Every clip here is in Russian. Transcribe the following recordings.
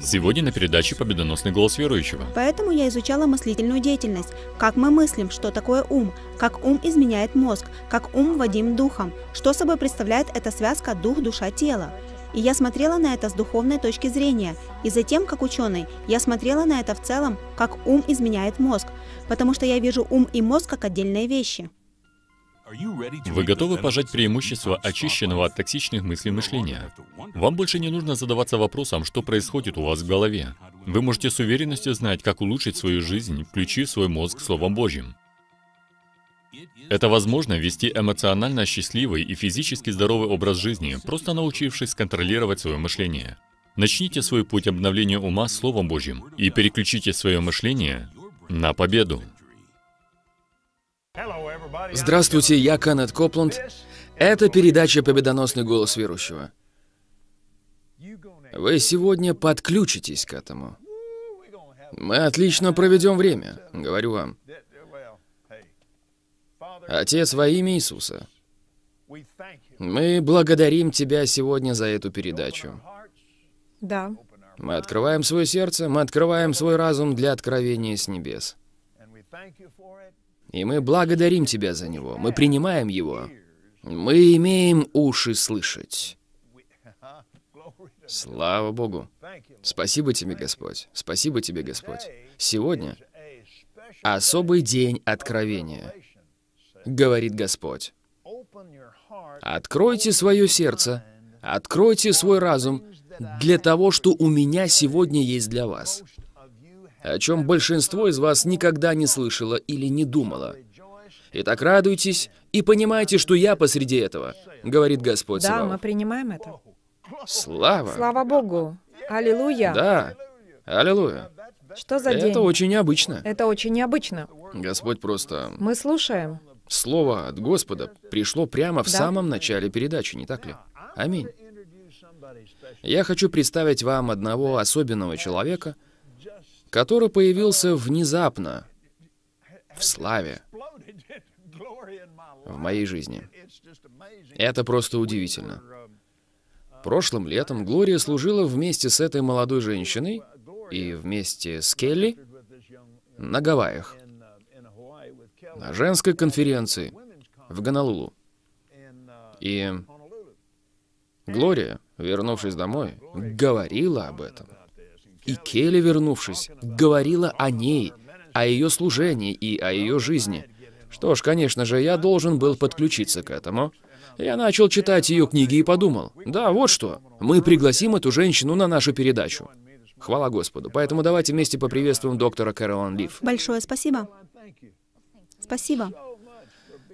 Сегодня на передаче «Победоносный голос верующего». Поэтому я изучала мыслительную деятельность, как мы мыслим, что такое ум, как ум изменяет мозг, как ум вадим духом, что собой представляет эта связка дух-душа-тело. И я смотрела на это с духовной точки зрения. И затем, как ученый, я смотрела на это в целом, как ум изменяет мозг, потому что я вижу ум и мозг как отдельные вещи. Вы готовы пожать преимущество очищенного от токсичных мыслей мышления? Вам больше не нужно задаваться вопросом, что происходит у вас в голове. Вы можете с уверенностью знать, как улучшить свою жизнь, включив свой мозг Словом Божьим. Это возможно вести эмоционально счастливый и физически здоровый образ жизни, просто научившись контролировать свое мышление. Начните свой путь обновления ума Словом Божьим и переключите свое мышление на победу. Здравствуйте, я Кеннет Копланд. Это передача «Победоносный голос верующего». Вы сегодня подключитесь к этому. Мы отлично проведем время, говорю вам. Отец во имя Иисуса, мы благодарим Тебя сегодня за эту передачу. Да. Мы открываем свое сердце, мы открываем свой разум для откровения с небес. И мы благодарим Тебя за него, мы принимаем его. Мы имеем уши слышать. Слава Богу. Спасибо Тебе, Господь. Спасибо Тебе, Господь. Сегодня особый день откровения, говорит Господь. Откройте свое сердце, откройте свой разум для того, что у меня сегодня есть для вас о чем большинство из вас никогда не слышало или не думало. Итак, радуйтесь и понимайте, что я посреди этого, говорит Господь Да, Саваоф. мы принимаем это. Слава! Слава Богу! Аллилуйя! Да, аллилуйя. Что за день? Это очень необычно. Это очень необычно. Господь просто... Мы слушаем. Слово от Господа пришло прямо в да? самом начале передачи, не так ли? Аминь. Я хочу представить вам одного особенного человека — который появился внезапно в славе в моей жизни. Это просто удивительно. Прошлым летом Глория служила вместе с этой молодой женщиной и вместе с Келли на Гавайях, на женской конференции в Гонолулу. И Глория, вернувшись домой, говорила об этом. И Келли, вернувшись, говорила о ней, о ее служении и о ее жизни. Что ж, конечно же, я должен был подключиться к этому. Я начал читать ее книги и подумал, да, вот что, мы пригласим эту женщину на нашу передачу. Хвала Господу. Поэтому давайте вместе поприветствуем доктора Кэролан Лив. Большое спасибо. Спасибо.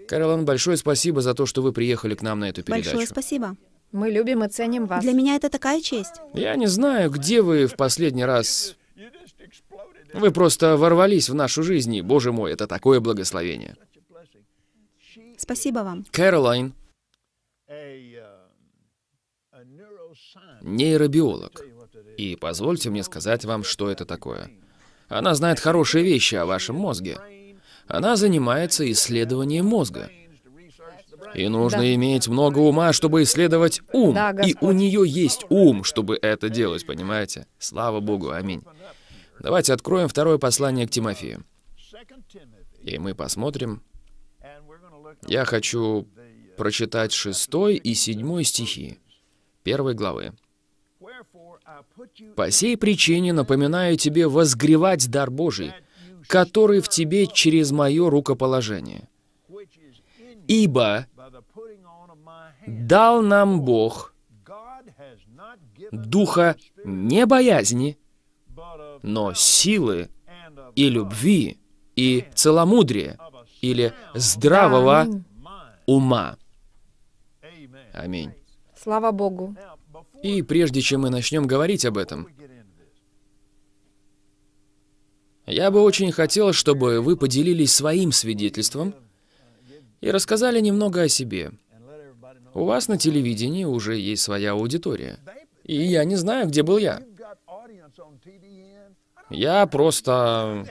Кэролан, большое спасибо за то, что вы приехали к нам на эту передачу. Большое спасибо. Мы любим и ценим вас. Для меня это такая честь. Я не знаю, где вы в последний раз... Вы просто ворвались в нашу жизнь, и, боже мой, это такое благословение. Спасибо вам. Кэролайн. Нейробиолог. И позвольте мне сказать вам, что это такое. Она знает хорошие вещи о вашем мозге. Она занимается исследованием мозга. И нужно да. иметь много ума, чтобы исследовать ум. Да, И у нее есть ум, чтобы это делать, понимаете? Слава Богу, аминь. Давайте откроем второе послание к Тимофею. И мы посмотрим. Я хочу прочитать шестой и седьмой стихи первой главы. «По сей причине напоминаю тебе возгревать дар Божий, который в тебе через мое рукоположение. Ибо дал нам Бог духа не боязни, но силы и любви и целомудрия или здравого ума. Аминь. Слава Богу. И прежде чем мы начнем говорить об этом, я бы очень хотел, чтобы вы поделились своим свидетельством и рассказали немного о себе. У вас на телевидении уже есть своя аудитория. И я не знаю, где был я. Я просто...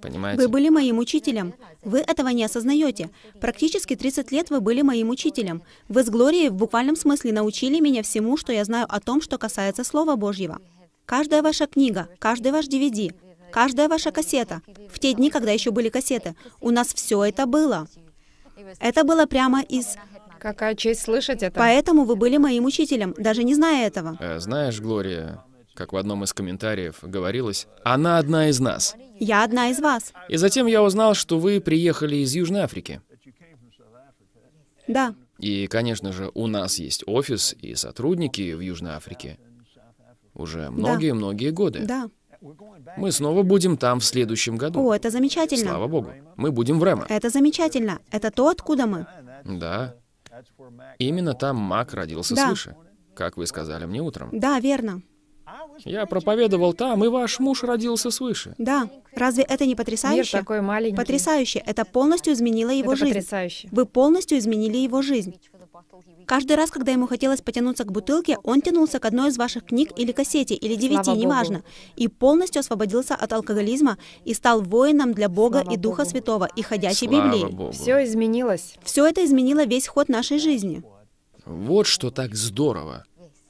Понимаете? Вы были моим учителем. Вы этого не осознаете. Практически 30 лет вы были моим учителем. Вы с Глорией в буквальном смысле научили меня всему, что я знаю о том, что касается Слова Божьего. Каждая ваша книга, каждый ваш DVD, каждая ваша кассета, в те дни, когда еще были кассеты, у нас все это было. Это было прямо из... Какая честь слышать это. Поэтому вы были моим учителем, даже не зная этого. Э, знаешь, Глория, как в одном из комментариев говорилось, она одна из нас. Я одна из вас. И затем я узнал, что вы приехали из Южной Африки. Да. И, конечно же, у нас есть офис и сотрудники в Южной Африке уже многие-многие да. многие годы. Да. Мы снова будем там в следующем году. О, это замечательно. Слава Богу. Мы будем в Рема. Это замечательно. Это то, откуда мы. Да. Именно там Мак родился да. свыше, как вы сказали мне утром. Да, верно. Я проповедовал там, и ваш муж родился свыше. Да. Разве это не потрясающе? Мир такой маленький. Потрясающе. Это полностью изменило его это жизнь. Потрясающе. Вы полностью изменили его жизнь. Каждый раз, когда ему хотелось потянуться к бутылке, он тянулся к одной из ваших книг или кассете, или девяти, неважно, и полностью освободился от алкоголизма и стал воином для Бога Слава и Духа Богу. Святого и ходячей Слава Библии. Богу. Все изменилось. Все это изменило весь ход нашей жизни. Вот что так здорово.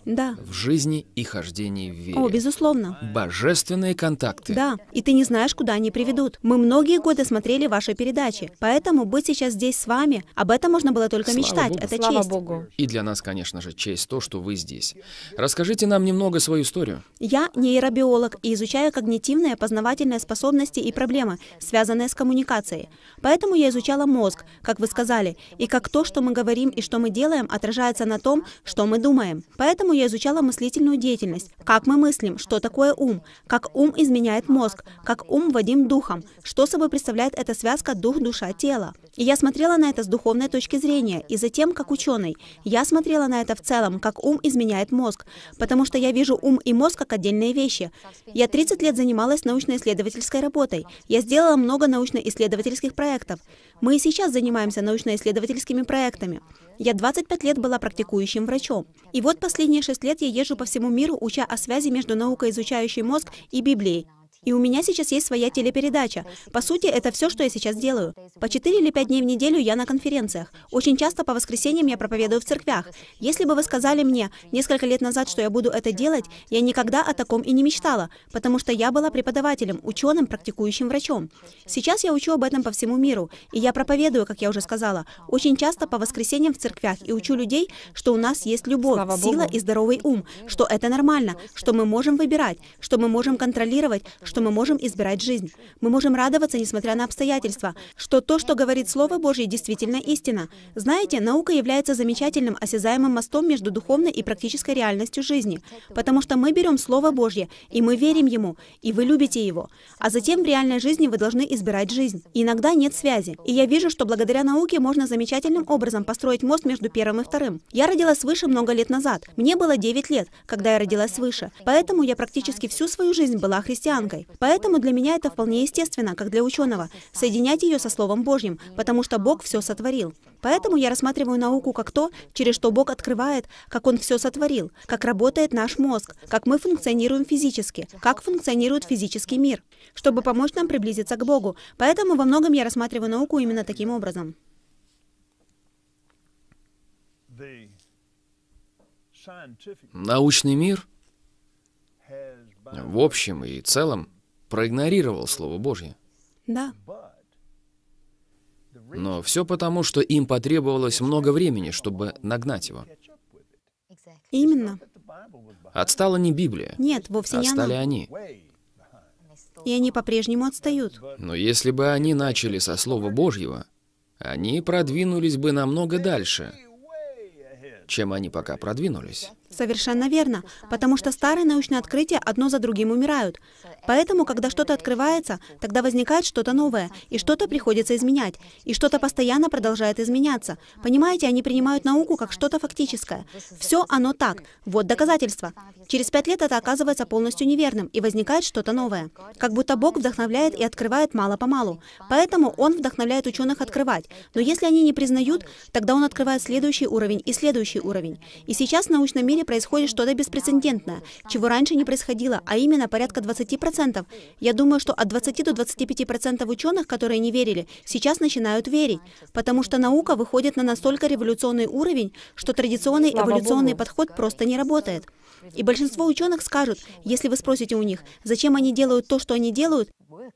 Да. В жизни и хождении в вере. О, безусловно. Божественные контакты. Да. И ты не знаешь, куда они приведут. Мы многие годы смотрели ваши передачи, поэтому быть сейчас здесь с вами, об этом можно было только Слава мечтать. Богу. Это Слава честь. Богу. И для нас, конечно же, честь то, что вы здесь. Расскажите нам немного свою историю. Я нейробиолог и изучаю когнитивные познавательные способности и проблемы, связанные с коммуникацией. Поэтому я изучала мозг, как вы сказали, и как то, что мы говорим и что мы делаем, отражается на том, что мы думаем. Поэтому я изучала мыслительную деятельность, как мы мыслим, что такое ум, как ум изменяет мозг, как ум вадим духом, что собой представляет эта связка дух-душа-тело. И я смотрела на это с духовной точки зрения, и затем как ученый. Я смотрела на это в целом, как ум изменяет мозг, потому что я вижу ум и мозг как отдельные вещи. Я 30 лет занималась научно-исследовательской работой. Я сделала много научно-исследовательских проектов. Мы и сейчас занимаемся научно-исследовательскими проектами. Я 25 лет была практикующим врачом. И вот последние 6 лет я езжу по всему миру, уча о связи между наукой, изучающей мозг, и Библией. И у меня сейчас есть своя телепередача. По сути, это все, что я сейчас делаю. По 4 или 5 дней в неделю я на конференциях. Очень часто по воскресеньям я проповедую в церквях. Если бы вы сказали мне несколько лет назад, что я буду это делать, я никогда о таком и не мечтала, потому что я была преподавателем, ученым, практикующим врачом. Сейчас я учу об этом по всему миру, и я проповедую, как я уже сказала, очень часто по воскресеньям в церквях и учу людей, что у нас есть любовь, Слава сила Богу. и здоровый ум, что это нормально, что мы можем выбирать, что мы можем контролировать, что мы можем избирать жизнь. Мы можем радоваться, несмотря на обстоятельства, что то, что говорит Слово Божье, действительно истина. Знаете, наука является замечательным осязаемым мостом между духовной и практической реальностью жизни, потому что мы берем Слово Божье, и мы верим Ему, и вы любите Его. А затем в реальной жизни вы должны избирать жизнь. Иногда нет связи. И я вижу, что благодаря науке можно замечательным образом построить мост между первым и вторым. Я родилась свыше много лет назад. Мне было 9 лет, когда я родилась свыше. Поэтому я практически всю свою жизнь была христианкой. Поэтому для меня это вполне естественно, как для ученого, соединять ее со Словом Божьим, потому что Бог все сотворил. Поэтому я рассматриваю науку как то, через что Бог открывает, как Он все сотворил, как работает наш мозг, как мы функционируем физически, как функционирует физический мир, чтобы помочь нам приблизиться к Богу. Поэтому во многом я рассматриваю науку именно таким образом. Научный мир в общем и целом проигнорировал Слово Божье. Да. Но все потому, что им потребовалось много времени, чтобы нагнать его. Именно. Отстала не Библия. Нет, вовсе не Отстали она. они. И они по-прежнему отстают. Но если бы они начали со Слова Божьего, они продвинулись бы намного дальше, чем они пока продвинулись. Совершенно верно, потому что старые научные открытия одно за другим умирают. Поэтому, когда что-то открывается, тогда возникает что-то новое, и что-то приходится изменять, и что-то постоянно продолжает изменяться. Понимаете, они принимают науку как что-то фактическое. Все оно так, вот доказательства. Через пять лет это оказывается полностью неверным, и возникает что-то новое. Как будто Бог вдохновляет и открывает мало-помалу. Поэтому Он вдохновляет ученых открывать. Но если они не признают, тогда Он открывает следующий уровень и следующий уровень. И сейчас в научном мире происходит что-то беспрецедентное, чего раньше не происходило, а именно порядка 20%. Я думаю, что от 20 до 25% ученых, которые не верили, сейчас начинают верить, потому что наука выходит на настолько революционный уровень, что традиционный эволюционный подход просто не работает. И большинство ученых скажут, если вы спросите у них, зачем они делают то, что они делают,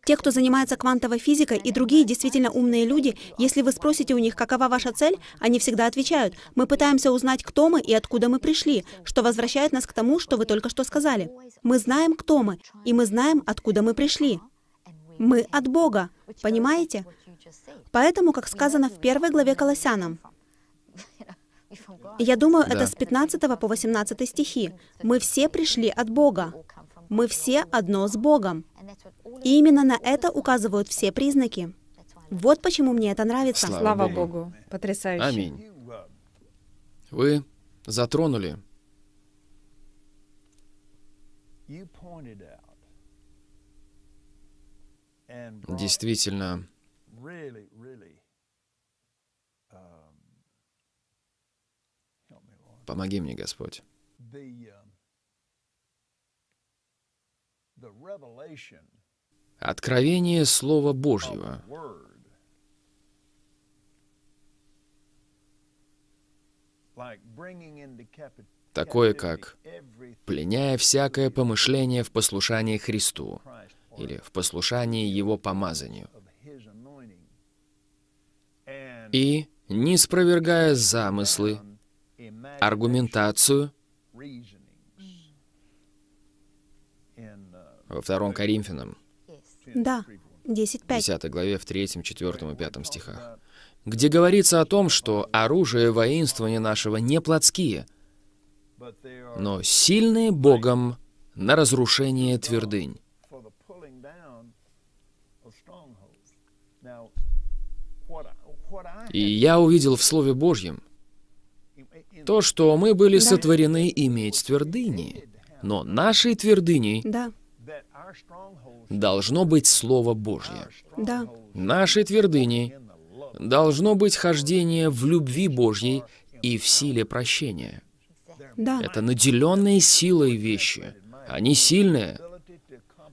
те, кто занимается квантовой физикой и другие действительно умные люди, если вы спросите у них, какова ваша цель, они всегда отвечают, мы пытаемся узнать, кто мы и откуда мы пришли, что возвращает нас к тому, что вы только что сказали. Мы знаем, кто мы, и мы знаем, откуда мы пришли. Мы от Бога, понимаете? Поэтому, как сказано в первой главе Колоссянам, я думаю, это с 15 по 18 стихи. Мы все пришли от Бога. Мы все одно с Богом. И именно на это указывают все признаки. Вот почему мне это нравится. Слава, Слава Богу. Богу. Потрясающе. Аминь. Вы затронули действительно um, Помоги мне, Господь. Um, Откровение Слова Божьего такое как «пленяя всякое помышление в послушании Христу» или в послушании Его помазанию. И, не спровергая замыслы, аргументацию, во втором Коринфянам, да, 10.5. 10 главе в 3, 4 и 5 стихах, где говорится о том, что оружие воинствования нашего не плотские, но сильные Богом на разрушение твердынь. И я увидел в Слове Божьем то, что мы были сотворены иметь твердыни. Но нашей твердыней да. должно быть Слово Божье. Да. Нашей твердыней должно быть хождение в любви Божьей и в силе прощения. Да. Это наделенные силой вещи. Они сильные.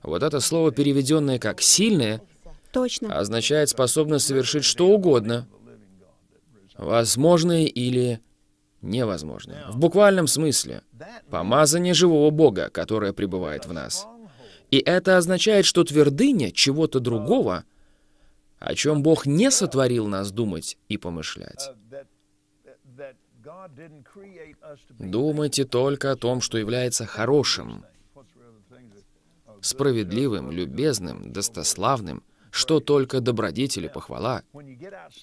Вот это слово, переведенное как «сильное», Точно. означает способность совершить что угодно, возможные или невозможные. В буквальном смысле. Помазание живого Бога, которое пребывает в нас. И это означает, что твердыня чего-то другого, о чем Бог не сотворил нас думать и помышлять. Думайте только о том, что является хорошим, справедливым, любезным, достославным, что только добродетели, похвала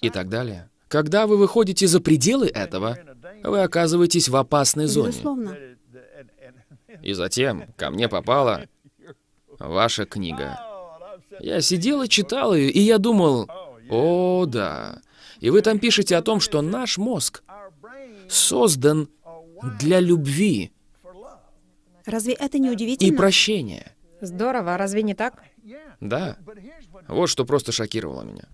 и так далее. Когда вы выходите за пределы этого, вы оказываетесь в опасной зоне. Безусловно. И затем ко мне попала ваша книга. Я сидел и читал ее, и я думал, о да. И вы там пишете о том, что наш мозг создан для любви. Разве это не удивительно? И прощения. Здорово, а разве не так? Да. Вот что просто шокировало меня.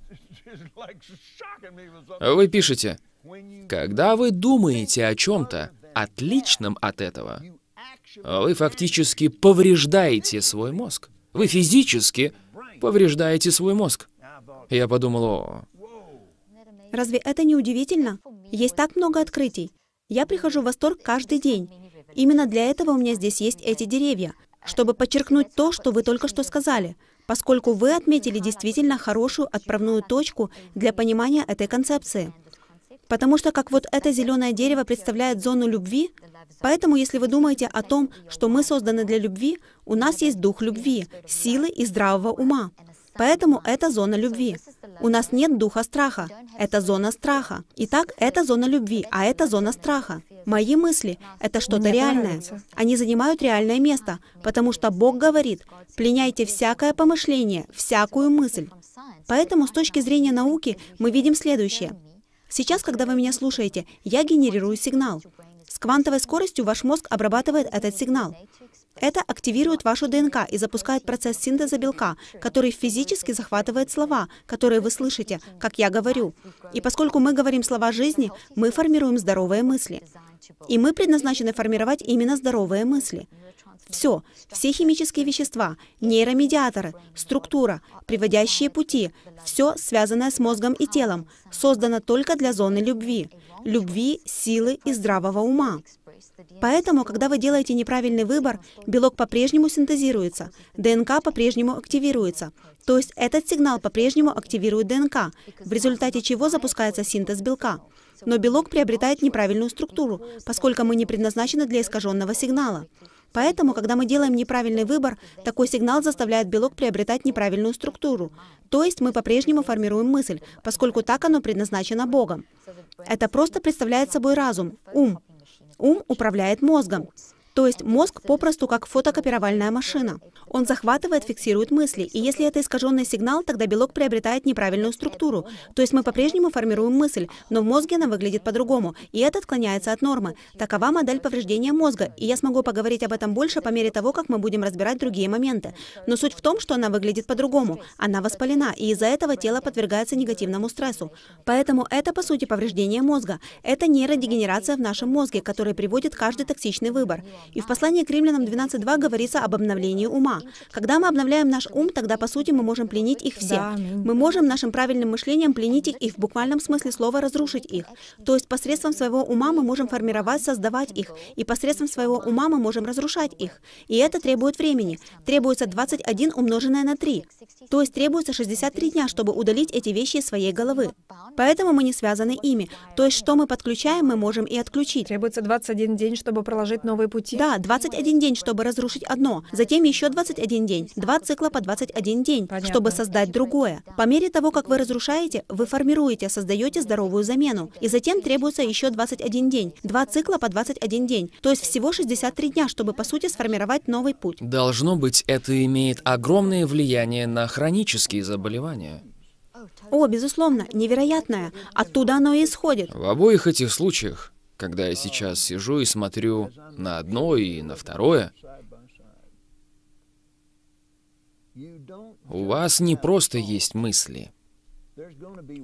Вы пишете, когда вы думаете о чем-то, отличном от этого, вы фактически повреждаете свой мозг. Вы физически повреждаете свой мозг. Я подумал, о... Разве это не удивительно? Есть так много открытий. Я прихожу в восторг каждый день. Именно для этого у меня здесь есть эти деревья, чтобы подчеркнуть то, что вы только что сказали — поскольку вы отметили действительно хорошую отправную точку для понимания этой концепции. Потому что как вот это зеленое дерево представляет зону любви, поэтому если вы думаете о том, что мы созданы для любви, у нас есть дух любви, силы и здравого ума. Поэтому это зона любви. У нас нет духа страха. Это зона страха. Итак, это зона любви, а это зона страха. Мои мысли — это что-то реальное. Они занимают реальное место, потому что Бог говорит, пленяйте всякое помышление, всякую мысль. Поэтому с точки зрения науки мы видим следующее. Сейчас, когда вы меня слушаете, я генерирую сигнал. С квантовой скоростью ваш мозг обрабатывает этот сигнал. Это активирует вашу ДНК и запускает процесс синтеза белка, который физически захватывает слова, которые вы слышите, как я говорю. И поскольку мы говорим слова жизни, мы формируем здоровые мысли. И мы предназначены формировать именно здоровые мысли. Все, все химические вещества, нейромедиаторы, структура, приводящие пути, все связанное с мозгом и телом, создано только для зоны любви, любви, силы и здравого ума. Поэтому, когда вы делаете неправильный выбор, белок по-прежнему синтезируется, ДНК по-прежнему активируется. То есть этот сигнал по-прежнему активирует ДНК, в результате чего запускается синтез белка. Но белок приобретает неправильную структуру, поскольку мы не предназначены для искаженного сигнала. Поэтому, когда мы делаем неправильный выбор, такой сигнал заставляет белок приобретать неправильную структуру. То есть мы по-прежнему формируем мысль, поскольку так оно предназначено Богом. Это просто представляет собой разум, ум. Ум управляет мозгом. То есть мозг попросту как фотокопировальная машина. Он захватывает, фиксирует мысли, и если это искаженный сигнал, тогда белок приобретает неправильную структуру. То есть мы по-прежнему формируем мысль, но в мозге она выглядит по-другому, и это отклоняется от нормы. Такова модель повреждения мозга, и я смогу поговорить об этом больше по мере того, как мы будем разбирать другие моменты. Но суть в том, что она выглядит по-другому. Она воспалена, и из-за этого тело подвергается негативному стрессу. Поэтому это, по сути, повреждение мозга. Это нейродегенерация в нашем мозге, которая приводит каждый токсичный выбор. И в послании к римлянам 12.2 говорится об обновлении ума. Когда мы обновляем наш ум, тогда, по сути, мы можем пленить их все. Мы можем нашим правильным мышлением пленить их и в буквальном смысле слова разрушить их. То есть посредством своего ума мы можем формировать, создавать их, и посредством своего ума мы можем разрушать их. И это требует времени. Требуется 21 умноженное на 3. То есть требуется 63 дня, чтобы удалить эти вещи из своей головы. Поэтому мы не связаны ими. То есть что мы подключаем, мы можем и отключить. Требуется 21 день, чтобы проложить новые пути пути? Да, 21 день, чтобы разрушить одно, затем еще 21 день, два цикла по 21 день, Понятно. чтобы создать другое. По мере того, как вы разрушаете, вы формируете, создаете здоровую замену, и затем требуется еще 21 день, два цикла по 21 день, то есть всего 63 дня, чтобы по сути сформировать новый путь. Должно быть, это имеет огромное влияние на хронические заболевания. О, безусловно, невероятное. Оттуда оно и исходит. В обоих этих случаях когда я сейчас сижу и смотрю на одно и на второе, у вас не просто есть мысли.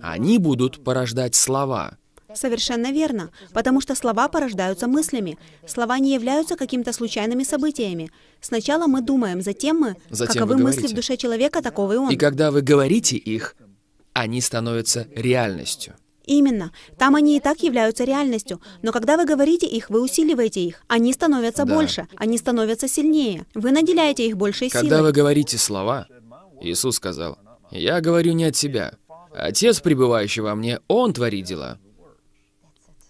Они будут порождать слова. Совершенно верно, потому что слова порождаются мыслями. Слова не являются какими-то случайными событиями. Сначала мы думаем, затем мы... Затем Каковы мысли в душе человека, таковы и он. И когда вы говорите их, они становятся реальностью. Именно. Там они и так являются реальностью. Но когда вы говорите их, вы усиливаете их. Они становятся да. больше, они становятся сильнее. Вы наделяете их большей когда силой. Когда вы говорите слова, Иисус сказал, «Я говорю не от себя. Отец, пребывающий во мне, Он творит дела».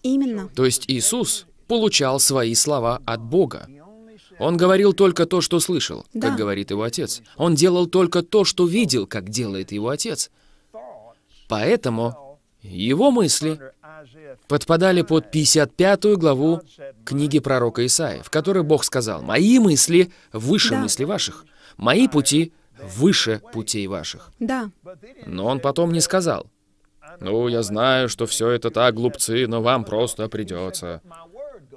Именно. То есть Иисус получал свои слова от Бога. Он говорил только то, что слышал, да. как говорит его отец. Он делал только то, что видел, как делает его отец. Поэтому его мысли подпадали под 55 главу книги пророка Исаия, в которой Бог сказал, «Мои мысли выше да. мысли ваших, мои пути выше путей ваших». Да. Но он потом не сказал, «Ну, я знаю, что все это так, глупцы, но вам просто придется».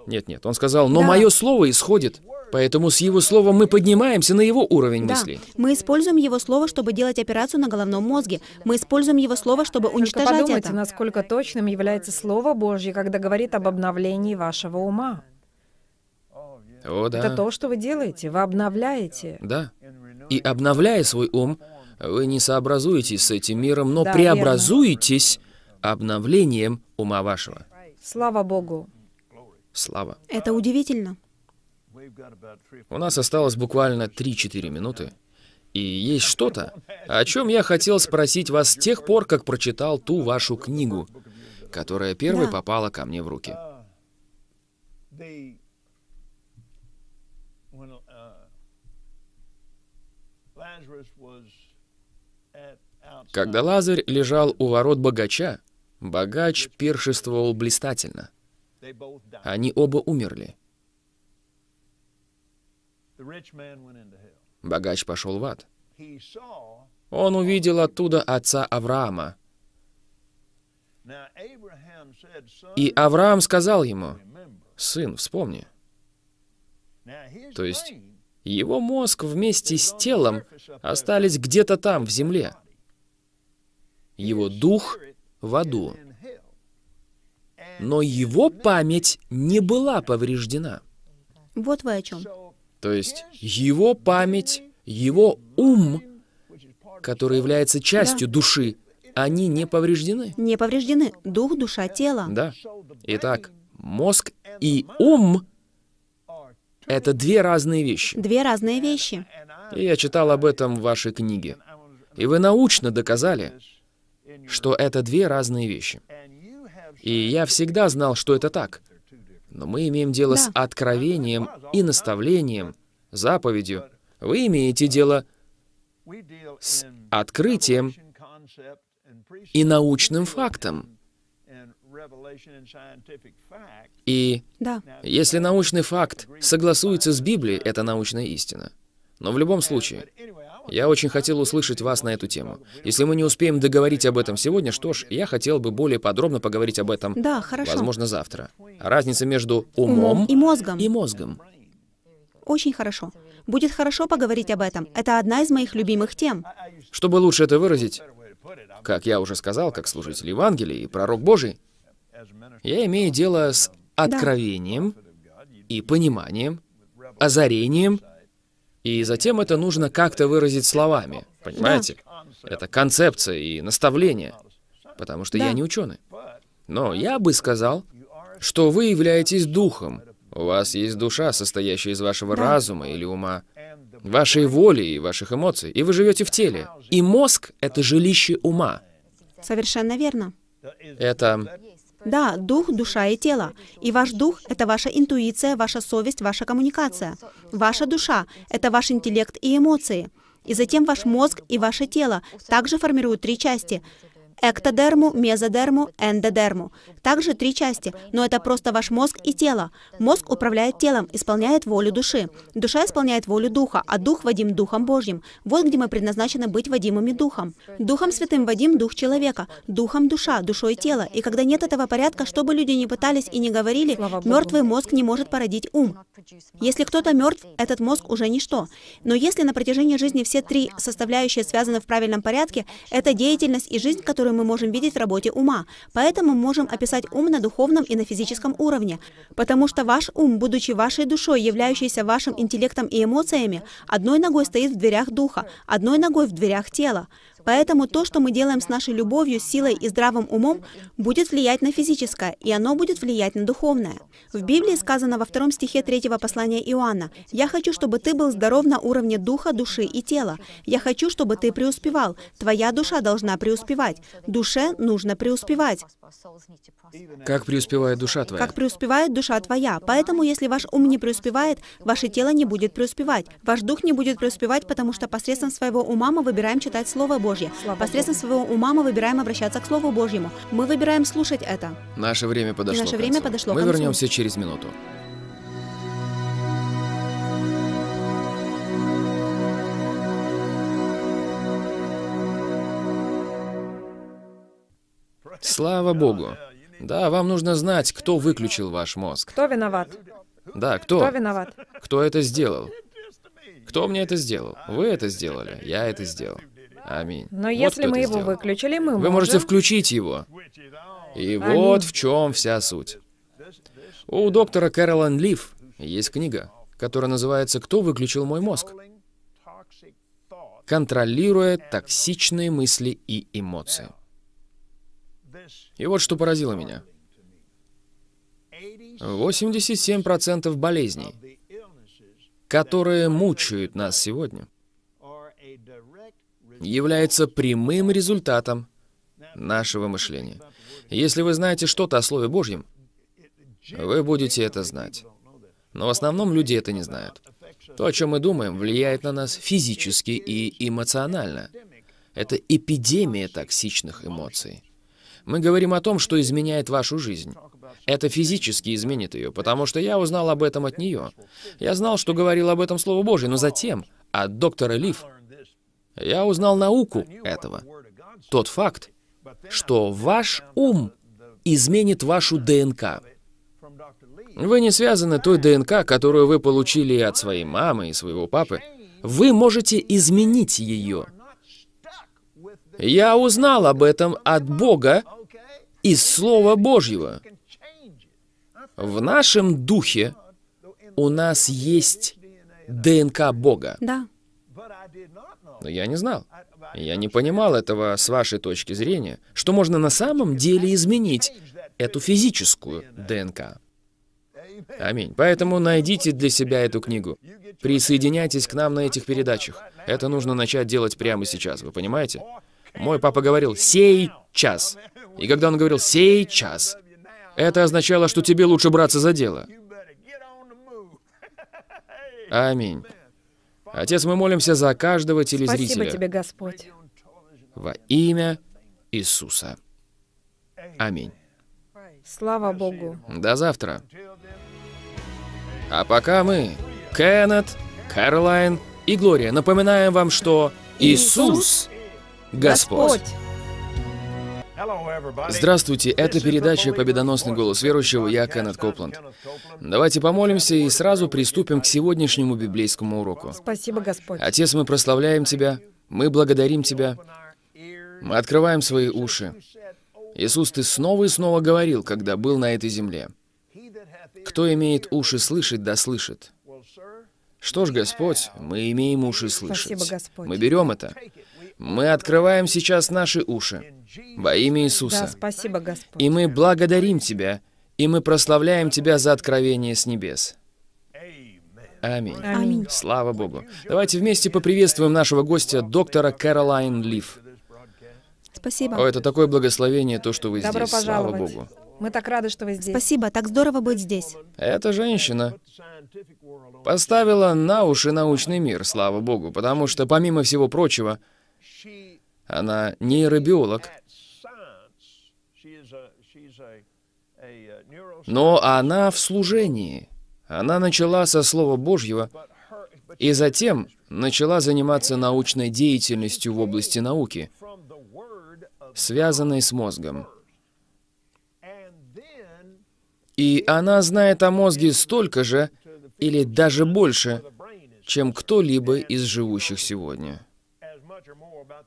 Нет, нет, он сказал, но да. мое слово исходит. Поэтому с его словом мы поднимаемся на его уровень мысли. да. Мы используем его слово, чтобы делать операцию на головном мозге. Мы используем его слово, чтобы уничтожать Только подумайте, это. насколько точным является слово Божье, когда говорит об обновлении вашего ума. О, да. Это то, что вы делаете, вы обновляете. Да. И обновляя свой ум, вы не сообразуетесь с этим миром, но да, преобразуетесь верно. обновлением ума вашего. Слава Богу слава. Это удивительно. У нас осталось буквально 3-4 минуты. И есть что-то, о чем я хотел спросить вас с тех пор, как прочитал ту вашу книгу, которая первой да. попала ко мне в руки. Когда Лазарь лежал у ворот богача, богач пиршествовал блистательно — они оба умерли. Богач пошел в ад. Он увидел оттуда отца Авраама. И Авраам сказал ему, «Сын, вспомни». То есть его мозг вместе с телом остались где-то там, в земле. Его дух в аду но его память не была повреждена. Вот вы о чем. То есть его память, его ум, который является частью да. души, они не повреждены? Не повреждены. Дух, душа, тело. Да. Итак, мозг и ум — это две разные вещи. Две разные вещи. И я читал об этом в вашей книге. И вы научно доказали, что это две разные вещи. И я всегда знал, что это так. Но мы имеем дело да. с откровением и наставлением, заповедью. Вы имеете дело с открытием и научным фактом. И да. если научный факт согласуется с Библией, это научная истина. Но в любом случае, я очень хотел услышать вас на эту тему. Если мы не успеем договорить об этом сегодня, что ж, я хотел бы более подробно поговорить об этом, да, хорошо. возможно, завтра. Разница между умом, умом и мозгом. И мозгом. Очень хорошо. Будет хорошо поговорить об этом. Это одна из моих любимых тем. Чтобы лучше это выразить, как я уже сказал, как служитель Евангелия и пророк Божий, я имею дело с откровением да. и пониманием, озарением и затем это нужно как-то выразить словами. Понимаете? Да. Это концепция и наставление. Потому что да. я не ученый. Но я бы сказал, что вы являетесь духом. У вас есть душа, состоящая из вашего да. разума или ума, вашей воли и ваших эмоций. И вы живете в теле. И мозг — это жилище ума. Совершенно верно. Это да, дух, душа и тело. И ваш дух — это ваша интуиция, ваша совесть, ваша коммуникация. Ваша душа — это ваш интеллект и эмоции. И затем ваш мозг и ваше тело также формируют три части эктодерму, мезодерму, эндодерму. Также три части, но это просто ваш мозг и тело. Мозг управляет телом, исполняет волю души. Душа исполняет волю духа, а дух Вадим духом Божьим. Вот где мы предназначены быть Вадимами духом. Духом Святым Вадим – дух человека, духом душа, душой тело. И когда нет этого порядка, что бы люди не пытались и не говорили, мертвый мозг не может породить ум. Если кто-то мертв, этот мозг уже ничто. Но если на протяжении жизни все три составляющие связаны в правильном порядке, это деятельность и жизнь, которую которую мы можем видеть в работе ума. Поэтому мы можем описать ум на духовном и на физическом уровне. Потому что ваш ум, будучи вашей душой, являющейся вашим интеллектом и эмоциями, одной ногой стоит в дверях духа, одной ногой в дверях тела. Поэтому то, что мы делаем с нашей любовью, силой и здравым умом, будет влиять на физическое, и оно будет влиять на духовное. В Библии сказано во втором стихе третьего послания Иоанна, «Я хочу, чтобы ты был здоров на уровне духа, души и тела. Я хочу, чтобы ты преуспевал. Твоя душа должна преуспевать. Душе нужно преуспевать». Как преуспевает душа твоя? Как преуспевает душа твоя. Поэтому, если ваш ум не преуспевает, ваше тело не будет преуспевать. Ваш дух не будет преуспевать, потому что посредством своего ума мы выбираем читать Слово Божье. Посредством своего ума мы выбираем обращаться к Слову Божьему. Мы выбираем слушать это. Наше время подошло. И наше время подошло. Мы вернемся через минуту. Слава Богу! Да, вам нужно знать, кто выключил ваш мозг. Кто виноват? Да, кто? Кто виноват? Кто это сделал? Кто мне это сделал? Вы это сделали, я это сделал. Аминь. Но вот если мы его сделал. выключили, мы можем? Вы можете включить его. И Аминь. вот в чем вся суть. У доктора Кэролан Лив есть книга, которая называется «Кто выключил мой мозг?» Контролируя токсичные мысли и эмоции. И вот что поразило меня. 87% болезней, которые мучают нас сегодня, являются прямым результатом нашего мышления. Если вы знаете что-то о Слове Божьем, вы будете это знать. Но в основном люди это не знают. То, о чем мы думаем, влияет на нас физически и эмоционально. Это эпидемия токсичных эмоций. Мы говорим о том, что изменяет вашу жизнь. Это физически изменит ее, потому что я узнал об этом от нее. Я знал, что говорил об этом Слово Божие, но затем от доктора Лив я узнал науку этого. Тот факт, что ваш ум изменит вашу ДНК. Вы не связаны той ДНК, которую вы получили от своей мамы и своего папы. Вы можете изменить ее. Я узнал об этом от Бога из Слова Божьего. В нашем духе у нас есть ДНК Бога. Да. Но я не знал. Я не понимал этого с вашей точки зрения, что можно на самом деле изменить эту физическую ДНК. Аминь. Поэтому найдите для себя эту книгу. Присоединяйтесь к нам на этих передачах. Это нужно начать делать прямо сейчас, вы понимаете? Мой папа говорил «сей час». И когда он говорил «сейчас», это означало, что тебе лучше браться за дело. Аминь. Отец, мы молимся за каждого телезрителя. Спасибо тебе, Господь. Во имя Иисуса. Аминь. Слава Богу. До завтра. А пока мы, Кеннет, Кэролайн и Глория, напоминаем вам, что Иисус, Господь. Здравствуйте, это передача «Победоносный голос верующего», я Кеннет Копланд. Давайте помолимся и сразу приступим к сегодняшнему библейскому уроку. Спасибо, Господь. Отец, мы прославляем Тебя, мы благодарим Тебя, мы открываем свои уши. Иисус, Ты снова и снова говорил, когда был на этой земле. Кто имеет уши слышать, да слышит. Что ж, Господь, мы имеем уши слышать. Спасибо, Господь. Мы берем это. Мы открываем сейчас наши уши во имя Иисуса. Да, спасибо, Господь. И мы благодарим Тебя, и мы прославляем Тебя за откровение с небес. Аминь. Аминь. Слава Богу. Давайте вместе поприветствуем нашего гостя, доктора Кэролайн Лив. Спасибо. О, это такое благословение, то, что вы Добро здесь. Пожаловать. Слава Богу. Мы так рады, что вы здесь. Спасибо, так здорово быть здесь. Эта женщина поставила на уши научный мир, слава Богу, потому что, помимо всего прочего, она нейробиолог. Но она в служении. Она начала со Слова Божьего и затем начала заниматься научной деятельностью в области науки, связанной с мозгом. И она знает о мозге столько же или даже больше, чем кто-либо из живущих сегодня.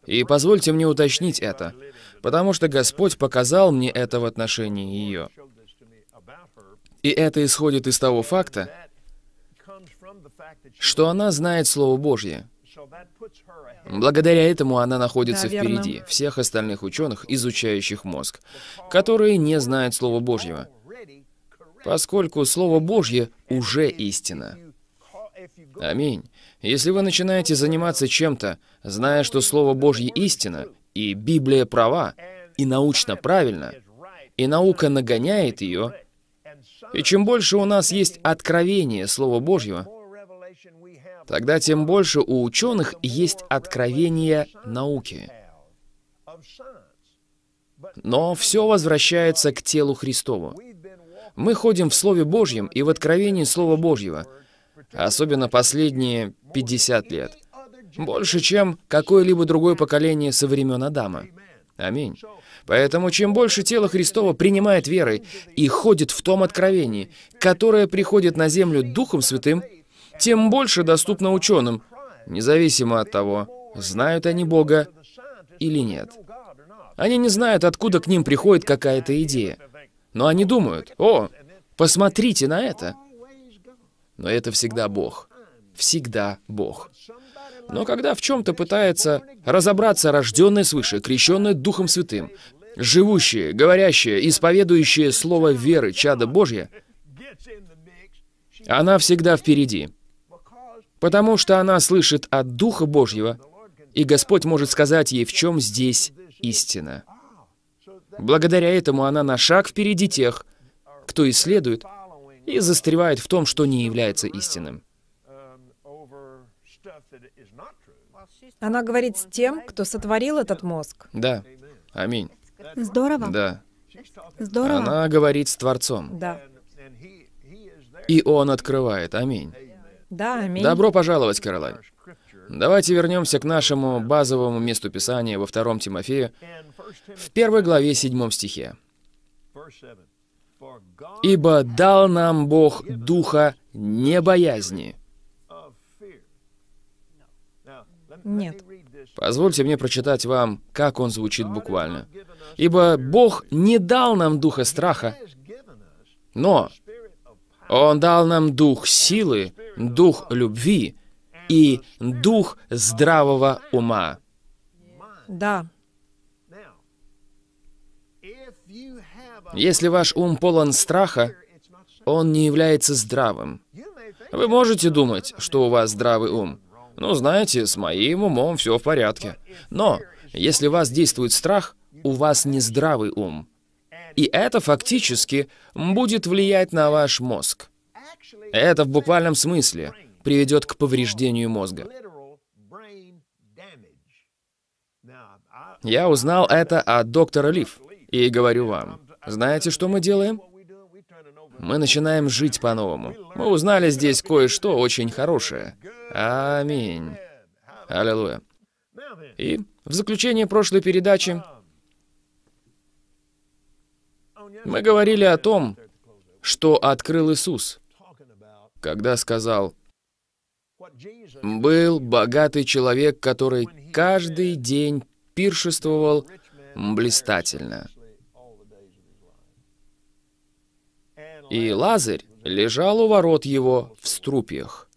И позвольте мне уточнить это, потому что Господь показал мне это в отношении ее. И это исходит из того факта, что она знает Слово Божье. Благодаря этому она находится да, впереди всех остальных ученых, изучающих мозг, которые не знают Слова Божьего, поскольку Слово Божье уже истина. Аминь. Если вы начинаете заниматься чем-то, зная, что Слово Божье истина, и Библия права, и научно правильно, и наука нагоняет ее, и чем больше у нас есть откровение Слова Божьего, тогда тем больше у ученых есть откровение науки. Но все возвращается к телу Христову. Мы ходим в Слове Божьем и в откровении Слова Божьего — Особенно последние 50 лет. Больше, чем какое-либо другое поколение со времен Адама. Аминь. Поэтому чем больше тело Христова принимает верой и ходит в том откровении, которое приходит на землю Духом Святым, тем больше доступно ученым, независимо от того, знают они Бога или нет. Они не знают, откуда к ним приходит какая-то идея. Но они думают, «О, посмотрите на это! Но это всегда Бог. Всегда Бог. Но когда в чем-то пытается разобраться рожденное свыше, крещенное Духом Святым, живущее, говорящее, исповедующее слово веры чада Божья, она всегда впереди. Потому что она слышит от Духа Божьего, и Господь может сказать ей, в чем здесь истина. Благодаря этому она на шаг впереди тех, кто исследует и застревает в том, что не является истинным. Она говорит с тем, кто сотворил этот мозг. Да. Аминь. Здорово. Да. Здорово. Она говорит с Творцом. Да. И Он открывает. Аминь. Да, аминь. Добро пожаловать, Каролайн. Давайте вернемся к нашему базовому месту Писания во втором Тимофея, в первой главе седьмом стихе. Ибо дал нам Бог духа небоязни. Нет. Позвольте мне прочитать вам, как он звучит буквально. «Ибо Бог не дал нам духа страха, но Он дал нам дух силы, дух любви и дух здравого ума». Да. Если ваш ум полон страха, он не является здравым. Вы можете думать, что у вас здравый ум. Ну, знаете, с моим умом все в порядке. Но если у вас действует страх, у вас не здравый ум. И это фактически будет влиять на ваш мозг. Это в буквальном смысле приведет к повреждению мозга. Я узнал это от доктора Лив, и говорю вам, знаете, что мы делаем? Мы начинаем жить по-новому. Мы узнали здесь кое-что очень хорошее. Аминь. Аллилуйя. И в заключение прошлой передачи мы говорили о том, что открыл Иисус, когда сказал, «Был богатый человек, который каждый день пиршествовал блистательно». И Лазарь лежал у ворот его в струпьях.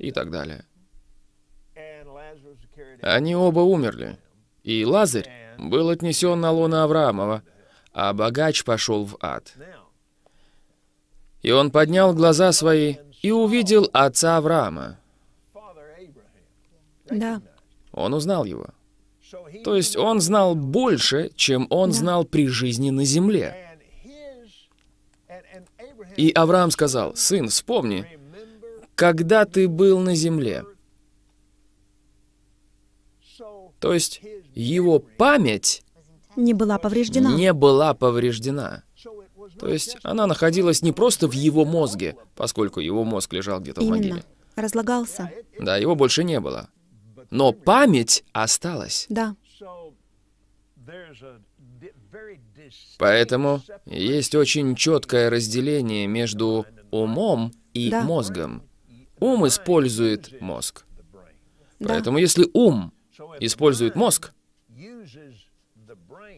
И так далее. Они оба умерли. И Лазарь был отнесен на лоно Авраамова, а богач пошел в ад. И он поднял глаза свои и увидел отца Авраама. Да. Он узнал его. То есть он знал больше, чем он да. знал при жизни на земле. И Авраам сказал, «Сын, вспомни, когда ты был на земле». То есть его память не была повреждена. Не была повреждена. То есть она находилась не просто в его мозге, поскольку его мозг лежал где-то в могиле. Разлагался. Да, его больше не было. Но память осталась. Да. Поэтому есть очень четкое разделение между умом и да. мозгом. Ум использует мозг. Да. Поэтому если ум использует мозг,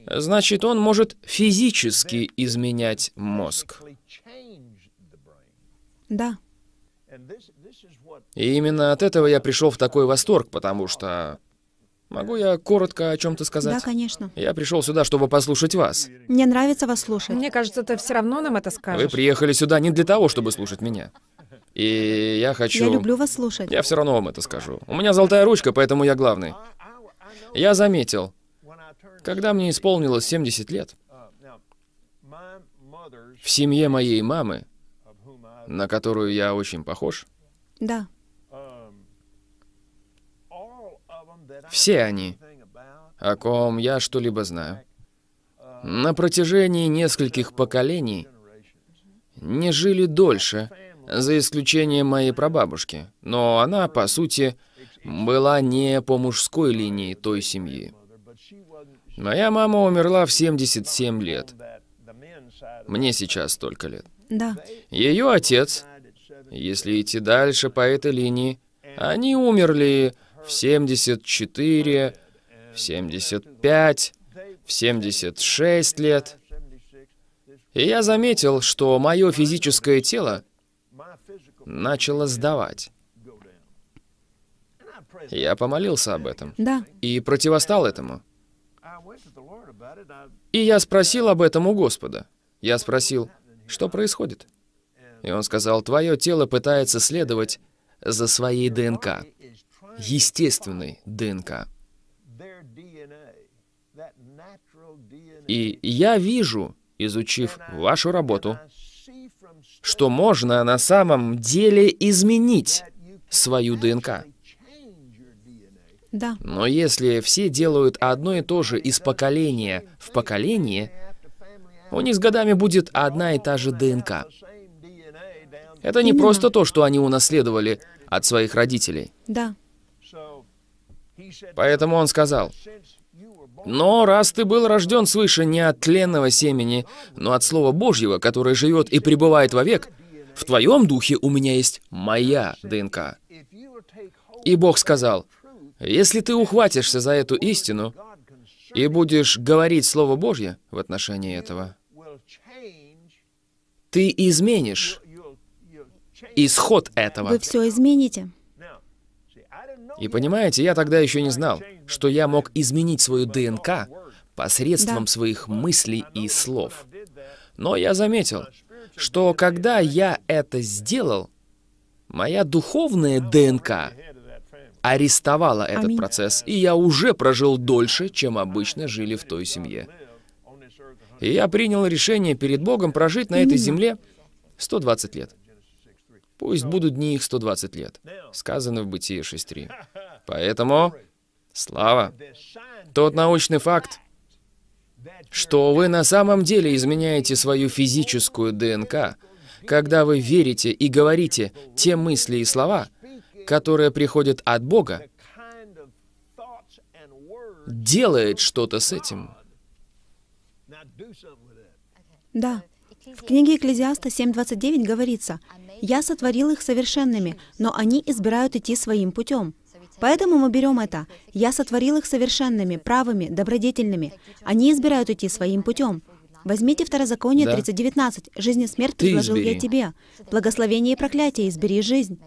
значит он может физически изменять мозг. Да. И именно от этого я пришел в такой восторг, потому что Могу я коротко о чем-то сказать? Да, конечно. Я пришел сюда, чтобы послушать вас. Мне нравится вас слушать. Мне кажется, ты все равно нам это скажешь. Вы приехали сюда не для того, чтобы слушать меня. И я хочу... Я люблю вас слушать. Я все равно вам это скажу. У меня золотая ручка, поэтому я главный. Я заметил, когда мне исполнилось 70 лет, в семье моей мамы, на которую я очень похож, да. Все они, о ком я что-либо знаю, на протяжении нескольких поколений не жили дольше, за исключением моей прабабушки. Но она, по сути, была не по мужской линии той семьи. Моя мама умерла в 77 лет. Мне сейчас столько лет. Да. Ее отец, если идти дальше по этой линии, они умерли в 74, в 75, в 76 лет. И я заметил, что мое физическое тело начало сдавать. Я помолился об этом. Да. И противостал этому. И я спросил об этом у Господа. Я спросил, что происходит? И он сказал, твое тело пытается следовать за своей ДНК естественной ДНК. И я вижу, изучив вашу работу, что можно на самом деле изменить свою ДНК. Да. Но если все делают одно и то же из поколения в поколение, у них с годами будет одна и та же ДНК. Это не просто то, что они унаследовали от своих родителей. Да. Поэтому он сказал, «Но раз ты был рожден свыше не от тленного семени, но от Слова Божьего, которое живет и пребывает вовек, в твоем духе у меня есть моя ДНК». И Бог сказал, «Если ты ухватишься за эту истину и будешь говорить Слово Божье в отношении этого, ты изменишь исход этого». Вы все измените. И понимаете, я тогда еще не знал, что я мог изменить свою ДНК посредством да. своих мыслей и слов. Но я заметил, что когда я это сделал, моя духовная ДНК арестовала этот Аминь. процесс, и я уже прожил дольше, чем обычно жили в той семье. И я принял решение перед Богом прожить на этой земле 120 лет. Пусть будут дни их 120 лет, сказано в Бытии 6.3. Поэтому, слава, тот научный факт, что вы на самом деле изменяете свою физическую ДНК, когда вы верите и говорите те мысли и слова, которые приходят от Бога, делает что-то с этим. Да. В книге Экклезиаста 7.29 говорится, я сотворил их совершенными, но они избирают идти своим путем. Поэтому мы берем это. Я сотворил их совершенными, правыми, добродетельными. Они избирают идти своим путем. Возьмите второзаконие да. 30.19. Жизнь и смерть предложил я тебе. Благословение и проклятие, избери жизнь.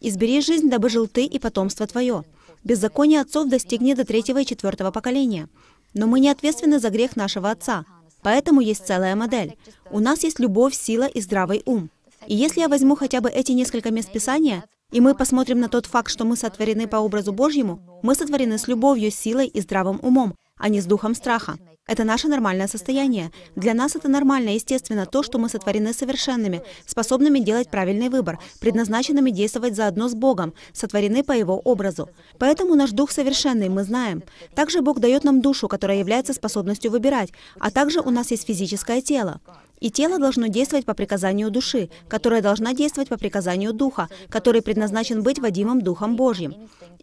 Избери жизнь, дабы жил ты и потомство твое. Беззаконие отцов достигнет до третьего и четвертого поколения. Но мы не ответственны за грех нашего отца. Поэтому есть целая модель. У нас есть любовь, сила и здравый ум. И если я возьму хотя бы эти несколько мест Писания, и мы посмотрим на тот факт, что мы сотворены по образу Божьему, мы сотворены с любовью, силой и здравым умом, а не с духом страха. Это наше нормальное состояние. Для нас это нормально, естественно, то, что мы сотворены совершенными, способными делать правильный выбор, предназначенными действовать заодно с Богом, сотворены по Его образу. Поэтому наш Дух совершенный, мы знаем. Также Бог дает нам душу, которая является способностью выбирать, а также у нас есть физическое тело. И тело должно действовать по приказанию души, которая должна действовать по приказанию духа, который предназначен быть водимым Духом Божьим.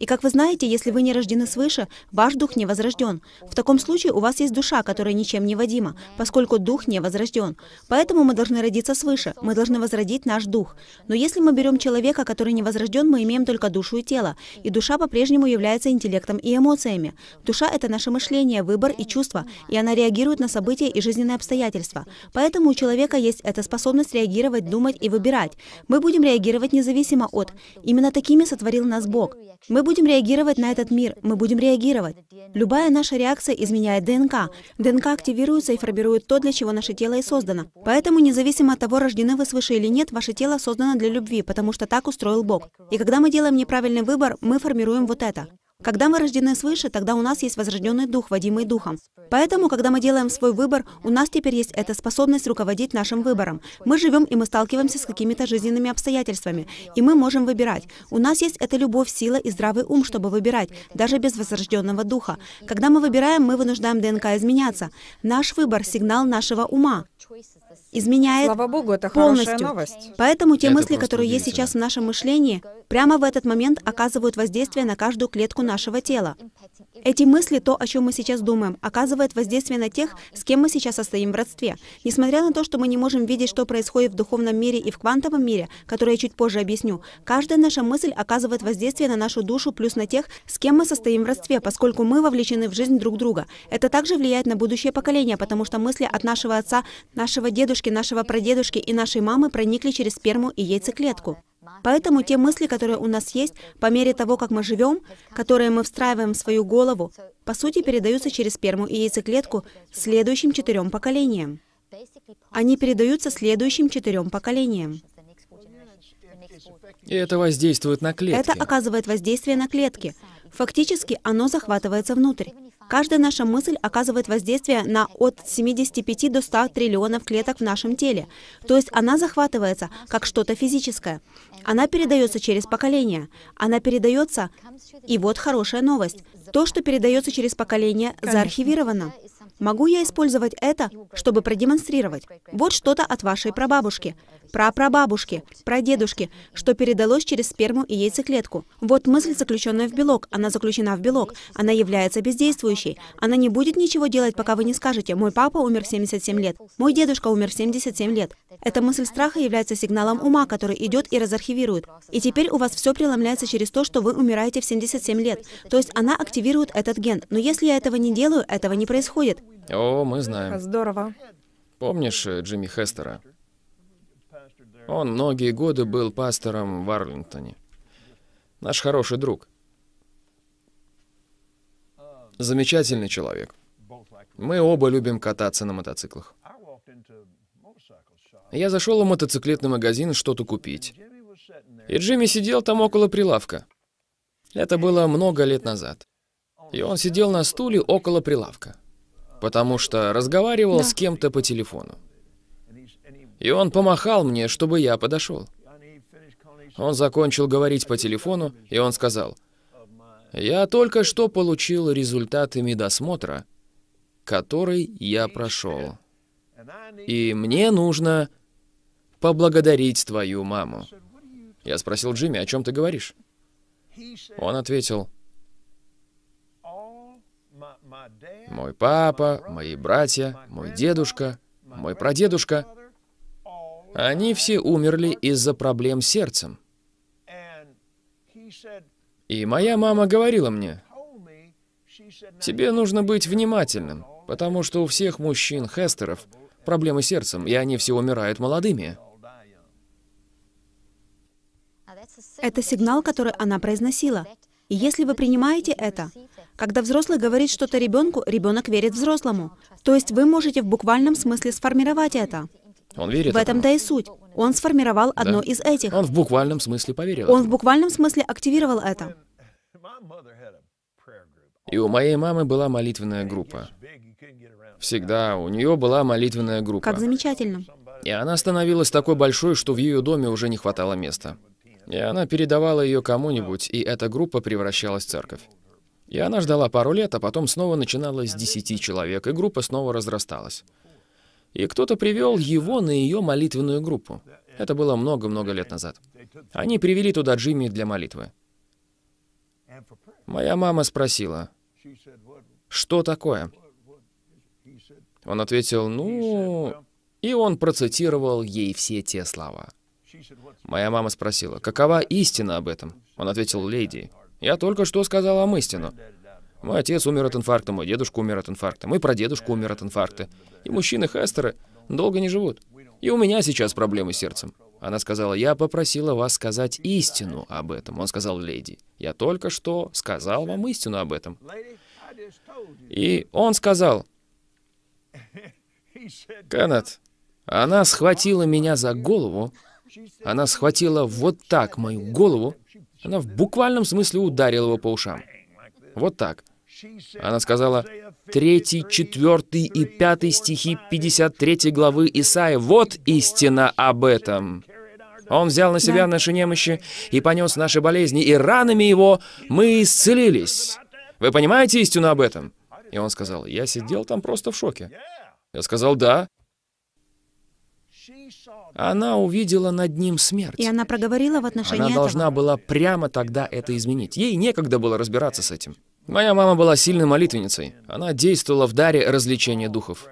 И как вы знаете, если вы не рождены свыше, ваш дух не возрожден. В таком случае у вас есть душа, которая ничем не водима, поскольку дух не возрожден. Поэтому мы должны родиться свыше, мы должны возродить наш дух. Но если мы берем человека, который не возрожден, мы имеем только душу и тело. И душа по-прежнему является интеллектом и эмоциями. Душа — это наше мышление, выбор и чувство, и она реагирует на события и жизненные обстоятельства. Поэтому у человека есть эта способность реагировать, думать и выбирать. Мы будем реагировать независимо от. Именно такими сотворил нас Бог. Мы будем будем реагировать на этот мир, мы будем реагировать. Любая наша реакция изменяет ДНК. ДНК активируется и формирует то, для чего наше тело и создано. Поэтому, независимо от того, рождены вы свыше или нет, ваше тело создано для любви, потому что так устроил Бог. И когда мы делаем неправильный выбор, мы формируем вот это. Когда мы рождены свыше, тогда у нас есть возрожденный дух, водимый духом. Поэтому, когда мы делаем свой выбор, у нас теперь есть эта способность руководить нашим выбором. Мы живем и мы сталкиваемся с какими-то жизненными обстоятельствами, и мы можем выбирать. У нас есть эта любовь, сила и здравый ум, чтобы выбирать, даже без возрожденного духа. Когда мы выбираем, мы вынуждаем ДНК изменяться. Наш выбор – сигнал нашего ума изменяет Слава Богу, это полностью. новость. Поэтому те это мысли, которые есть сейчас в нашем мышлении, прямо в этот момент оказывают воздействие на каждую клетку нашего тела. Эти мысли, то, о чем мы сейчас думаем, оказывает воздействие на тех, с кем мы сейчас состоим в родстве. Несмотря на то, что мы не можем видеть, что происходит в духовном мире и в квантовом мире, которое я чуть позже объясню, каждая наша мысль оказывает воздействие на нашу душу, плюс на тех, с кем мы состоим в родстве, поскольку мы вовлечены в жизнь друг друга. Это также влияет на будущее поколение, потому что мысли от нашего отца, нашего дедушки, бабушки, нашего прадедушки и нашей мамы проникли через сперму и яйцеклетку. Поэтому те мысли, которые у нас есть, по мере того, как мы живем, которые мы встраиваем в свою голову, по сути передаются через сперму и яйцеклетку следующим четырем поколениям. Они передаются следующим четырем поколениям. И это воздействует на клетки. Это оказывает воздействие на клетки. Фактически оно захватывается внутрь. Каждая наша мысль оказывает воздействие на от 75 до 100 триллионов клеток в нашем теле. То есть она захватывается как что-то физическое. Она передается через поколение. Она передается... И вот хорошая новость. То, что передается через поколение, заархивировано. Могу я использовать это, чтобы продемонстрировать? Вот что-то от вашей прабабушки, прапрабабушки, прадедушки, что передалось через сперму и яйцеклетку. Вот мысль, заключенная в белок. Она заключена в белок. Она является бездействующей. Она не будет ничего делать, пока вы не скажете «Мой папа умер в 77 лет», «Мой дедушка умер в 77 лет». Эта мысль страха является сигналом ума, который идет и разархивирует. И теперь у вас все преломляется через то, что вы умираете в 77 лет. То есть она активирует этот ген. Но если я этого не делаю, этого не происходит. О, мы знаем. Здорово. Помнишь э, Джимми Хестера? Он многие годы был пастором в Арлингтоне. Наш хороший друг. Замечательный человек. Мы оба любим кататься на мотоциклах. Я зашел в мотоциклетный магазин что-то купить. И Джимми сидел там около прилавка. Это было много лет назад. И он сидел на стуле около прилавка потому что разговаривал да. с кем-то по телефону. И он помахал мне, чтобы я подошел. Он закончил говорить по телефону, и он сказал, «Я только что получил результаты медосмотра, который я прошел. И мне нужно поблагодарить твою маму». Я спросил Джимми, о чем ты говоришь? Он ответил, Мой папа, мои братья, мой дедушка, мой прадедушка. Они все умерли из-за проблем с сердцем. И моя мама говорила мне, «Тебе нужно быть внимательным, потому что у всех мужчин Хестеров проблемы с сердцем, и они все умирают молодыми». Это сигнал, который она произносила. И если вы принимаете это, когда взрослый говорит что-то ребенку, ребенок верит взрослому. То есть вы можете в буквальном смысле сформировать это. Он верит. В этом-то и суть. Он сформировал да. одно из этих. Он в буквальном смысле поверил. Он в буквальном смысле активировал это. И у моей мамы была молитвенная группа. Всегда у нее была молитвенная группа. Как замечательно. И она становилась такой большой, что в ее доме уже не хватало места. И она передавала ее кому-нибудь, и эта группа превращалась в церковь. И она ждала пару лет, а потом снова начинала с 10 человек, и группа снова разрасталась. И кто-то привел его на ее молитвенную группу. Это было много-много лет назад. Они привели туда Джимми для молитвы. Моя мама спросила, что такое? Он ответил, ну... И он процитировал ей все те слова. Моя мама спросила, какова истина об этом? Он ответил, леди, я только что сказал вам истину. Мой отец умер от инфаркта, мой дедушка умер от инфаркта, мой прадедушка умер от инфаркта. И мужчины Хестера долго не живут. И у меня сейчас проблемы с сердцем. Она сказала, я попросила вас сказать истину об этом. Он сказал, леди, я только что сказал вам истину об этом. И он сказал, Кеннет, она схватила меня за голову, она схватила вот так мою голову она в буквальном смысле ударила его по ушам. Вот так. Она сказала, третий, четвертый и пятый стихи 53 главы Исаия. Вот истина об этом. Он взял на себя наши немощи и понес наши болезни, и ранами его мы исцелились. Вы понимаете истину об этом? И он сказал, я сидел там просто в шоке. Я сказал, да она увидела над ним смерть. И она проговорила в отношении Она должна была прямо тогда это изменить. Ей некогда было разбираться с этим. Моя мама была сильной молитвенницей. Она действовала в даре развлечения духов.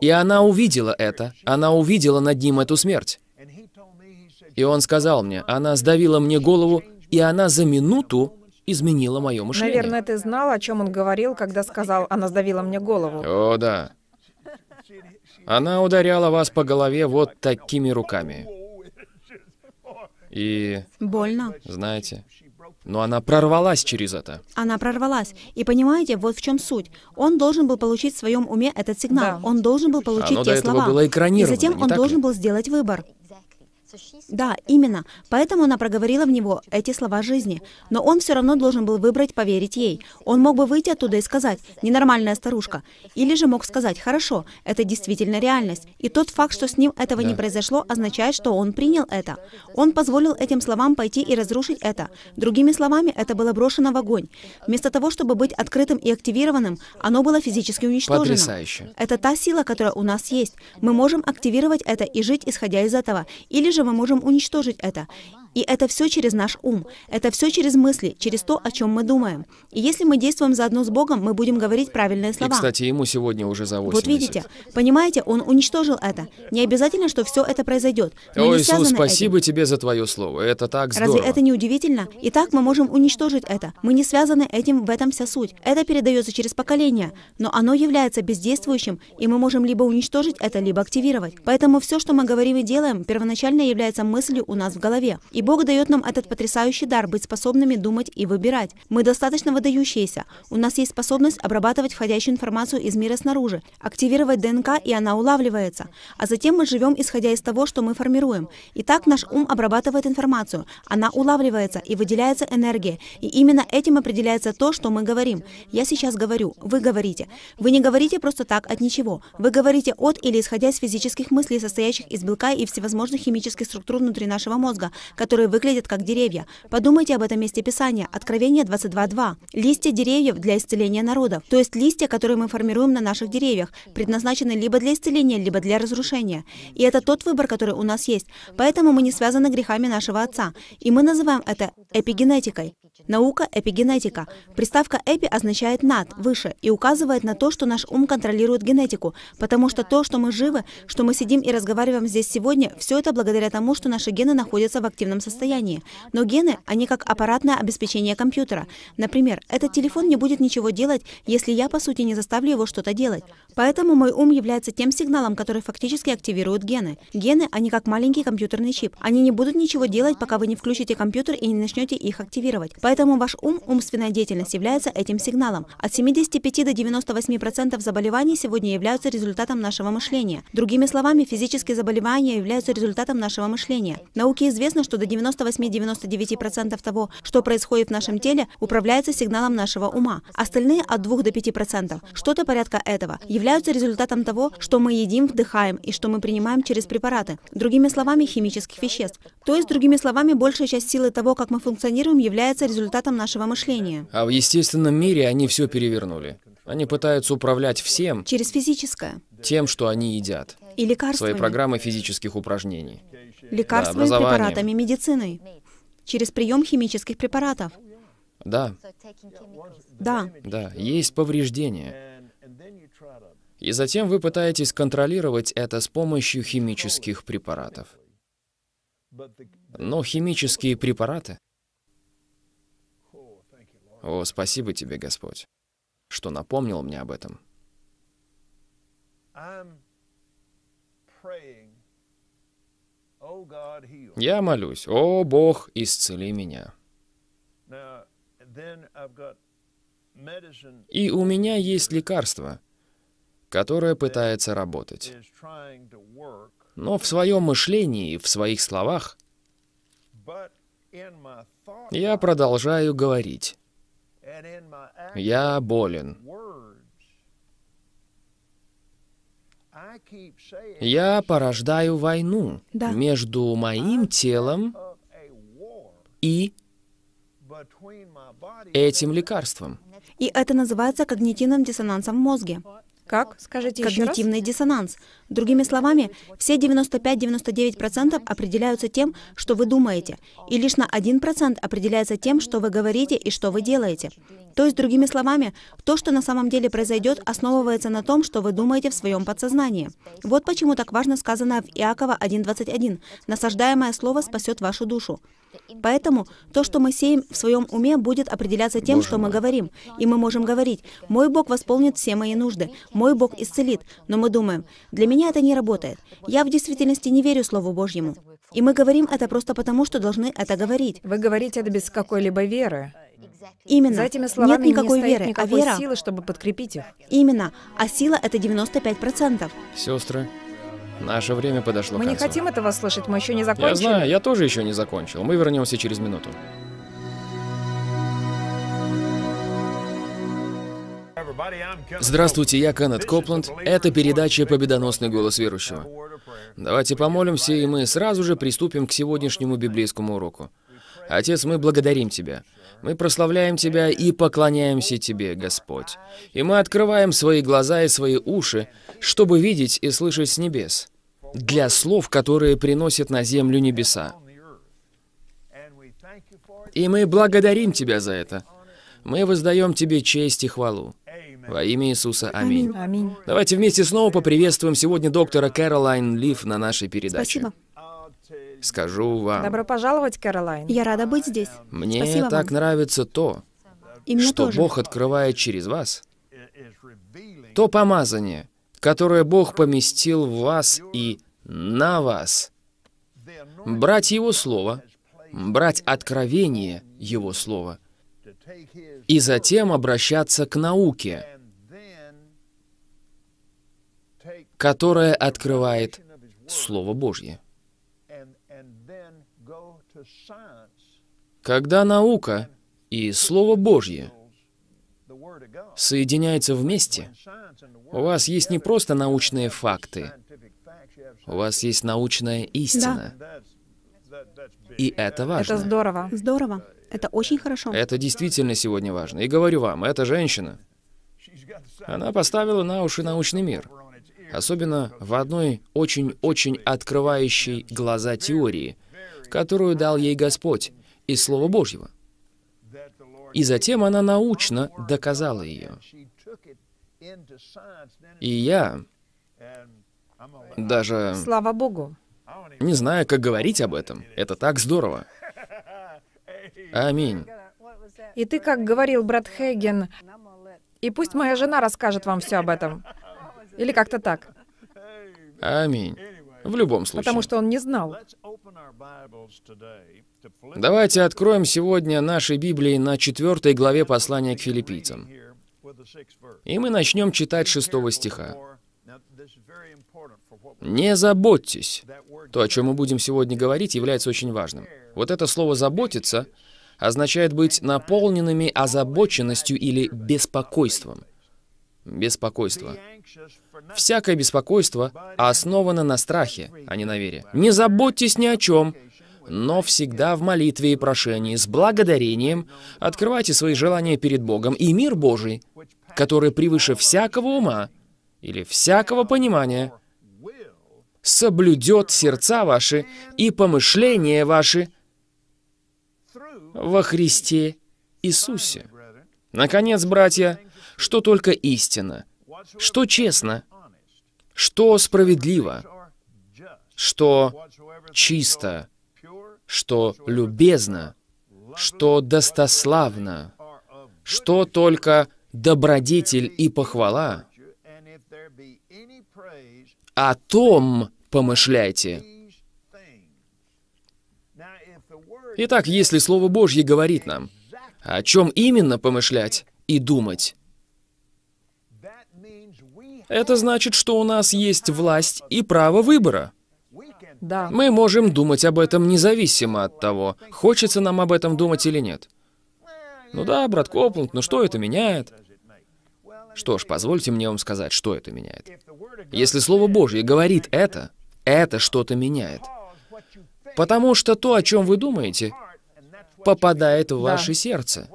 И она увидела это. Она увидела над ним эту смерть. И он сказал мне, она сдавила мне голову, и она за минуту изменила мое мышление. Наверное, ты знал, о чем он говорил, когда сказал, она сдавила мне голову. О, да. Она ударяла вас по голове вот такими руками. И... Больно. Знаете, но она прорвалась через это. Она прорвалась. И понимаете, вот в чем суть. Он должен был получить в своем уме этот сигнал. Да. Он должен был получить Оно те до этого слова. Было экранировано, и затем он должен ли? был сделать выбор. Да, именно. Поэтому она проговорила в него эти слова жизни. Но он все равно должен был выбрать поверить ей. Он мог бы выйти оттуда и сказать «ненормальная старушка». Или же мог сказать «хорошо, это действительно реальность». И тот факт, что с ним этого да. не произошло, означает, что он принял это. Он позволил этим словам пойти и разрушить это. Другими словами, это было брошено в огонь. Вместо того, чтобы быть открытым и активированным, оно было физически уничтожено. Потрясающе. Это та сила, которая у нас есть. Мы можем активировать это и жить, исходя из этого. Или же же мы можем уничтожить это. И это все через наш ум, это все через мысли, через то, о чем мы думаем. И если мы действуем заодно с Богом, мы будем говорить правильные слова. И, кстати, ему сегодня уже за 80. Вот видите, понимаете, он уничтожил это. Не обязательно, что все это произойдет. Мы О, Иисус, спасибо этим. тебе за твое слово. Это так здорово. Разве это не удивительно? Итак, мы можем уничтожить это. Мы не связаны этим, в этом вся суть. Это передается через поколение, но оно является бездействующим, и мы можем либо уничтожить это, либо активировать. Поэтому все, что мы говорим и делаем, первоначально является мыслью у нас в голове. И Бог дает нам этот потрясающий дар быть способными думать и выбирать. Мы достаточно выдающиеся. У нас есть способность обрабатывать входящую информацию из мира снаружи, активировать ДНК, и она улавливается. А затем мы живем, исходя из того, что мы формируем. Итак, наш ум обрабатывает информацию. Она улавливается и выделяется энергия. И именно этим определяется то, что мы говорим. Я сейчас говорю, вы говорите. Вы не говорите просто так от ничего. Вы говорите от или исходя из физических мыслей, состоящих из белка и всевозможных химических структур внутри нашего мозга, которые которые выглядят как деревья. Подумайте об этом месте Писания. Откровение 22.2. Листья деревьев для исцеления народов. То есть листья, которые мы формируем на наших деревьях, предназначены либо для исцеления, либо для разрушения. И это тот выбор, который у нас есть. Поэтому мы не связаны грехами нашего отца. И мы называем это эпигенетикой. Наука – эпигенетика. Приставка «эпи» означает «над», «выше» и указывает на то, что наш ум контролирует генетику, потому что то, что мы живы, что мы сидим и разговариваем здесь сегодня, все это благодаря тому, что наши гены находятся в активном состоянии. Но гены, они как аппаратное обеспечение компьютера. Например, этот телефон не будет ничего делать, если я, по сути, не заставлю его что-то делать. Поэтому мой ум является тем сигналом, который фактически активирует гены. Гены, они как маленький компьютерный чип. Они не будут ничего делать, пока вы не включите компьютер и не начнете их активировать. Поэтому ваш ум, умственная деятельность является этим сигналом. От 75 до 98% заболеваний сегодня являются результатом нашего мышления. Другими словами, физические заболевания являются результатом нашего мышления. Науке известно, что до 98-99% того, что происходит в нашем теле, управляется сигналом нашего ума. Остальные от 2 до 5%, что-то порядка этого, являются результатом того, что мы едим, вдыхаем и что мы принимаем через препараты, другими словами, химических веществ. То есть, другими словами, большая часть силы того, как мы функционируем, является результатом нашего мышления. А в естественном мире они все перевернули. Они пытаются управлять всем. Через физическое. Тем, что они едят. И лекарствами. Своей программой физических упражнений лекарствами, да, препаратами, медициной, через прием химических препаратов. Да. Да. Да, есть повреждения. И затем вы пытаетесь контролировать это с помощью химических препаратов. Но химические препараты... О, спасибо тебе, Господь, что напомнил мне об этом. Я молюсь, «О Бог, исцели меня». И у меня есть лекарство, которое пытается работать. Но в своем мышлении, в своих словах, я продолжаю говорить. Я болен. Я порождаю войну да. между моим телом и этим лекарством. И это называется когнитивным диссонансом в мозге. Как? Скажите Когнитивный раз. диссонанс. Другими словами, все 95-99% определяются тем, что вы думаете, и лишь на 1% определяется тем, что вы говорите и что вы делаете. То есть, другими словами, то, что на самом деле произойдет, основывается на том, что вы думаете в своем подсознании. Вот почему так важно сказано в Иакова 1.21 «Насаждаемое слово спасет вашу душу». Поэтому то, что мы сеем в своем уме, будет определяться тем, Боже что мы говорим. И мы можем говорить, «Мой Бог восполнит все мои нужды, мой Бог исцелит». Но мы думаем, «Для меня это не работает. Я в действительности не верю Слову Божьему». И мы говорим это просто потому, что должны это говорить. Вы говорите это без какой-либо веры. Именно. За этими словами Нет никакой не веры, а никакой а вера... силы, чтобы подкрепить их. Именно. А сила — это 95%. Сестры, наше время подошло Мы к концу. не хотим этого слышать, мы еще не закончили. Я знаю, я тоже еще не закончил. Мы вернемся через минуту. Здравствуйте, я Кеннет Копланд. Это передача «Победоносный голос верующего». Давайте помолимся, и мы сразу же приступим к сегодняшнему библейскому уроку. Отец, мы благодарим Тебя. Мы прославляем Тебя и поклоняемся Тебе, Господь. И мы открываем свои глаза и свои уши, чтобы видеть и слышать с небес, для слов, которые приносят на землю небеса. И мы благодарим Тебя за это. Мы воздаем Тебе честь и хвалу. Во имя Иисуса. Аминь. Аминь. Давайте вместе снова поприветствуем сегодня доктора Кэролайн Лив на нашей передаче. Спасибо. Скажу вам... Добро пожаловать, Кэролайн. Я рада быть здесь. Мне Спасибо так вам. нравится то, что тоже. Бог открывает через вас. То помазание, которое Бог поместил в вас и на вас. Брать Его Слово, брать откровение Его Слова, и затем обращаться к науке, которая открывает Слово Божье. Когда наука и Слово Божье соединяются вместе, у вас есть не просто научные факты, у вас есть научная истина. Да. И это важно. Это здорово. Здорово. Это очень хорошо. Это действительно сегодня важно. И говорю вам, эта женщина, она поставила на уши научный мир. Особенно в одной очень-очень открывающей глаза теории — которую дал ей Господь, из Слова Божьего. И затем она научно доказала ее. И я даже... Слава Богу. Не знаю, как говорить об этом. Это так здорово. Аминь. И ты, как говорил брат Хейген, и пусть моя жена расскажет вам все об этом. Или как-то так. Аминь. В любом случае. Потому что он не знал. Давайте откроем сегодня наши Библии на 4 главе послания к филиппийцам. И мы начнем читать 6 стиха. «Не заботьтесь». То, о чем мы будем сегодня говорить, является очень важным. Вот это слово «заботиться» означает быть наполненными озабоченностью или беспокойством. Беспокойство. Всякое беспокойство основано на страхе, а не на вере. Не заботьтесь ни о чем, но всегда в молитве и прошении, с благодарением, открывайте свои желания перед Богом, и мир Божий, который превыше всякого ума или всякого понимания, соблюдет сердца ваши и помышления ваши во Христе Иисусе. Наконец, братья, что только истина, что честно, что справедливо, что чисто, что любезно, что достославно, что только добродетель и похвала. О том помышляйте. Итак, если Слово Божье говорит нам, о чем именно помышлять и думать, это значит, что у нас есть власть и право выбора. Да. Мы можем думать об этом независимо от того, хочется нам об этом думать или нет. Ну да, брат Копланд, но что это меняет? Что ж, позвольте мне вам сказать, что это меняет. Если Слово Божье говорит это, это что-то меняет. Потому что то, о чем вы думаете, попадает в да. ваше сердце.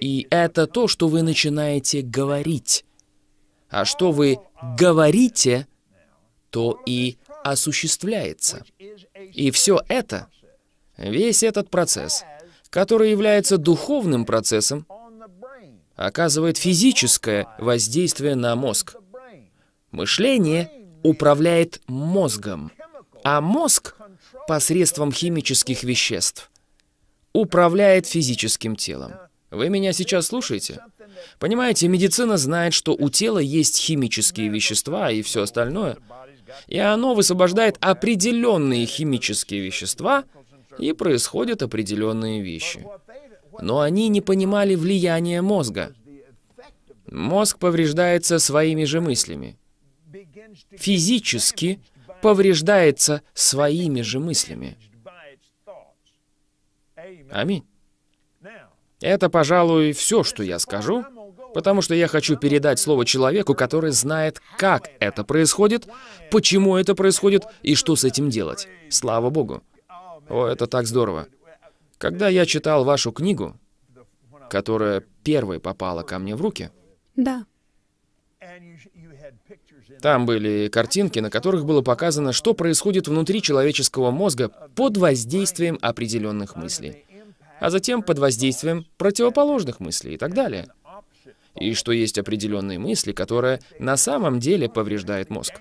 И это то, что вы начинаете говорить а что вы говорите, то и осуществляется. И все это, весь этот процесс, который является духовным процессом, оказывает физическое воздействие на мозг. Мышление управляет мозгом, а мозг посредством химических веществ управляет физическим телом. Вы меня сейчас слушаете? Понимаете, медицина знает, что у тела есть химические вещества и все остальное, и оно высвобождает определенные химические вещества, и происходят определенные вещи. Но они не понимали влияния мозга. Мозг повреждается своими же мыслями. Физически повреждается своими же мыслями. Аминь. Это, пожалуй, все, что я скажу, потому что я хочу передать слово человеку, который знает, как это происходит, почему это происходит и что с этим делать. Слава Богу. О, это так здорово. Когда я читал вашу книгу, которая первой попала ко мне в руки... Да. Там были картинки, на которых было показано, что происходит внутри человеческого мозга под воздействием определенных мыслей а затем под воздействием противоположных мыслей и так далее. И что есть определенные мысли, которые на самом деле повреждают мозг.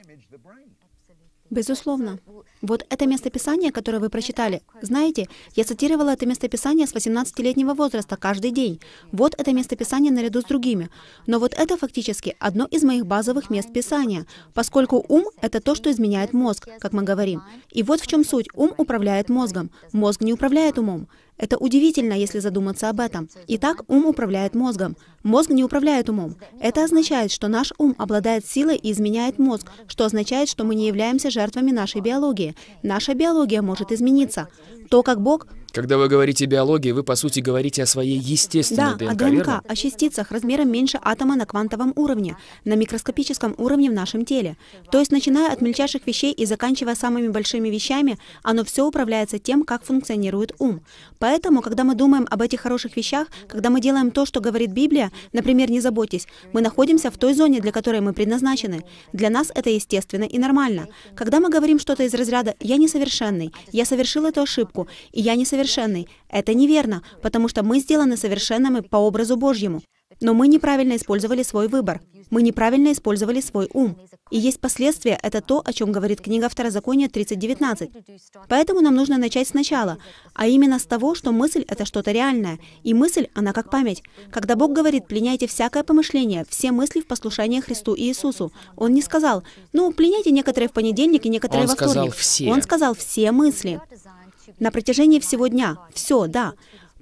Безусловно. Вот это местописание, которое вы прочитали. Знаете, я цитировала это местописание с 18-летнего возраста каждый день. Вот это местописание наряду с другими. Но вот это фактически одно из моих базовых мест писания, поскольку ум — это то, что изменяет мозг, как мы говорим. И вот в чем суть. Ум управляет мозгом. Мозг не управляет умом. Это удивительно, если задуматься об этом. Итак, ум управляет мозгом. Мозг не управляет умом. Это означает, что наш ум обладает силой и изменяет мозг, что означает, что мы не являемся жертвами нашей биологии. Наша биология может измениться. То, как Бог когда вы говорите биологии, вы, по сути, говорите о своей естественной да, ДНК, Да, о ДНК, верно? о частицах размером меньше атома на квантовом уровне, на микроскопическом уровне в нашем теле. То есть, начиная от мельчайших вещей и заканчивая самыми большими вещами, оно все управляется тем, как функционирует ум. Поэтому, когда мы думаем об этих хороших вещах, когда мы делаем то, что говорит Библия, например, не заботьтесь, мы находимся в той зоне, для которой мы предназначены. Для нас это естественно и нормально. Когда мы говорим что-то из разряда «я несовершенный», «я совершил эту ошибку», и «я несовершенный», несовершенный. Это неверно, потому что мы сделаны совершенными по образу Божьему. Но мы неправильно использовали свой выбор. Мы неправильно использовали свой ум. И есть последствия, это то, о чем говорит книга Второзакония 30.19. Поэтому нам нужно начать сначала, а именно с того, что мысль — это что-то реальное, и мысль, она как память. Когда Бог говорит, пленяйте всякое помышление, все мысли в послушание Христу и Иисусу, Он не сказал, ну, пленяйте некоторые в понедельник и некоторые Он во вторник. Сказал все. Он сказал все мысли на протяжении всего дня. Все, да.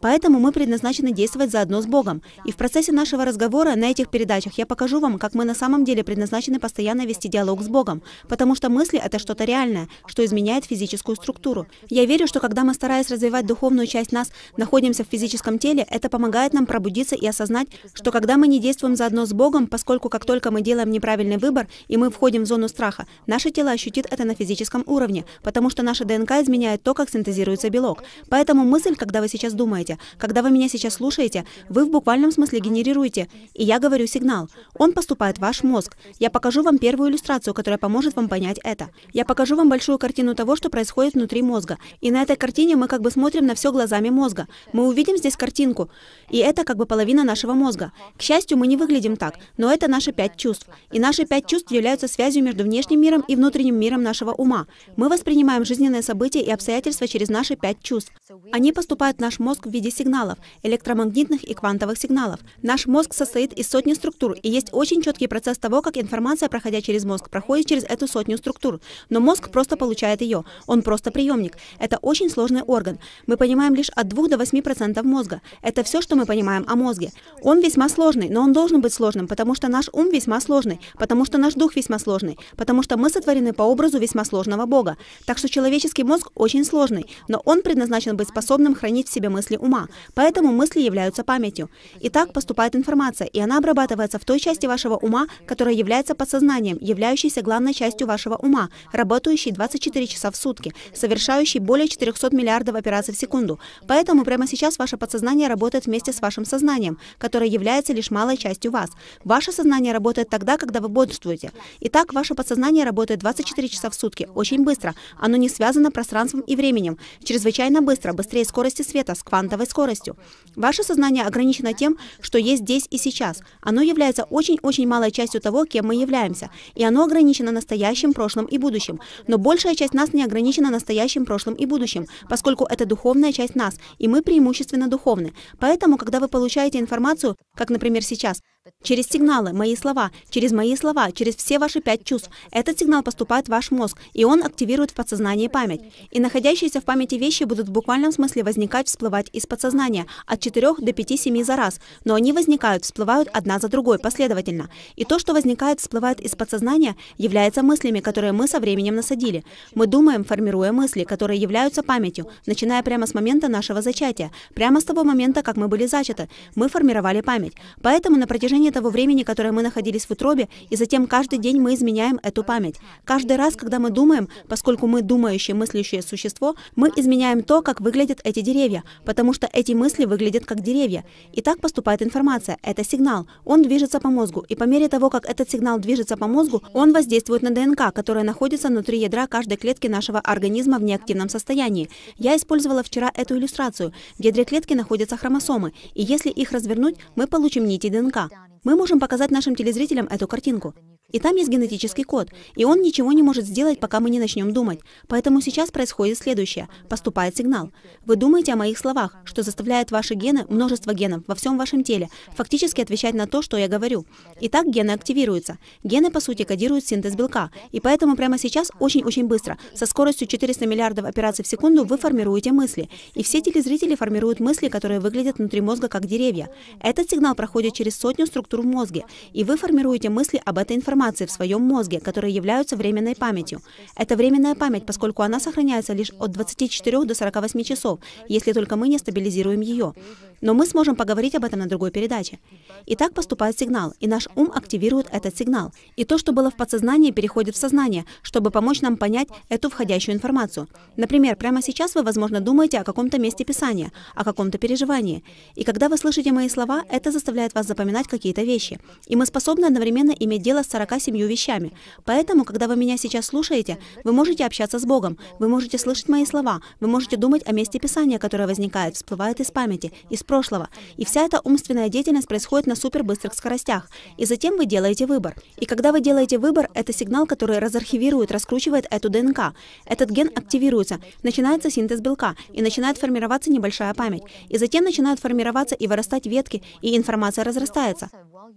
Поэтому мы предназначены действовать заодно с Богом. И в процессе нашего разговора на этих передачах я покажу вам, как мы на самом деле предназначены постоянно вести диалог с Богом, потому что мысли — это что-то реальное, что изменяет физическую структуру. Я верю, что когда мы, стараясь развивать духовную часть нас, находимся в физическом теле, это помогает нам пробудиться и осознать, что когда мы не действуем заодно с Богом, поскольку как только мы делаем неправильный выбор и мы входим в зону страха, наше тело ощутит это на физическом уровне, потому что наша ДНК изменяет то, как синтезируется белок. Поэтому мысль, когда вы сейчас думаете, слушаете. Когда вы меня сейчас слушаете, вы в буквальном смысле генерируете, и я говорю сигнал. Он поступает в ваш мозг. Я покажу вам первую иллюстрацию, которая поможет вам понять это. Я покажу вам большую картину того, что происходит внутри мозга. И на этой картине мы как бы смотрим на все глазами мозга. Мы увидим здесь картинку, и это как бы половина нашего мозга. К счастью, мы не выглядим так, но это наши пять чувств. И наши пять чувств являются связью между внешним миром и внутренним миром нашего ума. Мы воспринимаем жизненные события и обстоятельства через наши пять чувств. Они поступают в наш мозг в виде виде сигналов, электромагнитных и квантовых сигналов. Наш мозг состоит из сотни структур, и есть очень четкий процесс того, как информация, проходя через мозг, проходит через эту сотню структур. Но мозг просто получает ее, он просто приемник. Это очень сложный орган. Мы понимаем лишь от 2 до 8% мозга. Это все, что мы понимаем о мозге. Он весьма сложный, но он должен быть сложным, потому что наш ум весьма сложный, потому что наш дух весьма сложный, потому что мы сотворены по образу весьма сложного Бога. Так что человеческий мозг очень сложный, но он предназначен быть способным хранить в себе мысли ума ума. Поэтому мысли являются памятью. И так поступает информация, и она обрабатывается в той части вашего ума, которая является подсознанием, являющейся главной частью вашего ума, работающей 24 часа в сутки, совершающей более 400 миллиардов операций в секунду. Поэтому прямо сейчас ваше подсознание работает вместе с вашим сознанием, которое является лишь малой частью вас. Ваше сознание работает тогда, когда вы бодрствуете. Итак, ваше подсознание работает 24 часа в сутки, очень быстро. Оно не связано пространством и временем. Чрезвычайно быстро, быстрее скорости света с квантовой чертовой скоростью. Ваше сознание ограничено тем, что есть здесь и сейчас. Оно является очень-очень малой частью того, кем мы являемся. И оно ограничено настоящим, прошлым и будущим. Но большая часть нас не ограничена настоящим, прошлым и будущим, поскольку это духовная часть нас, и мы преимущественно духовны. Поэтому, когда вы получаете информацию, как, например, сейчас, Через сигналы, мои слова, через мои слова, через все ваши пять чувств. Этот сигнал поступает в ваш мозг, и он активирует в подсознании память. И находящиеся в памяти вещи будут в буквальном смысле возникать, всплывать из подсознания от 4 до 5-7 за раз. Но они возникают, всплывают одна за другой, последовательно. И то, что возникает, всплывает из подсознания, является мыслями, которые мы со временем насадили. Мы думаем, формируя мысли, которые являются памятью, начиная прямо с момента нашего зачатия, прямо с того момента, как мы были зачаты. Мы формировали память. Поэтому на протяжении течение того времени, которое мы находились в утробе, и затем каждый день мы изменяем эту память. Каждый раз, когда мы думаем, поскольку мы думающее, мыслящее существо, мы изменяем то, как выглядят эти деревья, потому что эти мысли выглядят как деревья. И так поступает информация. Это сигнал. Он движется по мозгу, и по мере того, как этот сигнал движется по мозгу, он воздействует на ДНК, которая находится внутри ядра каждой клетки нашего организма в неактивном состоянии. Я использовала вчера эту иллюстрацию. В ядре клетки находятся хромосомы, и если их развернуть, мы получим нити ДНК. Мы можем показать нашим телезрителям эту картинку. И там есть генетический код, и он ничего не может сделать, пока мы не начнем думать. Поэтому сейчас происходит следующее. Поступает сигнал. Вы думаете о моих словах, что заставляет ваши гены, множество генов во всем вашем теле, фактически отвечать на то, что я говорю. Итак, гены активируются. Гены, по сути, кодируют синтез белка. И поэтому прямо сейчас, очень-очень быстро, со скоростью 400 миллиардов операций в секунду, вы формируете мысли. И все телезрители формируют мысли, которые выглядят внутри мозга как деревья. Этот сигнал проходит через сотню структур структур в мозге, и вы формируете мысли об этой информации в своем мозге, которые являются временной памятью. Это временная память, поскольку она сохраняется лишь от 24 до 48 часов, если только мы не стабилизируем ее. Но мы сможем поговорить об этом на другой передаче. И так поступает сигнал, и наш ум активирует этот сигнал. И то, что было в подсознании, переходит в сознание, чтобы помочь нам понять эту входящую информацию. Например, прямо сейчас вы, возможно, думаете о каком-то месте Писания, о каком-то переживании. И когда вы слышите мои слова, это заставляет вас запоминать какие-то вещи. И мы способны одновременно иметь дело с 47 вещами. Поэтому, когда вы меня сейчас слушаете, вы можете общаться с Богом, вы можете слышать мои слова, вы можете думать о месте Писания, которое возникает, всплывает из памяти, из прошлого. И вся эта умственная деятельность происходит на супербыстрых скоростях. И затем вы делаете выбор. И когда вы делаете выбор, это сигнал, который разархивирует, раскручивает эту ДНК. Этот ген активируется, начинается синтез белка, и начинает формироваться небольшая память. И затем начинают формироваться и вырастать ветки, и информация разрастается.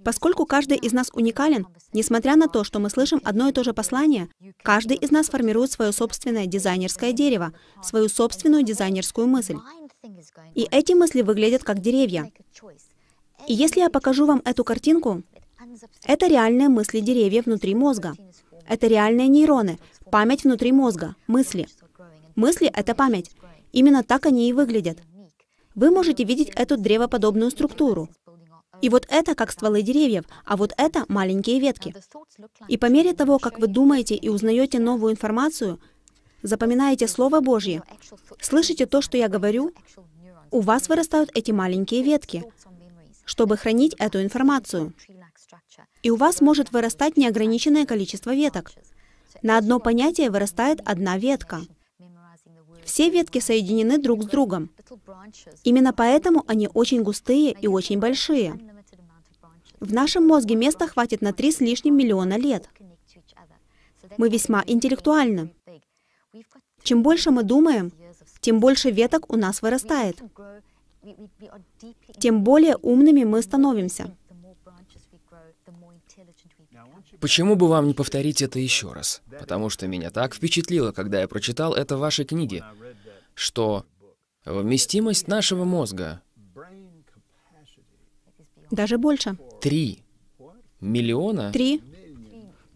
Поскольку каждый из нас уникален, несмотря на то, что мы слышим одно и то же послание, каждый из нас формирует свое собственное дизайнерское дерево, свою собственную дизайнерскую мысль. И эти мысли выглядят как деревья. И если я покажу вам эту картинку, это реальные мысли деревьев внутри мозга. Это реальные нейроны, память внутри мозга, мысли. Мысли — это память. Именно так они и выглядят. Вы можете видеть эту древоподобную структуру. И вот это как стволы деревьев, а вот это маленькие ветки. И по мере того, как вы думаете и узнаете новую информацию, запоминаете Слово Божье, слышите то, что я говорю, у вас вырастают эти маленькие ветки, чтобы хранить эту информацию. И у вас может вырастать неограниченное количество веток. На одно понятие вырастает одна ветка. Все ветки соединены друг с другом. Именно поэтому они очень густые и очень большие. В нашем мозге места хватит на три с лишним миллиона лет. Мы весьма интеллектуальны. Чем больше мы думаем, тем больше веток у нас вырастает тем более умными мы становимся. Почему бы вам не повторить это еще раз? Потому что меня так впечатлило, когда я прочитал это в вашей книге, что вместимость нашего мозга даже больше. Три миллиона? Три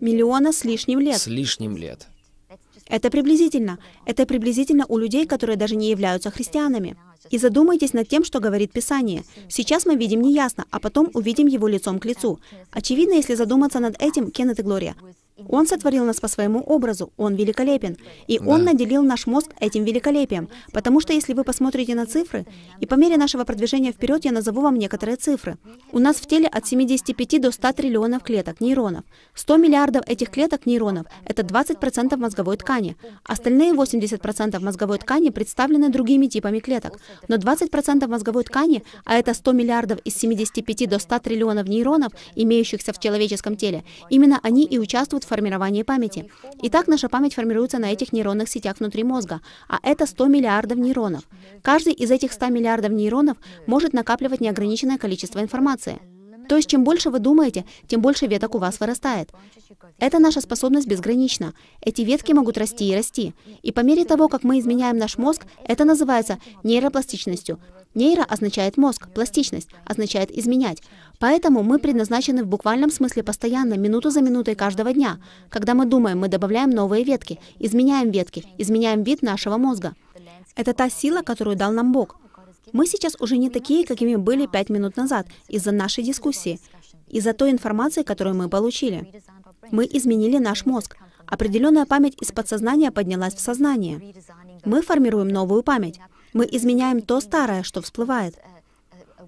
миллиона с лишним лет. С лишним лет. Это приблизительно. Это приблизительно у людей, которые даже не являются христианами. И задумайтесь над тем, что говорит Писание. Сейчас мы видим неясно, а потом увидим его лицом к лицу. Очевидно, если задуматься над этим, Кеннет и Глория, он сотворил нас по своему образу, Он великолепен. И да. Он наделил наш мозг этим великолепием. Потому что если вы посмотрите на цифры, и по мере нашего продвижения вперед я назову вам некоторые цифры. У нас в теле от 75 до 100 триллионов клеток, нейронов. 100 миллиардов этих клеток, нейронов – это 20% мозговой ткани. Остальные 80% мозговой ткани представлены другими типами клеток. Но 20% мозговой ткани, а это 100 миллиардов из 75 до 100 триллионов нейронов, имеющихся в человеческом теле, именно они и участвуют в формировании памяти. Итак, наша память формируется на этих нейронных сетях внутри мозга, а это 100 миллиардов нейронов. Каждый из этих 100 миллиардов нейронов может накапливать неограниченное количество информации. То есть чем больше вы думаете, тем больше веток у вас вырастает. Это наша способность безгранична. Эти ветки могут расти и расти. И по мере того, как мы изменяем наш мозг, это называется нейропластичностью. Нейро означает мозг, пластичность означает изменять. Поэтому мы предназначены в буквальном смысле постоянно, минуту за минутой каждого дня. Когда мы думаем, мы добавляем новые ветки, изменяем ветки, изменяем вид нашего мозга. Это та сила, которую дал нам Бог. Мы сейчас уже не такие, какими были пять минут назад, из-за нашей дискуссии, из-за той информации, которую мы получили. Мы изменили наш мозг. Определенная память из подсознания поднялась в сознание. Мы формируем новую память. Мы изменяем то старое, что всплывает.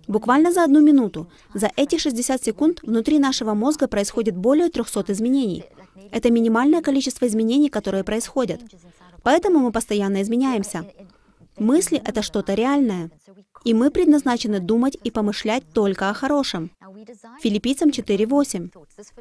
Буквально за одну минуту, за эти 60 секунд внутри нашего мозга происходит более 300 изменений. Это минимальное количество изменений, которые происходят. Поэтому мы постоянно изменяемся. Мысли — это что-то реальное. И мы предназначены думать и помышлять только о хорошем. Филиппийцам 4.8.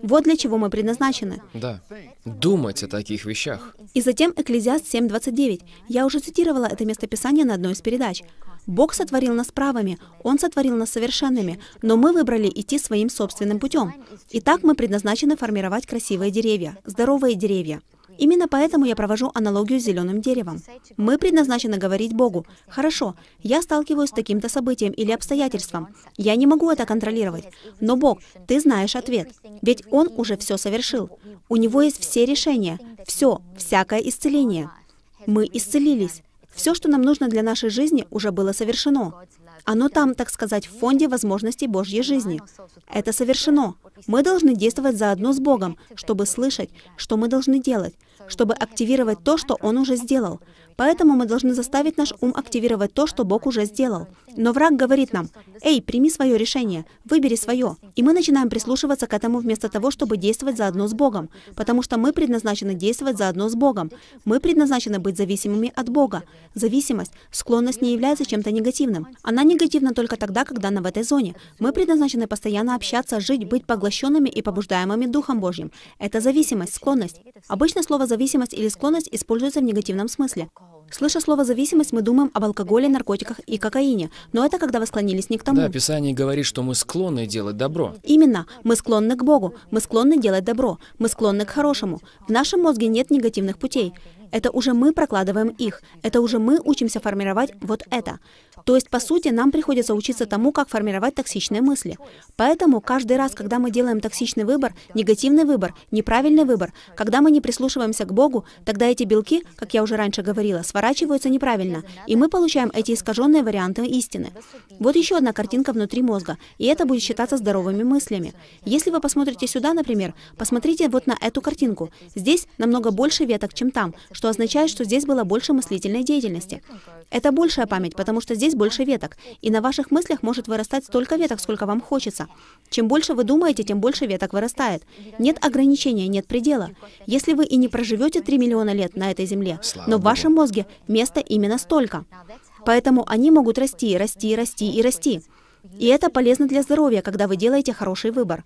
Вот для чего мы предназначены. Да. Думать о таких вещах. И затем Экклезиаст 7.29. Я уже цитировала это местописание на одной из передач. Бог сотворил нас правыми, Он сотворил нас совершенными, но мы выбрали идти своим собственным путем. Итак, мы предназначены формировать красивые деревья, здоровые деревья. Именно поэтому я провожу аналогию с зеленым деревом. Мы предназначены говорить Богу, «Хорошо, я сталкиваюсь с таким-то событием или обстоятельством. Я не могу это контролировать. Но, Бог, Ты знаешь ответ. Ведь Он уже все совершил. У Него есть все решения, все, всякое исцеление. Мы исцелились. Все, что нам нужно для нашей жизни, уже было совершено. Оно там, так сказать, в фонде возможностей Божьей жизни. Это совершено. Мы должны действовать заодно с Богом, чтобы слышать, что мы должны делать, чтобы активировать то, что Он уже сделал. Поэтому мы должны заставить наш ум активировать то, что Бог уже сделал. Но враг говорит нам, «Эй, прими свое решение, выбери свое». И мы начинаем прислушиваться к этому вместо того, чтобы действовать заодно с Богом, потому что мы предназначены действовать заодно с Богом. Мы предназначены быть зависимыми от Бога. Зависимость, склонность не является чем-то негативным. Она негативна только тогда, когда она в этой зоне. Мы предназначены постоянно общаться, жить, быть поглощенными и побуждаемыми Духом Божьим. Это зависимость, склонность. Обычно слово «зависимость» или «склонность» используется в негативном смысле. Слыша слово «зависимость», мы думаем об алкоголе, наркотиках и кокаине. Но это когда вы склонились не к тому. Да, Писание говорит, что мы склонны делать добро. Именно. Мы склонны к Богу. Мы склонны делать добро. Мы склонны к хорошему. В нашем мозге нет негативных путей. Это уже мы прокладываем их. Это уже мы учимся формировать вот это. То есть, по сути, нам приходится учиться тому, как формировать токсичные мысли. Поэтому каждый раз, когда мы делаем токсичный выбор, негативный выбор, неправильный выбор, когда мы не прислушиваемся к Богу, тогда эти белки, как я уже раньше говорила, с сворачиваются неправильно, и мы получаем эти искаженные варианты истины. Вот еще одна картинка внутри мозга, и это будет считаться здоровыми мыслями. Если вы посмотрите сюда, например, посмотрите вот на эту картинку. Здесь намного больше веток, чем там, что означает, что здесь было больше мыслительной деятельности. Это большая память, потому что здесь больше веток, и на ваших мыслях может вырастать столько веток, сколько вам хочется. Чем больше вы думаете, тем больше веток вырастает. Нет ограничения, нет предела. Если вы и не проживете 3 миллиона лет на этой земле, но в вашем мозге больше, места именно столько. Поэтому они могут расти, расти, расти и расти. И это полезно для здоровья, когда вы делаете хороший выбор.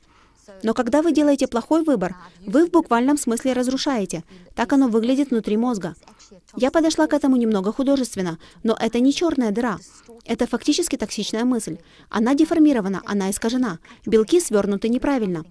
Но когда вы делаете плохой выбор, вы в буквальном смысле разрушаете. Так оно выглядит внутри мозга. Я подошла к этому немного художественно, но это не черная дыра. Это фактически токсичная мысль. Она деформирована, она искажена. Белки свернуты неправильно.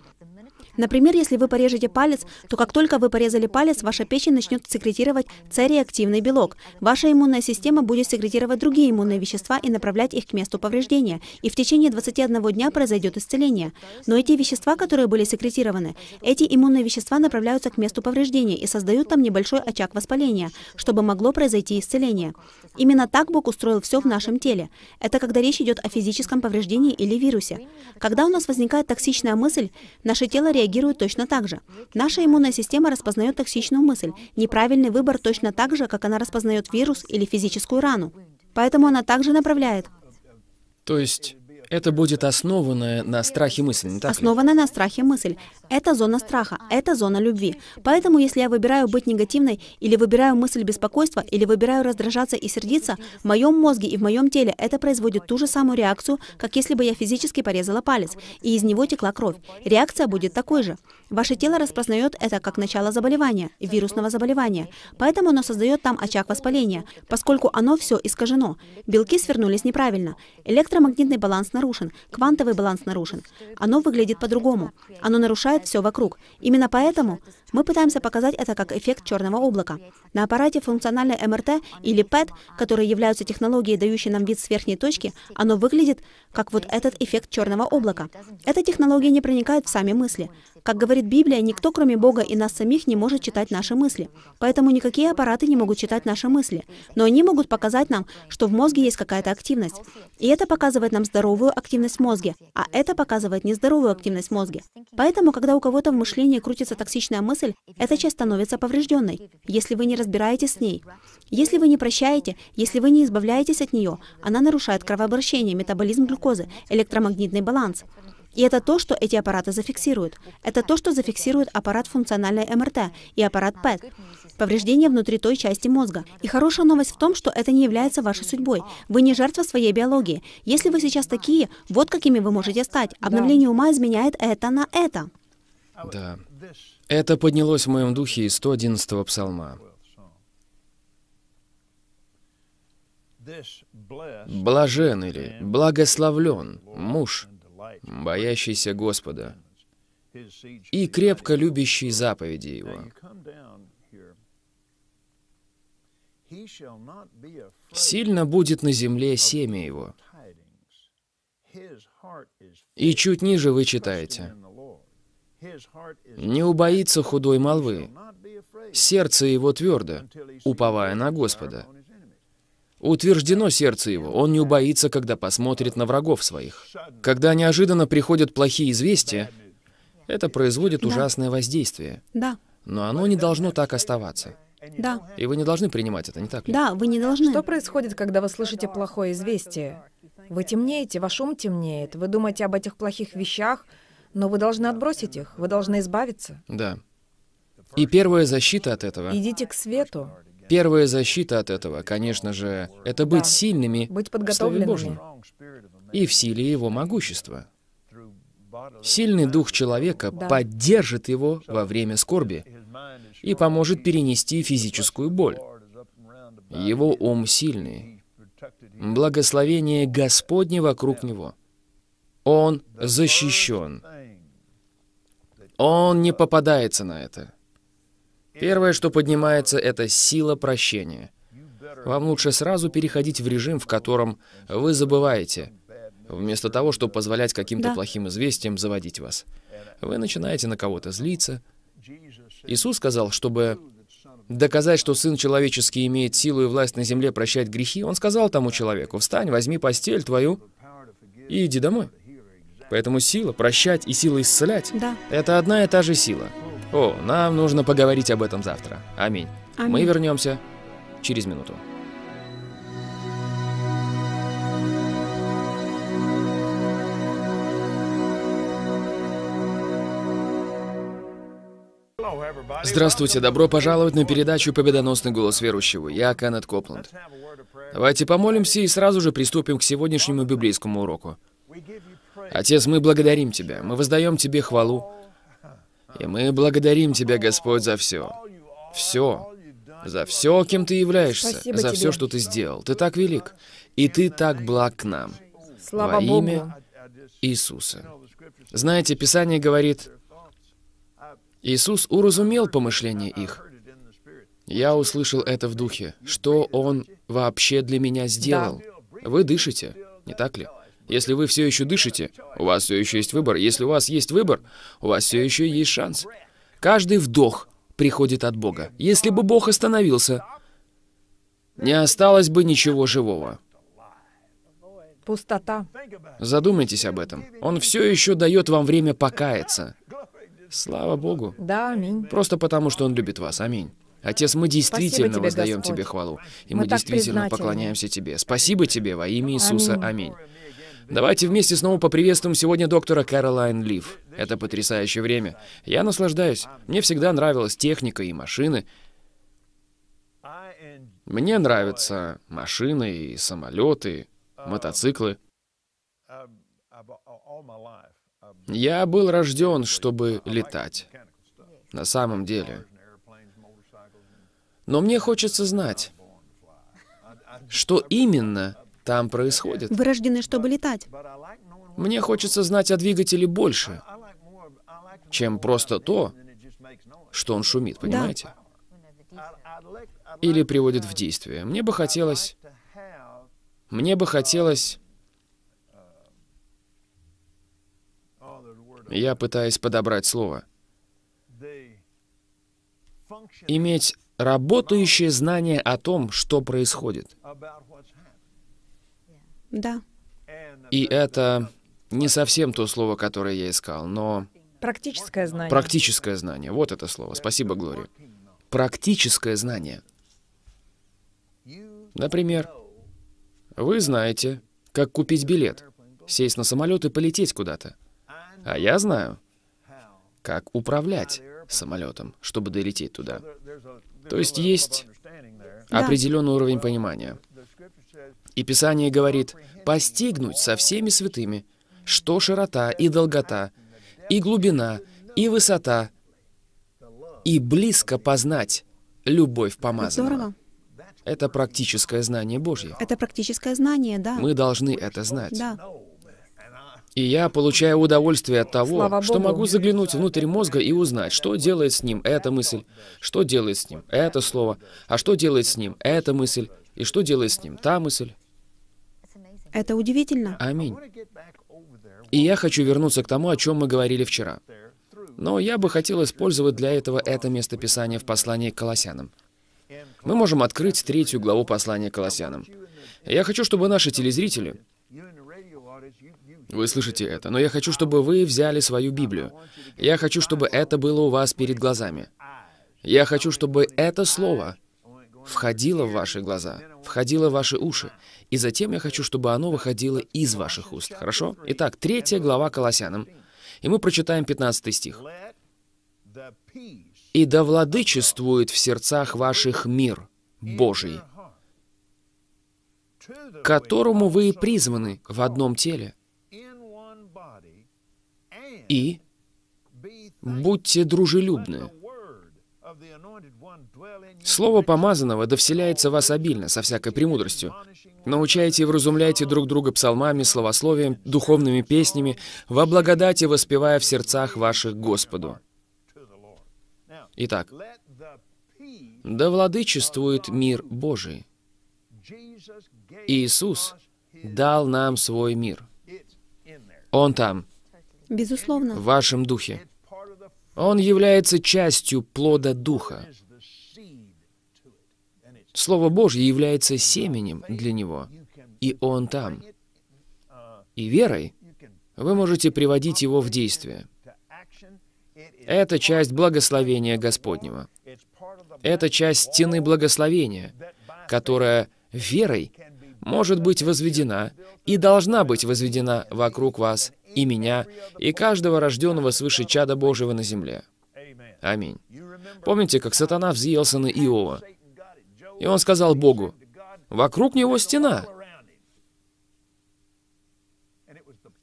Например, если вы порежете палец, то как только вы порезали палец, ваша печень начнет секретировать С-реактивный белок. Ваша иммунная система будет секретировать другие иммунные вещества и направлять их к месту повреждения. И в течение 21 дня произойдет исцеление. Но эти вещества, которые были секретированы, эти иммунные вещества направляются к месту повреждения и создают там небольшой очаг воспаления, чтобы могло произойти исцеление. Именно так Бог устроил все в нашем теле. Это когда речь идет о физическом повреждении или вирусе. Когда у нас возникает токсичная мысль, наше тело реагирует реагируют точно так же. Наша иммунная система распознает токсичную мысль, неправильный выбор точно так же, как она распознает вирус или физическую рану. Поэтому она также направляет. То есть это будет основано на страхе мысль, не так Основано на страхе мысль. Это зона страха, это зона любви. Поэтому, если я выбираю быть негативной, или выбираю мысль беспокойства, или выбираю раздражаться и сердиться, в моем мозге и в моем теле это производит ту же самую реакцию, как если бы я физически порезала палец, и из него текла кровь. Реакция будет такой же. Ваше тело распознает это как начало заболевания, вирусного заболевания. Поэтому оно создает там очаг воспаления, поскольку оно все искажено. Белки свернулись неправильно. Электромагнитный баланс нарушен нарушен, квантовый баланс нарушен. Оно выглядит по-другому. Оно нарушает все вокруг. Именно поэтому мы пытаемся показать это как эффект черного облака. На аппарате функциональной МРТ или ПЭТ, которые являются технологией, дающей нам вид с верхней точки, оно выглядит как вот этот эффект черного облака. Эта технология не проникает в сами мысли. Как говорит Библия, никто, кроме Бога и нас самих, не может читать наши мысли. Поэтому никакие аппараты не могут читать наши мысли. Но они могут показать нам, что в мозге есть какая-то активность. И это показывает нам здоровую активность мозга, а это показывает нездоровую активность мозга. Поэтому, когда у кого-то в мышлении крутится токсичная мысль, эта часть становится поврежденной, если вы не разбираетесь с ней. Если вы не прощаете, если вы не избавляетесь от нее, она нарушает кровообращение, метаболизм глюкозы, электромагнитный баланс. И это то, что эти аппараты зафиксируют. Это то, что зафиксирует аппарат функциональной МРТ и аппарат ПЭТ. Повреждение внутри той части мозга. И хорошая новость в том, что это не является вашей судьбой. Вы не жертва своей биологии. Если вы сейчас такие, вот какими вы можете стать. Обновление ума изменяет это на это. Да. Это поднялось в моем духе из 111-го псалма. Блажен или благословлен муж, боящийся Господа и крепко любящий заповеди Его. Сильно будет на земле семя его. И чуть ниже вы читаете. Не убоится худой молвы, сердце его твердо, уповая на Господа, Утверждено сердце его, он не убоится, когда посмотрит на врагов своих. Когда неожиданно приходят плохие известия, это производит да. ужасное воздействие. Да. Но оно не должно так оставаться. Да. И вы не должны принимать это, не так ли? Да, вы не должны. Что происходит, когда вы слышите плохое известие? Вы темнеете, ваш ум темнеет, вы думаете об этих плохих вещах, но вы должны отбросить их, вы должны избавиться. Да. И первая защита от этого... Идите к свету. Первая защита от этого, конечно же, это быть сильными быть подготовленными. в Слове Божьем и в силе Его могущества. Сильный дух человека да. поддержит его во время скорби и поможет перенести физическую боль. Его ум сильный. Благословение Господне вокруг него. Он защищен. Он не попадается на это. Первое, что поднимается, это сила прощения. Вам лучше сразу переходить в режим, в котором вы забываете, вместо того, чтобы позволять каким-то да. плохим известиям заводить вас. Вы начинаете на кого-то злиться. Иисус сказал, чтобы доказать, что Сын Человеческий имеет силу и власть на земле прощать грехи, Он сказал тому человеку, «Встань, возьми постель твою и иди домой». Поэтому сила прощать и сила исцелять да. — это одна и та же сила. О, нам нужно поговорить об этом завтра. Аминь. Аминь. Мы вернемся через минуту. Здравствуйте, добро пожаловать на передачу «Победоносный голос верующего». Я Кеннет Копланд. Давайте помолимся и сразу же приступим к сегодняшнему библейскому уроку. Отец, мы благодарим Тебя, мы воздаем Тебе хвалу, и мы благодарим Тебя, Господь, за все. Все. За все, кем Ты являешься. Спасибо за тебе. все, что Ты сделал. Ты так велик. И Ты так благ к нам. Слава Во Богу. имя Иисуса. Знаете, Писание говорит, Иисус уразумел помышления их. Я услышал это в духе, что Он вообще для меня сделал. Вы дышите, не так ли? Если вы все еще дышите, у вас все еще есть выбор. Если у вас есть выбор, у вас все еще есть шанс. Каждый вдох приходит от Бога. Если бы Бог остановился, не осталось бы ничего живого. Пустота. Задумайтесь об этом. Он все еще дает вам время покаяться. Слава Богу. Да, аминь. Просто потому, что Он любит вас. Аминь. Отец, мы действительно тебе, воздаем Господь. Тебе хвалу, и мы, мы действительно поклоняемся Тебе. Спасибо Тебе во имя Иисуса. Аминь. Давайте вместе снова поприветствуем сегодня доктора Кэролайн Лив. Это потрясающее время. Я наслаждаюсь. Мне всегда нравилась техника и машины. Мне нравятся машины и самолеты, мотоциклы. Я был рожден, чтобы летать. На самом деле. Но мне хочется знать, что именно там происходит. Вы чтобы летать. Мне хочется знать о двигателе больше, чем просто то, что он шумит, понимаете? Да. Или приводит в действие. Мне бы хотелось... Мне бы хотелось... Я пытаюсь подобрать слово. Иметь работающее знание о том, что происходит. Да. И это не совсем то слово, которое я искал, но... Практическое знание. Практическое знание. Вот это слово. Спасибо, Глория. Практическое знание. Например, вы знаете, как купить билет, сесть на самолет и полететь куда-то. А я знаю, как управлять самолетом, чтобы долететь туда. То есть есть определенный уровень понимания. И Писание говорит, «постигнуть со всеми святыми, что широта и долгота, и глубина, и высота, и близко познать любовь помазанного». Здорово. Это практическое знание Божье. Это практическое знание, да. Мы должны это знать. Да. И я получаю удовольствие от того, что могу заглянуть внутрь мозга и узнать, что делает с ним эта мысль, что делает с ним это слово, а что делает с ним эта мысль, и что делает с ним та мысль. Это удивительно. Аминь. И я хочу вернуться к тому, о чем мы говорили вчера. Но я бы хотел использовать для этого это местописание в послании к Колоссянам. Мы можем открыть третью главу послания к Колоссянам. Я хочу, чтобы наши телезрители... Вы слышите это, но я хочу, чтобы вы взяли свою Библию. Я хочу, чтобы это было у вас перед глазами. Я хочу, чтобы это слово входило в ваши глаза, входило в ваши уши. И затем я хочу, чтобы оно выходило из ваших уст. Хорошо? Итак, третья глава Колоссянам. И мы прочитаем 15 стих. «И да владычествует в сердцах ваших мир Божий, которому вы и призваны в одном теле, и будьте дружелюбны Слово помазанного довселяется в вас обильно, со всякой премудростью. Научайте и вразумляйте друг друга псалмами, словословием, духовными песнями, во благодати воспевая в сердцах ваших Господу. Итак, да владычествует мир Божий. Иисус дал нам свой мир. Он там. Безусловно. В вашем духе. Он является частью плода Духа. Слово Божье является семенем для него, и он там. И верой вы можете приводить его в действие. Это часть благословения Господнего. Это часть стены благословения, которая верой может быть возведена и должна быть возведена вокруг вас и меня, и каждого рожденного свыше чада Божьего на земле. Аминь. Помните, как сатана взъелся на Иова? И он сказал Богу, «Вокруг него стена».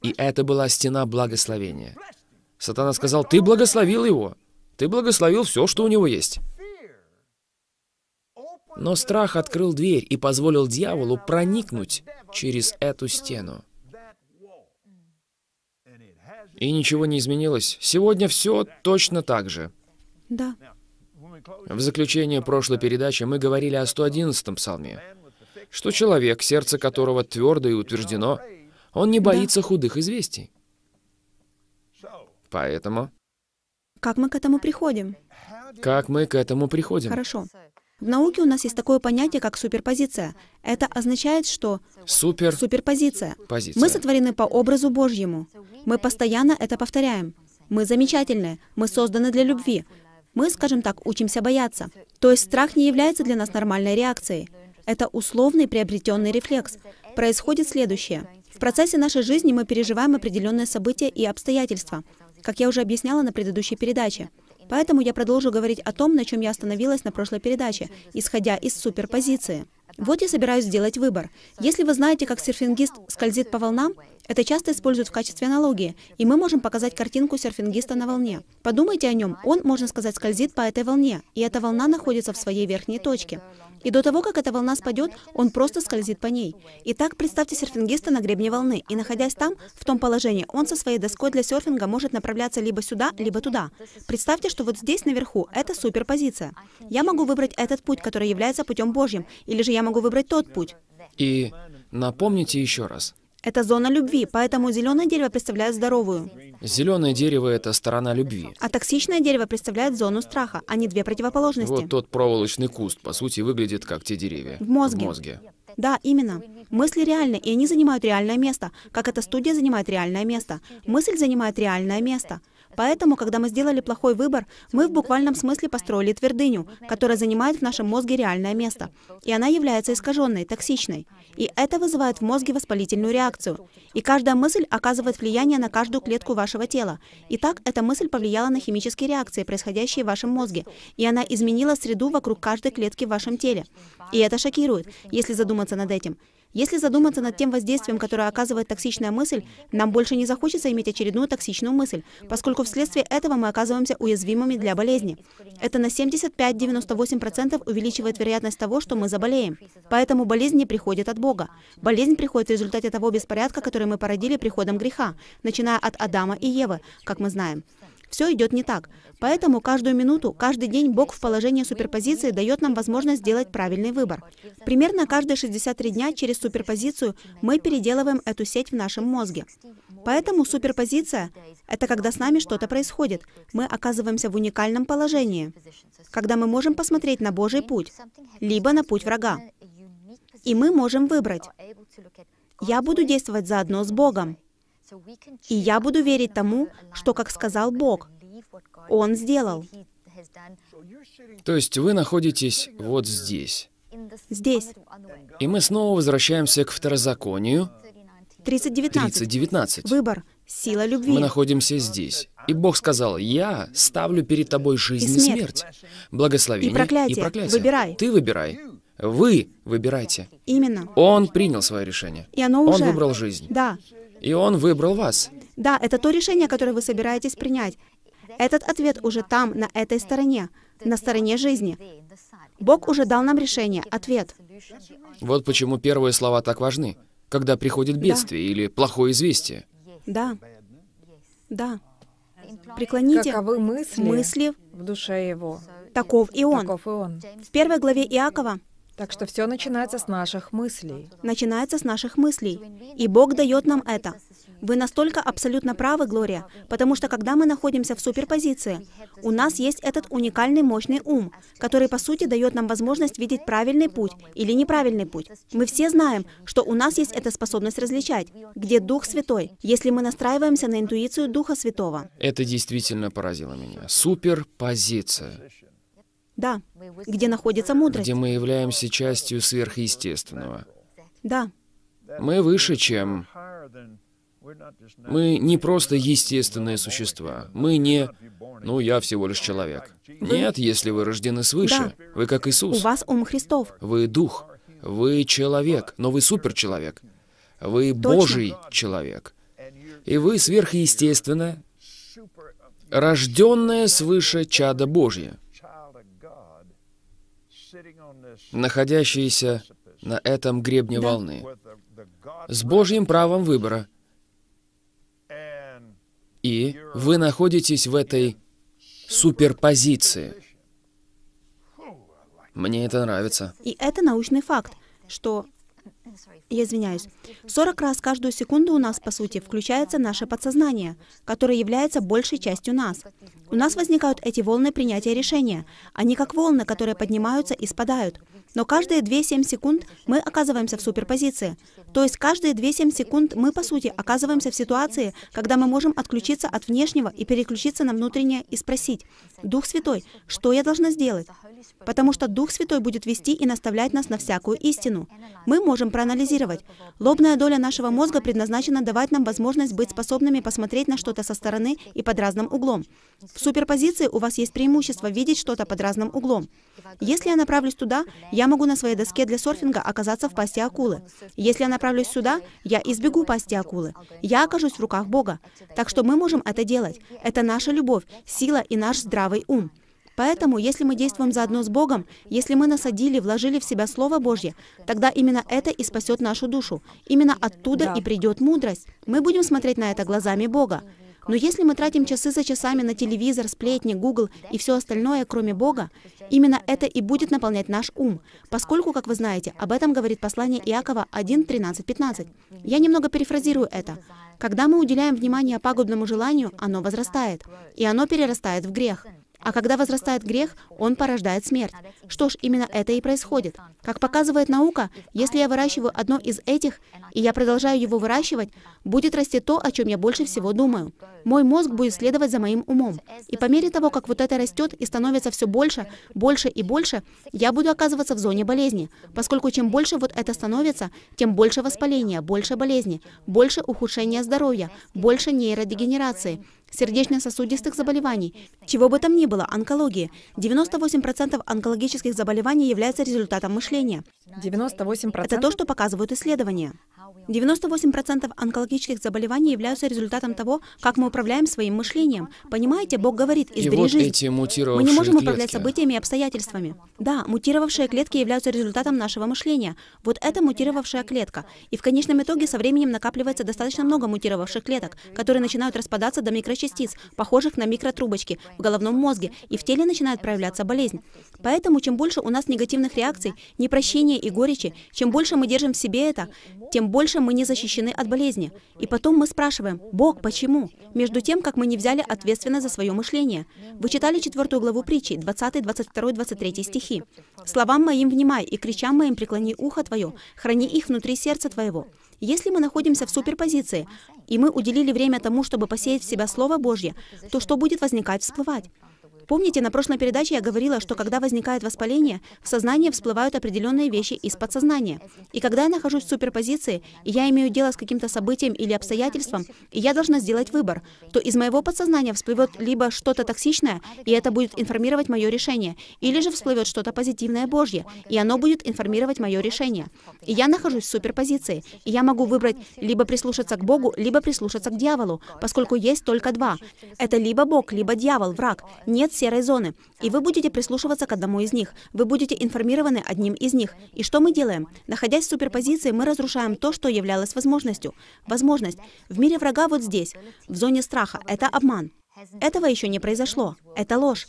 И это была стена благословения. Сатана сказал, «Ты благословил его. Ты благословил все, что у него есть». Но страх открыл дверь и позволил дьяволу проникнуть через эту стену. И ничего не изменилось. Сегодня все точно так же. Да. В заключение прошлой передачи мы говорили о 111-м псалме, что человек, сердце которого твердо и утверждено, он не боится да. худых известий. Поэтому... Как мы к этому приходим? Как мы к этому приходим? Хорошо. В науке у нас есть такое понятие, как суперпозиция. Это означает, что супер суперпозиция. Позиция. Мы сотворены по образу Божьему. Мы постоянно это повторяем. Мы замечательны, мы созданы для любви. Мы, скажем так, учимся бояться. То есть страх не является для нас нормальной реакцией. Это условный приобретенный рефлекс. Происходит следующее. В процессе нашей жизни мы переживаем определенные события и обстоятельства, как я уже объясняла на предыдущей передаче. Поэтому я продолжу говорить о том, на чем я остановилась на прошлой передаче, исходя из суперпозиции. Вот я собираюсь сделать выбор. Если вы знаете, как серфингист скользит по волнам, это часто используют в качестве аналогии, и мы можем показать картинку серфингиста на волне. Подумайте о нем, он, можно сказать, скользит по этой волне, и эта волна находится в своей верхней точке. И до того, как эта волна спадет, он просто скользит по ней. Итак, представьте серфингиста на гребне волны, и находясь там, в том положении, он со своей доской для серфинга может направляться либо сюда, либо туда. Представьте, что вот здесь наверху это суперпозиция. Я могу выбрать этот путь, который является путем Божьим, или же я могу выбрать тот путь. И напомните еще раз, это зона любви, поэтому зеленое дерево представляет здоровую. Зеленое дерево — это сторона любви. А токсичное дерево представляет зону страха. а не две противоположности. Вот тот проволочный куст, по сути, выглядит как те деревья. В мозге. В мозге. Да, именно. Мысли реальны, и они занимают реальное место, как эта студия занимает реальное место. Мысль занимает реальное место. Поэтому, когда мы сделали плохой выбор, мы в буквальном смысле построили твердыню, которая занимает в нашем мозге реальное место. И она является искаженной, токсичной. И это вызывает в мозге воспалительную реакцию. И каждая мысль оказывает влияние на каждую клетку вашего тела. И так эта мысль повлияла на химические реакции, происходящие в вашем мозге. И она изменила среду вокруг каждой клетки в вашем теле. И это шокирует, если задуматься над этим. Если задуматься над тем воздействием, которое оказывает токсичная мысль, нам больше не захочется иметь очередную токсичную мысль, поскольку вследствие этого мы оказываемся уязвимыми для болезни. Это на 75-98% увеличивает вероятность того, что мы заболеем. Поэтому болезнь не приходит от Бога. Болезнь приходит в результате того беспорядка, который мы породили приходом греха, начиная от Адама и Евы, как мы знаем. Все идет не так. Поэтому каждую минуту, каждый день Бог в положении суперпозиции дает нам возможность сделать правильный выбор. Примерно каждые 63 дня через суперпозицию мы переделываем эту сеть в нашем мозге. Поэтому суперпозиция — это когда с нами что-то происходит. Мы оказываемся в уникальном положении, когда мы можем посмотреть на Божий путь, либо на путь врага. И мы можем выбрать. Я буду действовать заодно с Богом. И я буду верить тому, что, как сказал Бог, Он сделал. То есть вы находитесь вот здесь. Здесь. И мы снова возвращаемся к второзаконию. 30.19. 30.19. Выбор. Сила любви. Мы находимся здесь. И Бог сказал, «Я ставлю перед тобой жизнь и смерть, и смерть благословение и проклятие. и проклятие». Выбирай. Ты выбирай. Вы выбирайте. Именно. Он принял свое решение. И оно уже... Он выбрал жизнь. Да. И Он выбрал вас. Да, это то решение, которое вы собираетесь принять. Этот ответ уже там, на этой стороне, на стороне жизни. Бог уже дал нам решение, ответ. Вот почему первые слова так важны, когда приходит бедствие да. или плохое известие. Да. Да. Преклоните Каковы мысли, мысли в душе его. Таков и он. Таков и он. В первой главе Иакова так что все начинается с наших мыслей. Начинается с наших мыслей. И Бог дает нам это. Вы настолько абсолютно правы, Глория, потому что когда мы находимся в суперпозиции, у нас есть этот уникальный мощный ум, который по сути дает нам возможность видеть правильный путь или неправильный путь. Мы все знаем, что у нас есть эта способность различать, где Дух Святой, если мы настраиваемся на интуицию Духа Святого. Это действительно поразило меня. Суперпозиция. Да. Где находится мудрость. Где мы являемся частью сверхъестественного. Да. Мы выше, чем... Мы не просто естественные существа. Мы не... Ну, я всего лишь человек. Нет, если вы рождены свыше, да. вы как Иисус. У вас ум Христов. Вы дух. Вы человек, но вы суперчеловек. Вы Точно. Божий человек. И вы сверхъестественно рожденное свыше чада Божье находящиеся на этом гребне волны, с Божьим правом выбора. И вы находитесь в этой суперпозиции. Мне это нравится. И это научный факт, что я извиняюсь, 40 раз каждую секунду у нас, по сути, включается наше подсознание, которое является большей частью нас. У нас возникают эти волны принятия решения. Они как волны, которые поднимаются и спадают. Но каждые 2-7 секунд мы оказываемся в суперпозиции. То есть каждые 2-7 секунд мы, по сути, оказываемся в ситуации, когда мы можем отключиться от внешнего и переключиться на внутреннее и спросить, «Дух Святой, что я должна сделать?» Потому что Дух Святой будет вести и наставлять нас на всякую истину. Мы можем проанализировать. Лобная доля нашего мозга предназначена давать нам возможность быть способными посмотреть на что-то со стороны и под разным углом. В суперпозиции у вас есть преимущество видеть что-то под разным углом. Если я направлюсь туда, я могу на своей доске для серфинга оказаться в пасти акулы. Если я направлюсь сюда, я избегу пасти акулы. Я окажусь в руках Бога. Так что мы можем это делать. Это наша любовь, сила и наш здравый ум. Поэтому, если мы действуем заодно с Богом, если мы насадили, вложили в себя Слово Божье, тогда именно это и спасет нашу душу. Именно оттуда и придет мудрость. Мы будем смотреть на это глазами Бога. Но если мы тратим часы за часами на телевизор, сплетни, Google и все остальное, кроме Бога, именно это и будет наполнять наш ум, поскольку, как вы знаете, об этом говорит послание Иакова 1, 15. Я немного перефразирую это. Когда мы уделяем внимание пагубному желанию, оно возрастает, и оно перерастает в грех. А когда возрастает грех, он порождает смерть. Что ж, именно это и происходит. Как показывает наука, если я выращиваю одно из этих, и я продолжаю его выращивать, будет расти то, о чем я больше всего думаю. Мой мозг будет следовать за моим умом. И по мере того, как вот это растет и становится все больше, больше и больше, я буду оказываться в зоне болезни, поскольку чем больше вот это становится, тем больше воспаления, больше болезни, больше ухудшения здоровья, больше нейродегенерации, сердечно-сосудистых заболеваний, чего бы там ни было, онкологии. 98% онкологических заболеваний являются результатом мышления. 98%? Это то, что показывают исследования. 98% онкологических заболеваний являются результатом того, как мы управляем своим мышлением. Понимаете, Бог говорит, избери и вот жизнь. Эти мы не можем управлять событиями и обстоятельствами. Да, мутировавшие клетки являются результатом нашего мышления. Вот это мутировавшая клетка. И в конечном итоге со временем накапливается достаточно много мутировавших клеток, которые начинают распадаться до микро частиц, похожих на микротрубочки, в головном мозге, и в теле начинает проявляться болезнь. Поэтому чем больше у нас негативных реакций, непрощения и горечи, чем больше мы держим в себе это, тем больше мы не защищены от болезни. И потом мы спрашиваем, «Бог, почему?» Между тем, как мы не взяли ответственность за свое мышление. Вы читали четвертую главу притчи, 20, 22, 23 стихи. «Словам моим внимай, и кричам моим преклони ухо твое, храни их внутри сердца твоего». Если мы находимся в суперпозиции, и мы уделили время тому, чтобы посеять в себя Слово Божье, то что будет возникать, всплывать? Помните, на прошлой передаче я говорила, что когда возникает воспаление, в сознание всплывают определенные вещи из подсознания. И когда я нахожусь в суперпозиции, и я имею дело с каким-то событием или обстоятельством, и я должна сделать выбор, то из моего подсознания всплывет либо что-то токсичное, и это будет информировать мое решение, или же всплывет что-то позитивное Божье, и оно будет информировать мое решение. И я нахожусь в суперпозиции, и я могу выбрать либо прислушаться к Богу, либо прислушаться к дьяволу, поскольку есть только два. Это либо Бог, либо дьявол, враг. Нет серой зоны, и вы будете прислушиваться к одному из них. Вы будете информированы одним из них. И что мы делаем? Находясь в суперпозиции, мы разрушаем то, что являлось возможностью. Возможность. В мире врага вот здесь, в зоне страха. Это обман. Этого еще не произошло. Это ложь.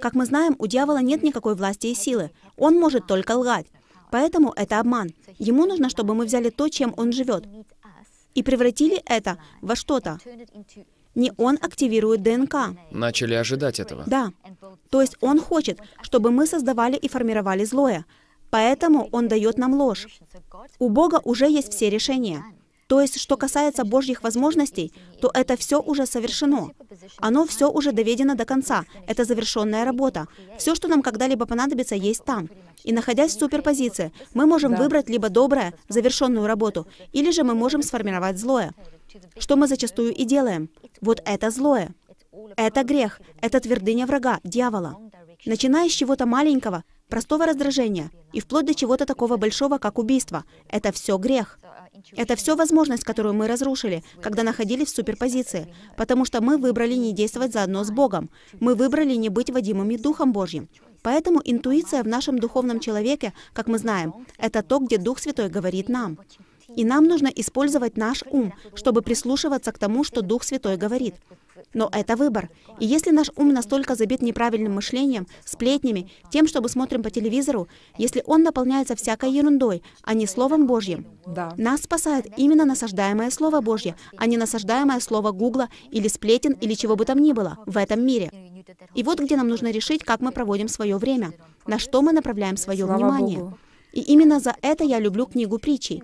Как мы знаем, у дьявола нет никакой власти и силы. Он может только лгать. Поэтому это обман. Ему нужно, чтобы мы взяли то, чем он живет, и превратили это во что-то, не он активирует ДНК. Начали ожидать этого. Да. То есть он хочет, чтобы мы создавали и формировали злое. Поэтому он дает нам ложь. У Бога уже есть все решения. То есть, что касается Божьих возможностей, то это все уже совершено. Оно все уже доведено до конца. Это завершенная работа. Все, что нам когда-либо понадобится, есть там. И находясь в суперпозиции, мы можем выбрать либо доброе, завершенную работу, или же мы можем сформировать злое. Что мы зачастую и делаем. Вот это злое. Это грех, это твердыня врага, дьявола. Начиная с чего-то маленького, простого раздражения и вплоть до чего-то такого большого, как убийство. Это все грех. Это все возможность, которую мы разрушили, когда находились в суперпозиции, потому что мы выбрали не действовать заодно с Богом. Мы выбрали не быть водимыми Духом Божьим. Поэтому интуиция в нашем духовном человеке, как мы знаем, это то, где Дух Святой говорит нам. И нам нужно использовать наш ум, чтобы прислушиваться к тому, что Дух Святой говорит. Но это выбор. И если наш ум настолько забит неправильным мышлением, сплетнями, тем, что мы смотрим по телевизору, если он наполняется всякой ерундой, а не Словом Божьим, да. нас спасает именно насаждаемое Слово Божье, а не насаждаемое Слово Гугла или сплетен или чего бы там ни было в этом мире. И вот где нам нужно решить, как мы проводим свое время, на что мы направляем свое Слава внимание. Богу. И именно за это я люблю книгу притчей.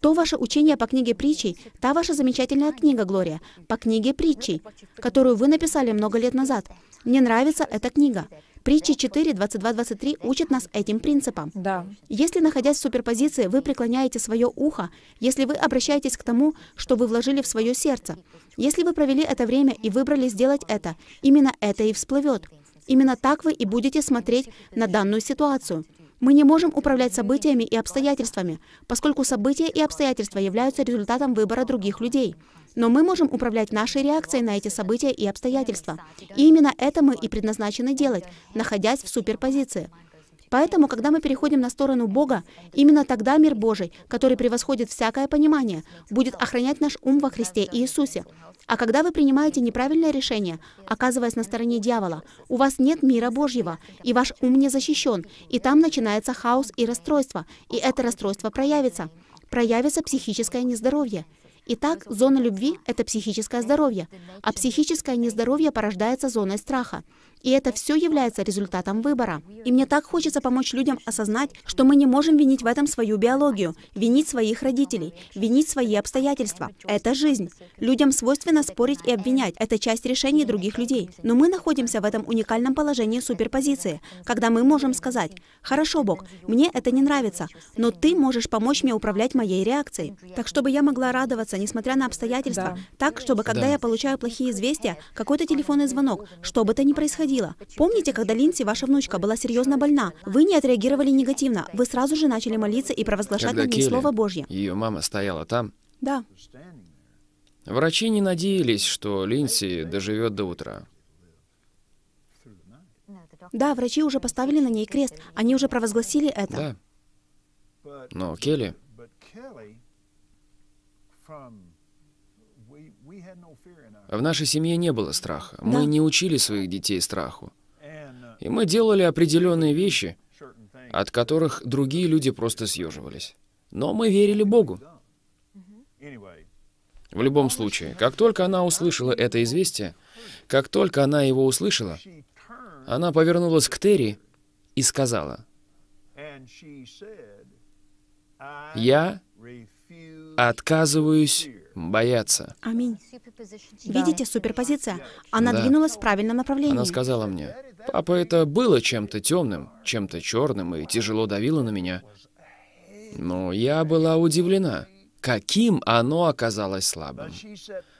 То ваше учение по книге притчей, та ваша замечательная книга, Глория, по книге притчей, которую вы написали много лет назад. Мне нравится эта книга. Притчи 4, 22, 23 учат нас этим принципам. Да. Если, находясь в суперпозиции, вы преклоняете свое ухо, если вы обращаетесь к тому, что вы вложили в свое сердце, если вы провели это время и выбрали сделать это, именно это и всплывет. Именно так вы и будете смотреть на данную ситуацию. Мы не можем управлять событиями и обстоятельствами, поскольку события и обстоятельства являются результатом выбора других людей. Но мы можем управлять нашей реакцией на эти события и обстоятельства. И именно это мы и предназначены делать, находясь в суперпозиции. Поэтому, когда мы переходим на сторону Бога, именно тогда мир Божий, который превосходит всякое понимание, будет охранять наш ум во Христе Иисусе. А когда вы принимаете неправильное решение, оказываясь на стороне дьявола, у вас нет мира Божьего, и ваш ум не защищен, и там начинается хаос и расстройство, и это расстройство проявится. Проявится психическое нездоровье. Итак, зона любви – это психическое здоровье, а психическое нездоровье порождается зоной страха. И это все является результатом выбора. И мне так хочется помочь людям осознать, что мы не можем винить в этом свою биологию, винить своих родителей, винить свои обстоятельства. Это жизнь. Людям свойственно спорить и обвинять. Это часть решений других людей. Но мы находимся в этом уникальном положении суперпозиции, когда мы можем сказать, «Хорошо, Бог, мне это не нравится, но ты можешь помочь мне управлять моей реакцией». Так, чтобы я могла радоваться, несмотря на обстоятельства. Да. Так, чтобы когда да. я получаю плохие известия, какой-то телефонный звонок, что бы то ни происходило, происходило? Помните, когда Линси, ваша внучка, была серьезно больна? Вы не отреагировали негативно. Вы сразу же начали молиться и провозглашать когда над ней Слово Божье. Ее мама стояла там. Да. Врачи не надеялись, что Линси доживет до утра. Да, врачи уже поставили на ней крест. Они уже провозгласили это. Да. Но Келли В нашей семье не было страха. Мы не учили своих детей страху. Uh, и мы делали определенные вещи, от которых другие люди просто съеживались. Но мы верили Богу. В любом случае, как только она услышала это известие, как только она его услышала, она повернулась к Терри и сказала, «Я отказываюсь бояться. Аминь. Видите, суперпозиция. Она да. двинулась в правильном направлении. Она сказала мне, папа, это было чем-то темным, чем-то черным и тяжело давило на меня. Но я была удивлена, каким оно оказалось слабым.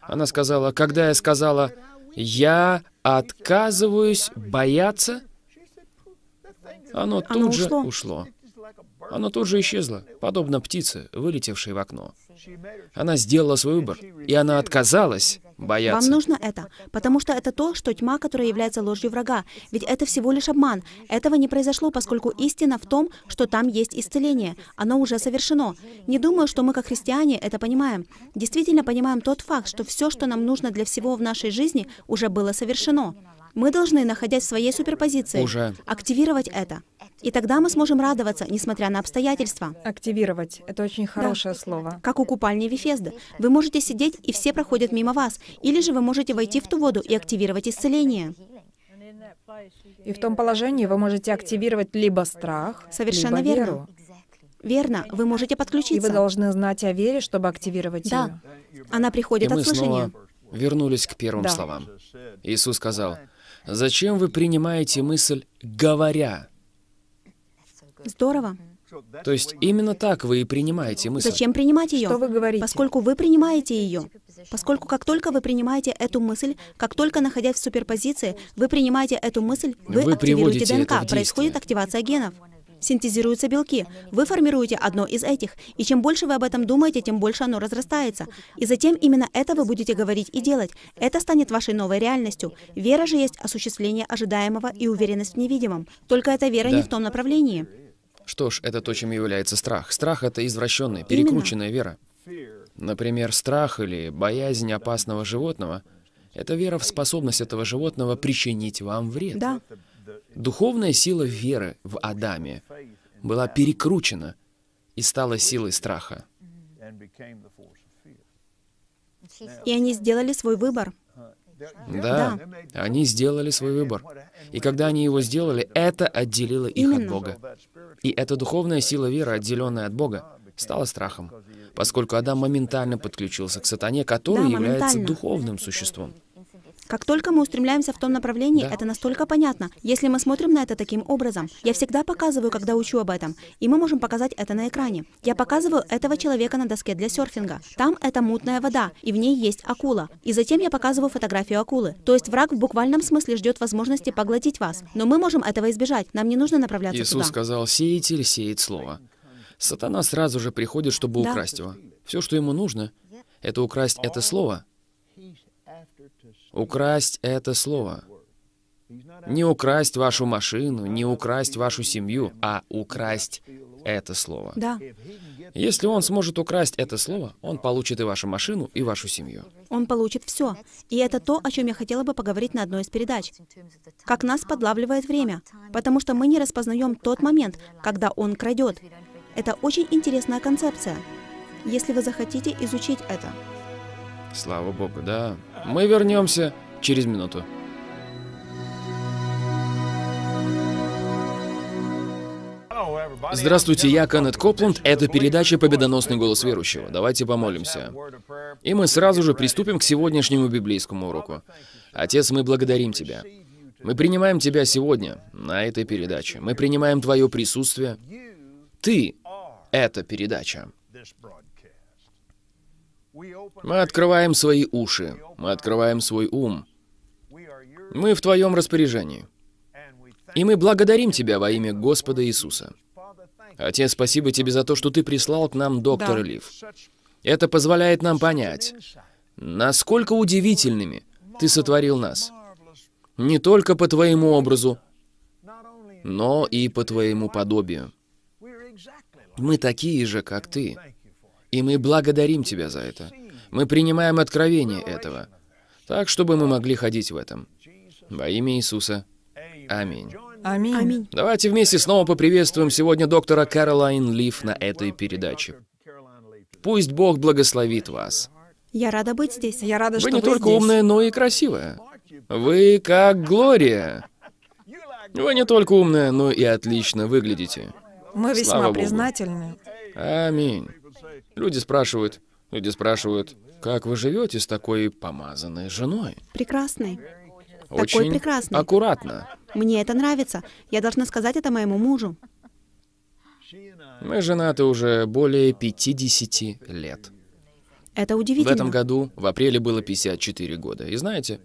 Она сказала, когда я сказала, я отказываюсь бояться, оно, оно тут ушло. же ушло. Оно тут же исчезло, подобно птице, вылетевшей в окно. Она сделала свой выбор, и она отказалась бояться. Вам нужно это, потому что это то, что тьма, которая является ложью врага. Ведь это всего лишь обман. Этого не произошло, поскольку истина в том, что там есть исцеление. Оно уже совершено. Не думаю, что мы, как христиане, это понимаем. Действительно понимаем тот факт, что все, что нам нужно для всего в нашей жизни, уже было совершено. Мы должны, находясь в своей суперпозиции, Уже. активировать это. И тогда мы сможем радоваться, несмотря на обстоятельства. Активировать — это очень хорошее да. слово. Как у купальни Вифезды. Вы можете сидеть, и все проходят мимо вас. Или же вы можете войти в ту воду и активировать исцеление. И в том положении вы можете активировать либо страх, Совершенно либо веру. Верно, вы можете подключиться. И вы должны знать о вере, чтобы активировать да. ее. Она приходит и от мы Снова вернулись к первым да. словам. Иисус сказал, Зачем вы принимаете мысль «говоря»? Здорово. То есть именно так вы и принимаете мысль. Зачем принимать ее? Что вы говорите? Поскольку вы принимаете ее. Поскольку как только вы принимаете эту мысль, как только находясь в суперпозиции, вы принимаете эту мысль, вы, вы активируете ДНК, происходит активация генов синтезируются белки. Вы формируете одно из этих, и чем больше вы об этом думаете, тем больше оно разрастается. И затем именно это вы будете говорить и делать. Это станет вашей новой реальностью. Вера же есть осуществление ожидаемого и уверенность в невидимом. Только эта вера да. не в том направлении. Что ж, это то, чем является страх. Страх — это извращенная, перекрученная Именно. вера. Например, страх или боязнь опасного животного — это вера в способность этого животного причинить вам вред. Да. Духовная сила веры в Адаме была перекручена и стала силой страха. И они сделали свой выбор. Да, да, они сделали свой выбор. И когда они его сделали, это отделило их Именно. от Бога. И эта духовная сила веры, отделенная от Бога, стала страхом, поскольку Адам моментально подключился к сатане, который да, является духовным существом. Как только мы устремляемся в том направлении, да. это настолько понятно. Если мы смотрим на это таким образом, я всегда показываю, когда учу об этом, и мы можем показать это на экране. Я показываю этого человека на доске для серфинга. Там это мутная вода, и в ней есть акула. И затем я показываю фотографию акулы. То есть враг в буквальном смысле ждет возможности поглотить вас. Но мы можем этого избежать. Нам не нужно направляться Иисус туда. Иисус сказал, сеятель сеет слово. Сатана сразу же приходит, чтобы да. украсть его. Все, что ему нужно, это украсть это слово Украсть — это слово. Не украсть вашу машину, не украсть вашу семью, а украсть это слово. Да. Если он сможет украсть это слово, он получит и вашу машину, и вашу семью. Он получит все. И это то, о чем я хотела бы поговорить на одной из передач. Как нас подлавливает время, потому что мы не распознаем тот момент, когда он крадет. Это очень интересная концепция, если вы захотите изучить это. Слава Богу, да. Мы вернемся через минуту. Здравствуйте, я Кеннет Копланд. Это передача «Победоносный голос верующего». Давайте помолимся. И мы сразу же приступим к сегодняшнему библейскому уроку. Отец, мы благодарим Тебя. Мы принимаем Тебя сегодня на этой передаче. Мы принимаем Твое присутствие. Ты — это передача. Мы открываем свои уши, мы открываем свой ум. Мы в Твоем распоряжении. И мы благодарим Тебя во имя Господа Иисуса. Отец, спасибо Тебе за то, что Ты прислал к нам доктора Лив. Это позволяет нам понять, насколько удивительными Ты сотворил нас. Не только по Твоему образу, но и по Твоему подобию. Мы такие же, как Ты. И мы благодарим Тебя за это. Мы принимаем откровение этого, так, чтобы мы могли ходить в этом. Во имя Иисуса. Аминь. Аминь. Аминь. Давайте вместе снова поприветствуем сегодня доктора Каролайн Лив на этой передаче. Пусть Бог благословит вас. Я рада быть здесь. Я рада, вы что не вы только здесь. умная, но и красивая. Вы как Глория. Вы не только умная, но и отлично выглядите. Мы весьма Слава признательны. Богу. Аминь. Люди спрашивают, люди спрашивают, как вы живете с такой помазанной женой? Прекрасной. Очень такой прекрасной. аккуратно. Мне это нравится. Я должна сказать это моему мужу. Мы женаты уже более 50 лет. Это удивительно. В этом году, в апреле, было 54 года. И знаете,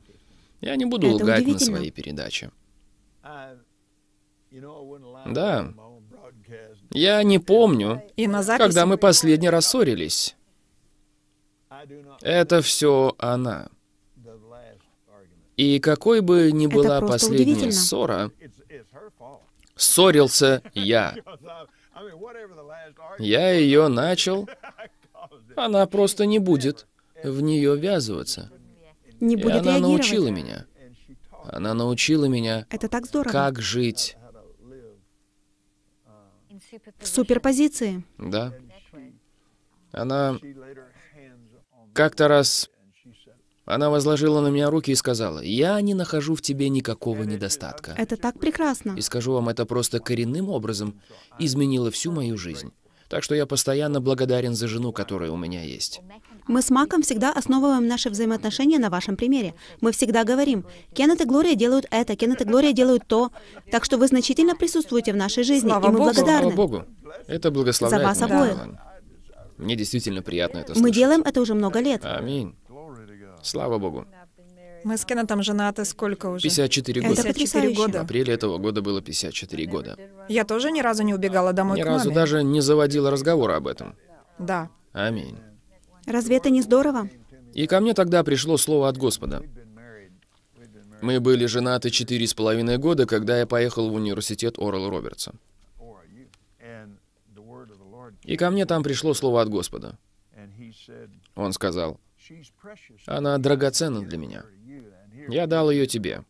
я не буду это лгать на своей передаче. Да, я не помню, когда мы последний раз ссорились. Это все она. И какой бы ни была последняя ссора, ссорился я. Я ее начал, она просто не будет в нее ввязываться. Не будет и она научила меня. Она научила меня, Это так как жить в суперпозиции? Да. Она как-то раз... Она возложила на меня руки и сказала, «Я не нахожу в тебе никакого недостатка». Это так прекрасно. И скажу вам, это просто коренным образом изменило всю мою жизнь. Так что я постоянно благодарен за жену, которая у меня есть. Мы с Маком всегда основываем наши взаимоотношения на вашем примере. Мы всегда говорим, Кеннет и Глория делают это, Кеннет и Глория делают то. Так что вы значительно присутствуете в нашей жизни, Слава и мы Богу. благодарны. Слава Богу. Это благословляет За вас меня, обоих. Алан. Мне действительно приятно это слышать. Мы делаем это уже много лет. Аминь. Слава Богу. Мы с Кеннетом женаты сколько уже? 54 года. Это 54 года. В апреле этого года было 54 года. Я тоже ни разу не убегала домой Ни разу маме. даже не заводила разговора об этом. Да. Аминь. Разве это не здорово? И ко мне тогда пришло слово от Господа. Мы были женаты четыре с половиной года, когда я поехал в университет Орел Робертса. И ко мне там пришло слово от Господа. Он сказал, «Она драгоценна для меня. Я дал ее тебе».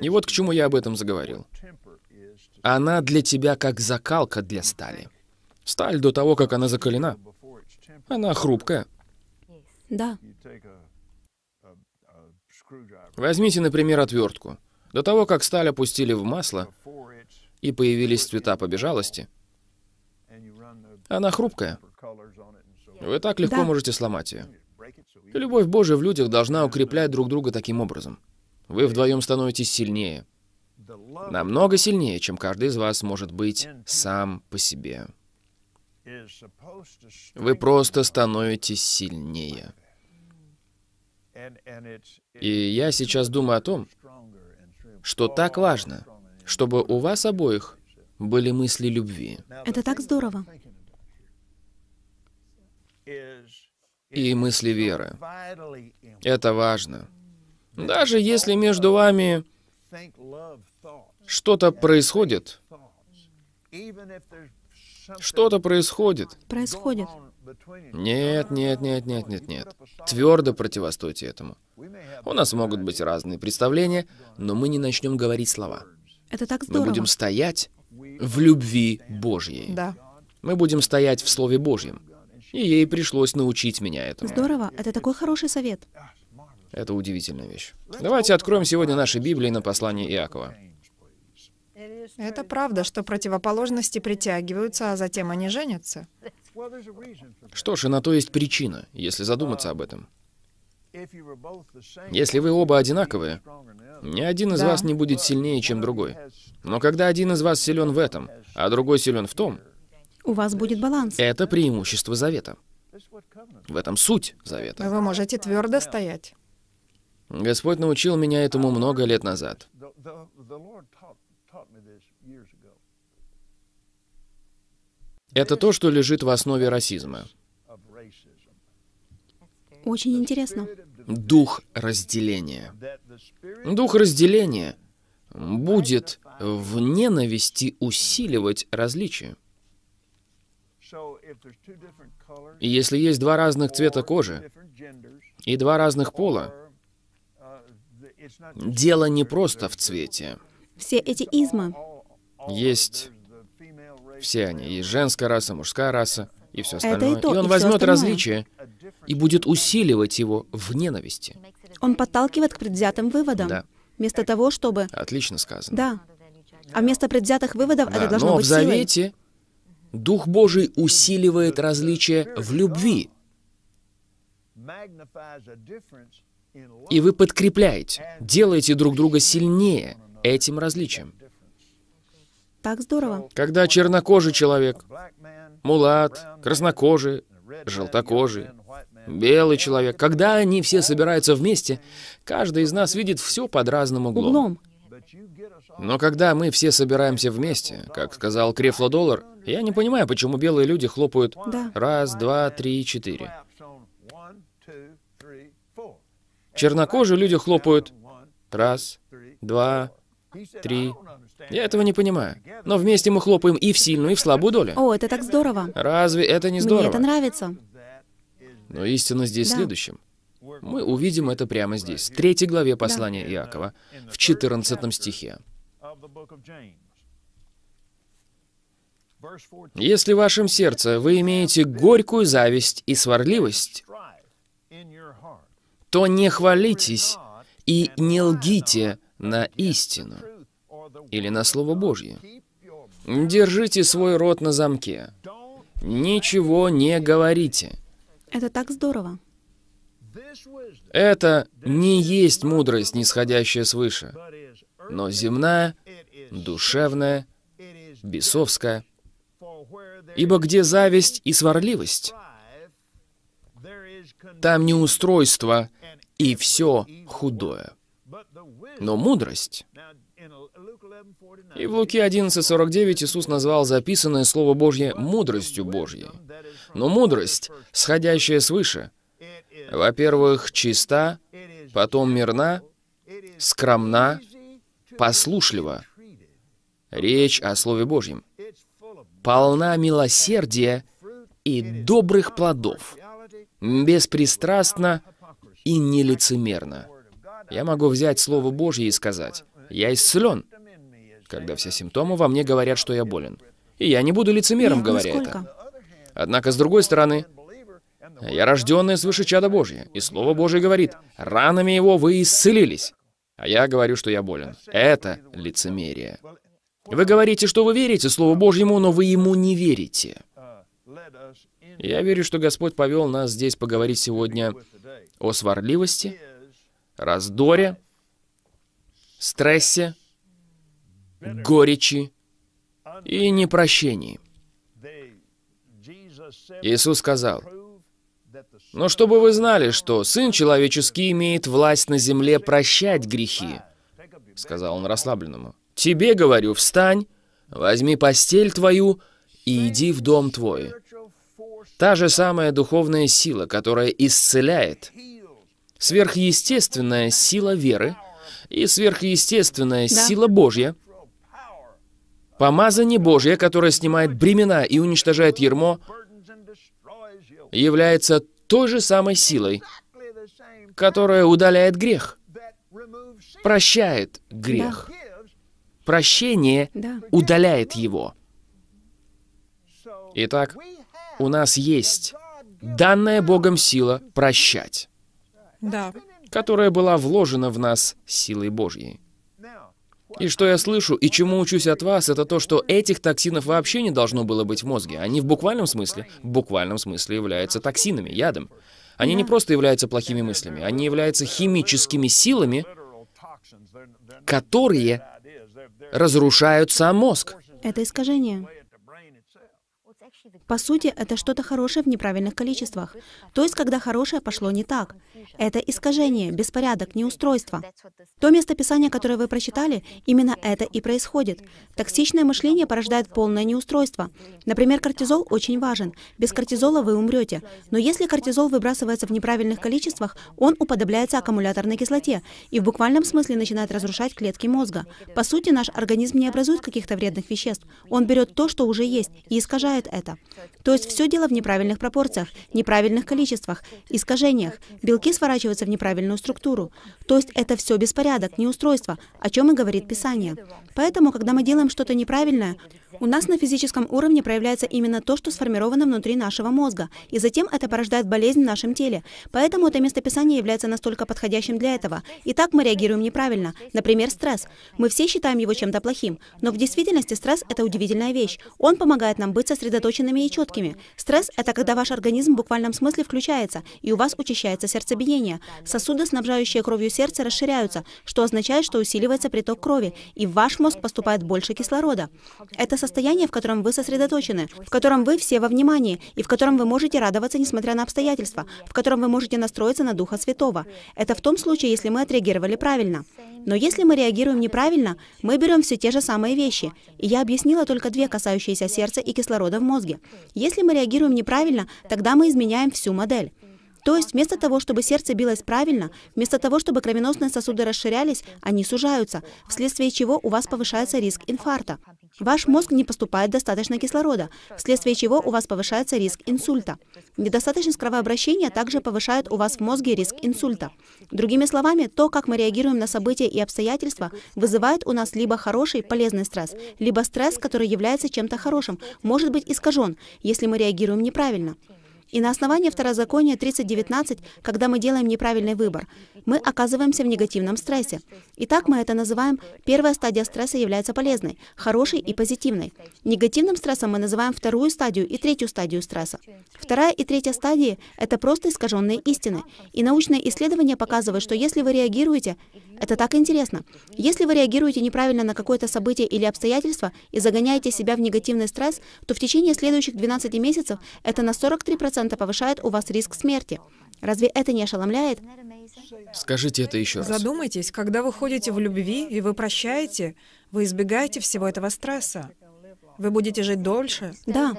И вот к чему я об этом заговорил. Она для тебя как закалка для стали. Сталь до того, как она закалена. Она хрупкая. Да. Возьмите, например, отвертку. До того, как сталь опустили в масло и появились цвета побежалости, она хрупкая. Вы так легко да. можете сломать ее. любовь Божия в людях должна укреплять друг друга таким образом. Вы вдвоем становитесь сильнее. Намного сильнее, чем каждый из вас может быть сам по себе. Вы просто становитесь сильнее. И я сейчас думаю о том, что так важно, чтобы у вас обоих были мысли любви. Это так здорово. И мысли веры. Это важно. Даже если между вами что-то происходит, что-то происходит. Происходит. Нет, нет, нет, нет, нет, нет. Твердо противостойте этому. У нас могут быть разные представления, но мы не начнем говорить слова. Это так здорово. Мы будем стоять в любви Божьей. Да. Мы будем стоять в Слове Божьем. И ей пришлось научить меня этому. Здорово. Это такой хороший совет. Это удивительная вещь. Давайте откроем сегодня наши Библии на послание Иакова. Это правда, что противоположности притягиваются, а затем они женятся. Что ж, и на то есть причина, если задуматься об этом. Если вы оба одинаковые, ни один из да. вас не будет сильнее, чем другой. Но когда один из вас силен в этом, а другой силен в том, у вас будет баланс. Это преимущество завета. В этом суть завета. Вы можете твердо стоять. Господь научил меня этому много лет назад. Это то, что лежит в основе расизма. Очень интересно. Дух разделения. Дух разделения будет в ненависти усиливать различия. И если есть два разных цвета кожи и два разных пола, дело не просто в цвете. Все эти измы. Есть все они. и женская раса, мужская раса и все остальное. Это и, то, и он и возьмет различие и будет усиливать его в ненависти. Он подталкивает к предвзятым выводам. Да. Вместо того, чтобы... Отлично сказано. Да. А вместо предвзятых выводов да, это должно но быть в Завете силой. Дух Божий усиливает различие в любви. И вы подкрепляете, делаете друг друга сильнее этим различием. Так здорово. Когда чернокожий человек, мулат, краснокожий, желтокожий, белый человек, когда они все собираются вместе, каждый из нас видит все под разным углом. углом. Но когда мы все собираемся вместе, как сказал Крефло Доллар, я не понимаю, почему белые люди хлопают да. раз, два, три, четыре. Чернокожие люди хлопают раз, два, три, я этого не понимаю. Но вместе мы хлопаем и в сильную, и в слабую долю. О, это так здорово. Разве это не здорово? Мне это нравится. Но истина здесь да. в следующем. Мы увидим это прямо здесь, в третьей главе послания да. Иакова, в 14 стихе. «Если в вашем сердце вы имеете горькую зависть и сварливость, то не хвалитесь и не лгите на истину» или на Слово Божье. Держите свой рот на замке. Ничего не говорите. Это так здорово. Это не есть мудрость, нисходящая свыше, но земная, душевная, бесовская. Ибо где зависть и сварливость, там неустройство и все худое. Но мудрость и в Луке 11.49 Иисус назвал записанное Слово Божье «мудростью Божьей». Но мудрость, сходящая свыше, во-первых, чиста, потом мирна, скромна, послушлива. Речь о Слове Божьем. Полна милосердия и добрых плодов. Беспристрастно и нелицемерно. Я могу взять Слово Божье и сказать, «Я исцелен» когда все симптомы во мне говорят, что я болен. И я не буду лицемером, Нет, говоря нисколько. это. Однако, с другой стороны, я рожденная свыше чада Божье, и Слово Божье говорит, ранами его вы исцелились. А я говорю, что я болен. Это лицемерие. Вы говорите, что вы верите Слову Божьему, но вы ему не верите. Я верю, что Господь повел нас здесь поговорить сегодня о сварливости, раздоре, стрессе, горечи и непрощении. Иисус сказал, «Но чтобы вы знали, что Сын Человеческий имеет власть на земле прощать грехи», сказал он расслабленному, «тебе, говорю, встань, возьми постель твою и иди в дом твой». Та же самая духовная сила, которая исцеляет, сверхъестественная сила веры и сверхъестественная сила Божья — Помазание Божье, которое снимает бремена и уничтожает ермо, является той же самой силой, которая удаляет грех, прощает грех. Да. Прощение да. удаляет его. Итак, у нас есть данная Богом сила прощать, да. которая была вложена в нас силой Божьей. И что я слышу и чему учусь от вас, это то, что этих токсинов вообще не должно было быть в мозге. Они в буквальном смысле, в буквальном смысле являются токсинами, ядом. Они не просто являются плохими мыслями, они являются химическими силами, которые разрушают сам мозг. Это искажение. По сути, это что-то хорошее в неправильных количествах. То есть, когда хорошее пошло не так. Это искажение, беспорядок, неустройство. То местописание, которое вы прочитали, именно это и происходит. Токсичное мышление порождает полное неустройство. Например, кортизол очень важен. Без кортизола вы умрете. Но если кортизол выбрасывается в неправильных количествах, он уподобляется аккумуляторной кислоте и в буквальном смысле начинает разрушать клетки мозга. По сути, наш организм не образует каких-то вредных веществ. Он берет то, что уже есть, и искажает это. То есть все дело в неправильных пропорциях, неправильных количествах, искажениях. Белки сворачиваются в неправильную структуру. То есть это все беспорядок, неустройство, о чем и говорит Писание. Поэтому, когда мы делаем что-то неправильное, у нас на физическом уровне проявляется именно то, что сформировано внутри нашего мозга, и затем это порождает болезнь в нашем теле. Поэтому это местописание является настолько подходящим для этого. И так мы реагируем неправильно. Например, стресс. Мы все считаем его чем-то плохим, но в действительности стресс – это удивительная вещь. Он помогает нам быть сосредоточенными и четкими. Стресс – это когда ваш организм в буквальном смысле включается, и у вас учащается сердцебиение. Сосуды, снабжающие кровью сердце, расширяются, что означает, что усиливается приток крови, и в ваш мозг поступает больше кислорода. Это состояние, в котором вы сосредоточены, в котором вы все во внимании, и в котором вы можете радоваться, несмотря на обстоятельства, в котором вы можете настроиться на Духа Святого. Это в том случае, если мы отреагировали правильно. Но если мы реагируем неправильно, мы берем все те же самые вещи. И я объяснила только две, касающиеся сердца и кислорода в мозге. Если мы реагируем неправильно, тогда мы изменяем всю модель. То есть вместо того, чтобы сердце билось правильно, вместо того, чтобы кровеносные сосуды расширялись, они сужаются, вследствие чего у вас повышается риск инфаркта ваш мозг не поступает достаточно кислорода, вследствие чего у вас повышается риск инсульта. Недостаточность кровообращения также повышает у вас в мозге риск инсульта. Другими словами, то, как мы реагируем на события и обстоятельства, вызывает у нас либо хороший, полезный стресс, либо стресс, который является чем-то хорошим, может быть искажен, если мы реагируем неправильно. И на основании второзакония 30.19, когда мы делаем неправильный выбор, мы оказываемся в негативном стрессе. Итак, мы это называем первая стадия стресса является полезной, хорошей и позитивной. Негативным стрессом мы называем вторую стадию и третью стадию стресса. Вторая и третья стадии — это просто искаженные истины. И научные исследования показывают, что если вы реагируете, это так интересно, если вы реагируете неправильно на какое-то событие или обстоятельство и загоняете себя в негативный стресс, то в течение следующих 12 месяцев это на 43% повышает у вас риск смерти. Разве это не ошеломляет? Скажите это еще раз. Задумайтесь, когда вы ходите в любви и вы прощаете, вы избегаете всего этого стресса. Вы будете жить дольше? Да.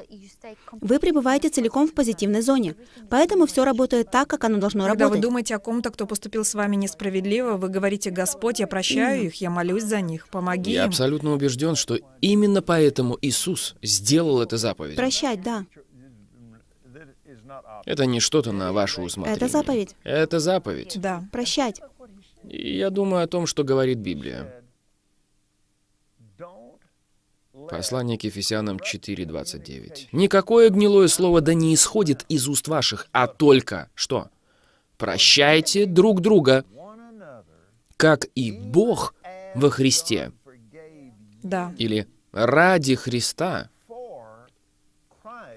Вы пребываете целиком в позитивной зоне. Поэтому все работает так, как оно должно Когда работать. Когда вы думаете о ком-то, кто поступил с вами несправедливо, вы говорите, «Господь, я прощаю именно. их, я молюсь за них, помоги Я им. абсолютно убежден, что именно поэтому Иисус сделал эту заповедь. Прощать, да. Это не что-то на ваше усмотрение. Это заповедь. Это заповедь. Да. Прощать. я думаю о том, что говорит Библия. Послание к Ефесянам 4.29. «Никакое гнилое слово да не исходит из уст ваших, а только что? Прощайте друг друга, как и Бог во Христе». Да. Или «ради Христа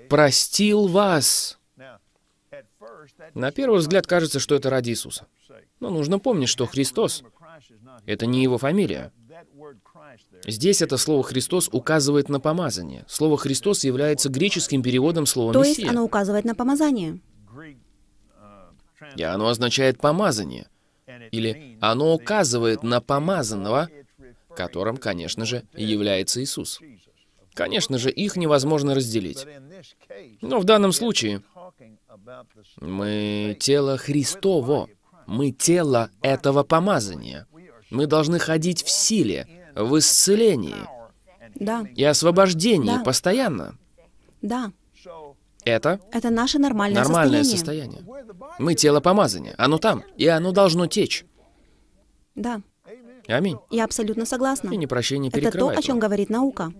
простил вас». На первый взгляд кажется, что это ради Иисуса. Но нужно помнить, что Христос — это не его фамилия. Здесь это слово «Христос» указывает на помазание. Слово «Христос» является греческим переводом слова «Мессия». То есть оно указывает на помазание. И оно означает «помазание». Или оно указывает на помазанного, которым, конечно же, является Иисус. Конечно же, их невозможно разделить. Но в данном случае мы тело Христово. Мы тело этого помазания. Мы должны ходить в силе, в исцелении. Да. И освобождении да. постоянно. Да. Это? Это наше нормальное, нормальное состояние. состояние. Мы тело помазания. Оно там, и оно должно течь. Да. Аминь. Я абсолютно согласна. И непрощение Это то, о чем говорит наука.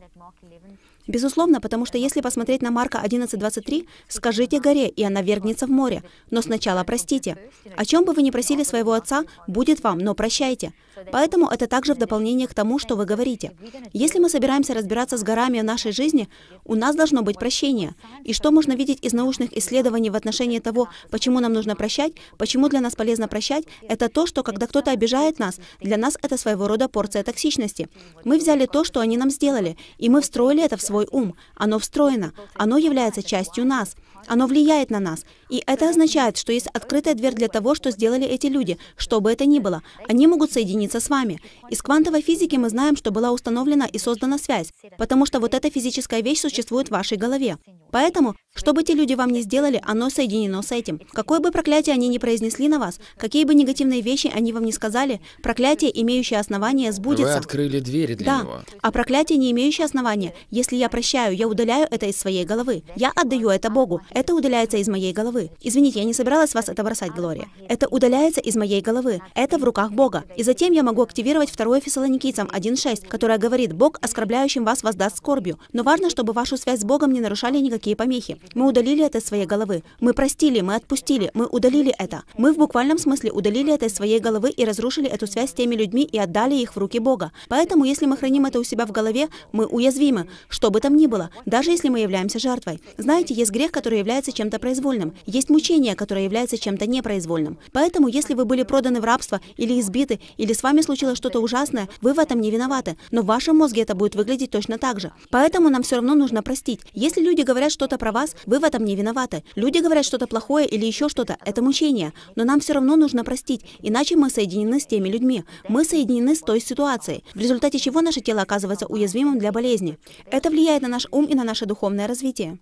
Безусловно, потому что если посмотреть на Марка 11.23, «Скажите горе, и она вернется в море, но сначала простите. О чем бы вы ни просили своего отца, будет вам, но прощайте. Поэтому это также в дополнение к тому, что вы говорите. Если мы собираемся разбираться с горами нашей жизни, у нас должно быть прощение. И что можно видеть из научных исследований в отношении того, почему нам нужно прощать, почему для нас полезно прощать, это то, что когда кто-то обижает нас, для нас это своего рода порция токсичности. Мы взяли то, что они нам сделали, и мы встроили это в свой ум. Оно встроено, оно является частью нас. Оно влияет на нас. И это означает, что есть открытая дверь для того, что сделали эти люди, что бы это ни было. Они могут соединиться с вами. Из квантовой физики мы знаем, что была установлена и создана связь, потому что вот эта физическая вещь существует в вашей голове. Поэтому, что бы эти люди вам не сделали, оно соединено с этим. Какое бы проклятие они ни произнесли на вас, какие бы негативные вещи они вам не сказали, проклятие, имеющее основание, сбудется. Вы открыли двери для да. него. А проклятие, не имеющее основания, если я прощаю, я удаляю это из своей головы. Я отдаю это Богу. Это удаляется из моей головы. Извините, я не собиралась вас это бросать, Глория. Это удаляется из моей головы. Это в руках Бога. И затем я могу активировать второе Фессалоникийцам 1.6, которая говорит, Бог оскорбляющим вас воздаст скорбью. Но важно, чтобы вашу связь с Богом не нарушали никакие помехи. Мы удалили это из своей головы. Мы простили, мы отпустили, мы удалили это. Мы в буквальном смысле удалили это из своей головы и разрушили эту связь с теми людьми и отдали их в руки Бога. Поэтому, если мы храним это у себя в голове, мы уязвимы, что бы там ни было, даже если мы являемся жертвой. Знаете, есть грех, который является чем-то произвольным. Есть мучение, которое является чем-то непроизвольным. Поэтому, если вы были проданы в рабство или избиты, или с вами случилось что-то ужасное, вы в этом не виноваты. Но в вашем мозге это будет выглядеть точно так же. Поэтому нам все равно нужно простить. Если люди говорят что-то про вас, вы в этом не виноваты. Люди говорят что-то плохое или еще что-то, это мучение. Но нам все равно нужно простить, иначе мы соединены с теми людьми. Мы соединены с той ситуацией, в результате чего наше тело оказывается уязвимым для болезни. Это влияет на наш ум и на наше духовное развитие.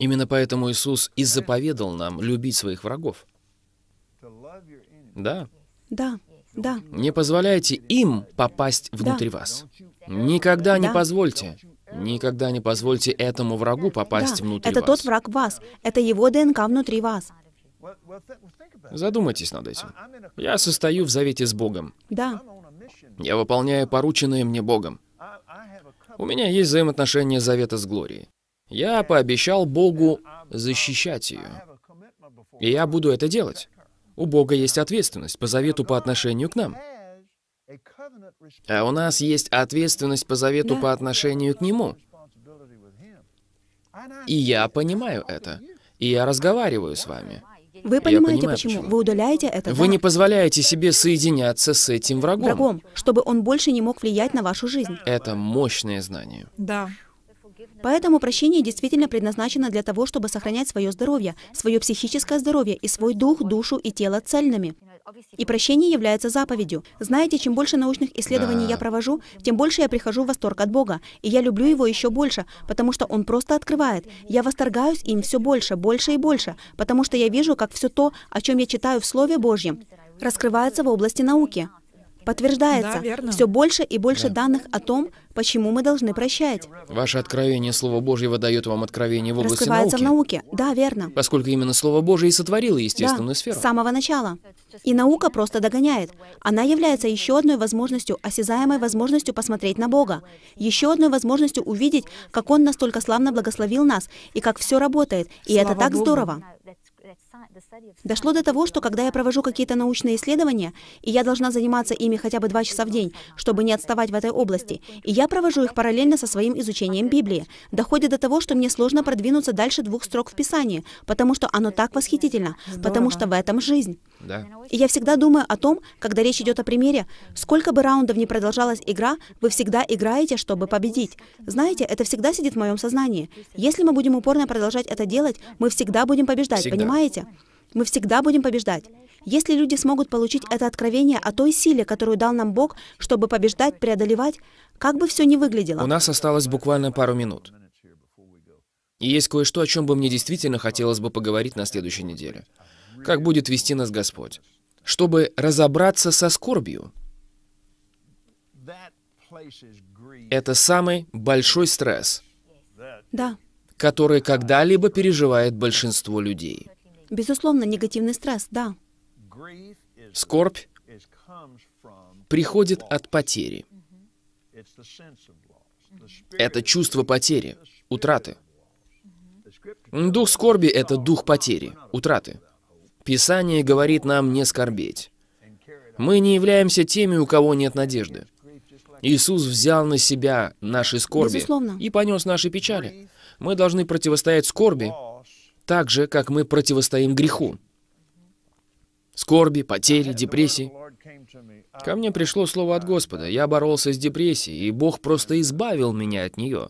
Именно поэтому Иисус и заповедал нам любить своих врагов. Да. Да. Да. Не позволяйте им попасть внутрь да. вас. Никогда да. не позвольте. Никогда не позвольте этому врагу попасть да. внутрь это вас. Это тот враг вас. Это его ДНК внутри вас. Задумайтесь над этим. Я состою в завете с Богом. Да. Я выполняю порученное мне Богом. У меня есть взаимоотношения завета с Глорией. Я пообещал Богу защищать ее. И я буду это делать. У Бога есть ответственность по завету по отношению к нам. А у нас есть ответственность по завету по отношению к Нему. И я понимаю это. И я разговариваю с вами. Вы понимаете, понимаю, почему? почему? Вы удаляете это. Вы да? не позволяете себе соединяться с этим врагом. Врагом, чтобы он больше не мог влиять на вашу жизнь. Это мощное знание. Да. Поэтому прощение действительно предназначено для того, чтобы сохранять свое здоровье, свое психическое здоровье и свой дух, душу и тело цельными. И прощение является заповедью. Знаете, чем больше научных исследований да. я провожу, тем больше я прихожу в восторг от Бога. И я люблю Его еще больше, потому что Он просто открывает. Я восторгаюсь им все больше, больше и больше, потому что я вижу, как все то, о чем я читаю в Слове Божьем, раскрывается в области науки подтверждается. Да, верно. Все больше и больше да. данных о том, почему мы должны прощать. Ваше откровение Слова Божьего дает вам откровение в области Раскрывается науки. в науке. Да, верно. Поскольку именно Слово Божье и сотворило естественную да, сферу. с самого начала. И наука просто догоняет. Она является еще одной возможностью, осязаемой возможностью посмотреть на Бога. Еще одной возможностью увидеть, как Он настолько славно благословил нас, и как все работает. И Слава это так Богу. здорово. Дошло до того, что когда я провожу какие-то научные исследования, и я должна заниматься ими хотя бы два часа в день, чтобы не отставать в этой области, и я провожу их параллельно со своим изучением Библии, доходит до того, что мне сложно продвинуться дальше двух строк в Писании, потому что оно так восхитительно, Здорово. потому что в этом жизнь. Да. И я всегда думаю о том, когда речь идет о примере, сколько бы раундов ни продолжалась игра, вы всегда играете, чтобы победить. Знаете, это всегда сидит в моем сознании. Если мы будем упорно продолжать это делать, мы всегда будем побеждать, всегда. понимаете? Мы всегда будем побеждать. Если люди смогут получить это откровение о той силе, которую дал нам Бог, чтобы побеждать, преодолевать, как бы все ни выглядело. У нас осталось буквально пару минут. И есть кое-что, о чем бы мне действительно хотелось бы поговорить на следующей неделе как будет вести нас Господь, чтобы разобраться со скорбью. Это самый большой стресс, да. который когда-либо переживает большинство людей. Безусловно, негативный стресс, да. Скорбь приходит от потери. Это чувство потери, утраты. Дух скорби — это дух потери, утраты. Писание говорит нам не скорбеть. Мы не являемся теми, у кого нет надежды. Иисус взял на себя наши скорби Безусловно. и понес наши печали. Мы должны противостоять скорби так же, как мы противостоим греху. Скорби, потери, депрессии. Ко мне пришло слово от Господа. Я боролся с депрессией, и Бог просто избавил меня от нее.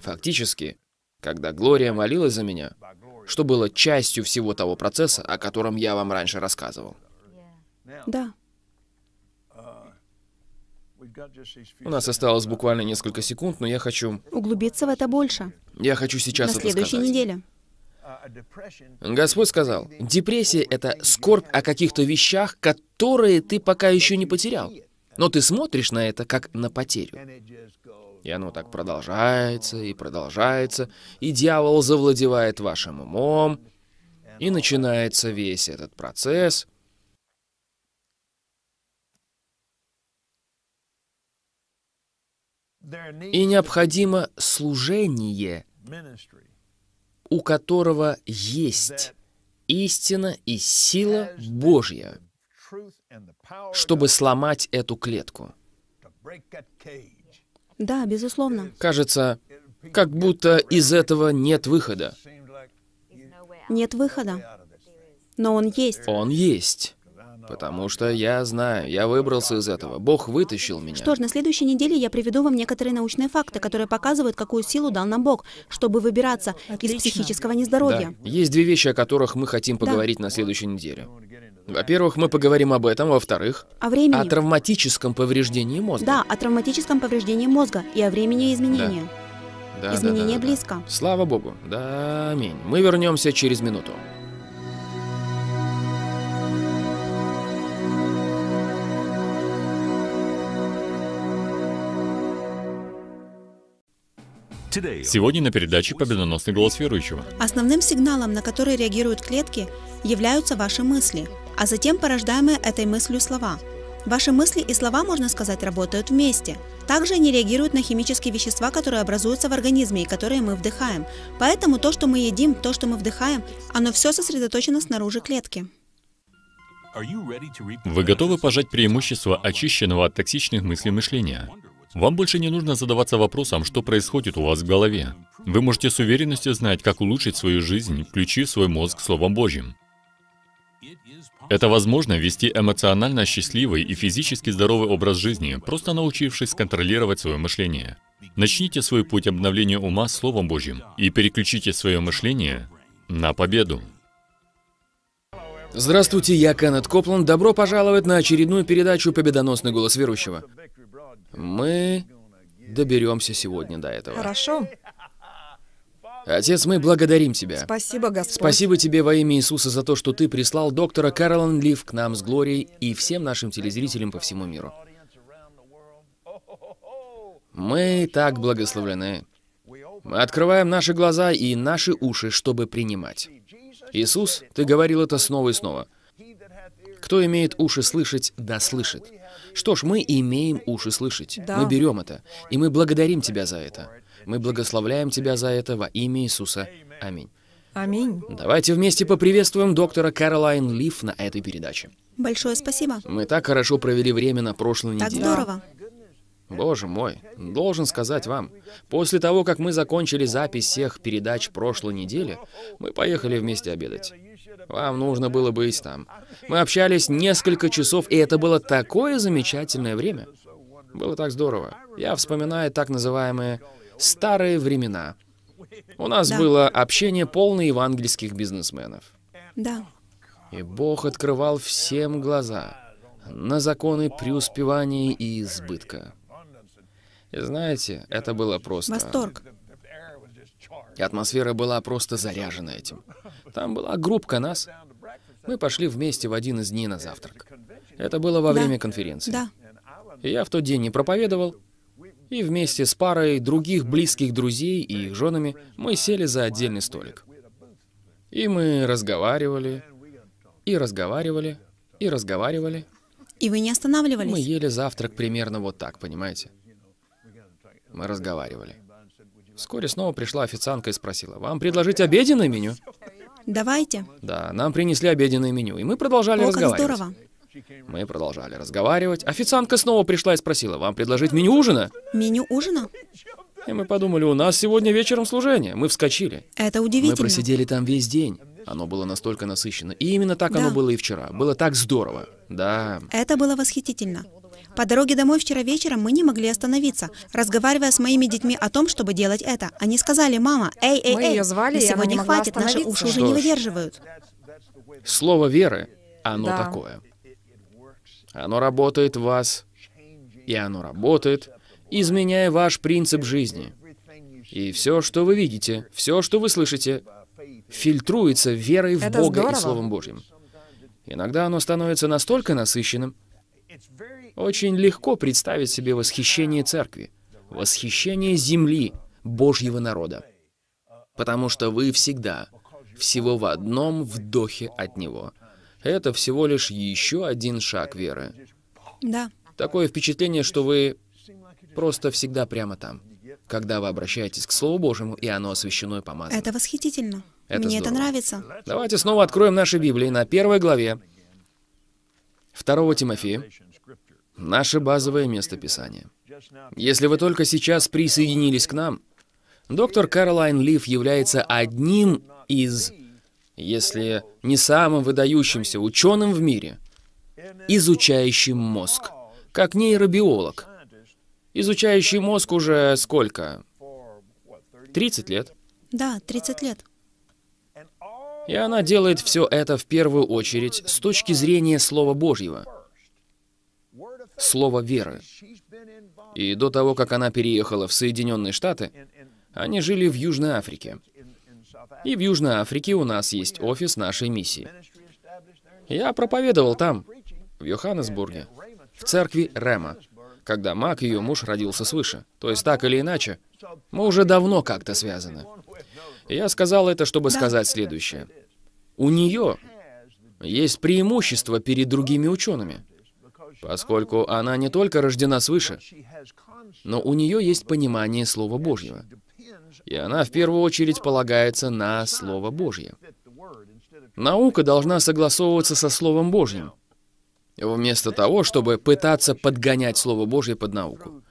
Фактически, когда Глория молилась за меня, что было частью всего того процесса, о котором я вам раньше рассказывал. Да. У нас осталось буквально несколько секунд, но я хочу... Углубиться в это больше. Я хочу сейчас На это сказать. На следующей неделе. Господь сказал, депрессия — это скорбь о каких-то вещах, которые ты пока еще не потерял. Но ты смотришь на это как на потерю. И оно так продолжается и продолжается, и дьявол завладевает вашим умом, и начинается весь этот процесс. И необходимо служение, у которого есть истина и сила Божья, чтобы сломать эту клетку. Да, безусловно. Кажется, как будто из этого нет выхода. Нет выхода. Но он есть. Он есть. Потому что я знаю, я выбрался из этого. Бог вытащил меня. Что ж, на следующей неделе я приведу вам некоторые научные факты, которые показывают, какую силу дал нам Бог, чтобы выбираться Отлично. из психического нездоровья. Да. Есть две вещи, о которых мы хотим поговорить да. на следующей неделе. Во-первых, мы поговорим об этом. Во-вторых, о, о травматическом повреждении мозга. Да, о травматическом повреждении мозга и о времени изменения. Да. Да, Изменение да, да, да, близко. Да. Слава Богу. Да, аминь. Мы вернемся через минуту. Сегодня на передаче «Победоносный голос верующего». Основным сигналом, на который реагируют клетки, являются ваши мысли – а затем порождаемые этой мыслью слова. Ваши мысли и слова, можно сказать, работают вместе. Также они реагируют на химические вещества, которые образуются в организме и которые мы вдыхаем. Поэтому то, что мы едим, то, что мы вдыхаем, оно все сосредоточено снаружи клетки. Вы готовы пожать преимущество очищенного от токсичных мыслей мышления? Вам больше не нужно задаваться вопросом, что происходит у вас в голове. Вы можете с уверенностью знать, как улучшить свою жизнь, включив свой мозг Словом Божьим. Это возможно вести эмоционально счастливый и физически здоровый образ жизни, просто научившись контролировать свое мышление. Начните свой путь обновления ума Словом Божьим и переключите свое мышление на победу. Здравствуйте, я Кеннет Коплан. Добро пожаловать на очередную передачу «Победоносный голос верующего». Мы доберемся сегодня до этого. Хорошо. Отец, мы благодарим Тебя. Спасибо, Господь. Спасибо Тебе во имя Иисуса за то, что Ты прислал доктора Кэролан Лив к нам с Глорией и всем нашим телезрителям по всему миру. Мы так благословлены. Мы открываем наши глаза и наши уши, чтобы принимать. Иисус, Ты говорил это снова и снова. Кто имеет уши слышать, да слышит. Что ж, мы имеем уши слышать. Да. Мы берем это, и мы благодарим Тебя за это. Мы благословляем тебя за это во имя Иисуса. Аминь. Аминь. Давайте вместе поприветствуем доктора Каролайн Лиф на этой передаче. Большое спасибо. Мы так хорошо провели время на прошлой неделе. Так здорово. Боже мой, должен сказать вам, после того, как мы закончили запись всех передач прошлой недели, мы поехали вместе обедать. Вам нужно было быть там. Мы общались несколько часов, и это было такое замечательное время. Было так здорово. Я вспоминаю так называемые старые времена. У нас да. было общение полное евангельских бизнесменов. Да. И Бог открывал всем глаза на законы преуспевания и избытка. И знаете, это было просто... Восторг. И атмосфера была просто заряжена этим. Там была группа нас. Мы пошли вместе в один из дней на завтрак. Это было во да. время конференции. Да. И я в тот день не проповедовал, и вместе с парой других близких друзей и их женами мы сели за отдельный столик. И мы разговаривали, и разговаривали, и разговаривали. И вы не останавливались? Мы ели завтрак примерно вот так, понимаете? Мы разговаривали. Вскоре снова пришла официантка и спросила, «Вам предложить обеденное меню?» Давайте. Да, нам принесли обеденное меню, и мы продолжали О, разговаривать. здорово. Мы продолжали разговаривать. Официантка снова пришла и спросила, вам предложить меню ужина? Меню ужина? И мы подумали, у нас сегодня вечером служение. Мы вскочили. Это удивительно. Мы просидели там весь день. Оно было настолько насыщено. И именно так да. оно было и вчера. Было так здорово. Да. Это было восхитительно. По дороге домой вчера вечером мы не могли остановиться, разговаривая с моими детьми о том, чтобы делать это. Они сказали, мама, эй, эй, мы ее звали, на сегодня хватит, наши уши уже не выдерживают. Слово веры, оно да. такое. Оно работает в вас, и оно работает, изменяя ваш принцип жизни. И все, что вы видите, все, что вы слышите, фильтруется верой в Это Бога здорово. и Словом Божьим. Иногда оно становится настолько насыщенным, очень легко представить себе восхищение церкви, восхищение земли, Божьего народа. Потому что вы всегда всего в одном вдохе от Него — это всего лишь еще один шаг веры. Да. Такое впечатление, что вы просто всегда прямо там, когда вы обращаетесь к Слову Божьему, и оно освящено и помазано. Это восхитительно. Это Мне здорово. это нравится. Давайте снова откроем наши Библии на первой главе 2 Тимофея, наше базовое место писания. Если вы только сейчас присоединились к нам, доктор Каролайн Лив является одним из если не самым выдающимся ученым в мире, изучающим мозг, как нейробиолог. Изучающий мозг уже сколько? 30 лет? Да, 30 лет. И она делает все это в первую очередь с точки зрения Слова Божьего, Слова веры. И до того, как она переехала в Соединенные Штаты, они жили в Южной Африке, и в Южной Африке у нас есть офис нашей миссии. Я проповедовал там, в Йоханнесбурге, в церкви Рема, когда Мак, ее муж, родился свыше. То есть так или иначе, мы уже давно как-то связаны. я сказал это, чтобы сказать следующее. У нее есть преимущество перед другими учеными, поскольку она не только рождена свыше, но у нее есть понимание Слова Божьего. И она в первую очередь полагается на Слово Божье. Наука должна согласовываться со Словом Божьим, вместо того, чтобы пытаться подгонять Слово Божье под науку.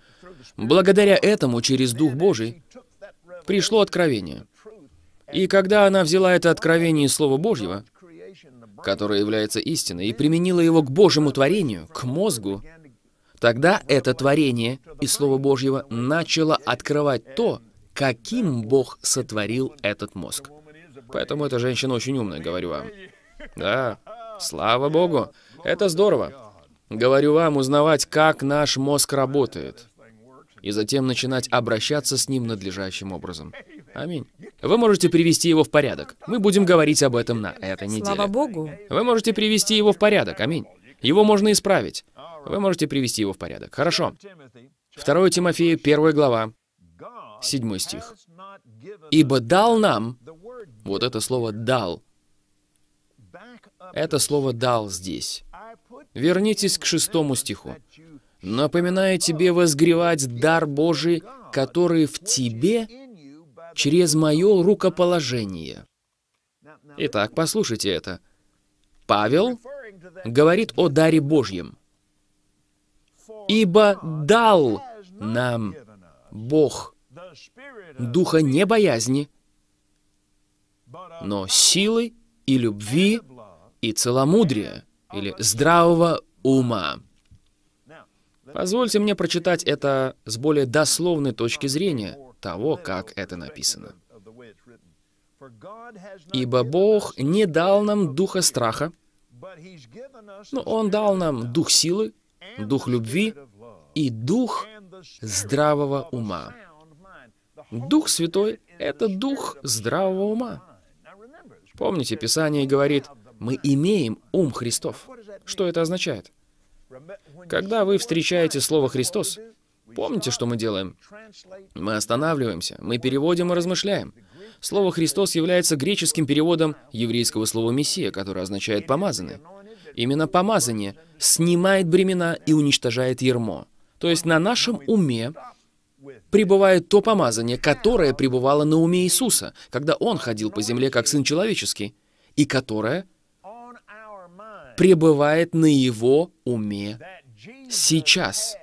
Благодаря этому через Дух Божий пришло откровение. И когда она взяла это откровение из Слова Божьего, которое является истиной, и применила его к Божьему творению, к мозгу, тогда это творение из Слова Божьего начало открывать то, каким Бог сотворил этот мозг. Поэтому эта женщина очень умная, говорю вам. Да, слава Богу, это здорово. Говорю вам, узнавать, как наш мозг работает, и затем начинать обращаться с ним надлежащим образом. Аминь. Вы можете привести его в порядок. Мы будем говорить об этом на этой неделе. Слава Богу. Вы можете привести его в порядок. Аминь. Его можно исправить. Вы можете привести его в порядок. Хорошо. 2 Тимофею, 1 глава, Седьмой стих. «Ибо дал нам...» Вот это слово «дал». Это слово «дал» здесь. Вернитесь к шестому стиху. «Напоминаю тебе возгревать дар Божий, который в тебе через мое рукоположение». Итак, послушайте это. Павел говорит о даре Божьем. «Ибо дал нам Бог духа не боязни, но силы и любви и целомудрия, или здравого ума. Позвольте мне прочитать это с более дословной точки зрения того, как это написано. «Ибо Бог не дал нам духа страха, но Он дал нам дух силы, дух любви и дух здравого ума». Дух Святой — это дух здравого ума. Помните, Писание говорит, мы имеем ум Христов. Что это означает? Когда вы встречаете слово «Христос», помните, что мы делаем? Мы останавливаемся, мы переводим и размышляем. Слово «Христос» является греческим переводом еврейского слова «Мессия», которое означает «помазанный». Именно помазание снимает бремена и уничтожает ермо. То есть на нашем уме пребывает то помазание, которое пребывало на уме Иисуса, когда Он ходил по земле как Сын Человеческий, и которое пребывает на Его уме сейчас.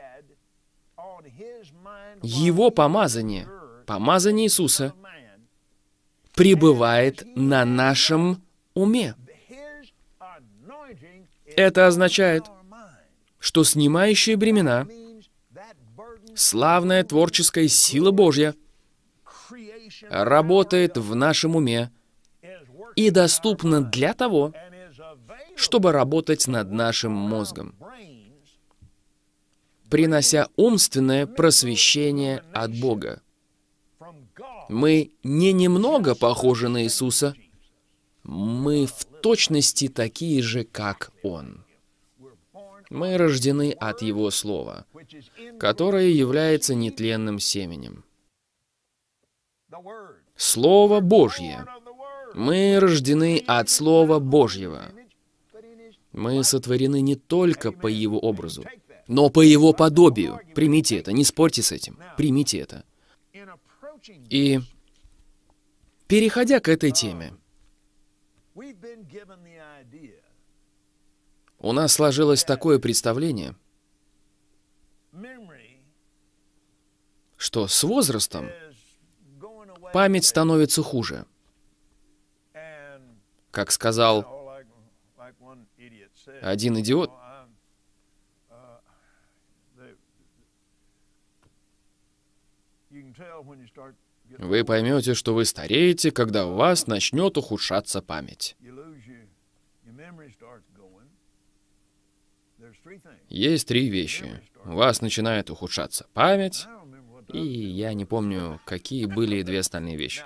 Его помазание, помазание Иисуса, пребывает на нашем уме. Это означает, что снимающие бремена — славная творческая сила Божья работает в нашем уме и доступна для того, чтобы работать над нашим мозгом, принося умственное просвещение от Бога. Мы не немного похожи на Иисуса, мы в точности такие же, как Он. Мы рождены от Его Слова, которое является нетленным семенем. Слово Божье. Мы рождены от Слова Божьего. Мы сотворены не только по Его образу, но по Его подобию. Примите это, не спорьте с этим. Примите это. И переходя к этой теме, У нас сложилось такое представление, что с возрастом память становится хуже. Как сказал один идиот, вы поймете, что вы стареете, когда у вас начнет ухудшаться память. Есть три вещи. У вас начинает ухудшаться память, и я не помню, какие были две остальные вещи.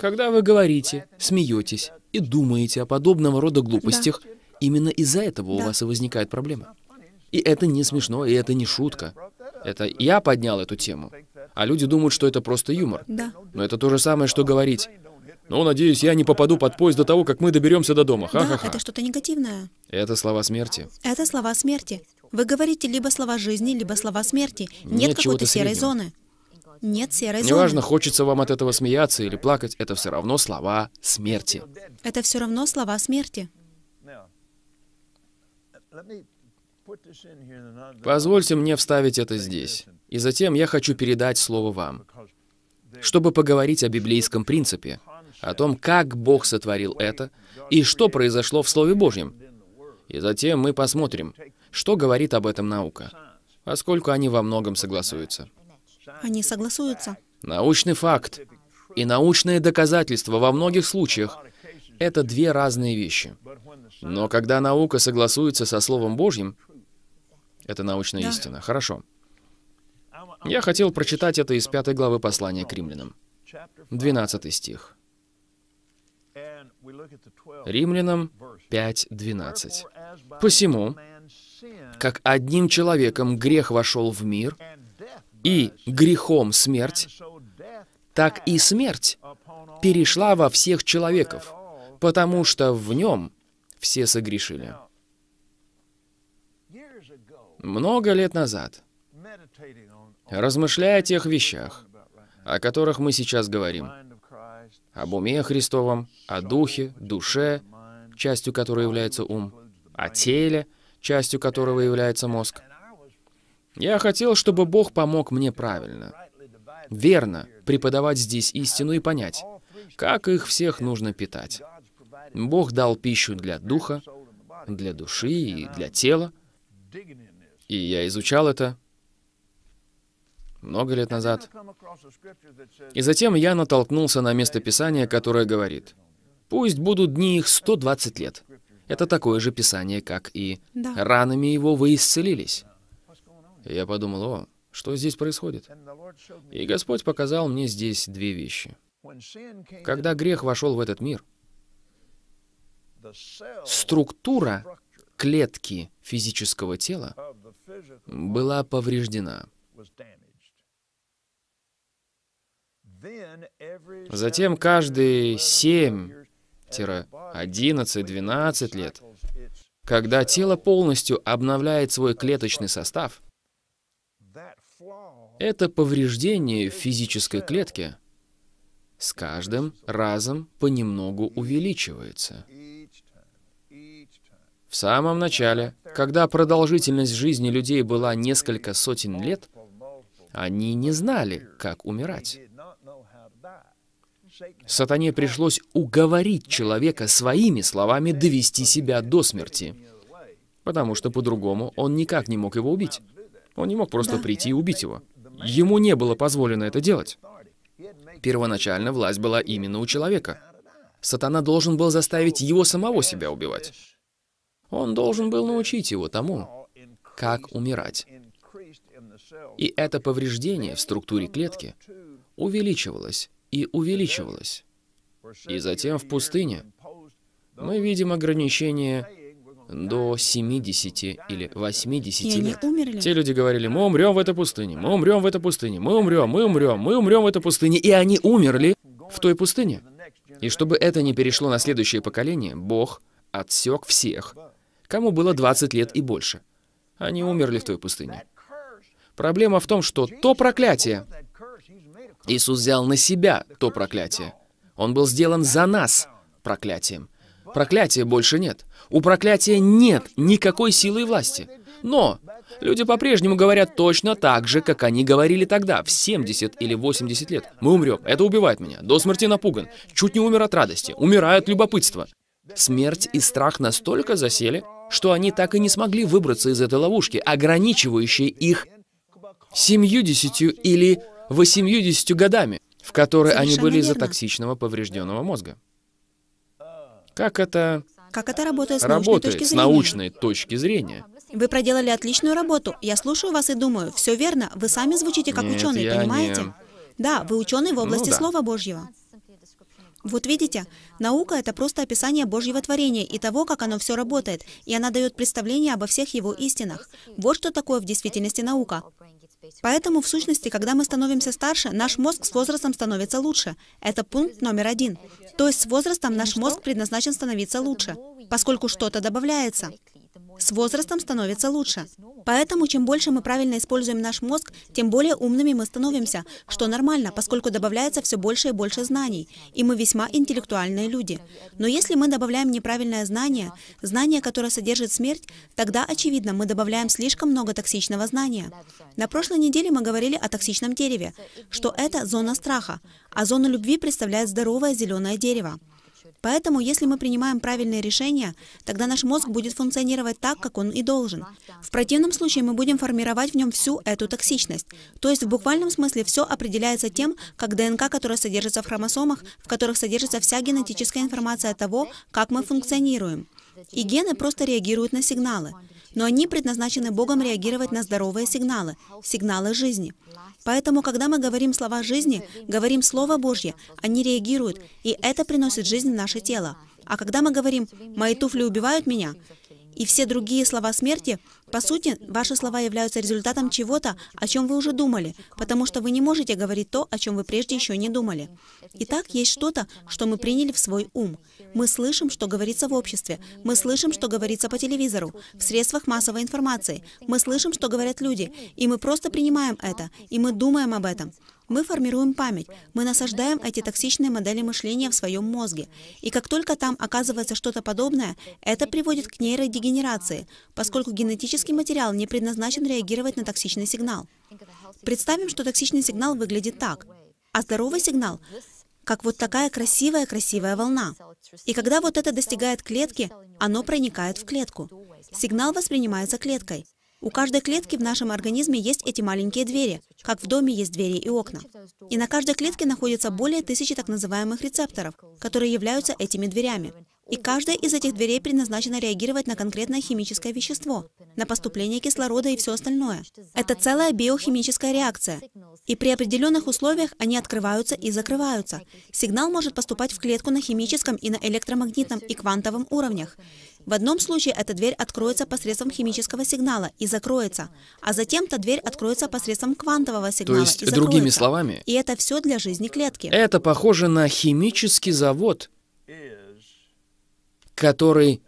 Когда вы говорите, смеетесь и думаете о подобного рода глупостях, да. именно из-за этого да. у вас и возникает проблема. И это не смешно, и это не шутка. Это я поднял эту тему. А люди думают, что это просто юмор. Да. Но это то же самое, что говорить, ну, надеюсь, я не попаду под поезд до того, как мы доберемся до дома. Ха-ха-ха. Да, это что-то негативное. Это слова смерти. Это слова смерти. Вы говорите либо слова жизни, либо слова смерти. Нет, Нет какой-то серой среднего. зоны. Нет серой Неважно, зоны. Неважно, хочется вам от этого смеяться или плакать, это все равно слова смерти. Это все равно слова смерти. Позвольте мне вставить это здесь. И затем я хочу передать слово вам, чтобы поговорить о библейском принципе — о том, как Бог сотворил это и что произошло в Слове Божьем. И затем мы посмотрим, что говорит об этом наука, поскольку они во многом согласуются. Они согласуются. Научный факт и научное доказательство во многих случаях — это две разные вещи. Но когда наука согласуется со Словом Божьим, это научная да. истина. Хорошо. Я хотел прочитать это из пятой главы послания к римлянам. 12 стих. Римлянам 5.12. «Посему, как одним человеком грех вошел в мир, и грехом смерть, так и смерть перешла во всех человеков, потому что в нем все согрешили». Много лет назад, размышляя о тех вещах, о которых мы сейчас говорим, об уме Христовом, о духе, душе, частью которой является ум, о теле, частью которого является мозг. Я хотел, чтобы Бог помог мне правильно, верно преподавать здесь истину и понять, как их всех нужно питать. Бог дал пищу для духа, для души и для тела, и я изучал это, много лет назад. И затем я натолкнулся на место Писания, которое говорит, «Пусть будут дни их 120 лет». Это такое же Писание, как и да. «ранами его вы исцелились». И я подумал, о, что здесь происходит? И Господь показал мне здесь две вещи. Когда грех вошел в этот мир, структура клетки физического тела была повреждена. Затем каждые 7, 11, 12 лет, когда тело полностью обновляет свой клеточный состав, это повреждение в физической клетке с каждым разом понемногу увеличивается. В самом начале, когда продолжительность жизни людей была несколько сотен лет, они не знали, как умирать. Сатане пришлось уговорить человека своими словами довести себя до смерти, потому что по-другому он никак не мог его убить. Он не мог просто прийти и убить его. Ему не было позволено это делать. Первоначально власть была именно у человека. Сатана должен был заставить его самого себя убивать. Он должен был научить его тому, как умирать. И это повреждение в структуре клетки увеличивалось и увеличивалось. И затем в пустыне мы видим ограничение до 70 или 80 и лет. Умерли. Те люди говорили, мы умрем в этой пустыне, мы умрем в этой пустыне, мы умрем, мы умрем, мы умрем в этой пустыне, и они умерли в той пустыне. И чтобы это не перешло на следующее поколение, Бог отсек всех, кому было 20 лет и больше. Они умерли в той пустыне. Проблема в том, что то проклятие, Иисус взял на себя то проклятие. Он был сделан за нас проклятием. Проклятия больше нет. У проклятия нет никакой силы и власти. Но люди по-прежнему говорят точно так же, как они говорили тогда, в 70 или 80 лет. Мы умрем, это убивает меня, до смерти напуган, чуть не умер от радости, умираю от любопытства. Смерть и страх настолько засели, что они так и не смогли выбраться из этой ловушки, ограничивающей их семью десятью или 80 годами, в которой они были из-за токсичного поврежденного мозга. Как это... Как это работает с работает научной точки зрения? с научной точки зрения. Вы проделали отличную работу. Я слушаю вас и думаю, все верно, вы сами звучите как Нет, ученый, понимаете? Не... Да, вы ученый в области ну, да. Слова Божьего. Вот видите, наука — это просто описание Божьего творения и того, как оно все работает, и она дает представление обо всех его истинах. Вот что такое в действительности наука. Поэтому, в сущности, когда мы становимся старше, наш мозг с возрастом становится лучше. Это пункт номер один. То есть с возрастом наш мозг предназначен становиться лучше, поскольку что-то добавляется. С возрастом становится лучше. Поэтому чем больше мы правильно используем наш мозг, тем более умными мы становимся, что нормально, поскольку добавляется все больше и больше знаний, и мы весьма интеллектуальные люди. Но если мы добавляем неправильное знание, знание, которое содержит смерть, тогда, очевидно, мы добавляем слишком много токсичного знания. На прошлой неделе мы говорили о токсичном дереве, что это зона страха, а зона любви представляет здоровое зеленое дерево. Поэтому, если мы принимаем правильные решения, тогда наш мозг будет функционировать так, как он и должен. В противном случае мы будем формировать в нем всю эту токсичность. То есть в буквальном смысле все определяется тем, как ДНК, которая содержится в хромосомах, в которых содержится вся генетическая информация того, как мы функционируем. И гены просто реагируют на сигналы но они предназначены Богом реагировать на здоровые сигналы, сигналы жизни. Поэтому, когда мы говорим слова жизни, говорим Слово Божье, они реагируют, и это приносит жизнь в наше тело. А когда мы говорим «мои туфли убивают меня», и все другие слова смерти, по сути, ваши слова являются результатом чего-то, о чем вы уже думали, потому что вы не можете говорить то, о чем вы прежде еще не думали. Итак, есть что-то, что мы приняли в свой ум. Мы слышим, что говорится в обществе. Мы слышим, что говорится по телевизору, в средствах массовой информации. Мы слышим, что говорят люди. И мы просто принимаем это. И мы думаем об этом. Мы формируем память, мы насаждаем эти токсичные модели мышления в своем мозге. И как только там оказывается что-то подобное, это приводит к нейродегенерации, поскольку генетический материал не предназначен реагировать на токсичный сигнал. Представим, что токсичный сигнал выглядит так. А здоровый сигнал как вот такая красивая-красивая волна. И когда вот это достигает клетки, оно проникает в клетку. Сигнал воспринимается клеткой. У каждой клетки в нашем организме есть эти маленькие двери, как в доме есть двери и окна. И на каждой клетке находится более тысячи так называемых рецепторов, которые являются этими дверями. И каждая из этих дверей предназначена реагировать на конкретное химическое вещество, на поступление кислорода и все остальное. Это целая биохимическая реакция. И при определенных условиях они открываются и закрываются. Сигнал может поступать в клетку на химическом и на электромагнитном и квантовом уровнях. В одном случае эта дверь откроется посредством химического сигнала и закроется, а затем та дверь откроется посредством квантового сигнала То есть, и закроется. другими словами... И это все для жизни клетки. Это похоже на химический завод который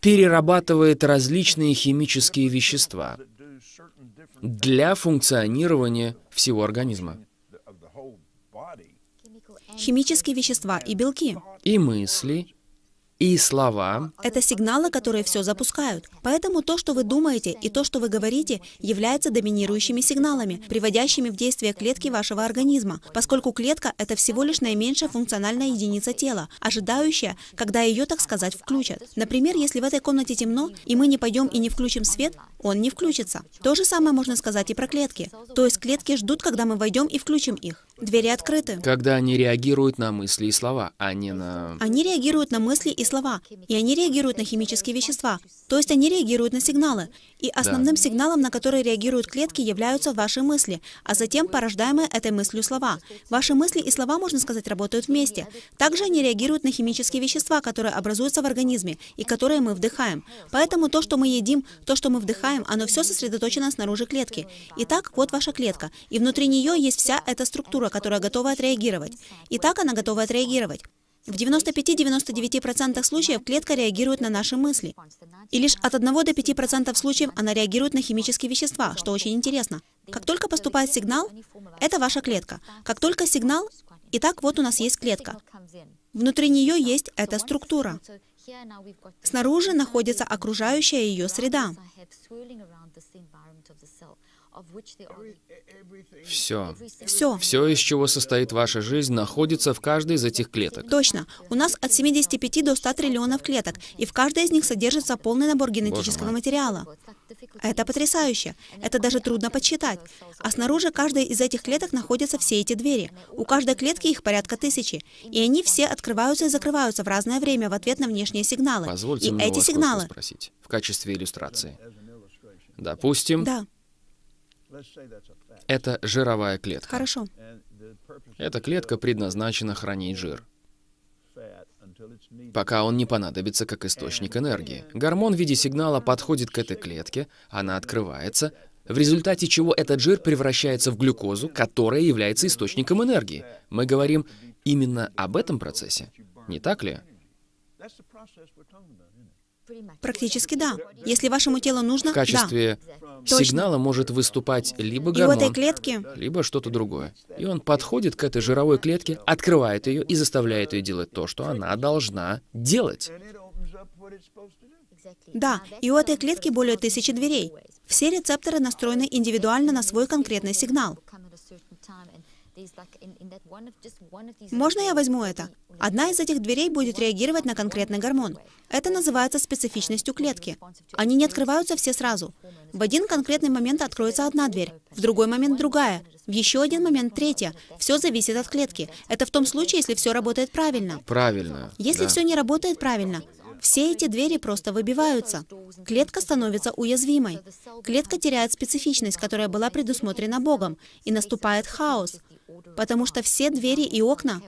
перерабатывает различные химические вещества для функционирования всего организма. Химические вещества и белки. И мысли, и слова. Это сигналы, которые все запускают. Поэтому то, что вы думаете и то, что вы говорите, является доминирующими сигналами, приводящими в действие клетки вашего организма, поскольку клетка – это всего лишь наименьшая функциональная единица тела, ожидающая, когда ее, так сказать, включат. Например, если в этой комнате темно, и мы не пойдем и не включим свет, он не включится. То же самое можно сказать и про клетки. То есть клетки ждут, когда мы войдем и включим их. Двери открыты. Когда они реагируют на мысли и слова, а не на... Они реагируют на мысли и слова, и они реагируют на химические вещества. То есть они реагируют на сигналы. И основным да. сигналом, на который реагируют клетки, являются ваши мысли, а затем порождаемые этой мыслью слова. Ваши мысли и слова, можно сказать, работают вместе. Также они реагируют на химические вещества, которые образуются в организме и которые мы вдыхаем. Поэтому то, что мы едим, то, что мы вдыхаем, оно все сосредоточено снаружи клетки. Итак, вот ваша клетка, и внутри нее есть вся эта структура, структура, которая готова отреагировать. И так она готова отреагировать. В 95-99% случаев клетка реагирует на наши мысли. И лишь от 1 до 5% случаев она реагирует на химические вещества, что очень интересно. Как только поступает сигнал, это ваша клетка. Как только сигнал, и так вот у нас есть клетка. Внутри нее есть эта структура. Снаружи находится окружающая ее среда. Все. Все. Все, из чего состоит ваша жизнь, находится в каждой из этих клеток. Точно. У нас от 75 до 100 триллионов клеток, и в каждой из них содержится полный набор генетического материала. Это потрясающе. Это даже трудно подсчитать. А снаружи каждой из этих клеток находятся все эти двери. У каждой клетки их порядка тысячи. И они все открываются и закрываются в разное время в ответ на внешние сигналы. Позвольте и мне эти вас сигналы... спросить в качестве иллюстрации. Допустим, да. Это жировая клетка. Хорошо. Эта клетка предназначена хранить жир пока он не понадобится как источник энергии. Гормон в виде сигнала подходит к этой клетке, она открывается, в результате чего этот жир превращается в глюкозу, которая является источником энергии. Мы говорим именно об этом процессе, не так ли? Практически да. Если вашему телу нужно, в качестве да. сигнала может выступать либо гормон, этой клетки... либо что-то другое. И он подходит к этой жировой клетке, открывает ее и заставляет ее делать то, что она должна делать. Да, и у этой клетки более тысячи дверей. Все рецепторы настроены индивидуально на свой конкретный сигнал. Можно я возьму это? Одна из этих дверей будет реагировать на конкретный гормон. Это называется специфичностью клетки. Они не открываются все сразу. В один конкретный момент откроется одна дверь, в другой момент другая, в еще один момент третья. Все зависит от клетки. Это в том случае, если все работает правильно. Правильно. Если да. все не работает правильно, все эти двери просто выбиваются. Клетка становится уязвимой. Клетка теряет специфичность, которая была предусмотрена Богом, и наступает хаос, потому что все двери и окна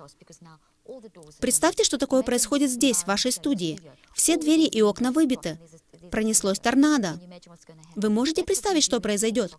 Представьте, что такое происходит здесь, в вашей студии. Все двери и окна выбиты. Пронеслось торнадо. Вы можете представить, что произойдет?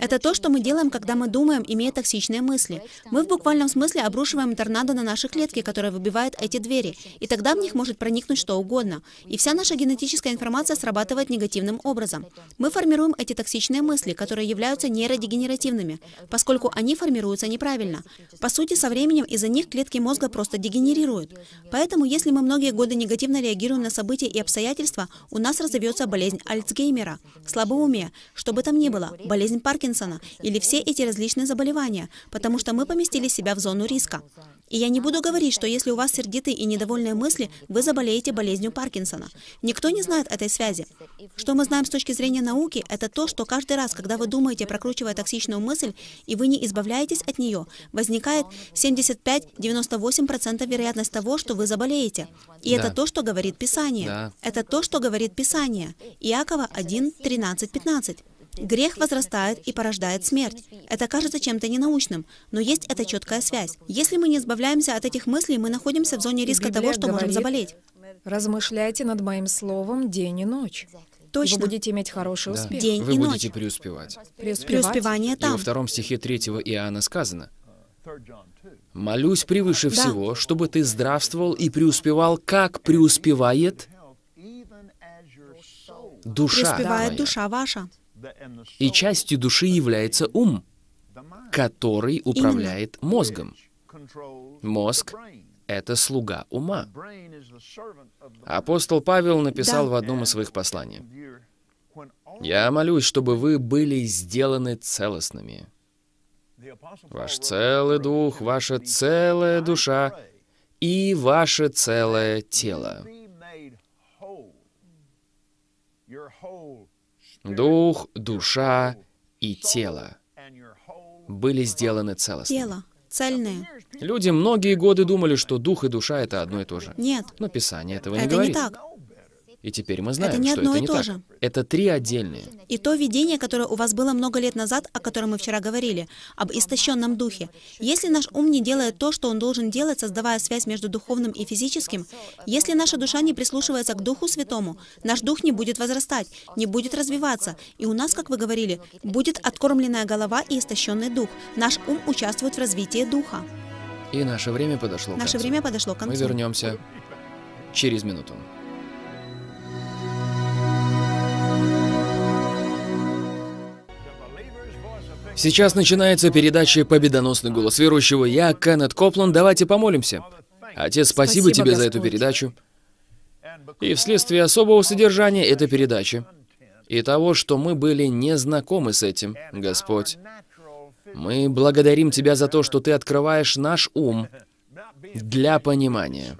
Это то, что мы делаем, когда мы думаем, имея токсичные мысли. Мы в буквальном смысле обрушиваем торнадо на наши клетки, которые выбивают эти двери, и тогда в них может проникнуть что угодно. И вся наша генетическая информация срабатывает негативным образом. Мы формируем эти токсичные мысли, которые являются нейродегенеративными, поскольку они формируются неправильно. По сути, со временем из-за них клетки мозга просто дегенерируют. Поэтому, если мы многие годы негативно реагируем на события и обстоятельства, у нас разовьется болезнь Альцгеймера, слабоумие, что бы там ни было, болезнь Паркинсона, Паркинсона или все эти различные заболевания, потому что мы поместили себя в зону риска. И я не буду говорить, что если у вас сердитые и недовольные мысли, вы заболеете болезнью Паркинсона. Никто не знает этой связи. Что мы знаем с точки зрения науки, это то, что каждый раз, когда вы думаете, прокручивая токсичную мысль, и вы не избавляетесь от нее, возникает 75-98% вероятность того, что вы заболеете. И да. это то, что говорит Писание. Да. Это то, что говорит Писание. Иакова 1, 13, 15. Грех возрастает и порождает смерть. Это кажется чем-то ненаучным, но есть эта четкая связь. Если мы не избавляемся от этих мыслей, мы находимся в зоне риска Библия того, что говорит, можем заболеть. Размышляйте над моим словом день и ночь. Точно. Вы будете иметь хороший да. успех. День Вы и будете ночь. преуспевать. преуспевать. Преуспевание там. И во втором стихе 3 Иоанна сказано, «Молюсь превыше да. всего, чтобы ты здравствовал и преуспевал, как преуспевает душа преуспевает да. душа ваша». И частью души является ум, который управляет мозгом. Мозг — это слуга ума. Апостол Павел написал в одном из своих посланий, «Я молюсь, чтобы вы были сделаны целостными. Ваш целый дух, ваша целая душа и ваше целое тело». Дух, душа и тело были сделаны целостными. Тело. Цельные. Люди многие годы думали, что дух и душа — это одно и то же. Нет. Но Писание этого не это говорит. Это не так. И теперь мы знаем, это не что одно это и не то же. Это три отдельные. И то видение, которое у вас было много лет назад, о котором мы вчера говорили, об истощенном духе. Если наш ум не делает то, что он должен делать, создавая связь между духовным и физическим, если наша душа не прислушивается к Духу Святому, наш дух не будет возрастать, не будет развиваться, и у нас, как вы говорили, будет откормленная голова и истощенный дух. Наш ум участвует в развитии духа. И наше время подошло. Наше к концу. время подошло к концу. Мы вернемся через минуту. Сейчас начинается передача «Победоносный голос верующего». Я Кеннет Коплан. Давайте помолимся. Отец, спасибо, спасибо тебе Господь. за эту передачу. И вследствие особого содержания этой передачи и того, что мы были не знакомы с этим, Господь, мы благодарим Тебя за то, что Ты открываешь наш ум для понимания.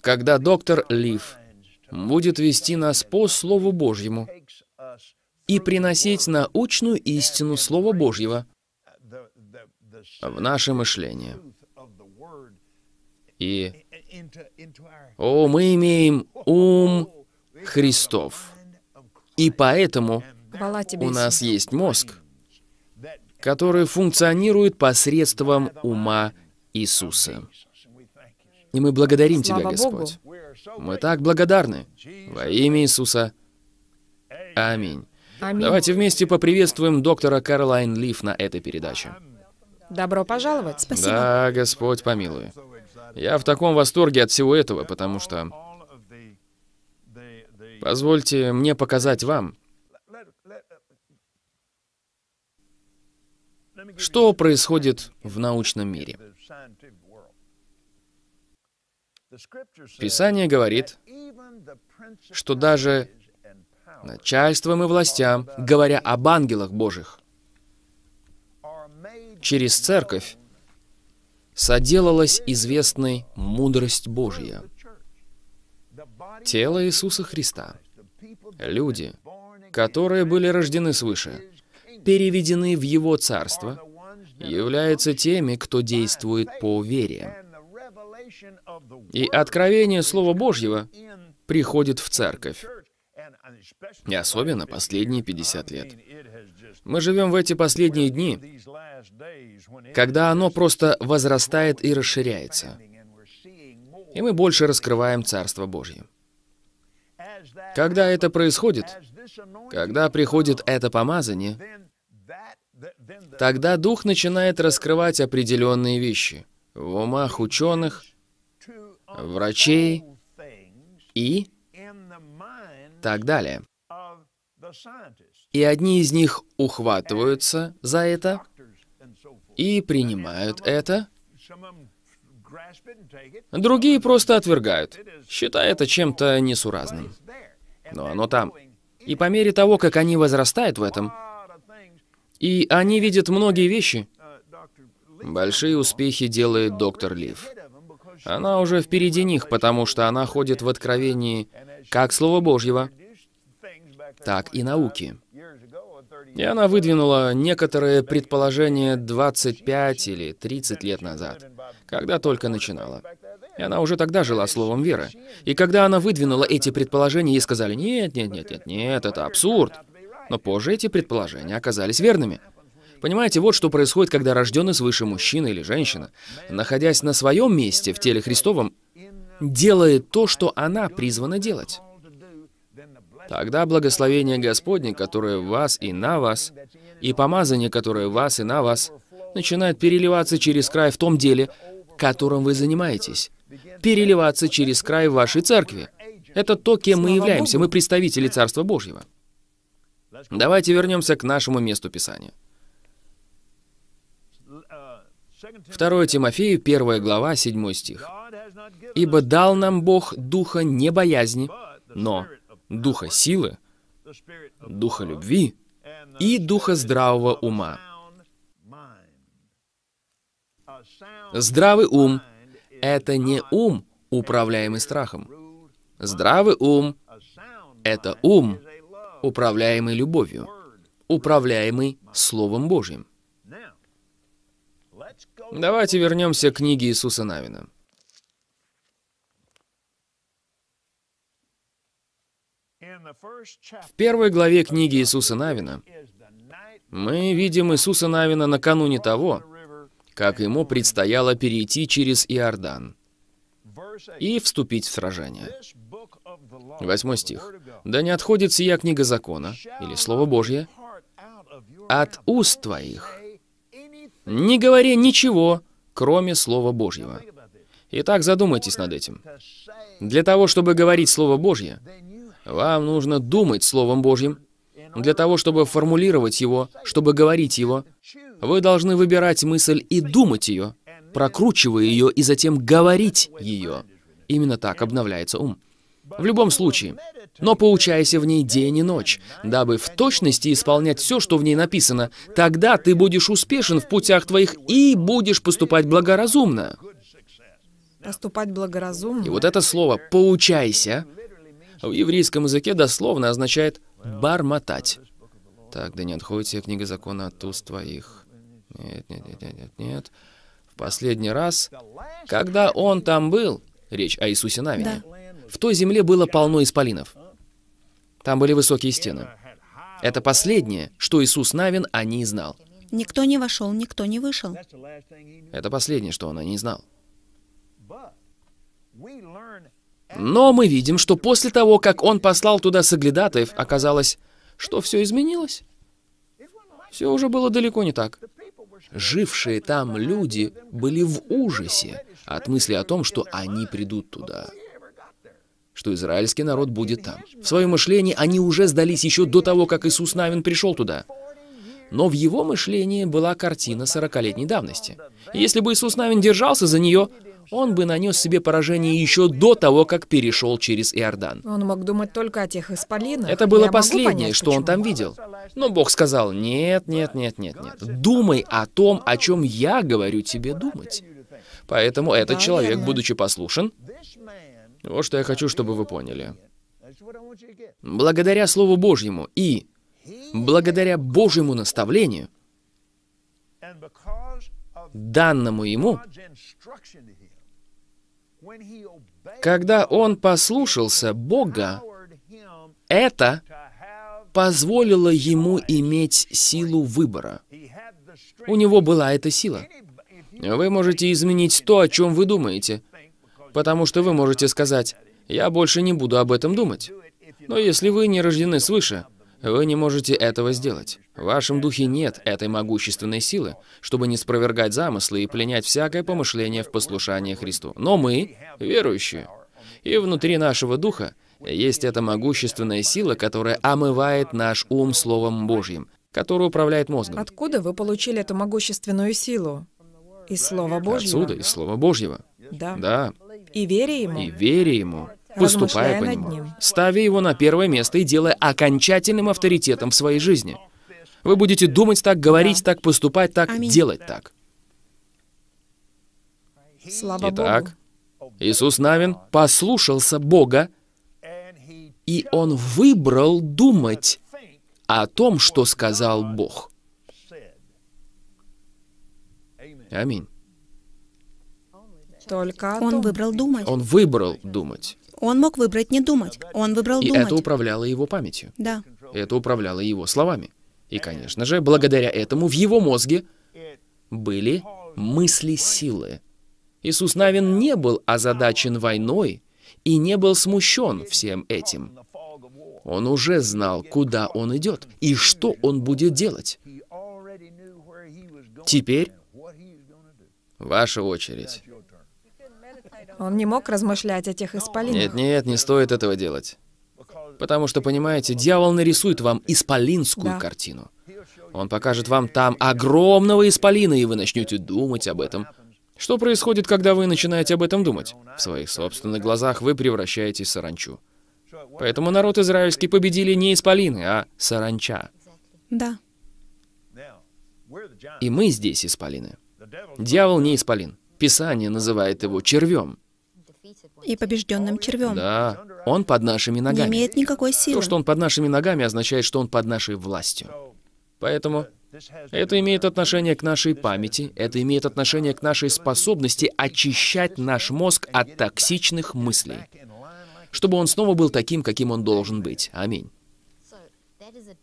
Когда доктор Лив будет вести нас по Слову Божьему, и приносить научную истину Слова Божьего в наше мышление. И, о, мы имеем ум Христов. И поэтому у нас есть мозг, который функционирует посредством ума Иисуса. И мы благодарим Слава Тебя, Господь. Богу. Мы так благодарны. Во имя Иисуса. Аминь. Аминь. Давайте вместе поприветствуем доктора Карлайн Лиф на этой передаче. Добро пожаловать. Спасибо. Да, Господь помилуй. Я в таком восторге от всего этого, потому что... Позвольте мне показать вам, что происходит в научном мире. Писание говорит, что даже начальствам и властям, говоря об ангелах Божьих. Через церковь соделалась известной мудрость Божья. Тело Иисуса Христа. Люди, которые были рождены свыше, переведены в Его Царство, являются теми, кто действует по вере. И откровение Слова Божьего приходит в церковь. И особенно последние 50 лет. Мы живем в эти последние дни, когда оно просто возрастает и расширяется. И мы больше раскрываем Царство Божье. Когда это происходит, когда приходит это помазание, тогда Дух начинает раскрывать определенные вещи в умах ученых, врачей и так далее. И одни из них ухватываются за это и принимают это, другие просто отвергают, считая это чем-то несуразным. Но оно там. И по мере того, как они возрастают в этом, и они видят многие вещи, uh, большие успехи делает доктор Лив. Она уже впереди них, потому что она ходит в откровении как слово Божьего, так и науки. И она выдвинула некоторые предположения 25 или 30 лет назад, когда только начинала. И она уже тогда жила словом веры. И когда она выдвинула эти предположения, ей сказали, нет, нет, нет, нет, нет, это абсурд. Но позже эти предположения оказались верными. Понимаете, вот что происходит, когда рожденный свыше мужчина или женщина, находясь на своем месте в теле Христовом, делает то, что она призвана делать. Тогда благословение Господне, которое в вас и на вас, и помазание, которое в вас и на вас, начинает переливаться через край в том деле, которым вы занимаетесь. Переливаться через край в вашей церкви. Это то, кем мы являемся. Мы представители Царства Божьего. Давайте вернемся к нашему месту Писания. 2 Тимофею, 1 глава, 7 стих. «Ибо дал нам Бог духа не боязни, но духа силы, духа любви и духа здравого ума». Здравый ум — это не ум, управляемый страхом. Здравый ум — это ум, управляемый любовью, управляемый Словом Божьим. Давайте вернемся к книге Иисуса Навина. В первой главе книги Иисуса Навина мы видим Иисуса Навина накануне того, как ему предстояло перейти через Иордан и вступить в сражение. Восьмой стих. «Да не отходит сия книга закона, или Слово Божье, от уст твоих, не говоря ничего, кроме Слова Божьего. Итак, задумайтесь над этим. Для того, чтобы говорить Слово Божье, вам нужно думать Словом Божьим. Для того, чтобы формулировать его, чтобы говорить его, вы должны выбирать мысль и думать ее, прокручивая ее и затем говорить ее. Именно так обновляется ум. В любом случае, но поучайся в ней день и ночь, дабы в точности исполнять все, что в ней написано. Тогда ты будешь успешен в путях твоих и будешь поступать благоразумно. Поступать благоразумно. И вот это слово «поучайся» в еврейском языке дословно означает «бормотать». Так, да не отходит тебе книга закона от уст твоих. Нет, нет, нет, нет, нет, нет. В последний раз, когда он там был, речь о Иисусе Навине, да. в той земле было полно исполинов. Там были высокие стены. Это последнее, что Иисус Навин о ней знал. Никто не вошел, никто не вышел. Это последнее, что он о ней знал. Но мы видим, что после того, как он послал туда соглядатаев, оказалось, что все изменилось. Все уже было далеко не так. Жившие там люди были в ужасе от мысли о том, что они придут туда что израильский народ будет там. В своем мышлении они уже сдались еще до того, как Иисус Навин пришел туда. Но в его мышлении была картина 40-летней давности. И если бы Иисус Навин держался за нее, он бы нанес себе поражение еще до того, как перешел через Иордан. Он мог думать только о тех исполинах. Это было Я последнее, понять, что он там видел. Но Бог сказал, нет, нет, нет, нет, нет. Думай о том, о чем я говорю тебе думать. Поэтому этот да, человек, верно. будучи послушен, вот что я хочу, чтобы вы поняли. Благодаря Слову Божьему и благодаря Божьему наставлению, данному ему, когда он послушался Бога, это позволило ему иметь силу выбора. У него была эта сила. Вы можете изменить то, о чем вы думаете. Потому что вы можете сказать, я больше не буду об этом думать. Но если вы не рождены свыше, вы не можете этого сделать. В вашем духе нет этой могущественной силы, чтобы не спровергать замыслы и пленять всякое помышление в послушание Христу. Но мы — верующие. И внутри нашего духа есть эта могущественная сила, которая омывает наш ум Словом Божьим, который управляет мозгом. Откуда вы получили эту могущественную силу? Из Слова Божьего? Отсюда, из Слова Божьего. Да. Да. И веря Ему. И веря Ему поступая по нему, ним. ставя его на первое место и делая окончательным авторитетом в своей жизни. Вы будете думать так, говорить так, поступать так, Аминь. делать так. Слава Итак, Богу. Иисус Навин послушался Бога, и он выбрал думать о том, что сказал Бог. Аминь. Он выбрал думать. Он выбрал думать. Он мог выбрать не думать. Он выбрал и думать. И это управляло его памятью. Да. Это управляло его словами. И, конечно же, благодаря этому в его мозге были мысли силы. Иисус Навин не был озадачен войной и не был смущен всем этим. Он уже знал, куда он идет и что он будет делать. Теперь ваша очередь он не мог размышлять о тех исполинах. Нет, нет, не стоит этого делать. Потому что, понимаете, дьявол нарисует вам исполинскую да. картину. Он покажет вам там огромного исполина, и вы начнете думать об этом. Что происходит, когда вы начинаете об этом думать? В своих собственных глазах вы превращаетесь в саранчу. Поэтому народ израильский победили не исполины, а саранча. Да. И мы здесь исполины. Дьявол не исполин. Писание называет его червем и побежденным червем. Да, он под нашими ногами. Не имеет никакой силы. То, что он под нашими ногами, означает, что он под нашей властью. Поэтому это имеет отношение к нашей памяти, это имеет отношение к нашей способности очищать наш мозг от токсичных мыслей, чтобы он снова был таким, каким он должен быть. Аминь.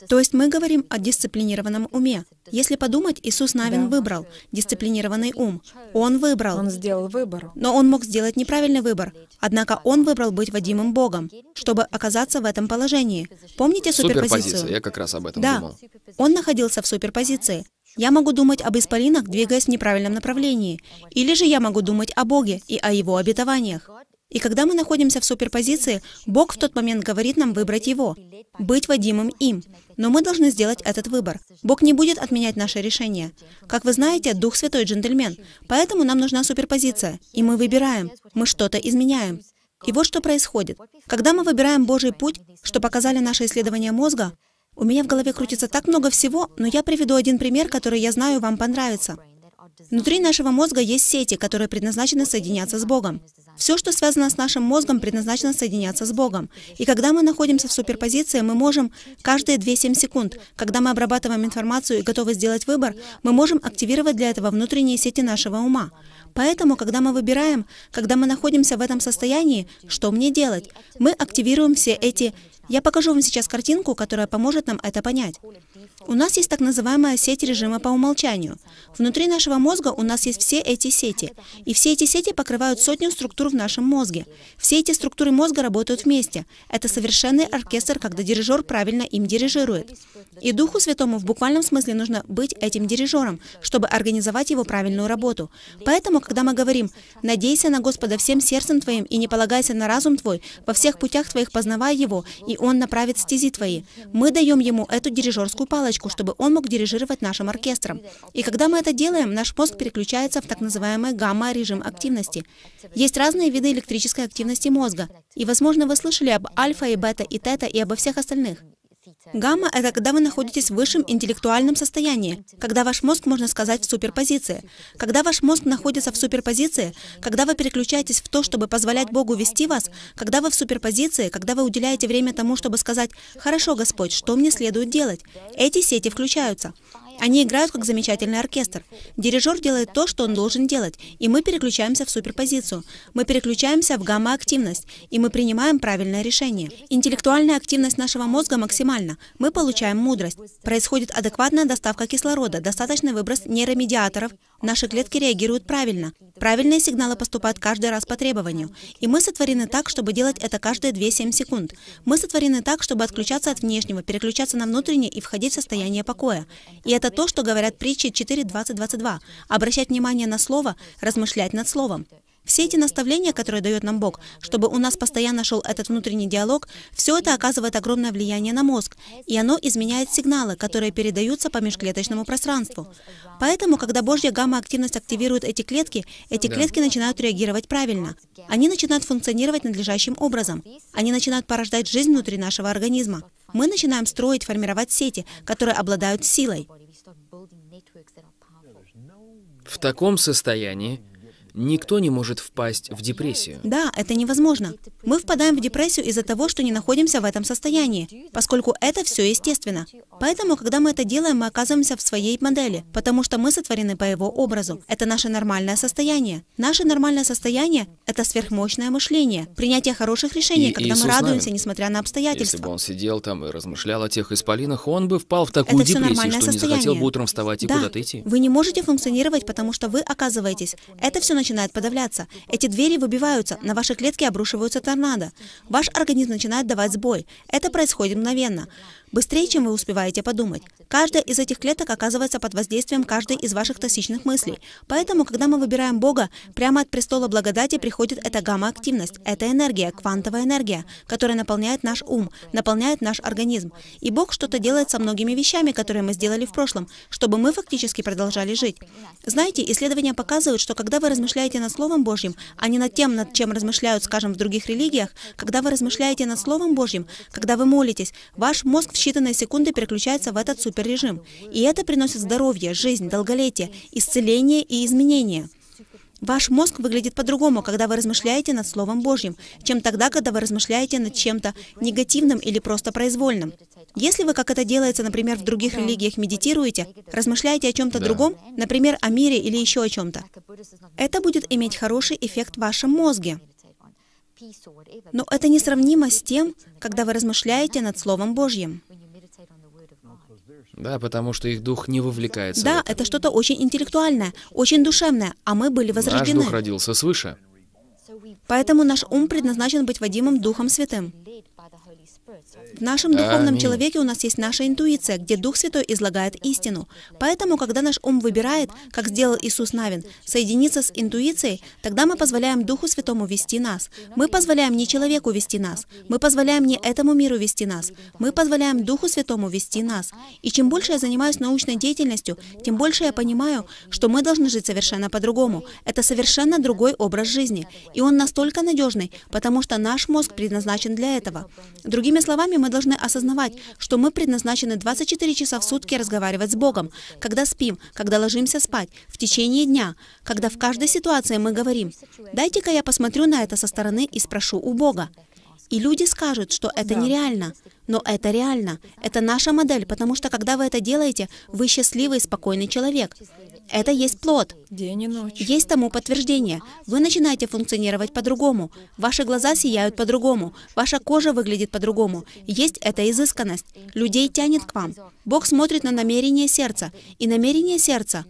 То есть мы говорим о дисциплинированном уме. Если подумать, Иисус Навин да. выбрал дисциплинированный ум. Он выбрал. Он сделал выбор. Но он мог сделать неправильный выбор. Однако он выбрал быть водимым Богом, чтобы оказаться в этом положении. Помните суперпозицию? Суперпозиция, я как раз об этом да. думал. Он находился в суперпозиции. Я могу думать об исполинах, двигаясь в неправильном направлении. Или же я могу думать о Боге и о Его обетованиях. И когда мы находимся в суперпозиции, Бог в тот момент говорит нам выбрать Его, быть водимым им. Но мы должны сделать этот выбор. Бог не будет отменять наше решение. Как вы знаете, Дух Святой джентльмен. Поэтому нам нужна суперпозиция. И мы выбираем. Мы что-то изменяем. И вот что происходит. Когда мы выбираем Божий путь, что показали наши исследования мозга, у меня в голове крутится так много всего, но я приведу один пример, который я знаю вам понравится. Внутри нашего мозга есть сети, которые предназначены соединяться с Богом. Все, что связано с нашим мозгом, предназначено соединяться с Богом. И когда мы находимся в суперпозиции, мы можем каждые 2-7 секунд, когда мы обрабатываем информацию и готовы сделать выбор, мы можем активировать для этого внутренние сети нашего ума. Поэтому, когда мы выбираем, когда мы находимся в этом состоянии, что мне делать, мы активируем все эти я покажу вам сейчас картинку, которая поможет нам это понять. У нас есть так называемая сеть режима по умолчанию. Внутри нашего мозга у нас есть все эти сети. И все эти сети покрывают сотню структур структур в нашем мозге. Все эти структуры мозга работают вместе. Это совершенный оркестр, когда дирижер правильно им дирижирует. И Духу Святому в буквальном смысле нужно быть этим дирижером, чтобы организовать его правильную работу. Поэтому, когда мы говорим «надейся на Господа всем сердцем твоим и не полагайся на разум твой, во всех путях твоих познавай его, и он направит стези твои», мы даем ему эту дирижерскую палочку, чтобы он мог дирижировать нашим оркестром. И когда мы это делаем, наш мозг переключается в так называемый гамма-режим активности. Есть разные разные виды электрической активности мозга. И, возможно, вы слышали об альфа и бета и тета и обо всех остальных. Гамма — это когда вы находитесь в высшем интеллектуальном состоянии, когда ваш мозг, можно сказать, в суперпозиции. Когда ваш мозг находится в суперпозиции, когда вы переключаетесь в то, чтобы позволять Богу вести вас, когда вы в суперпозиции, когда вы уделяете время тому, чтобы сказать «Хорошо, Господь, что мне следует делать?» Эти сети включаются. Они играют как замечательный оркестр. Дирижер делает то, что он должен делать, и мы переключаемся в суперпозицию. Мы переключаемся в гамма-активность, и мы принимаем правильное решение. Интеллектуальная активность нашего мозга максимальна. Мы получаем мудрость. Происходит адекватная доставка кислорода, достаточный выброс нейромедиаторов, Наши клетки реагируют правильно. Правильные сигналы поступают каждый раз по требованию. И мы сотворены так, чтобы делать это каждые 2-7 секунд. Мы сотворены так, чтобы отключаться от внешнего, переключаться на внутреннее и входить в состояние покоя. И это то, что говорят притчи 4.20.22. Обращать внимание на слово, размышлять над словом. Все эти наставления, которые дает нам Бог, чтобы у нас постоянно шел этот внутренний диалог, все это оказывает огромное влияние на мозг, и оно изменяет сигналы, которые передаются по межклеточному пространству. Поэтому, когда Божья гамма-активность активирует эти клетки, эти клетки начинают реагировать правильно. Они начинают функционировать надлежащим образом. Они начинают порождать жизнь внутри нашего организма. Мы начинаем строить, формировать сети, которые обладают силой. В таком состоянии Никто не может впасть в депрессию. Да, это невозможно. Мы впадаем в депрессию из-за того, что не находимся в этом состоянии, поскольку это все естественно. Поэтому, когда мы это делаем, мы оказываемся в своей модели, потому что мы сотворены по его образу. Это наше нормальное состояние. Наше нормальное состояние — это сверхмощное мышление, принятие хороших решений, и, когда Иисус мы радуемся, Навин, несмотря на обстоятельства. Если бы он сидел там и размышлял о тех исполинах, он бы впал в такую это депрессию, что состояние. не захотел бы утром вставать и да. куда-то идти. Вы не можете функционировать, потому что вы оказываетесь. Это все начинается начинает подавляться. Эти двери выбиваются, на ваши клетки обрушиваются торнадо. Ваш организм начинает давать сбой. Это происходит мгновенно. Быстрее, чем вы успеваете подумать. Каждая из этих клеток оказывается под воздействием каждой из ваших токсичных мыслей. Поэтому, когда мы выбираем Бога, прямо от престола благодати приходит эта гамма-активность, эта энергия, квантовая энергия, которая наполняет наш ум, наполняет наш организм. И Бог что-то делает со многими вещами, которые мы сделали в прошлом, чтобы мы фактически продолжали жить. Знаете, исследования показывают, что когда вы размышляете над Словом Божьим, а не над тем, над чем размышляют, скажем, в других религиях, когда вы размышляете над Словом Божьим, когда вы молитесь, ваш мозг считанные секунды переключается в этот суперрежим. И это приносит здоровье, жизнь, долголетие, исцеление и изменения. Ваш мозг выглядит по-другому, когда вы размышляете над Словом Божьим, чем тогда, когда вы размышляете над чем-то негативным или просто произвольным. Если вы, как это делается, например, в других религиях медитируете, размышляете о чем-то да. другом, например, о мире или еще о чем-то, это будет иметь хороший эффект в вашем мозге. Но это несравнимо с тем, когда вы размышляете над Словом Божьим. Да, потому что их дух не вовлекается. Да, это. это что-то очень интеллектуальное, очень душевное, а мы были возрождены. Наш дух родился свыше. Поэтому наш ум предназначен быть водимым Духом Святым. В нашем духовном человеке у нас есть наша интуиция, где Дух Святой излагает истину. Поэтому, когда наш ум выбирает, как сделал Иисус Навин, соединиться с интуицией, тогда мы позволяем Духу Святому вести нас. Мы позволяем не человеку вести нас. Мы позволяем не этому миру вести нас. Мы позволяем Духу Святому вести нас. И чем больше я занимаюсь научной деятельностью, тем больше я понимаю, что мы должны жить совершенно по-другому. Это совершенно другой образ жизни. И он настолько надежный, потому что наш мозг предназначен для этого. Другими словами, мы должны осознавать, что мы предназначены 24 часа в сутки разговаривать с Богом, когда спим, когда ложимся спать, в течение дня, когда в каждой ситуации мы говорим, «Дайте-ка я посмотрю на это со стороны и спрошу у Бога». И люди скажут, что это нереально. Но это реально. Это наша модель, потому что когда вы это делаете, вы счастливый и спокойный человек. Это есть плод. День и ночь. Есть тому подтверждение. Вы начинаете функционировать по-другому. Ваши глаза сияют по-другому. Ваша кожа выглядит по-другому. Есть эта изысканность. Людей тянет к вам. Бог смотрит на намерение сердца. И намерение сердца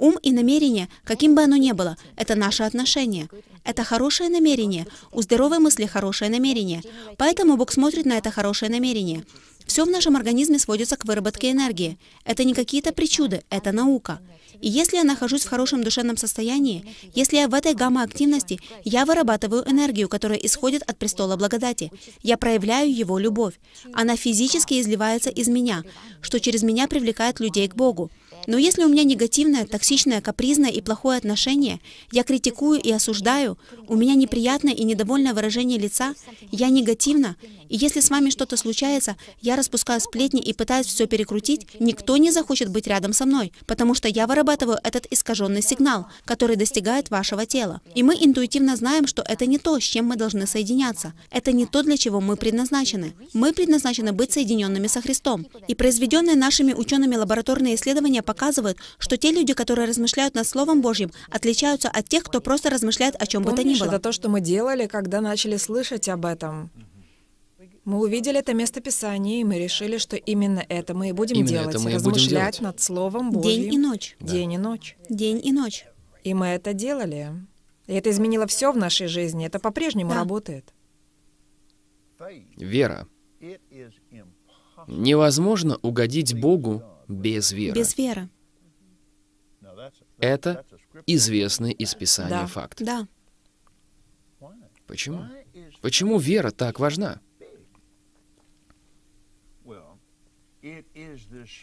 Ум и намерение, каким бы оно ни было, это наше отношение. Это хорошее намерение. У здоровой мысли хорошее намерение. Поэтому Бог смотрит на это хорошее намерение. Все в нашем организме сводится к выработке энергии. Это не какие-то причуды, это наука. И если я нахожусь в хорошем душевном состоянии, если я в этой гамма-активности, я вырабатываю энергию, которая исходит от престола благодати. Я проявляю его любовь. Она физически изливается из меня, что через меня привлекает людей к Богу. Но если у меня негативное, токсичное, капризное и плохое отношение, я критикую и осуждаю, у меня неприятное и недовольное выражение лица, я негативна, и если с вами что-то случается, я распускаю сплетни и пытаюсь все перекрутить, никто не захочет быть рядом со мной, потому что я вырабатываю этот искаженный сигнал, который достигает вашего тела. И мы интуитивно знаем, что это не то, с чем мы должны соединяться. Это не то, для чего мы предназначены. Мы предназначены быть соединенными со Христом. И произведенные нашими учеными лабораторные исследования показывают, что те люди, которые размышляют над Словом Божьим, отличаются от тех, кто просто размышляет о чем Помнишь, бы то ни было. это то, что мы делали, когда начали слышать об этом. Мы увидели это место Писания, и мы решили, что именно это мы и будем именно делать. мы размышлять будем делать. над Словом Божьим. День и ночь. Да. День и ночь. День и ночь. И мы это делали. И это изменило все в нашей жизни. Это по-прежнему да. работает. Вера. Невозможно угодить Богу, без веры. Без веры. Это известный из Писания да. факт. Да. Почему? Почему вера так важна?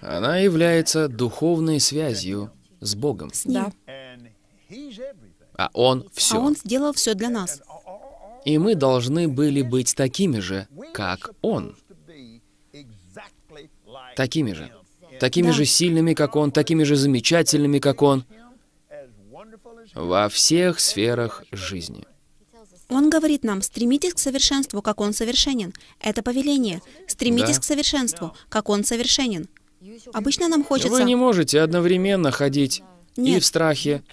Она является духовной связью с Богом. Да. А Он все. А Он сделал все для нас. И мы должны были быть такими же, как Он. Такими же такими же сильными, как Он, такими же замечательными, как Он, во всех сферах жизни. Он говорит нам, стремитесь к совершенству, как Он совершенен. Это повеление. Стремитесь да. к совершенству, как Он совершенен. Обычно нам хочется... Вы не можете одновременно ходить Нет. и в страхе,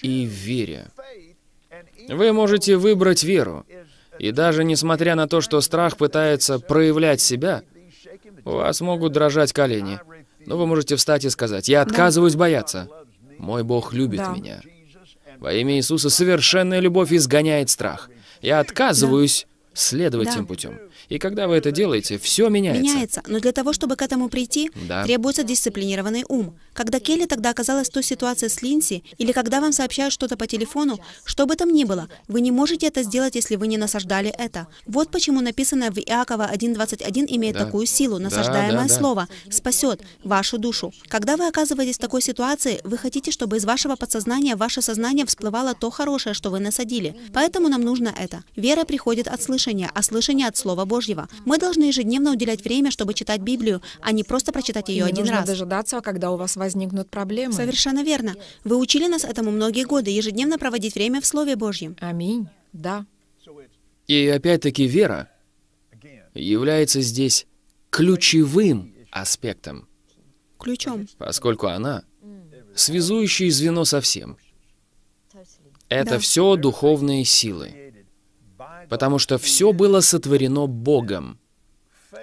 и в вере. Вы можете выбрать веру. И даже несмотря на то, что страх пытается проявлять себя, у вас могут дрожать колени. Но вы можете встать и сказать, «Я отказываюсь бояться. Мой Бог любит да. меня». Во имя Иисуса совершенная любовь изгоняет страх. Я отказываюсь да. следовать да. тем путем. И когда вы это делаете, все меняется. Меняется, но для того, чтобы к этому прийти, да. требуется дисциплинированный ум. Когда Келли тогда оказалась в той ситуации с Линси, или когда вам сообщают что-то по телефону, что бы там ни было, вы не можете это сделать, если вы не насаждали это. Вот почему написанное в Иакова 1.21 имеет да. такую силу. Насаждаемое да, да, слово спасет вашу душу. Когда вы оказываетесь в такой ситуации, вы хотите, чтобы из вашего подсознания в ваше сознание всплывало то хорошее, что вы насадили. Поэтому нам нужно это. Вера приходит от слышания, а слышание от слова Божьего. Мы должны ежедневно уделять время, чтобы читать Библию, а не просто прочитать ее и один нужно раз. дожидаться, когда у вас возникнут проблемы. Совершенно верно. Вы учили нас этому многие годы, ежедневно проводить время в Слове Божьем. Аминь. Да. И опять-таки вера является здесь ключевым аспектом. Ключом. Поскольку она связующее звено со всем. Это да. все духовные силы потому что все было сотворено Богом,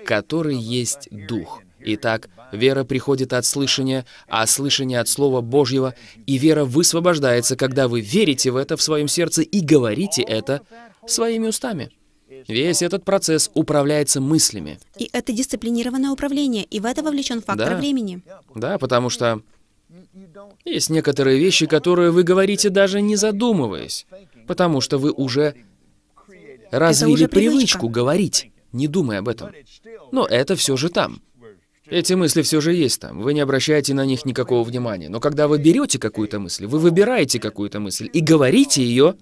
который есть Дух. Итак, вера приходит от слышания, а слышание от Слова Божьего, и вера высвобождается, когда вы верите в это в своем сердце и говорите это своими устами. Весь этот процесс управляется мыслями. И это дисциплинированное управление, и в это вовлечен фактор да. времени. Да, потому что есть некоторые вещи, которые вы говорите даже не задумываясь, потому что вы уже Разве развили привычку говорить, не думая об этом. Но это все же там. Эти мысли все же есть там, вы не обращаете на них никакого внимания. Но когда вы берете какую-то мысль, вы выбираете какую-то мысль и говорите ее,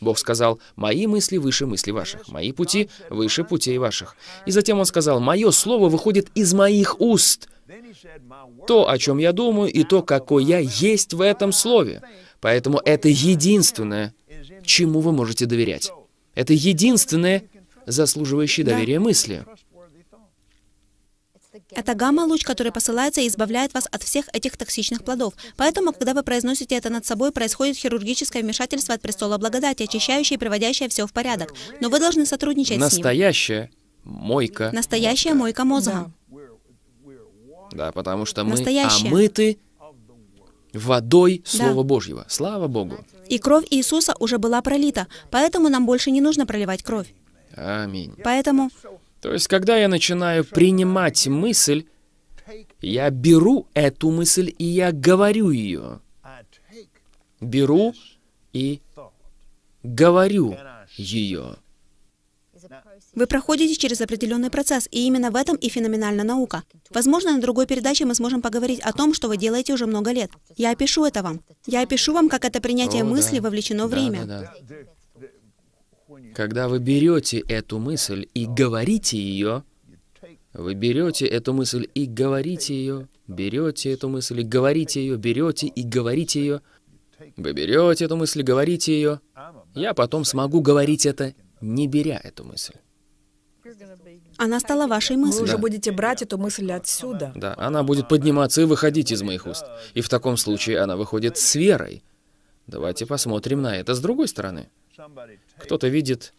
Бог сказал, «Мои мысли выше мыслей ваших, мои пути выше путей ваших». И затем Он сказал, «Мое слово выходит из моих уст». То, о чем я думаю, и то, какой я есть в этом слове. Поэтому это единственное, чему вы можете доверять. Это единственное заслуживающее доверия мысли. Это гамма-луч, который посылается и избавляет вас от всех этих токсичных плодов. Поэтому, когда вы произносите это над собой, происходит хирургическое вмешательство от престола благодати, очищающее и приводящее все в порядок. Но вы должны сотрудничать Настоящая с ним. Мойка Настоящая мойка мозга. Да, потому что мы а Настоящая. омыты водой Слова да. Божьего. Слава Богу. И кровь Иисуса уже была пролита, поэтому нам больше не нужно проливать кровь. Аминь. Поэтому... То есть, когда я начинаю принимать мысль, я беру эту мысль и я говорю ее. Беру и говорю ее. Вы проходите через определенный процесс, и именно в этом и феноменальна наука. Возможно, на другой передаче мы сможем поговорить о том, что вы делаете уже много лет. Я опишу это вам. Я опишу вам, как это принятие о, мысли да. вовлечено да, время. Да, да. Когда вы берете эту мысль и говорите ее, вы берете эту мысль и говорите ее, берете эту мысль и говорите ее, берете и говорите ее, вы берете эту мысль и говорите ее, я потом смогу говорить это, не беря эту мысль. Она стала вашей мыслью. Вы уже будете брать эту мысль отсюда. Да, она будет подниматься и выходить из моих уст. И в таком случае она выходит с верой. Давайте посмотрим на это с другой стороны. Кто-то видит...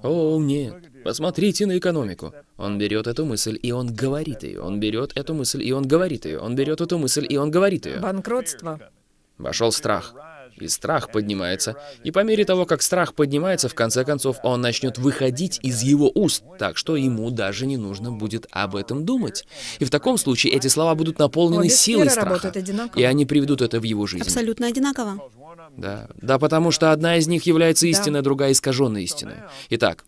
О, нет, посмотрите на экономику. Он берет эту мысль, и он говорит ее. Он берет эту мысль, и он говорит ее. Он берет эту мысль, и он говорит ее. Банкротство. Вошел страх и страх поднимается. И по мере того, как страх поднимается, в конце концов он начнет выходить из его уст, так что ему даже не нужно будет об этом думать. И в таком случае эти слова будут наполнены Обе силой страха, и они приведут это в его жизнь. Абсолютно одинаково. Да, да, потому что одна из них является истиной, да. другая искаженная истиной. Итак,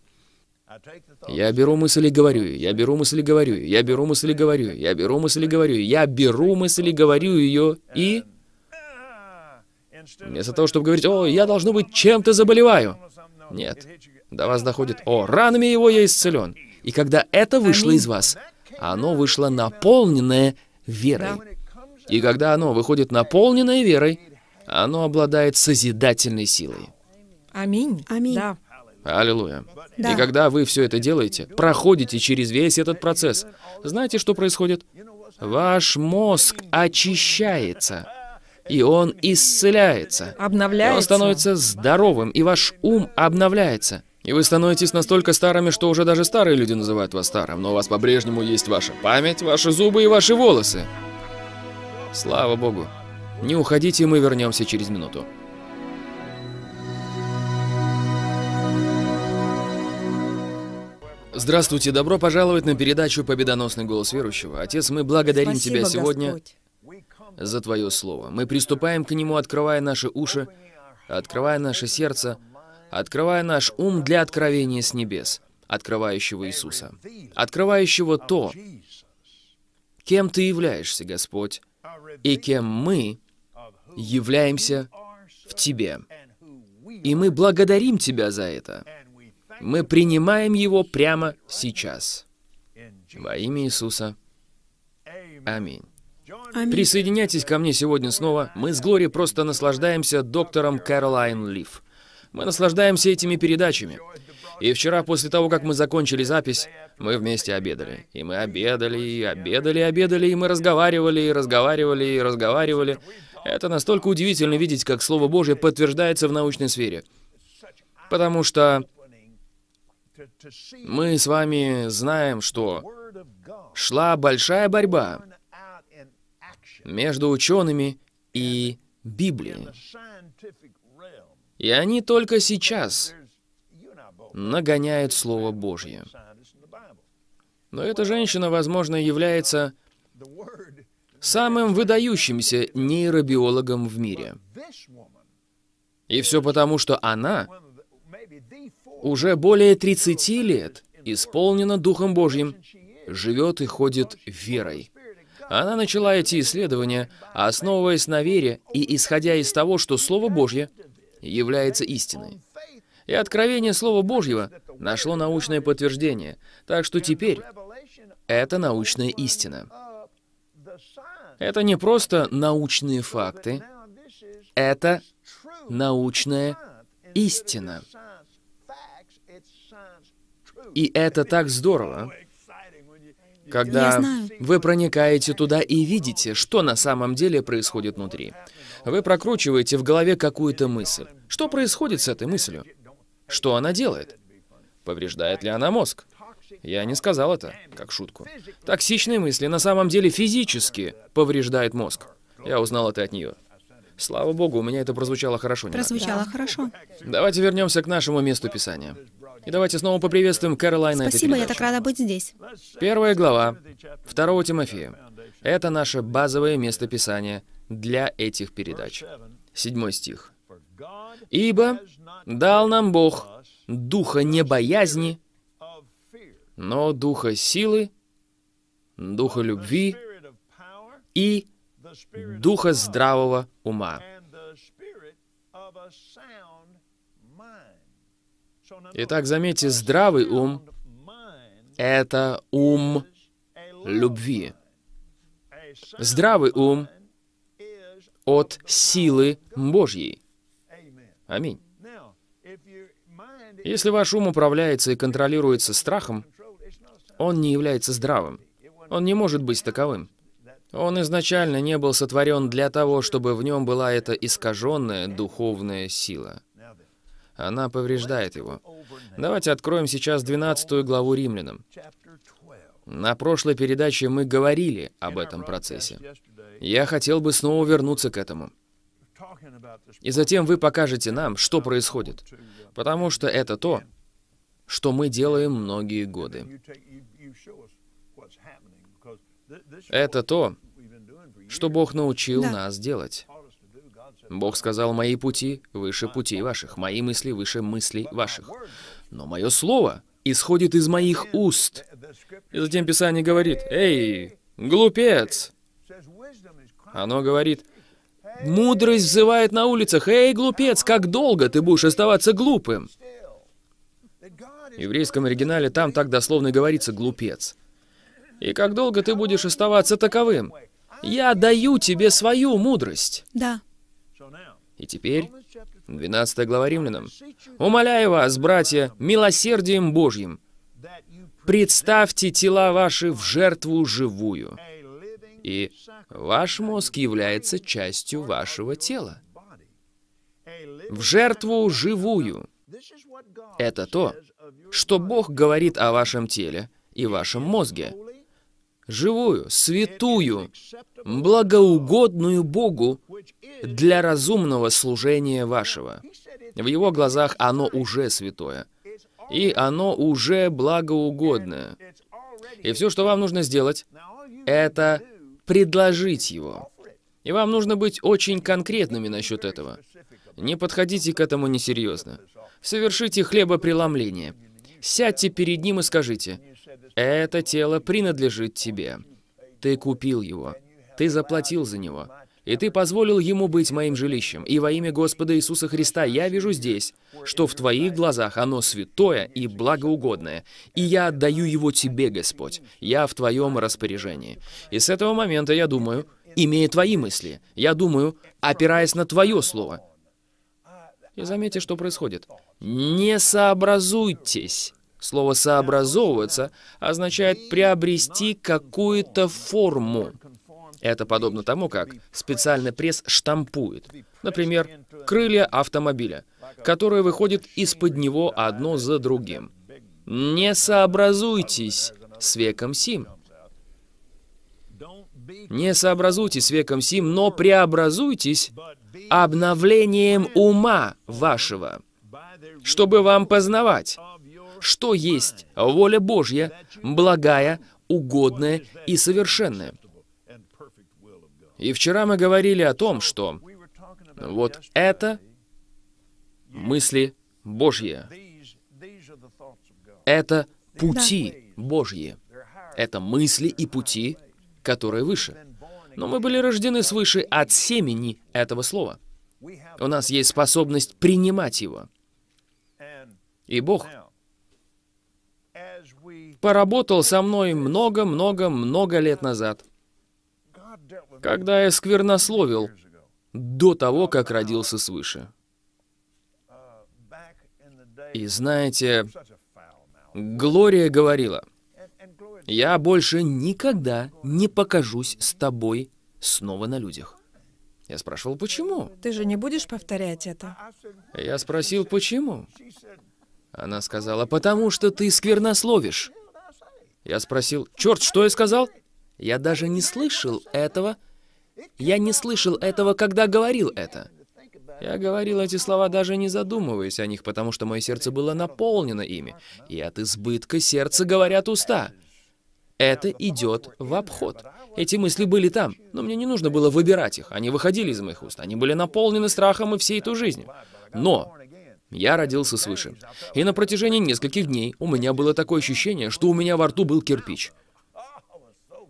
я беру мысли и говорю, я беру мысли и говорю, я беру мысли и говорю, я беру мысли и говорю, я беру мысли и говорю ее и... Вместо того, чтобы говорить, о, я должно быть чем-то заболеваю. Нет. До вас доходит, о, ранами его я исцелен. И когда это вышло из вас, оно вышло наполненное верой. И когда оно выходит наполненное верой, оно обладает созидательной силой. Аминь. Аминь. Да. Аллилуйя. Да. И когда вы все это делаете, проходите через весь этот процесс, знаете, что происходит? Ваш мозг очищается и он исцеляется. Обновляется. И он становится здоровым, и ваш ум обновляется. И вы становитесь настолько старыми, что уже даже старые люди называют вас старым, но у вас по-прежнему есть ваша память, ваши зубы и ваши волосы. Слава богу. Не уходите, мы вернемся через минуту. Здравствуйте, добро пожаловать на передачу «Победоносный голос верующего». Отец, мы благодарим Спасибо, Тебя сегодня Господь за Твое Слово. Мы приступаем к Нему, открывая наши уши, открывая наше сердце, открывая наш ум для откровения с небес, открывающего Иисуса, открывающего то, кем Ты являешься, Господь, и кем мы являемся в Тебе. И мы благодарим Тебя за это. Мы принимаем его прямо сейчас. Во имя Иисуса. Аминь. Аминь. Присоединяйтесь ко мне сегодня снова. Мы с Глори просто наслаждаемся доктором Кэролайн Лив. Мы наслаждаемся этими передачами. И вчера, после того, как мы закончили запись, мы вместе обедали. И мы обедали, и обедали, и обедали, и мы разговаривали, и разговаривали, и разговаривали. Это настолько удивительно видеть, как Слово Божье подтверждается в научной сфере. Потому что мы с вами знаем, что шла большая борьба между учеными и Библией. И они только сейчас нагоняют Слово Божье. Но эта женщина, возможно, является самым выдающимся нейробиологом в мире. И все потому, что она уже более 30 лет исполнена Духом Божьим, живет и ходит верой. Она начала эти исследования, основываясь на вере и исходя из того, что Слово Божье является истиной. И откровение Слова Божьего нашло научное подтверждение, так что теперь это научная истина. Это не просто научные факты, это научная истина. И это так здорово когда вы проникаете туда и видите, что на самом деле происходит внутри. Вы прокручиваете в голове какую-то мысль. Что происходит с этой мыслью? Что она делает? Повреждает ли она мозг? Я не сказал это, как шутку. Токсичные мысли на самом деле физически повреждают мозг. Я узнал это от нее. Слава богу, у меня это прозвучало хорошо. Прозвучало да. хорошо. Давайте вернемся к нашему месту писания. И давайте снова поприветствуем Кэролайн на Спасибо, я так рада быть здесь. Первая глава 2 Тимофея. Это наше базовое место писания для этих передач. Седьмой стих. «Ибо дал нам Бог духа не боязни, но духа силы, духа любви и духа здравого ума. Итак, заметьте, здравый ум — это ум любви. Здравый ум от силы Божьей. Аминь. Если ваш ум управляется и контролируется страхом, он не является здравым. Он не может быть таковым. Он изначально не был сотворен для того, чтобы в нем была эта искаженная духовная сила. Она повреждает его. Давайте откроем сейчас 12 главу Римлянам. На прошлой передаче мы говорили об этом процессе. Я хотел бы снова вернуться к этому. И затем вы покажете нам, что происходит. Потому что это то, что мы делаем многие годы. Это то, что Бог научил да. нас делать. Бог сказал, «Мои пути выше путей ваших, мои мысли выше мыслей ваших». Но мое слово исходит из моих уст. И затем Писание говорит, «Эй, глупец!» Оно говорит, «Мудрость взывает на улицах, «Эй, глупец, как долго ты будешь оставаться глупым?» В еврейском оригинале там так дословно говорится «глупец». И как долго ты будешь оставаться таковым? Я даю тебе свою мудрость. Да. И теперь, 12 глава Римлянам. «Умоляю вас, братья, милосердием Божьим, представьте тела ваши в жертву живую». И ваш мозг является частью вашего тела. В жертву живую. Это то, что Бог говорит о вашем теле и вашем мозге живую, святую, благоугодную Богу для разумного служения вашего. В его глазах оно уже святое, и оно уже благоугодное. И все, что вам нужно сделать, это предложить его. И вам нужно быть очень конкретными насчет этого. Не подходите к этому несерьезно. Совершите хлебопреломление. Сядьте перед ним и скажите, это тело принадлежит тебе. Ты купил его. Ты заплатил за него. И ты позволил ему быть моим жилищем. И во имя Господа Иисуса Христа я вижу здесь, что в твоих глазах оно святое и благоугодное. И я отдаю его тебе, Господь. Я в твоем распоряжении. И с этого момента я думаю, имея твои мысли, я думаю, опираясь на твое слово. И заметьте, что происходит. Не сообразуйтесь Слово «сообразовываться» означает «приобрести какую-то форму». Это подобно тому, как специальный пресс штампует. Например, крылья автомобиля, которые выходят из-под него одно за другим. Не сообразуйтесь с веком сим. Не сообразуйтесь с веком сим, но преобразуйтесь обновлением ума вашего, чтобы вам познавать что есть воля Божья, благая, угодная и совершенная. И вчера мы говорили о том, что вот это мысли Божьи. Это пути Божьи. Это мысли и пути, которые выше. Но мы были рождены свыше от семени этого слова. У нас есть способность принимать его. И Бог поработал со мной много-много-много лет назад, когда я сквернословил до того, как родился свыше. И знаете, Глория говорила, «Я больше никогда не покажусь с тобой снова на людях». Я спрашивал, почему? Ты же не будешь повторять это? Я спросил, почему? Она сказала, потому что ты сквернословишь. Я спросил, «Черт, что я сказал?» Я даже не слышал этого. Я не слышал этого, когда говорил это. Я говорил эти слова, даже не задумываясь о них, потому что мое сердце было наполнено ими. И от избытка сердца говорят уста. Это идет в обход. Эти мысли были там, но мне не нужно было выбирать их. Они выходили из моих уст. Они были наполнены страхом и всей той жизнью. Но я родился свыше. И на протяжении нескольких дней у меня было такое ощущение, что у меня во рту был кирпич.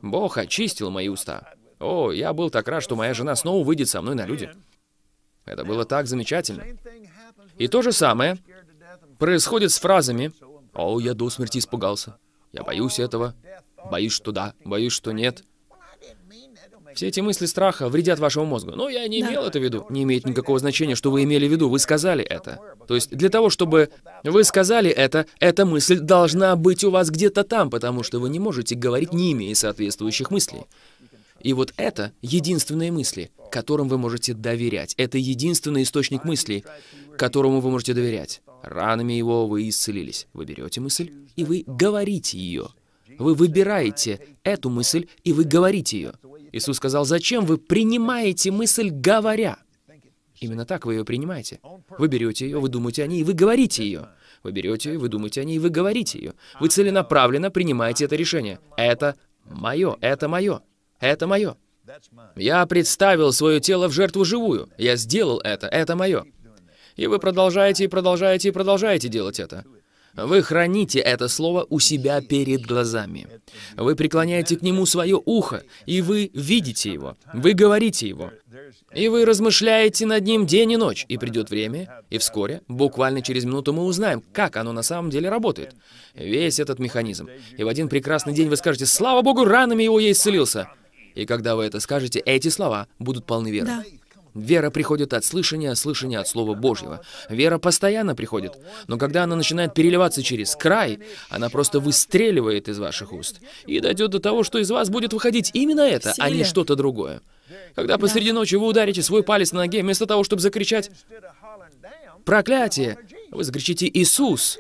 Бог очистил мои уста. О, я был так рад, что моя жена снова выйдет со мной на люди. Это было так замечательно. И то же самое происходит с фразами «О, я до смерти испугался». «Я боюсь этого». «Боюсь, что да». «Боюсь, что нет». Все эти мысли страха вредят вашему мозгу. Но ну, я не имел это в виду. Не имеет никакого значения, что вы имели в виду. Вы сказали это. То есть для того, чтобы вы сказали это, эта мысль должна быть у вас где-то там, потому что вы не можете говорить, не имея соответствующих мыслей. И вот это единственные мысли, которым вы можете доверять. Это единственный источник мыслей, которому вы можете доверять. Ранами его вы исцелились. Вы берете мысль, и вы говорите ее. Вы выбираете эту мысль, и вы говорите ее. Иисус сказал, «Зачем вы принимаете мысль, говоря?» Именно так вы ее принимаете. Вы берете ее, вы думаете о ней, и вы говорите ее. Вы берете ее, вы думаете о ней, и вы говорите ее. Вы целенаправленно принимаете это решение. Это мое, это мое, это мое. Я представил свое тело в жертву живую. Я сделал это, это мое. И вы продолжаете, и продолжаете, и продолжаете делать это. Вы храните это слово у себя перед глазами. Вы преклоняете к нему свое ухо, и вы видите его, вы говорите его. И вы размышляете над ним день и ночь, и придет время, и вскоре, буквально через минуту мы узнаем, как оно на самом деле работает. Весь этот механизм. И в один прекрасный день вы скажете, «Слава Богу, ранами его я исцелился!» И когда вы это скажете, эти слова будут полны веры. Да. Вера приходит от слышания, а слышание от Слова Божьего. Вера постоянно приходит, но когда она начинает переливаться через край, она просто выстреливает из ваших уст и дойдет до того, что из вас будет выходить именно это, а не что-то другое. Когда посреди ночи вы ударите свой палец на ноге, вместо того, чтобы закричать «Проклятие!», вы закричите «Иисус!».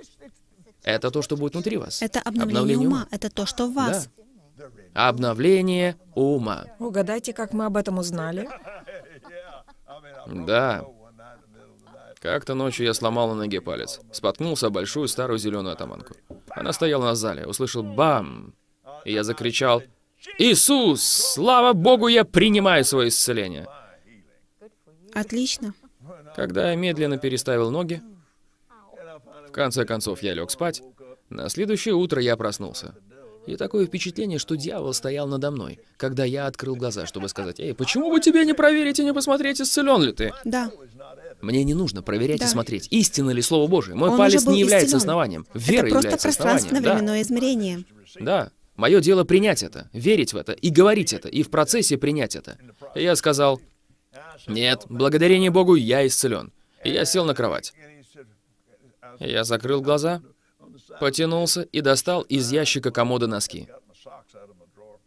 Это то, что будет внутри вас. Это обновление, обновление ума. ума. Это то, что в вас. Да. Обновление ума. Угадайте, как мы об этом узнали? Да. Как-то ночью я сломал на ноге палец. Споткнулся о большую старую зеленую атаманку. Она стояла на зале, услышал «бам!» И я закричал «Иисус! Слава Богу, я принимаю свое исцеление!» Отлично. Когда я медленно переставил ноги, в конце концов я лег спать, на следующее утро я проснулся. И такое впечатление, что дьявол стоял надо мной, когда я открыл глаза, чтобы сказать, «Эй, почему бы тебе не проверить и не посмотреть, исцелен ли ты?» Да. Мне не нужно проверять да. и смотреть, истинно ли Слово Божие. Мой Он палец не является исцелен. основанием. Вера Это просто пространственно-временное да. измерение. Да. Мое дело принять это, верить в это и говорить это, и в процессе принять это. И я сказал, «Нет, благодарение Богу, я исцелен». И я сел на кровать. Я закрыл глаза, потянулся и достал из ящика комода носки.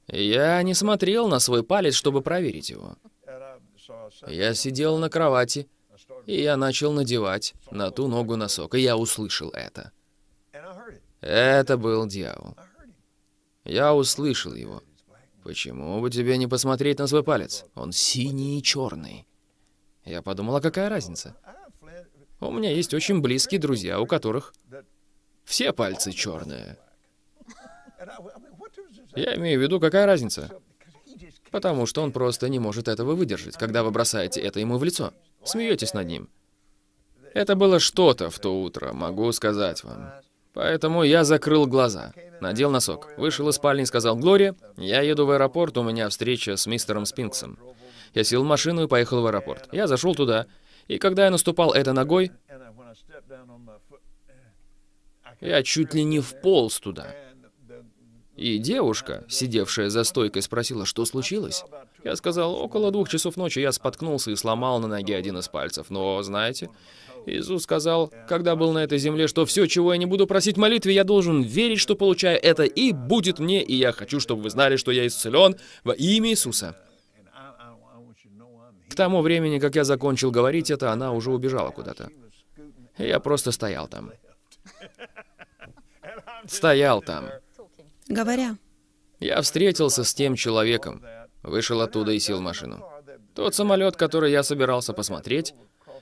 Я не смотрел на свой палец, чтобы проверить его. Я сидел на кровати, и я начал надевать на ту ногу носок, и я услышал это. Это был дьявол. Я услышал его. «Почему бы тебе не посмотреть на свой палец? Он синий и черный». Я подумал подумала, какая разница? У меня есть очень близкие друзья, у которых все пальцы черные. Я имею в виду, какая разница? Потому что он просто не может этого выдержать, когда вы бросаете это ему в лицо. Смеетесь над ним. Это было что-то в то утро, могу сказать вам. Поэтому я закрыл глаза, надел носок, вышел из спальни и сказал, «Глория, я еду в аэропорт, у меня встреча с мистером Спинксом». Я сел в машину и поехал в аэропорт. Я зашел туда, и когда я наступал это ногой, я чуть ли не вполз туда. И девушка, сидевшая за стойкой, спросила, что случилось? Я сказал, около двух часов ночи я споткнулся и сломал на ноге один из пальцев. Но, знаете, Иисус сказал, когда был на этой земле, что все, чего я не буду просить в молитве, я должен верить, что получаю это, и будет мне, и я хочу, чтобы вы знали, что я исцелен во имя Иисуса. К тому времени, как я закончил говорить это, она уже убежала куда-то. Я просто стоял там. Стоял там. Говоря. Я встретился с тем человеком. Вышел оттуда и сел в машину. Тот самолет, который я собирался посмотреть,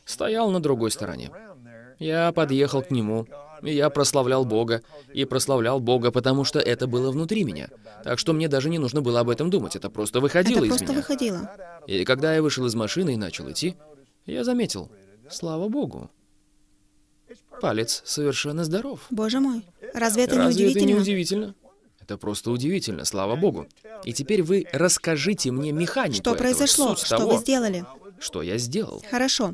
стоял на другой стороне. Я подъехал к нему, и я прославлял Бога, и прославлял Бога, потому что это было внутри меня. Так что мне даже не нужно было об этом думать, это просто выходило это из просто меня. выходило. И когда я вышел из машины и начал идти, я заметил, слава Богу, Палец совершенно здоров. Боже мой, разве это разве не удивительно? это не удивительно? Это просто удивительно, слава богу. И теперь вы расскажите мне механику Что этого, произошло? Что того. вы сделали? что я сделал. Хорошо.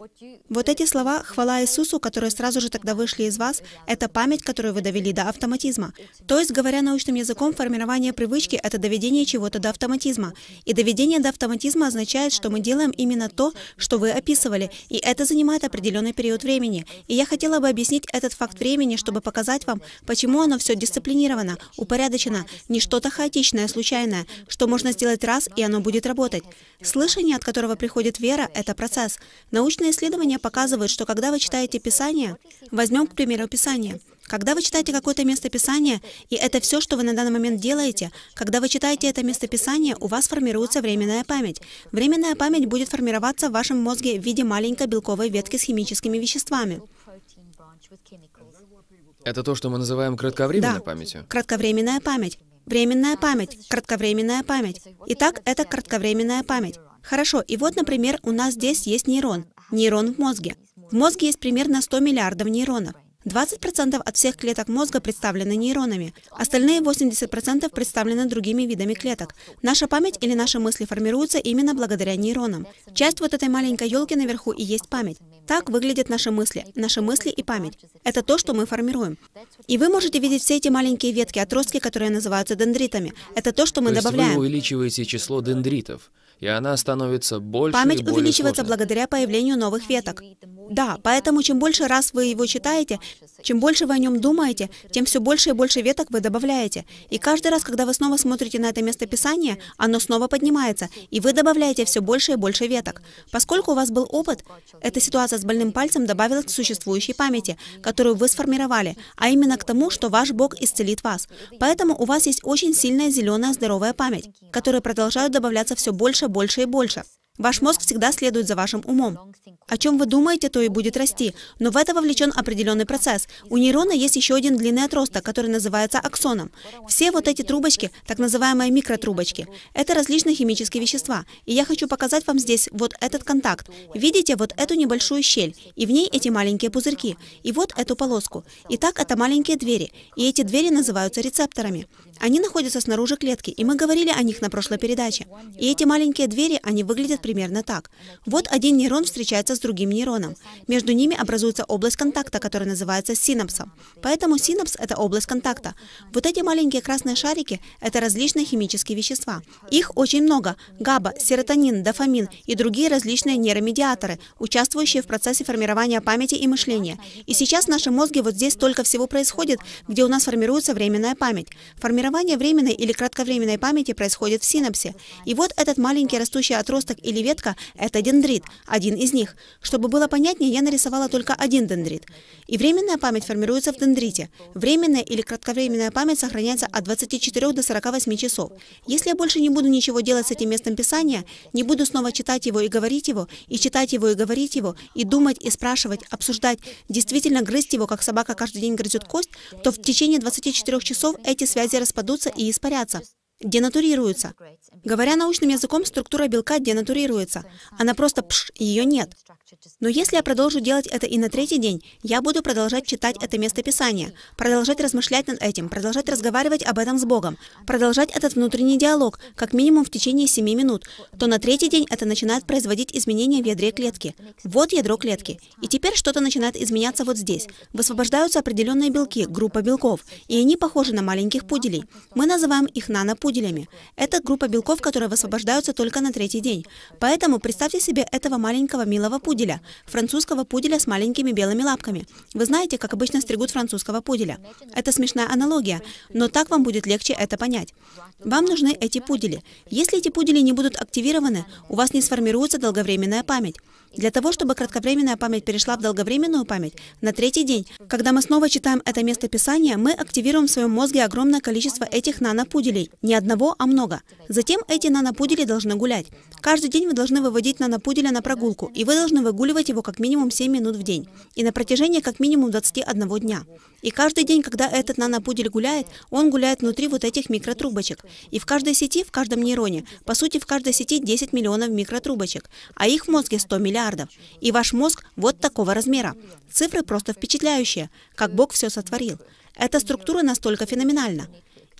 Вот эти слова «хвала Иисусу», которые сразу же тогда вышли из вас, это память, которую вы довели до автоматизма. То есть, говоря научным языком, формирование привычки — это доведение чего-то до автоматизма. И доведение до автоматизма означает, что мы делаем именно то, что вы описывали, и это занимает определенный период времени. И я хотела бы объяснить этот факт времени, чтобы показать вам, почему оно все дисциплинировано, упорядочено, не что-то хаотичное, случайное, что можно сделать раз, и оно будет работать. Слышание, от которого приходит вера, это процесс. Научные исследования показывают, что когда вы читаете Писание, возьмем, к примеру, Писание, когда вы читаете какое-то место Писания и это все, что вы на данный момент делаете, когда вы читаете это место Писания, у вас формируется временная память. Временная память будет формироваться в вашем мозге в виде маленькой белковой ветки с химическими веществами. Это то, что мы называем кратковременной да. памятью? кратковременная память. Временная память, кратковременная память. Итак, это кратковременная память. Хорошо, и вот, например, у нас здесь есть нейрон. Нейрон в мозге. В мозге есть примерно 100 миллиардов нейронов. 20% от всех клеток мозга представлены нейронами, остальные 80% представлены другими видами клеток. Наша память или наши мысли формируются именно благодаря нейронам. Часть вот этой маленькой елки наверху и есть память. Так выглядят наши мысли, наши мысли и память. Это то, что мы формируем. И вы можете видеть все эти маленькие ветки, отростки, которые называются дендритами. Это то, что мы то добавляем. Есть вы увеличиваете число дендритов и она становится больше Память и более увеличивается сложной. благодаря появлению новых веток. Да, поэтому чем больше раз вы его читаете, чем больше вы о нем думаете, тем все больше и больше веток вы добавляете. И каждый раз, когда вы снова смотрите на это место Писания, оно снова поднимается, и вы добавляете все больше и больше веток. Поскольку у вас был опыт, эта ситуация с больным пальцем добавилась к существующей памяти, которую вы сформировали, а именно к тому, что ваш Бог исцелит вас. Поэтому у вас есть очень сильная зеленая здоровая память, которая продолжает добавляться все больше больше и больше. Ваш мозг всегда следует за вашим умом. О чем вы думаете, то и будет расти, но в это вовлечен определенный процесс. У нейрона есть еще один длинный отросток, который называется аксоном. Все вот эти трубочки, так называемые микротрубочки, это различные химические вещества. И я хочу показать вам здесь вот этот контакт. Видите вот эту небольшую щель, и в ней эти маленькие пузырьки, и вот эту полоску. Итак, это маленькие двери, и эти двери называются рецепторами. Они находятся снаружи клетки, и мы говорили о них на прошлой передаче. И эти маленькие двери, они выглядят примерно так. Вот один нейрон встречается с другим нейроном. Между ними образуется область контакта, которая называется синапсом. Поэтому синапс – это область контакта. Вот эти маленькие красные шарики – это различные химические вещества. Их очень много. ГАБА, серотонин, дофамин и другие различные нейромедиаторы, участвующие в процессе формирования памяти и мышления. И сейчас в наши мозги вот здесь только всего происходит, где у нас формируется временная память. Формирование временной или кратковременной памяти происходит в синапсе. И вот этот маленький растущий отросток или или ветка – это дендрит, один из них. Чтобы было понятнее, я нарисовала только один дендрит. И временная память формируется в дендрите. Временная или кратковременная память сохраняется от 24 до 48 часов. Если я больше не буду ничего делать с этим местом писания, не буду снова читать его и говорить его, и читать его и говорить его, и думать, и спрашивать, обсуждать, действительно грызть его, как собака каждый день грызет кость, то в течение 24 часов эти связи распадутся и испарятся. Денатурируется. Говоря научным языком, структура белка денатурируется. Она просто пш, ее нет. Но если я продолжу делать это и на третий день, я буду продолжать читать это местописание, продолжать размышлять над этим, продолжать разговаривать об этом с Богом, продолжать этот внутренний диалог, как минимум в течение семи минут, то на третий день это начинает производить изменения в ядре клетки. Вот ядро клетки. И теперь что-то начинает изменяться вот здесь. Высвобождаются определенные белки, группа белков, и они похожи на маленьких пуделей. Мы называем их нанопуделями. Это группа белков, которые высвобождаются только на третий день. Поэтому представьте себе этого маленького милого пуделя, французского пуделя с маленькими белыми лапками. Вы знаете, как обычно стригут французского пуделя. Это смешная аналогия, но так вам будет легче это понять. Вам нужны эти пудели. Если эти пудели не будут активированы, у вас не сформируется долговременная память. Для того, чтобы кратковременная память перешла в долговременную память, на третий день, когда мы снова читаем это место Писания, мы активируем в своем мозге огромное количество этих нанопуделей. Не одного, а много. Затем эти нанопудели должны гулять. Каждый день вы должны выводить нанопуделя на прогулку, и вы должны выгуливать его как минимум 7 минут в день. И на протяжении как минимум 21 дня. И каждый день, когда этот нанопудель гуляет, он гуляет внутри вот этих микротрубочек. И в каждой сети, в каждом нейроне, по сути, в каждой сети 10 миллионов микротрубочек, а их в мозге 100 миллиардов миллиардов. И ваш мозг вот такого размера. Цифры просто впечатляющие, как Бог все сотворил. Эта структура настолько феноменальна.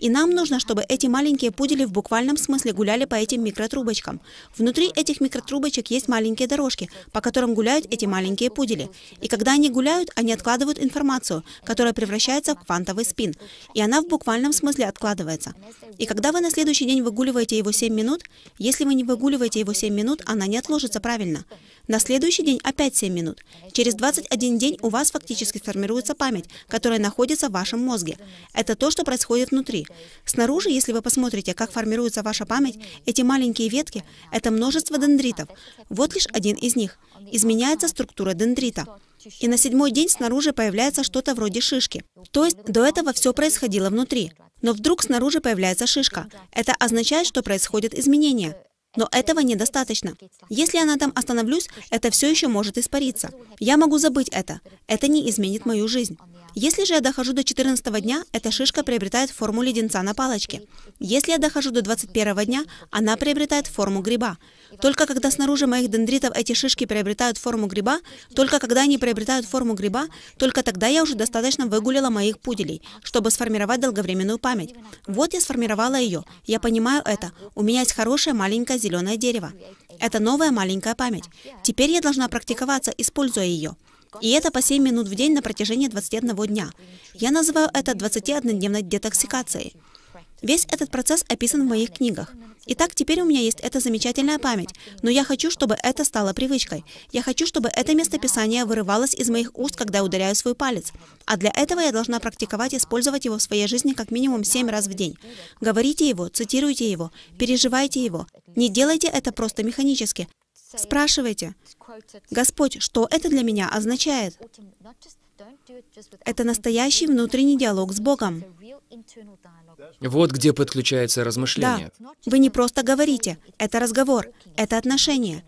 И нам нужно, чтобы эти маленькие пудели в буквальном смысле гуляли по этим микротрубочкам. Внутри этих микротрубочек есть маленькие дорожки, по которым гуляют эти маленькие пудели. И когда они гуляют, они откладывают информацию, которая превращается в квантовый спин. И она в буквальном смысле откладывается. И когда вы на следующий день выгуливаете его 7 минут, если вы не выгуливаете его 7 минут, она не отложится правильно. На следующий день опять 7 минут. Через 21 день у вас фактически формируется память, которая находится в вашем мозге. Это то, что происходит внутри. Снаружи, если вы посмотрите, как формируется ваша память, эти маленькие ветки — это множество дендритов. Вот лишь один из них. Изменяется структура дендрита. И на седьмой день снаружи появляется что-то вроде шишки. То есть до этого все происходило внутри. Но вдруг снаружи появляется шишка. Это означает, что происходят изменения. Но этого недостаточно. Если я на этом остановлюсь, это все еще может испариться. Я могу забыть это. Это не изменит мою жизнь. Если же я дохожу до 14 дня, эта шишка приобретает форму леденца на палочке. Если я дохожу до 21 дня, она приобретает форму гриба. Только когда снаружи моих дендритов эти шишки приобретают форму гриба, только когда они приобретают форму гриба, только тогда я уже достаточно выгулила моих пуделей, чтобы сформировать долговременную память. Вот я сформировала ее. Я понимаю это. У меня есть хорошее маленькое зеленое дерево. Это новая маленькая память. Теперь я должна практиковаться, используя ее. И это по 7 минут в день на протяжении 21 дня. Я называю это 21-дневной детоксикацией. Весь этот процесс описан в моих книгах. Итак, теперь у меня есть эта замечательная память, но я хочу, чтобы это стало привычкой. Я хочу, чтобы это местописание вырывалось из моих уст, когда ударяю свой палец. А для этого я должна практиковать использовать его в своей жизни как минимум 7 раз в день. Говорите его, цитируйте его, переживайте его. Не делайте это просто механически. Спрашивайте, Господь, что это для меня означает? Это настоящий внутренний диалог с Богом. Вот где подключается размышление. Да. Вы не просто говорите, это разговор, это отношение,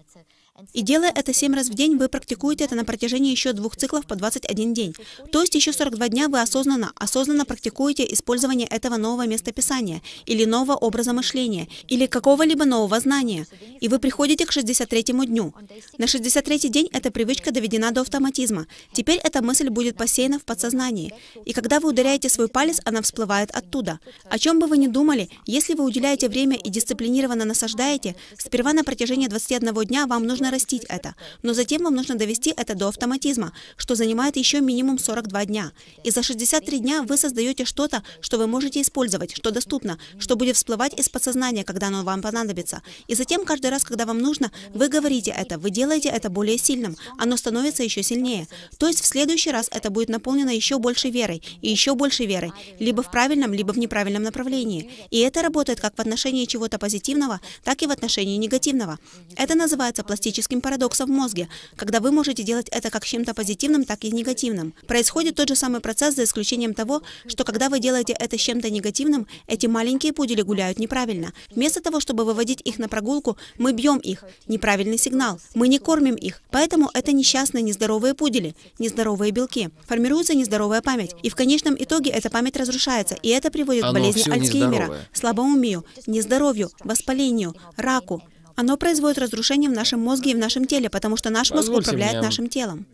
и делая это 7 раз в день, вы практикуете это на протяжении еще двух циклов по 21 день. То есть еще 42 дня вы осознанно, осознанно практикуете использование этого нового места Писания, или нового образа мышления, или какого-либо нового знания. И вы приходите к 63-му дню. На 63-й день эта привычка доведена до автоматизма. Теперь эта мысль будет посеяна в подсознании. И когда вы ударяете свой палец, она всплывает оттуда. О чем бы вы ни думали, если вы уделяете время и дисциплинированно насаждаете, сперва на протяжении 21 дня вам нужно нарастить это, но затем вам нужно довести это до автоматизма, что занимает еще минимум 42 дня. И за 63 дня вы создаете что-то, что вы можете использовать, что доступно, что будет всплывать из подсознания, когда оно вам понадобится. И затем каждый раз, когда вам нужно, вы говорите это, вы делаете это более сильным, оно становится еще сильнее. То есть в следующий раз это будет наполнено еще больше верой и еще больше верой, либо в правильном, либо в неправильном направлении. И это работает как в отношении чего-то позитивного, так и в отношении негативного. Это называется пластический психологическим парадоксом в мозге, когда вы можете делать это как чем-то позитивным, так и негативным. Происходит тот же самый процесс, за исключением того, что когда вы делаете это с чем-то негативным, эти маленькие пудели гуляют неправильно. Вместо того, чтобы выводить их на прогулку, мы бьем их. Неправильный сигнал. Мы не кормим их. Поэтому это несчастные, нездоровые пудели, нездоровые белки. Формируется нездоровая память. И в конечном итоге эта память разрушается. И это приводит Оно к болезни Альцгеймера, нездоровое. слабоумию, нездоровью, воспалению, раку, оно производит разрушение в нашем мозге и в нашем теле, потому что наш Позвольте мозг управляет мне... нашим телом.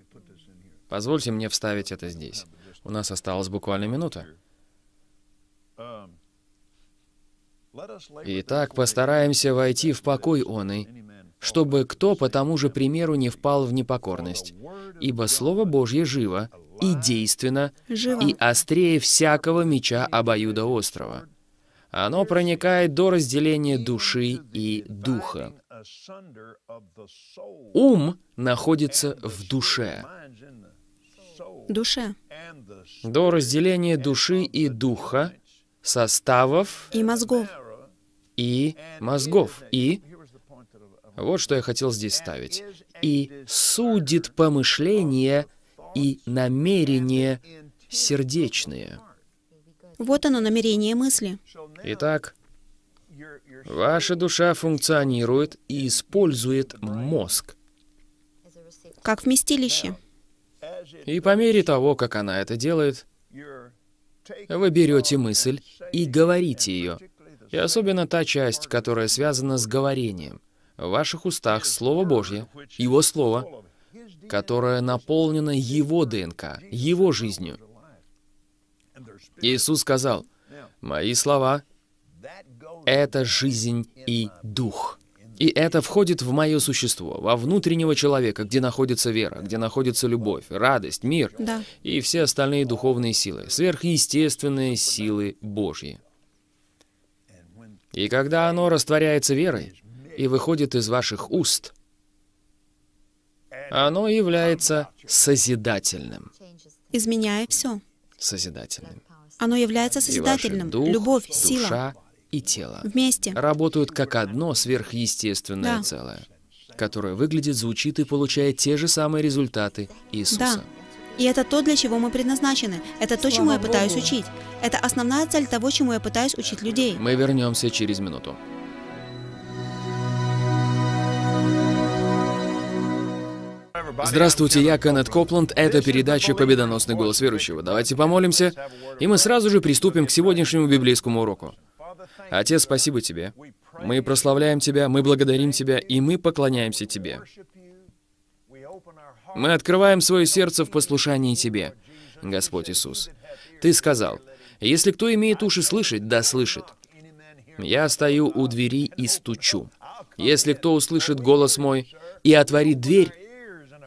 Позвольте мне вставить это здесь. У нас осталась буквально минута. Итак, постараемся войти в покой он и, чтобы кто по тому же примеру не впал в непокорность. Ибо Слово Божье живо и действенно, живо. и острее всякого меча обоюдоострого. острова. Оно проникает до разделения души и духа. Ум находится в душе. Душе. До разделения души и духа, составов и мозгов. И мозгов. И вот что я хотел здесь ставить. «И судит помышления и намерения сердечные». Вот оно, намерение мысли. Итак, ваша душа функционирует и использует мозг. Как вместилище. И по мере того, как она это делает, вы берете мысль и говорите ее. И особенно та часть, которая связана с говорением. В ваших устах Слово Божье, Его Слово, которое наполнено Его ДНК, Его жизнью. Иисус сказал, «Мои слова — это жизнь и дух». И это входит в мое существо, во внутреннего человека, где находится вера, где находится любовь, радость, мир да. и все остальные духовные силы, сверхъестественные силы Божьи. И когда оно растворяется верой и выходит из ваших уст, оно является созидательным. Изменяя все. Созидательным. Оно является созидательным. дух, Любовь, душа сила и тело вместе работают как одно сверхъестественное да. целое, которое выглядит, звучит и получает те же самые результаты Иисуса. Да. И это то, для чего мы предназначены. Это то, Слава чему я пытаюсь Богу. учить. Это основная цель того, чему я пытаюсь учить людей. Мы вернемся через минуту. Здравствуйте, я Кеннет Копланд. Это передача «Победоносный голос верующего». Давайте помолимся, и мы сразу же приступим к сегодняшнему библейскому уроку. Отец, спасибо Тебе. Мы прославляем Тебя, мы благодарим Тебя, и мы поклоняемся Тебе. Мы открываем свое сердце в послушании Тебе, Господь Иисус. Ты сказал, «Если кто имеет уши слышать, да слышит». Я стою у двери и стучу. Если кто услышит голос мой и отворит дверь,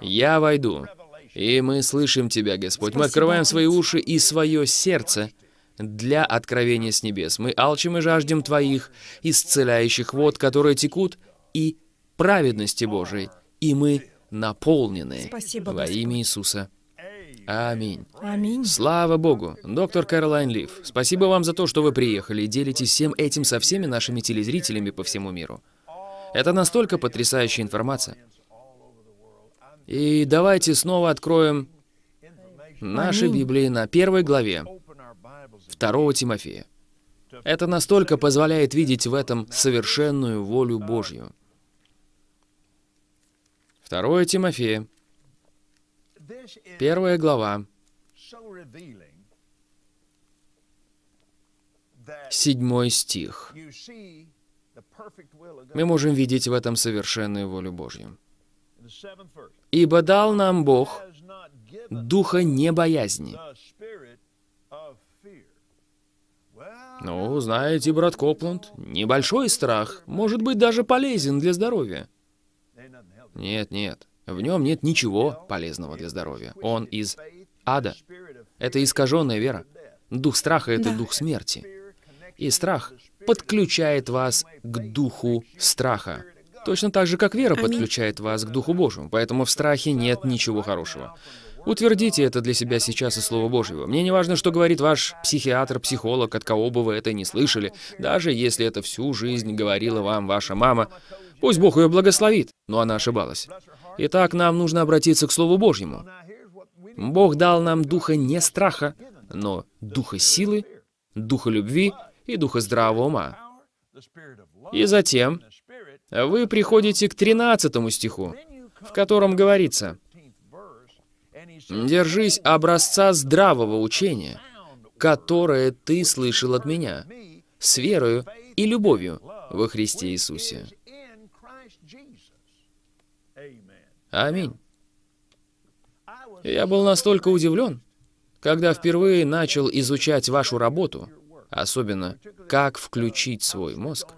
я войду. И мы слышим Тебя, Господь. Мы открываем свои уши и свое сердце для откровения с небес. Мы алчим и жаждем Твоих исцеляющих вод, которые текут, и праведности Божией. И мы наполнены Спасибо, во имя Иисуса. Аминь. Аминь. Слава Богу. Доктор Кэролайн Лив, спасибо вам за то, что вы приехали и делитесь всем этим со всеми нашими телезрителями по всему миру. Это настолько потрясающая информация. И давайте снова откроем наши Библии на первой главе 2 Тимофея. Это настолько позволяет видеть в этом совершенную волю Божью. 2 Тимофея, первая глава, седьмой стих. Мы можем видеть в этом совершенную волю Божью. Ибо дал нам Бог духа небоязни. Ну, знаете, брат Копланд, небольшой страх может быть даже полезен для здоровья. Нет, нет, в нем нет ничего полезного для здоровья. Он из ада. Это искаженная вера. Дух страха — это да. дух смерти. И страх подключает вас к духу страха. Точно так же, как вера подключает вас к Духу Божьему, поэтому в страхе нет ничего хорошего. Утвердите это для себя сейчас и Слово Божьего. Мне не важно, что говорит ваш психиатр, психолог, от кого бы вы это не слышали, даже если это всю жизнь говорила вам ваша мама. Пусть Бог ее благословит, но она ошибалась. Итак, нам нужно обратиться к Слову Божьему. Бог дал нам духа не страха, но духа силы, духа любви и духа здравого ума. И затем вы приходите к 13 стиху, в котором говорится, «Держись образца здравого учения, которое ты слышал от меня, с верою и любовью во Христе Иисусе». Аминь. Я был настолько удивлен, когда впервые начал изучать вашу работу, особенно как включить свой мозг,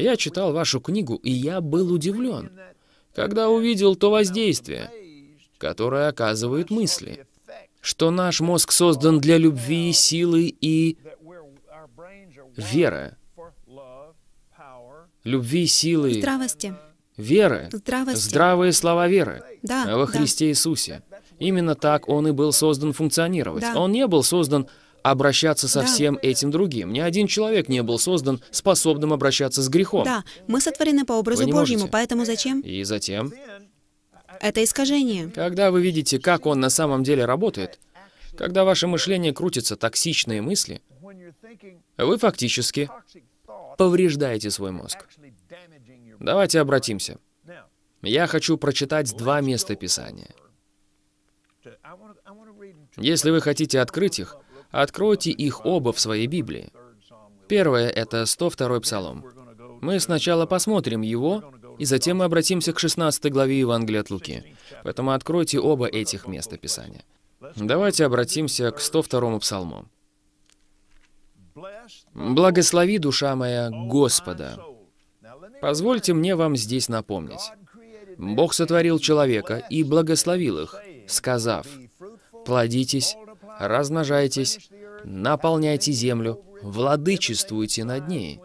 я читал вашу книгу, и я был удивлен, когда увидел то воздействие, которое оказывают мысли, что наш мозг создан для любви, силы и веры. Любви, силы... Здравости. Веры. Здравости. Здравые слова веры. Да. Во Христе да. Иисусе. Именно так он и был создан функционировать. Да. Он не был создан обращаться со да. всем этим другим. Ни один человек не был создан способным обращаться с грехом. Да, мы сотворены по образу Божьему, поэтому зачем? И затем? Это искажение. Когда вы видите, как он на самом деле работает, когда ваше мышление крутится токсичные мысли, вы фактически повреждаете свой мозг. Давайте обратимся. Я хочу прочитать два места Писания. Если вы хотите открыть их, Откройте их оба в своей Библии. Первое — это 102 Псалом. Мы сначала посмотрим его, и затем мы обратимся к 16 главе Евангелия от Луки. Поэтому откройте оба этих места Писания. Давайте обратимся к 102 Псалму. «Благослови, душа моя, Господа». Позвольте мне вам здесь напомнить. Бог сотворил человека и благословил их, сказав, «Плодитесь размножайтесь, наполняйте землю, владычествуйте над ней.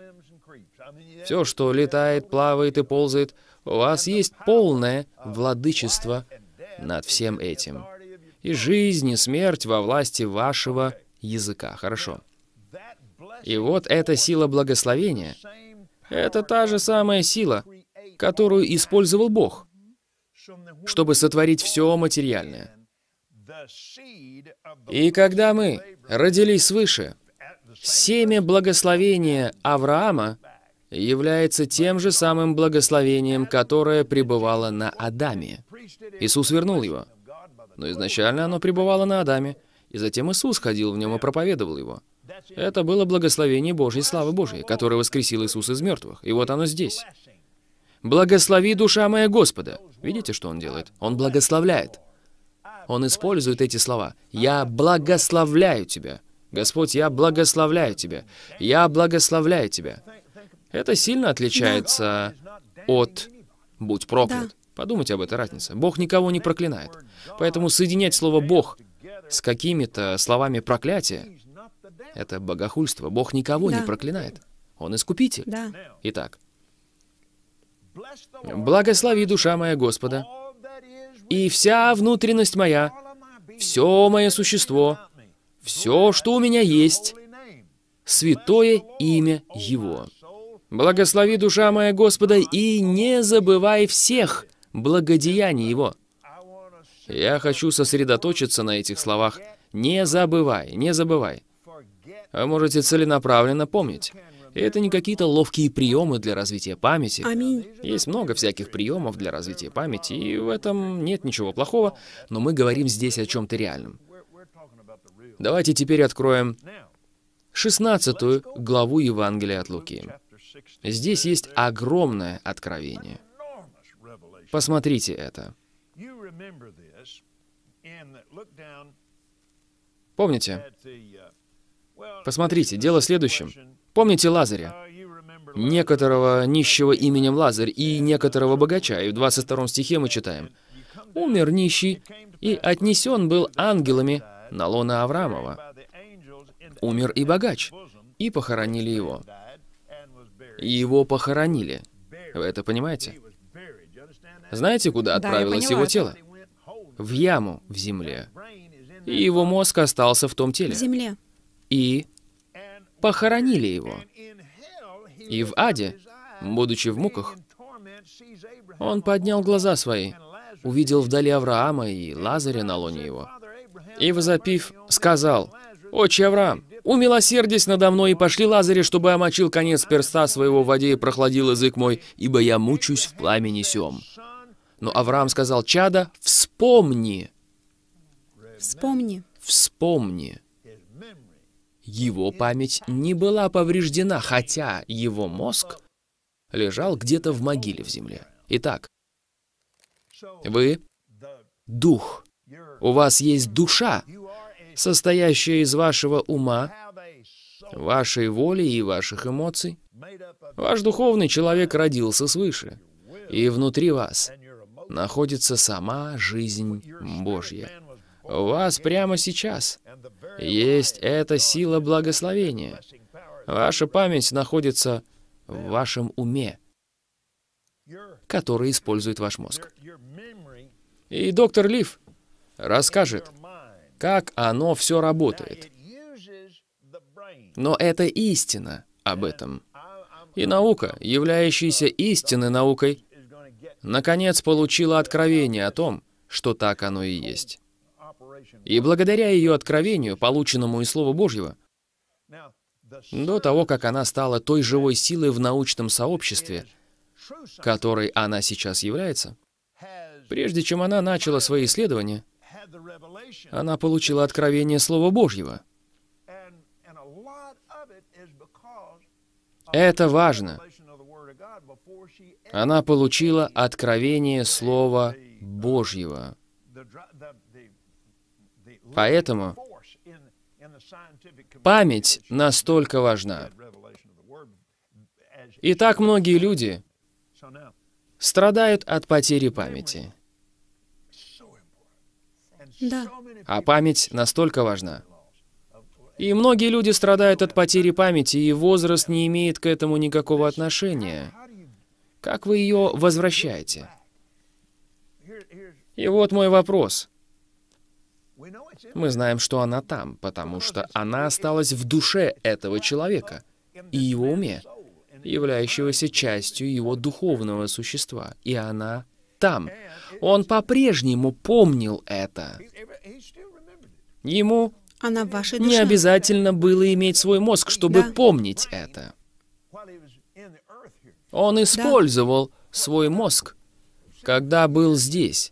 Все, что летает, плавает и ползает, у вас есть полное владычество над всем этим. И жизнь, и смерть во власти вашего языка. Хорошо. И вот эта сила благословения, это та же самая сила, которую использовал Бог, чтобы сотворить все материальное. И когда мы родились свыше, семя благословения Авраама является тем же самым благословением, которое пребывало на Адаме. Иисус вернул его. Но изначально оно пребывало на Адаме, и затем Иисус ходил в нем и проповедовал его. Это было благословение Божьей славы Божьей, которое воскресил Иисус из мертвых. И вот оно здесь. «Благослови душа моя Господа». Видите, что Он делает? Он благословляет. Он использует эти слова. «Я благословляю тебя». «Господь, я благословляю тебя». «Я благословляю тебя». Это сильно отличается от «будь проклят». Да. Подумайте об этой разнице. Бог никого не проклинает. Поэтому соединять слово «Бог» с какими-то словами проклятия — это богохульство. Бог никого не проклинает. Он искупитель. Итак, «Благослови душа моя Господа, и вся внутренность моя, все мое существо, все, что у меня есть, святое имя Его. Благослови, душа моя Господа, и не забывай всех благодеяний Его. Я хочу сосредоточиться на этих словах. Не забывай, не забывай. Вы можете целенаправленно помнить. И это не какие-то ловкие приемы для развития памяти. Аминь. Есть много всяких приемов для развития памяти, и в этом нет ничего плохого, но мы говорим здесь о чем-то реальном. Давайте теперь откроем 16 главу Евангелия от Луки. Здесь есть огромное откровение. Посмотрите это. Помните? Посмотрите, дело в следующем. Помните Лазаря? Некоторого нищего именем Лазарь и некоторого богача. И в 22 стихе мы читаем. «Умер нищий, и отнесен был ангелами на лона Авраамова. Умер и богач, и похоронили его». Его похоронили. Вы это понимаете? Знаете, куда отправилось да, его тело? В яму в земле. И его мозг остался в том теле. В земле. И похоронили его. И в аде, будучи в муках, он поднял глаза свои, увидел вдали Авраама и Лазаря на лоне его. И, возопив, сказал, «Отче Авраам, умилосердись надо мной и пошли Лазаря, чтобы омочил конец перста своего в воде и прохладил язык мой, ибо я мучусь в пламени сем». Но Авраам сказал, «Чада, вспомни». Вспомни. Вспомни. Его память не была повреждена, хотя его мозг лежал где-то в могиле в земле. Итак, вы — дух. У вас есть душа, состоящая из вашего ума, вашей воли и ваших эмоций. Ваш духовный человек родился свыше, и внутри вас находится сама жизнь Божья у вас прямо сейчас есть эта сила благословения. Ваша память находится в вашем уме, который использует ваш мозг. И доктор Лив расскажет, как оно все работает. Но это истина об этом. И наука, являющаяся истинной наукой, наконец получила откровение о том, что так оно и есть. И благодаря ее откровению, полученному из Слова Божьего, до того, как она стала той живой силой в научном сообществе, которой она сейчас является, прежде чем она начала свои исследования, она получила откровение Слова Божьего. Это важно. Она получила откровение Слова Божьего. Поэтому память настолько важна. И так многие люди страдают от потери памяти. Да. А память настолько важна. И многие люди страдают от потери памяти, и возраст не имеет к этому никакого отношения. Как вы ее возвращаете? И вот мой вопрос. Мы знаем, что она там, потому что она осталась в душе этого человека и его уме, являющегося частью его духовного существа, и она там. Он по-прежнему помнил это. Ему она в не обязательно было иметь свой мозг, чтобы да. помнить это. Он использовал да. свой мозг, когда был здесь,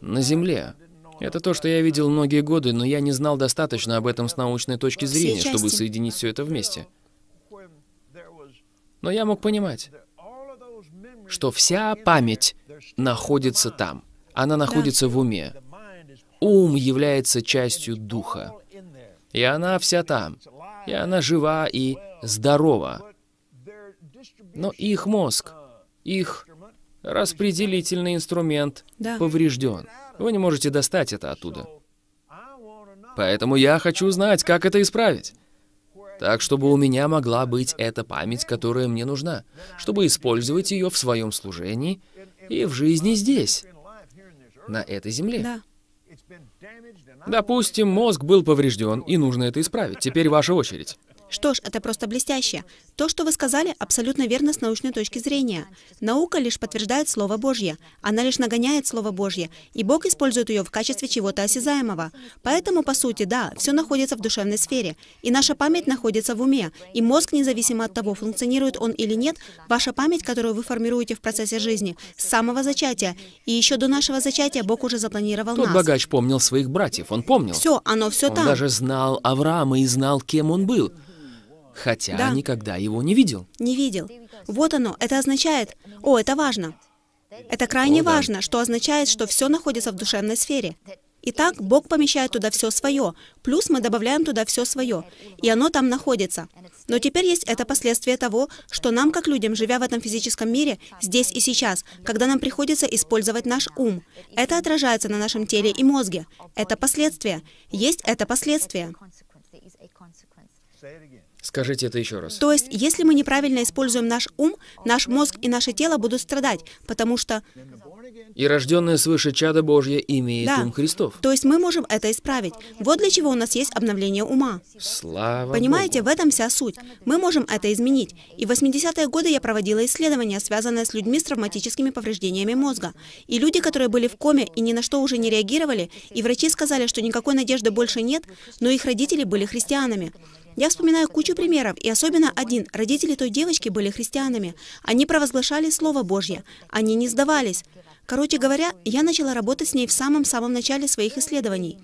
на Земле. Это то, что я видел многие годы, но я не знал достаточно об этом с научной точки зрения, чтобы соединить все это вместе. Но я мог понимать, что вся память находится там. Она находится в уме. Ум является частью духа. И она вся там. И она жива и здорова. Но их мозг, их распределительный инструмент да. поврежден. Вы не можете достать это оттуда. Поэтому я хочу знать, как это исправить. Так, чтобы у меня могла быть эта память, которая мне нужна, чтобы использовать ее в своем служении и в жизни здесь, на этой земле. Да. Допустим, мозг был поврежден, и нужно это исправить. Теперь ваша очередь. Что ж, это просто блестяще. То, что вы сказали, абсолютно верно с научной точки зрения. Наука лишь подтверждает Слово Божье. Она лишь нагоняет Слово Божье. И Бог использует ее в качестве чего-то осязаемого. Поэтому, по сути, да, все находится в душевной сфере. И наша память находится в уме. И мозг, независимо от того, функционирует он или нет, ваша память, которую вы формируете в процессе жизни, с самого зачатия. И еще до нашего зачатия Бог уже запланировал Тот нас. богач помнил своих братьев, он помнил. Все, оно все он там. Он даже знал Авраама и знал, кем он был. Хотя да. никогда его не видел. Не видел. Вот оно, это означает, о, это важно. Это крайне о, да. важно, что означает, что все находится в душевной сфере. Итак, Бог помещает туда все свое, плюс мы добавляем туда все свое, и оно там находится. Но теперь есть это последствие того, что нам, как людям, живя в этом физическом мире, здесь и сейчас, когда нам приходится использовать наш ум, это отражается на нашем теле и мозге. Это последствия. Есть это последствие. Скажите это еще раз. То есть, если мы неправильно используем наш ум, наш мозг и наше тело будут страдать, потому что... И рожденное свыше чада Божье имеет да. ум Христов. То есть мы можем это исправить. Вот для чего у нас есть обновление ума. Слава Понимаете, Богу. в этом вся суть. Мы можем это изменить. И в 80-е годы я проводила исследования, связанные с людьми с травматическими повреждениями мозга. И люди, которые были в коме и ни на что уже не реагировали, и врачи сказали, что никакой надежды больше нет, но их родители были христианами. Я вспоминаю кучу примеров, и особенно один. Родители той девочки были христианами. Они провозглашали Слово Божье. Они не сдавались. Короче говоря, я начала работать с ней в самом-самом начале своих исследований.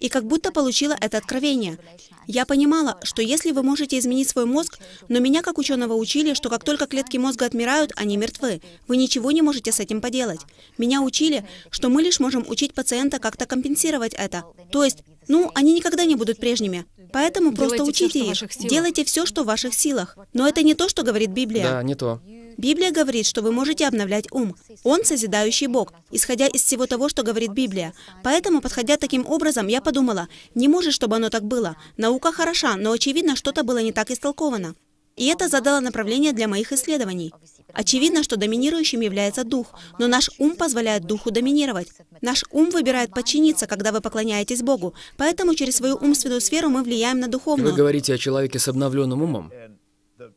И как будто получила это откровение. Я понимала, что если вы можете изменить свой мозг, но меня как ученого учили, что как только клетки мозга отмирают, они мертвы. Вы ничего не можете с этим поделать. Меня учили, что мы лишь можем учить пациента как-то компенсировать это. То есть, ну, они никогда не будут прежними. Поэтому просто Делайте учите все, их. Делайте все, что в ваших силах. Но это не то, что говорит Библия. Да, не то. Библия говорит, что вы можете обновлять ум. Он созидающий Бог, исходя из всего того, что говорит Библия. Поэтому, подходя таким образом, я подумала, не может, чтобы оно так было. Наука хороша, но очевидно, что-то было не так истолковано. И это задало направление для моих исследований. Очевидно, что доминирующим является дух, но наш ум позволяет духу доминировать. Наш ум выбирает подчиниться, когда вы поклоняетесь Богу, поэтому через свою умственную сферу мы влияем на духовную. Вы говорите о человеке с обновленным умом.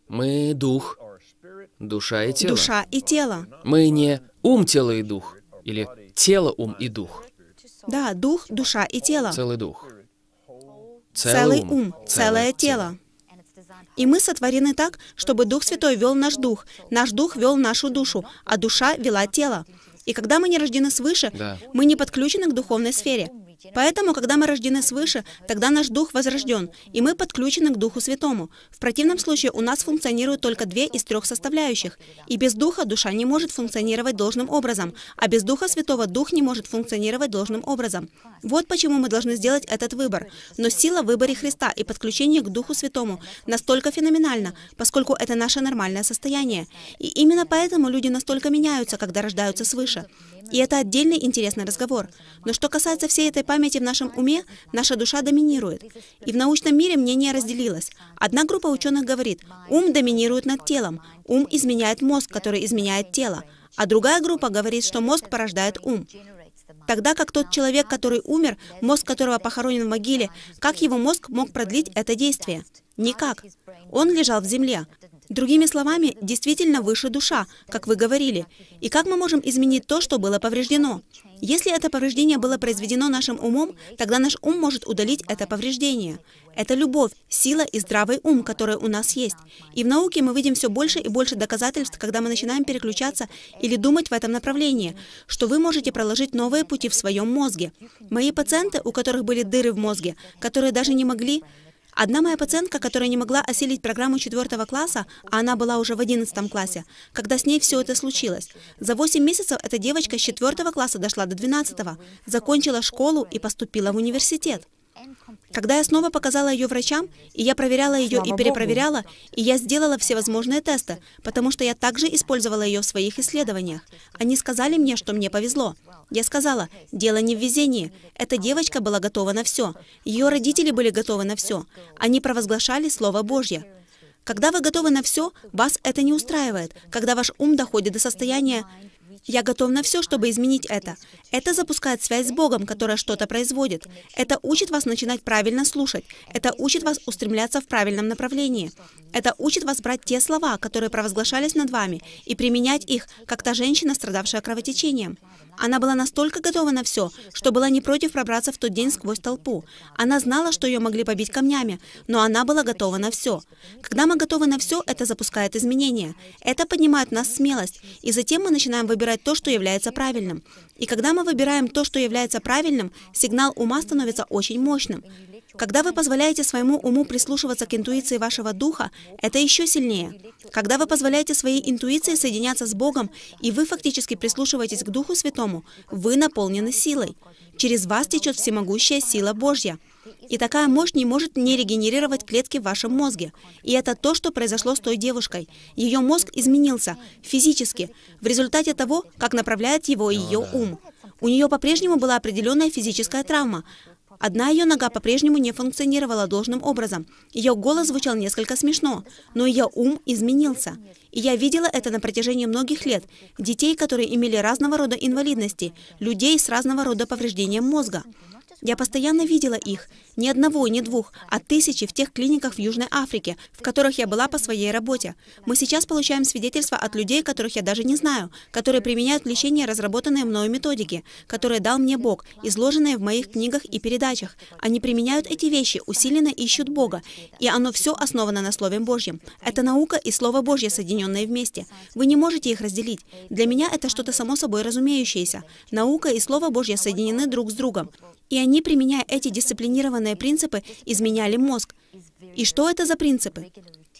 Мы — дух, душа и тело. Душа и тело. Мы не ум, тело и дух, или тело, ум и дух. Да, дух, душа и тело. Целый дух. Целый, целый ум, целое, тело. тело. И мы сотворены так, чтобы Дух Святой вел наш дух, наш дух вел нашу душу, а душа вела тело. И когда мы не рождены свыше, да. мы не подключены к духовной сфере. Поэтому, когда мы рождены свыше, тогда наш дух возрожден, и мы подключены к Духу Святому. В противном случае у нас функционируют только две из трех составляющих. И без Духа душа не может функционировать должным образом, а без Духа Святого Дух не может функционировать должным образом. Вот почему мы должны сделать этот выбор. Но сила в выборе Христа и подключение к Духу Святому настолько феноменальна, поскольку это наше нормальное состояние. И именно поэтому люди настолько меняются, когда рождаются свыше. И это отдельный интересный разговор. Но что касается всей этой памяти в нашем уме, наша душа доминирует. И в научном мире мнение разделилось. Одна группа ученых говорит, ум доминирует над телом, ум изменяет мозг, который изменяет тело. А другая группа говорит, что мозг порождает ум. Тогда как тот человек, который умер, мозг которого похоронен в могиле, как его мозг мог продлить это действие? Никак. Он лежал в земле. Другими словами, действительно выше душа, как вы говорили. И как мы можем изменить то, что было повреждено? Если это повреждение было произведено нашим умом, тогда наш ум может удалить это повреждение. Это любовь, сила и здравый ум, которые у нас есть. И в науке мы видим все больше и больше доказательств, когда мы начинаем переключаться или думать в этом направлении, что вы можете проложить новые пути в своем мозге. Мои пациенты, у которых были дыры в мозге, которые даже не могли Одна моя пациентка, которая не могла осилить программу четвертого класса, а она была уже в одиннадцатом классе, когда с ней все это случилось. За 8 месяцев эта девочка с четвертого класса дошла до 12, закончила школу и поступила в университет. Когда я снова показала ее врачам, и я проверяла ее Слава и перепроверяла, Богу. и я сделала всевозможные тесты, потому что я также использовала ее в своих исследованиях. Они сказали мне, что мне повезло. Я сказала, дело не в везении. Эта девочка была готова на все. Ее родители были готовы на все. Они провозглашали Слово Божье. Когда вы готовы на все, вас это не устраивает, когда ваш ум доходит до состояния я готов на все, чтобы изменить это. Это запускает связь с Богом, которая что-то производит. Это учит вас начинать правильно слушать. Это учит вас устремляться в правильном направлении. Это учит вас брать те слова, которые провозглашались над вами, и применять их, как та женщина, страдавшая кровотечением. Она была настолько готова на все, что была не против пробраться в тот день сквозь толпу. Она знала, что ее могли побить камнями, но она была готова на все. Когда мы готовы на все, это запускает изменения. Это поднимает в нас смелость, и затем мы начинаем выбирать то, что является правильным. И когда мы выбираем то, что является правильным, сигнал ума становится очень мощным. Когда вы позволяете своему уму прислушиваться к интуиции вашего духа, это еще сильнее. Когда вы позволяете своей интуиции соединяться с Богом, и вы фактически прислушиваетесь к Духу Святому, вы наполнены силой. Через вас течет всемогущая сила Божья. И такая мощь не может не регенерировать клетки в вашем мозге. И это то, что произошло с той девушкой. Ее мозг изменился физически в результате того, как направляет его ее ну ум. У нее по-прежнему была определенная физическая травма. Одна ее нога по-прежнему не функционировала должным образом. Ее голос звучал несколько смешно, но ее ум изменился. И я видела это на протяжении многих лет. Детей, которые имели разного рода инвалидности, людей с разного рода повреждением мозга. Я постоянно видела их, ни одного, ни двух, а тысячи в тех клиниках в Южной Африке, в которых я была по своей работе. Мы сейчас получаем свидетельства от людей, которых я даже не знаю, которые применяют лечение, лечении разработанные мною методики, которые дал мне Бог, изложенные в моих книгах и передачах. Они применяют эти вещи, усиленно ищут Бога, и оно все основано на Слове Божьем. Это наука и Слово Божье, соединенные вместе. Вы не можете их разделить. Для меня это что-то само собой разумеющееся. Наука и Слово Божье соединены друг с другом. И они, применяя эти дисциплинированные определенные принципы изменяли мозг. И что это за принципы?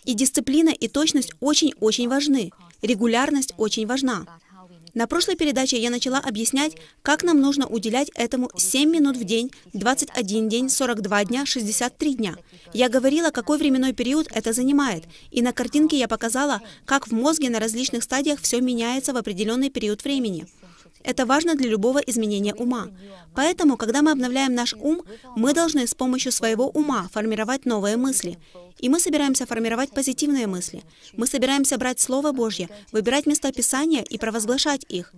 И дисциплина, и точность очень-очень важны. Регулярность очень важна. На прошлой передаче я начала объяснять, как нам нужно уделять этому 7 минут в день, 21 день, 42 дня, 63 дня. Я говорила, какой временной период это занимает, и на картинке я показала, как в мозге на различных стадиях все меняется в определенный период времени. Это важно для любого изменения ума. Поэтому, когда мы обновляем наш ум, мы должны с помощью своего ума формировать новые мысли. И мы собираемся формировать позитивные мысли. Мы собираемся брать Слово Божье, выбирать места Писания и провозглашать их.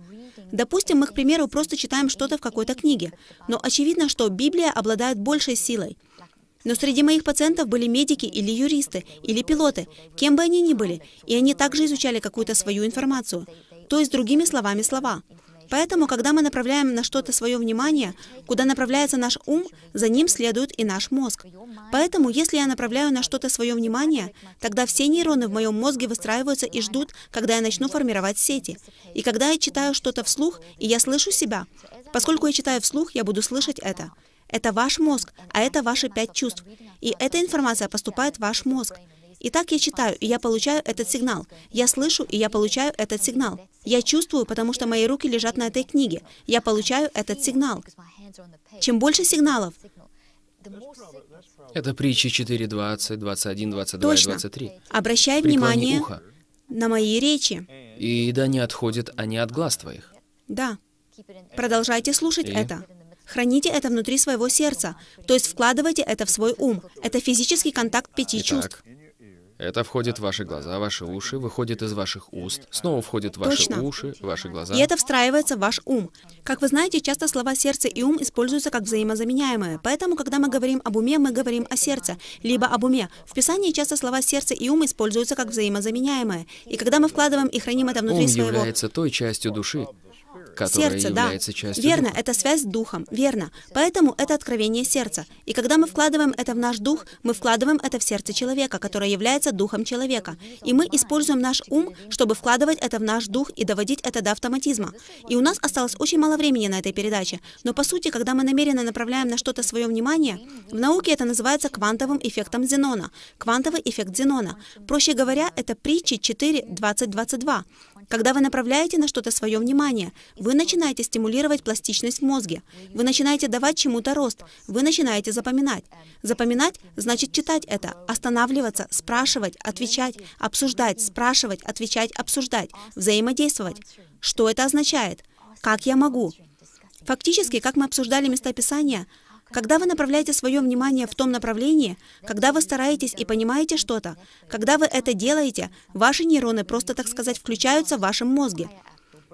Допустим, мы, к примеру, просто читаем что-то в какой-то книге. Но очевидно, что Библия обладает большей силой. Но среди моих пациентов были медики или юристы, или пилоты, кем бы они ни были, и они также изучали какую-то свою информацию. То есть, другими словами, слова. Поэтому, когда мы направляем на что-то свое внимание, куда направляется наш ум, за ним следует и наш мозг. Поэтому, если я направляю на что-то свое внимание, тогда все нейроны в моем мозге выстраиваются и ждут, когда я начну формировать сети. И когда я читаю что-то вслух, и я слышу себя, поскольку я читаю вслух, я буду слышать это. Это ваш мозг, а это ваши пять чувств. И эта информация поступает в ваш мозг. И так я читаю, и я получаю этот сигнал. Я слышу, и я получаю этот сигнал. Я чувствую, потому что мои руки лежат на этой книге. Я получаю этот сигнал. Чем больше сигналов, это притчи 4, 20, 21, 22 Точно. 23. Обращай внимание ухо. на мои речи. И да не отходит они а от глаз твоих. Да. Продолжайте слушать и? это. Храните это внутри своего сердца, то есть вкладывайте это в свой ум. Это физический контакт пяти Итак, чувств. Это входит в ваши глаза, ваши уши, выходит из ваших уст, снова входит в ваши Точно. уши, ваши глаза. И это встраивается в ваш ум. Как вы знаете, часто слова «сердце» и «ум» используются как взаимозаменяемые. Поэтому, когда мы говорим об уме, мы говорим о сердце, либо об уме. В Писании часто слова «сердце» и «ум» используются как взаимозаменяемые. И когда мы вкладываем и храним это внутри ум своего... является той частью души, которое сердце, является да. частью Верно, духа. это связь с духом, верно. Поэтому это откровение сердца. И когда мы вкладываем это в наш дух, мы вкладываем это в сердце человека, которое является духом человека. И мы используем наш ум, чтобы вкладывать это в наш дух и доводить это до автоматизма. И у нас осталось очень мало времени на этой передаче. Но по сути, когда мы намеренно направляем на что-то свое внимание, в науке это называется квантовым эффектом Зенона. Квантовый эффект Зенона. Проще говоря, это притчи 4, когда вы направляете на что-то свое внимание, вы начинаете стимулировать пластичность в мозге, вы начинаете давать чему-то рост, вы начинаете запоминать. Запоминать значит читать это, останавливаться, спрашивать, отвечать, обсуждать, спрашивать, отвечать, обсуждать, взаимодействовать. Что это означает? Как я могу? Фактически, как мы обсуждали местописание, когда вы направляете свое внимание в том направлении, когда вы стараетесь и понимаете что-то, когда вы это делаете, ваши нейроны просто, так сказать, включаются в вашем мозге.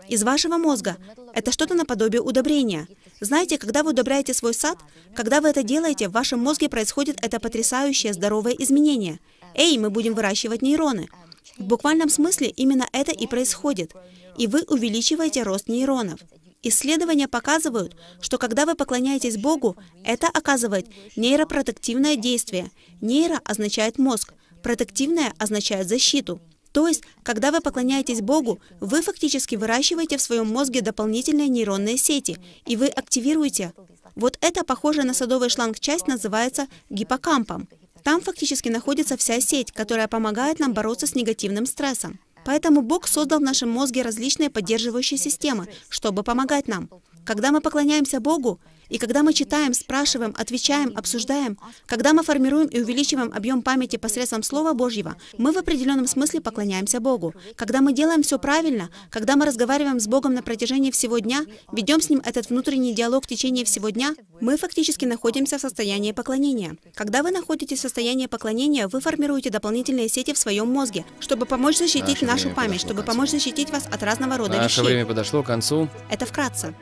Из вашего мозга. Это что-то наподобие удобрения. Знаете, когда вы удобряете свой сад, когда вы это делаете, в вашем мозге происходит это потрясающее здоровое изменение. Эй, мы будем выращивать нейроны. В буквальном смысле именно это и происходит. И вы увеличиваете рост нейронов. Исследования показывают, что когда вы поклоняетесь Богу, это оказывает нейропротективное действие. Нейро означает мозг, протективное означает защиту. То есть, когда вы поклоняетесь Богу, вы фактически выращиваете в своем мозге дополнительные нейронные сети, и вы активируете. Вот эта похожая на садовый шланг часть называется гиппокампом. Там фактически находится вся сеть, которая помогает нам бороться с негативным стрессом. Поэтому Бог создал в нашем мозге различные поддерживающие системы, чтобы помогать нам. Когда мы поклоняемся Богу, и когда мы читаем, спрашиваем, отвечаем, обсуждаем, когда мы формируем и увеличиваем объем памяти посредством Слова Божьего, мы в определенном смысле поклоняемся Богу. Когда мы делаем все правильно, когда мы разговариваем с Богом на протяжении всего дня, ведем с Ним этот внутренний диалог в течение всего дня, мы фактически находимся в состоянии поклонения. Когда вы находитесь в состоянии поклонения, вы формируете дополнительные сети в своем мозге, чтобы помочь защитить Наше нашу память, чтобы помочь защитить вас от разного рода Наше вещей. Наше время подошло к концу. Это вкратце.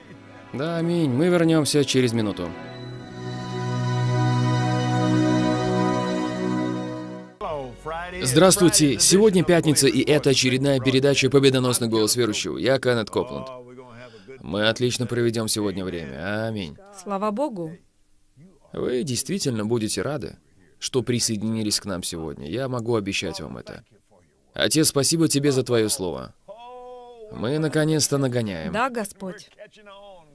Да, аминь. Мы вернемся через минуту. Здравствуйте! Сегодня пятница, и это очередная передача «Победоносный голос верующего». Я Кеннет Копланд. Мы отлично проведем сегодня время. Аминь. Слава Богу! Вы действительно будете рады, что присоединились к нам сегодня. Я могу обещать вам это. Отец, спасибо тебе за твое слово. Мы наконец-то нагоняем. Да, Господь.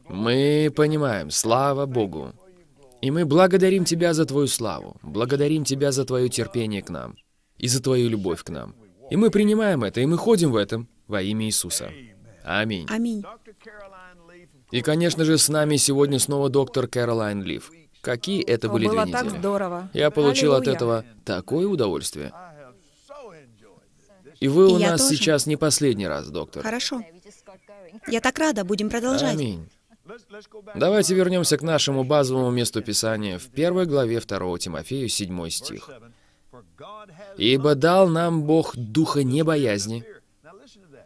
Мы понимаем, слава Богу. И мы благодарим Тебя за Твою славу, благодарим Тебя за Твое терпение к нам и за Твою любовь к нам. И мы принимаем это, и мы ходим в этом во имя Иисуса. Аминь. Аминь. И, конечно же, с нами сегодня снова доктор Кэролайн Лив. Какие это были было две недели. так здорово. Я получил Аллилуйя. от этого такое удовольствие. И вы и у нас тоже. сейчас не последний раз, доктор. Хорошо. Я так рада, будем продолжать. Аминь. Давайте вернемся к нашему базовому месту Писания в первой главе 2 Тимофею, 7 стих. «Ибо дал нам Бог духа небоязни».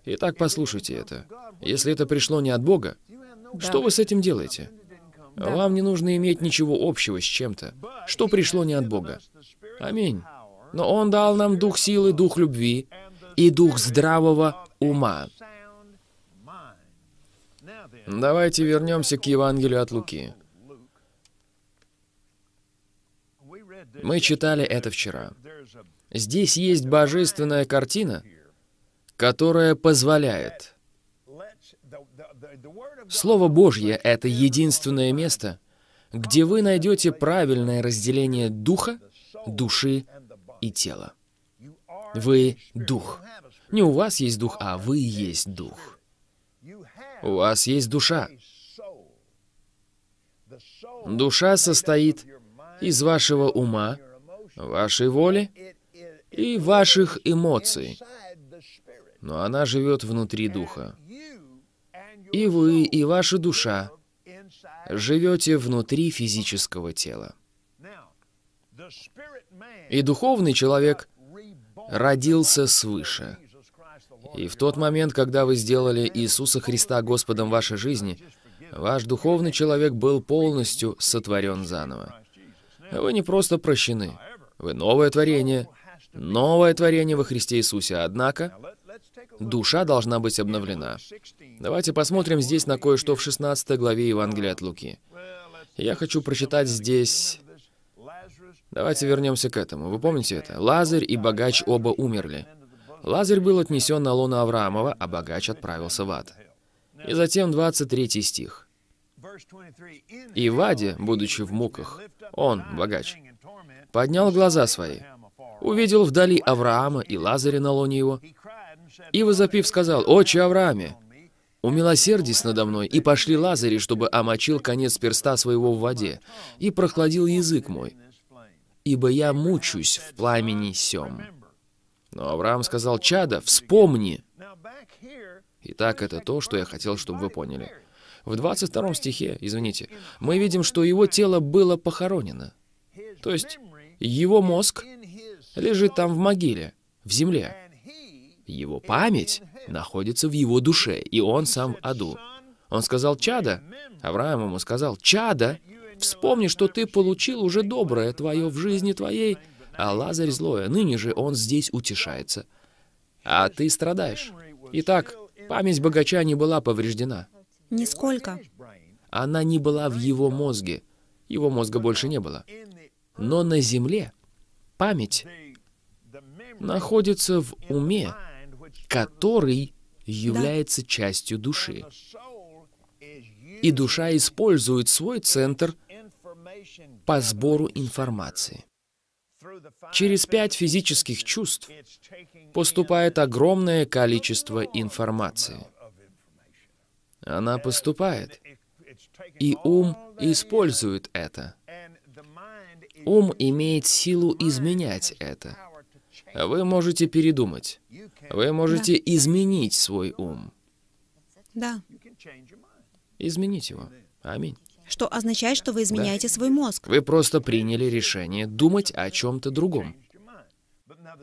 Итак, послушайте это. Если это пришло не от Бога, что вы с этим делаете? Вам не нужно иметь ничего общего с чем-то, что пришло не от Бога. Аминь. Но Он дал нам дух силы, дух любви и дух здравого ума. Давайте вернемся к Евангелию от Луки. Мы читали это вчера. Здесь есть божественная картина, которая позволяет. Слово Божье — это единственное место, где вы найдете правильное разделение духа, души и тела. Вы — дух. Не у вас есть дух, а вы есть дух. У вас есть душа. Душа состоит из вашего ума, вашей воли и ваших эмоций. Но она живет внутри духа. И вы, и ваша душа живете внутри физического тела. И духовный человек родился свыше. И в тот момент, когда вы сделали Иисуса Христа Господом вашей жизни, ваш духовный человек был полностью сотворен заново. Вы не просто прощены, вы новое творение, новое творение во Христе Иисусе. Однако, душа должна быть обновлена. Давайте посмотрим здесь на кое-что в 16 главе Евангелия от Луки. Я хочу прочитать здесь... Давайте вернемся к этому. Вы помните это? Лазарь и богач оба умерли. Лазарь был отнесен на лоно Авраамова, а богач отправился в ад. И затем 23 стих. «И в аде, будучи в муках, он, богач, поднял глаза свои, увидел вдали Авраама и Лазаря на лоне его, и, возопив, сказал, «Отче Аврааме, умилосердись надо мной, и пошли Лазари, чтобы омочил конец перста своего в воде, и прохладил язык мой, ибо я мучусь в пламени сём». Но Авраам сказал, «Чада, вспомни!» Итак, это то, что я хотел, чтобы вы поняли. В 22 стихе, извините, мы видим, что его тело было похоронено. То есть его мозг лежит там в могиле, в земле. Его память находится в его душе, и он сам в аду. Он сказал «Чада», Авраам ему сказал «Чада, вспомни, что ты получил уже доброе твое в жизни твоей, а Лазарь злое, ныне же он здесь утешается. А ты страдаешь. Итак, память богача не была повреждена. Нисколько. Она не была в его мозге. Его мозга больше не было. Но на земле память находится в уме, который является да. частью души. И душа использует свой центр по сбору информации. Через пять физических чувств поступает огромное количество информации. Она поступает, и ум использует это. Ум имеет силу изменять это. Вы можете передумать. Вы можете изменить свой ум. Да. Изменить его. Аминь. Что означает, что вы изменяете да. свой мозг. Вы просто приняли решение думать о чем-то другом.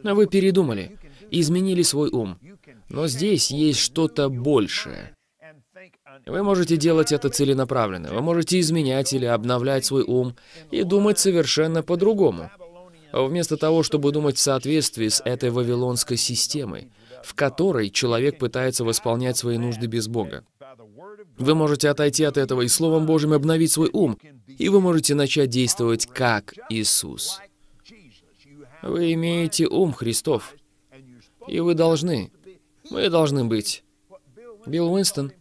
Но вы передумали, изменили свой ум. Но здесь есть что-то большее. Вы можете делать это целенаправленно. Вы можете изменять или обновлять свой ум и думать совершенно по-другому. Вместо того, чтобы думать в соответствии с этой вавилонской системой, в которой человек пытается восполнять свои нужды без Бога. Вы можете отойти от этого и Словом Божьим обновить свой ум, и вы можете начать действовать как Иисус. Вы имеете ум Христов, и вы должны, мы должны быть. Билл Уинстон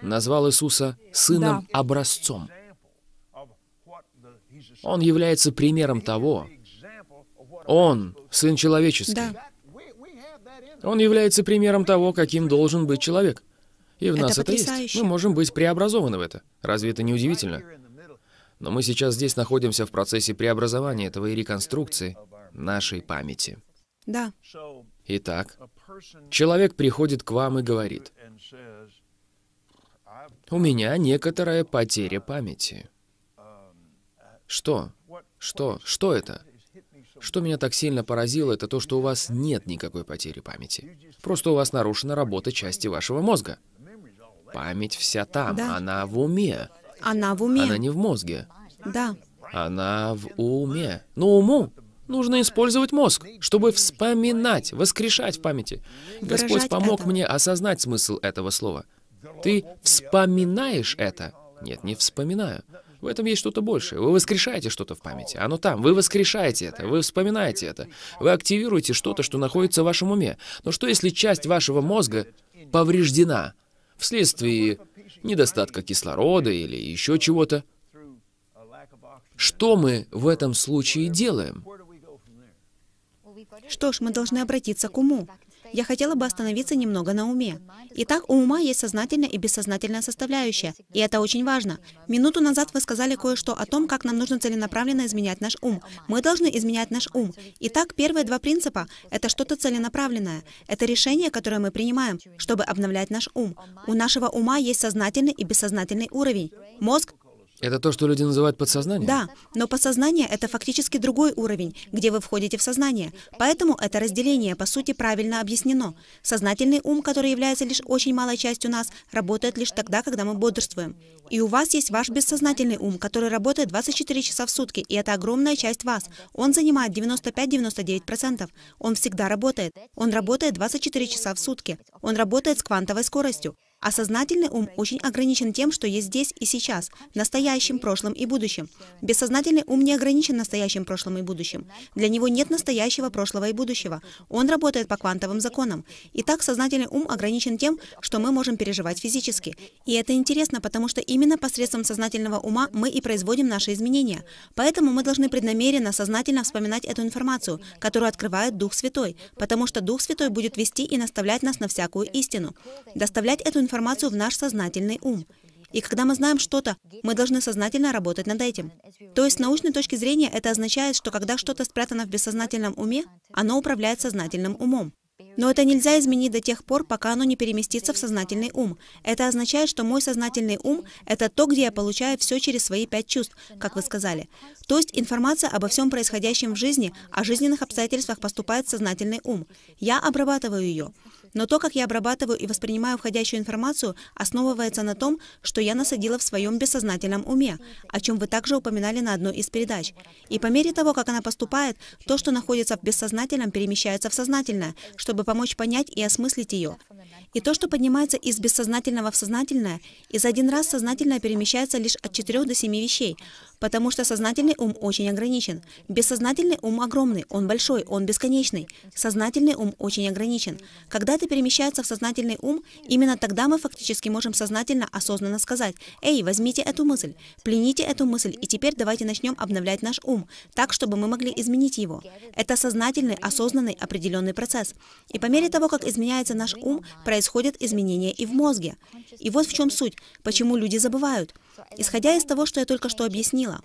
назвал Иисуса сыном-образцом. Он является примером того, он — сын человеческий. Да. Он является примером того, каким должен быть человек — и в нас это, это есть. Мы можем быть преобразованы в это. Разве это не удивительно? Но мы сейчас здесь находимся в процессе преобразования этого и реконструкции нашей памяти. Да. Итак, человек приходит к вам и говорит, «У меня некоторая потеря памяти». Что? Что? Что это? Что меня так сильно поразило, это то, что у вас нет никакой потери памяти. Просто у вас нарушена работа части вашего мозга. Память вся там, да. она в уме. Она в уме. Она не в мозге. Да. Она в уме. Но уму нужно использовать мозг, чтобы вспоминать, воскрешать в памяти. Выражать Господь помог это. мне осознать смысл этого слова. Ты вспоминаешь это? Нет, не вспоминаю. В этом есть что-то большее. Вы воскрешаете что-то в памяти. Оно там. Вы воскрешаете это. Вы вспоминаете это. Вы активируете что-то, что находится в вашем уме. Но что, если часть вашего мозга повреждена? вследствие недостатка кислорода или еще чего-то. Что мы в этом случае делаем? Что ж, мы должны обратиться к уму. Я хотела бы остановиться немного на уме. Итак, у ума есть сознательная и бессознательная составляющая, и это очень важно. Минуту назад вы сказали кое-что о том, как нам нужно целенаправленно изменять наш ум. Мы должны изменять наш ум. Итак, первые два принципа — это что-то целенаправленное. Это решение, которое мы принимаем, чтобы обновлять наш ум. У нашего ума есть сознательный и бессознательный уровень. Мозг это то, что люди называют подсознанием? Да, но подсознание — это фактически другой уровень, где вы входите в сознание. Поэтому это разделение, по сути, правильно объяснено. Сознательный ум, который является лишь очень малой частью нас, работает лишь тогда, когда мы бодрствуем. И у вас есть ваш бессознательный ум, который работает 24 часа в сутки, и это огромная часть вас. Он занимает 95-99%. Он всегда работает. Он работает 24 часа в сутки. Он работает с квантовой скоростью. А сознательный ум очень ограничен тем, что есть здесь и сейчас, настоящим, прошлым и будущим. Бессознательный ум не ограничен настоящим, прошлым и будущим. Для него нет настоящего, прошлого и будущего. Он работает по квантовым законам. Итак, сознательный ум ограничен тем, что мы можем переживать физически. И это интересно, потому что именно посредством сознательного ума мы и производим наши изменения. Поэтому мы должны преднамеренно, сознательно вспоминать эту информацию, которую открывает Дух Святой, потому что Дух Святой будет вести и наставлять нас на всякую истину. Доставлять эту информацию информацию в наш сознательный ум. И когда мы знаем что-то, мы должны сознательно работать над этим. То есть с научной точки зрения это означает, что когда что-то спрятано в бессознательном уме, оно управляет сознательным умом. Но это нельзя изменить до тех пор, пока оно не переместится в сознательный ум. Это означает, что мой сознательный ум — это то, где я получаю все через свои пять чувств, как вы сказали. То есть информация обо всем происходящем в жизни, о жизненных обстоятельствах поступает в сознательный ум. Я обрабатываю ее. Но то, как я обрабатываю и воспринимаю входящую информацию, основывается на том, что я насадила в своем бессознательном уме, о чем вы также упоминали на одной из передач. И по мере того, как она поступает, то, что находится в бессознательном, перемещается в сознательное, чтобы помочь понять и осмыслить ее. И то, что поднимается из бессознательного в сознательное, из один раз сознательное перемещается лишь от 4 до 7 вещей, потому что сознательный ум очень ограничен. Бессознательный ум огромный, он большой, он бесконечный. Сознательный ум очень ограничен. Когда это перемещается в сознательный ум, именно тогда мы фактически можем сознательно, осознанно сказать, «Эй, возьмите эту мысль, плените эту мысль, и теперь давайте начнем обновлять наш ум, так, чтобы мы могли изменить его». Это сознательный, осознанный, определенный процесс. И по мере того, как изменяется наш ум, происходят изменения и в мозге. И вот в чем суть, почему люди забывают – Исходя из того, что я только что объяснила.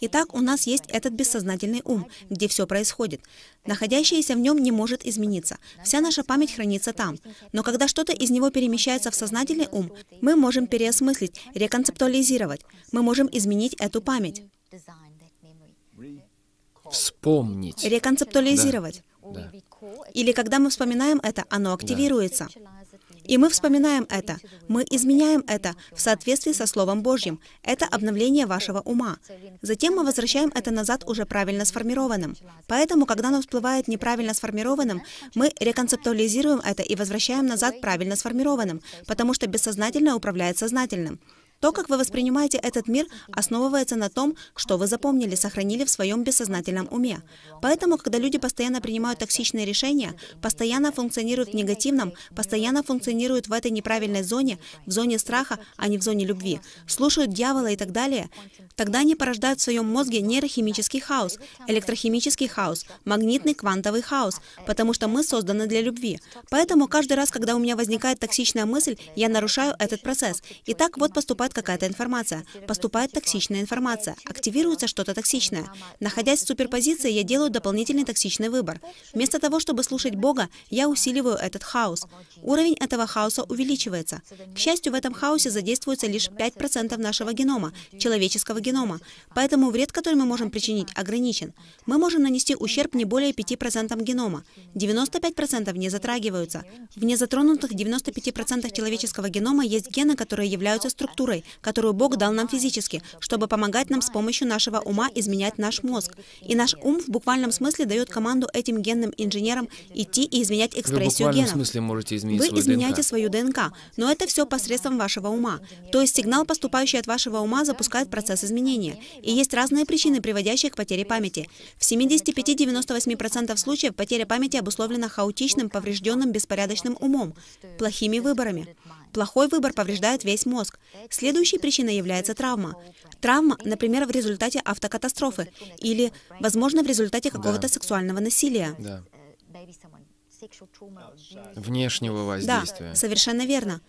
Итак, у нас есть этот бессознательный ум, где все происходит. Находящееся в нем не может измениться. Вся наша память хранится там. Но когда что-то из него перемещается в сознательный ум, мы можем переосмыслить, реконцептуализировать. Мы можем изменить эту память. Вспомнить. Реконцептуализировать. Да. Или когда мы вспоминаем это, оно активируется. Да. И мы вспоминаем это, мы изменяем это в соответствии со Словом Божьим. Это обновление вашего ума. Затем мы возвращаем это назад уже правильно сформированным. Поэтому, когда оно всплывает неправильно сформированным, мы реконцептуализируем это и возвращаем назад правильно сформированным, потому что бессознательное управляет сознательным. То, как вы воспринимаете этот мир, основывается на том, что вы запомнили, сохранили в своем бессознательном уме. Поэтому, когда люди постоянно принимают токсичные решения, постоянно функционируют в негативном, постоянно функционируют в этой неправильной зоне, в зоне страха, а не в зоне любви, слушают дьявола и так далее, тогда они порождают в своем мозге нейрохимический хаос, электрохимический хаос, магнитный квантовый хаос, потому что мы созданы для любви. Поэтому каждый раз, когда у меня возникает токсичная мысль, я нарушаю этот процесс. И так вот поступает какая-то информация, поступает токсичная информация, активируется что-то токсичное. Находясь в суперпозиции, я делаю дополнительный токсичный выбор. Вместо того, чтобы слушать Бога, я усиливаю этот хаос. Уровень этого хаоса увеличивается. К счастью, в этом хаосе задействуется лишь 5% нашего генома, человеческого генома. Поэтому вред, который мы можем причинить, ограничен. Мы можем нанести ущерб не более 5% генома. 95% не затрагиваются. В незатронутых 95% человеческого генома есть гены, которые являются структурой натурой, которую Бог дал нам физически, чтобы помогать нам с помощью нашего ума изменять наш мозг. И наш ум в буквальном смысле дает команду этим генным инженерам идти и изменять экспрессию Вы генов. Смысле можете изменить Вы свою изменяете ДНК. свою ДНК, но это все посредством вашего ума. То есть сигнал, поступающий от вашего ума, запускает процесс изменения. И есть разные причины, приводящие к потере памяти. В 75-98% случаев потеря памяти обусловлена хаотичным, поврежденным, беспорядочным умом, плохими выборами. Плохой выбор повреждает весь мозг. Следующей причиной является травма. Травма, например, в результате автокатастрофы или, возможно, в результате какого-то да. сексуального насилия. Да. Внешнего воздействия. Да, совершенно верно.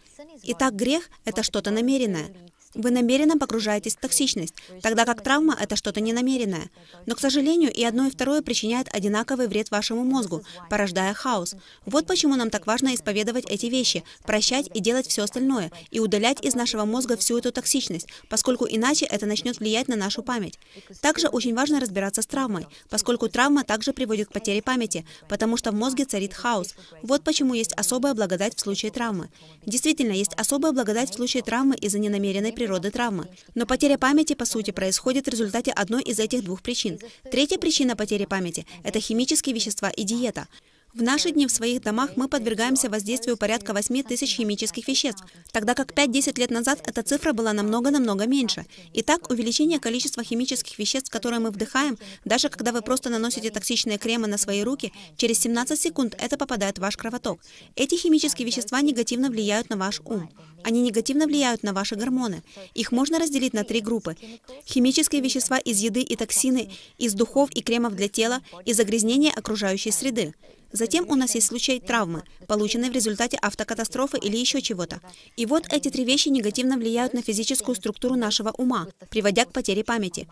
Итак, грех — это что-то намеренное. Вы намеренно погружаетесь в токсичность, тогда как травма – это что-то ненамеренное. Но, к сожалению, и одно, и второе причиняет одинаковый вред вашему мозгу, порождая хаос. Вот почему нам так важно исповедовать эти вещи, прощать и делать все остальное, и удалять из нашего мозга всю эту токсичность, поскольку иначе это начнет влиять на нашу память. Также очень важно разбираться с травмой, поскольку травма также приводит к потере памяти, потому что в мозге царит хаос. Вот почему есть особая благодать в случае травмы. Действительно, есть особая благодать в случае травмы из-за ненамеренной природы природы травмы. Но потеря памяти, по сути, происходит в результате одной из этих двух причин. Третья причина потери памяти – это химические вещества и диета. В наши дни в своих домах мы подвергаемся воздействию порядка 8 тысяч химических веществ, тогда как 5-10 лет назад эта цифра была намного-намного меньше. Итак, увеличение количества химических веществ, которые мы вдыхаем, даже когда вы просто наносите токсичные кремы на свои руки, через 17 секунд это попадает в ваш кровоток. Эти химические вещества негативно влияют на ваш ум. Они негативно влияют на ваши гормоны. Их можно разделить на три группы. Химические вещества из еды и токсины, из духов и кремов для тела, и загрязнения окружающей среды. Затем у нас есть случай травмы, полученные в результате автокатастрофы или еще чего-то. И вот эти три вещи негативно влияют на физическую структуру нашего ума, приводя к потере памяти.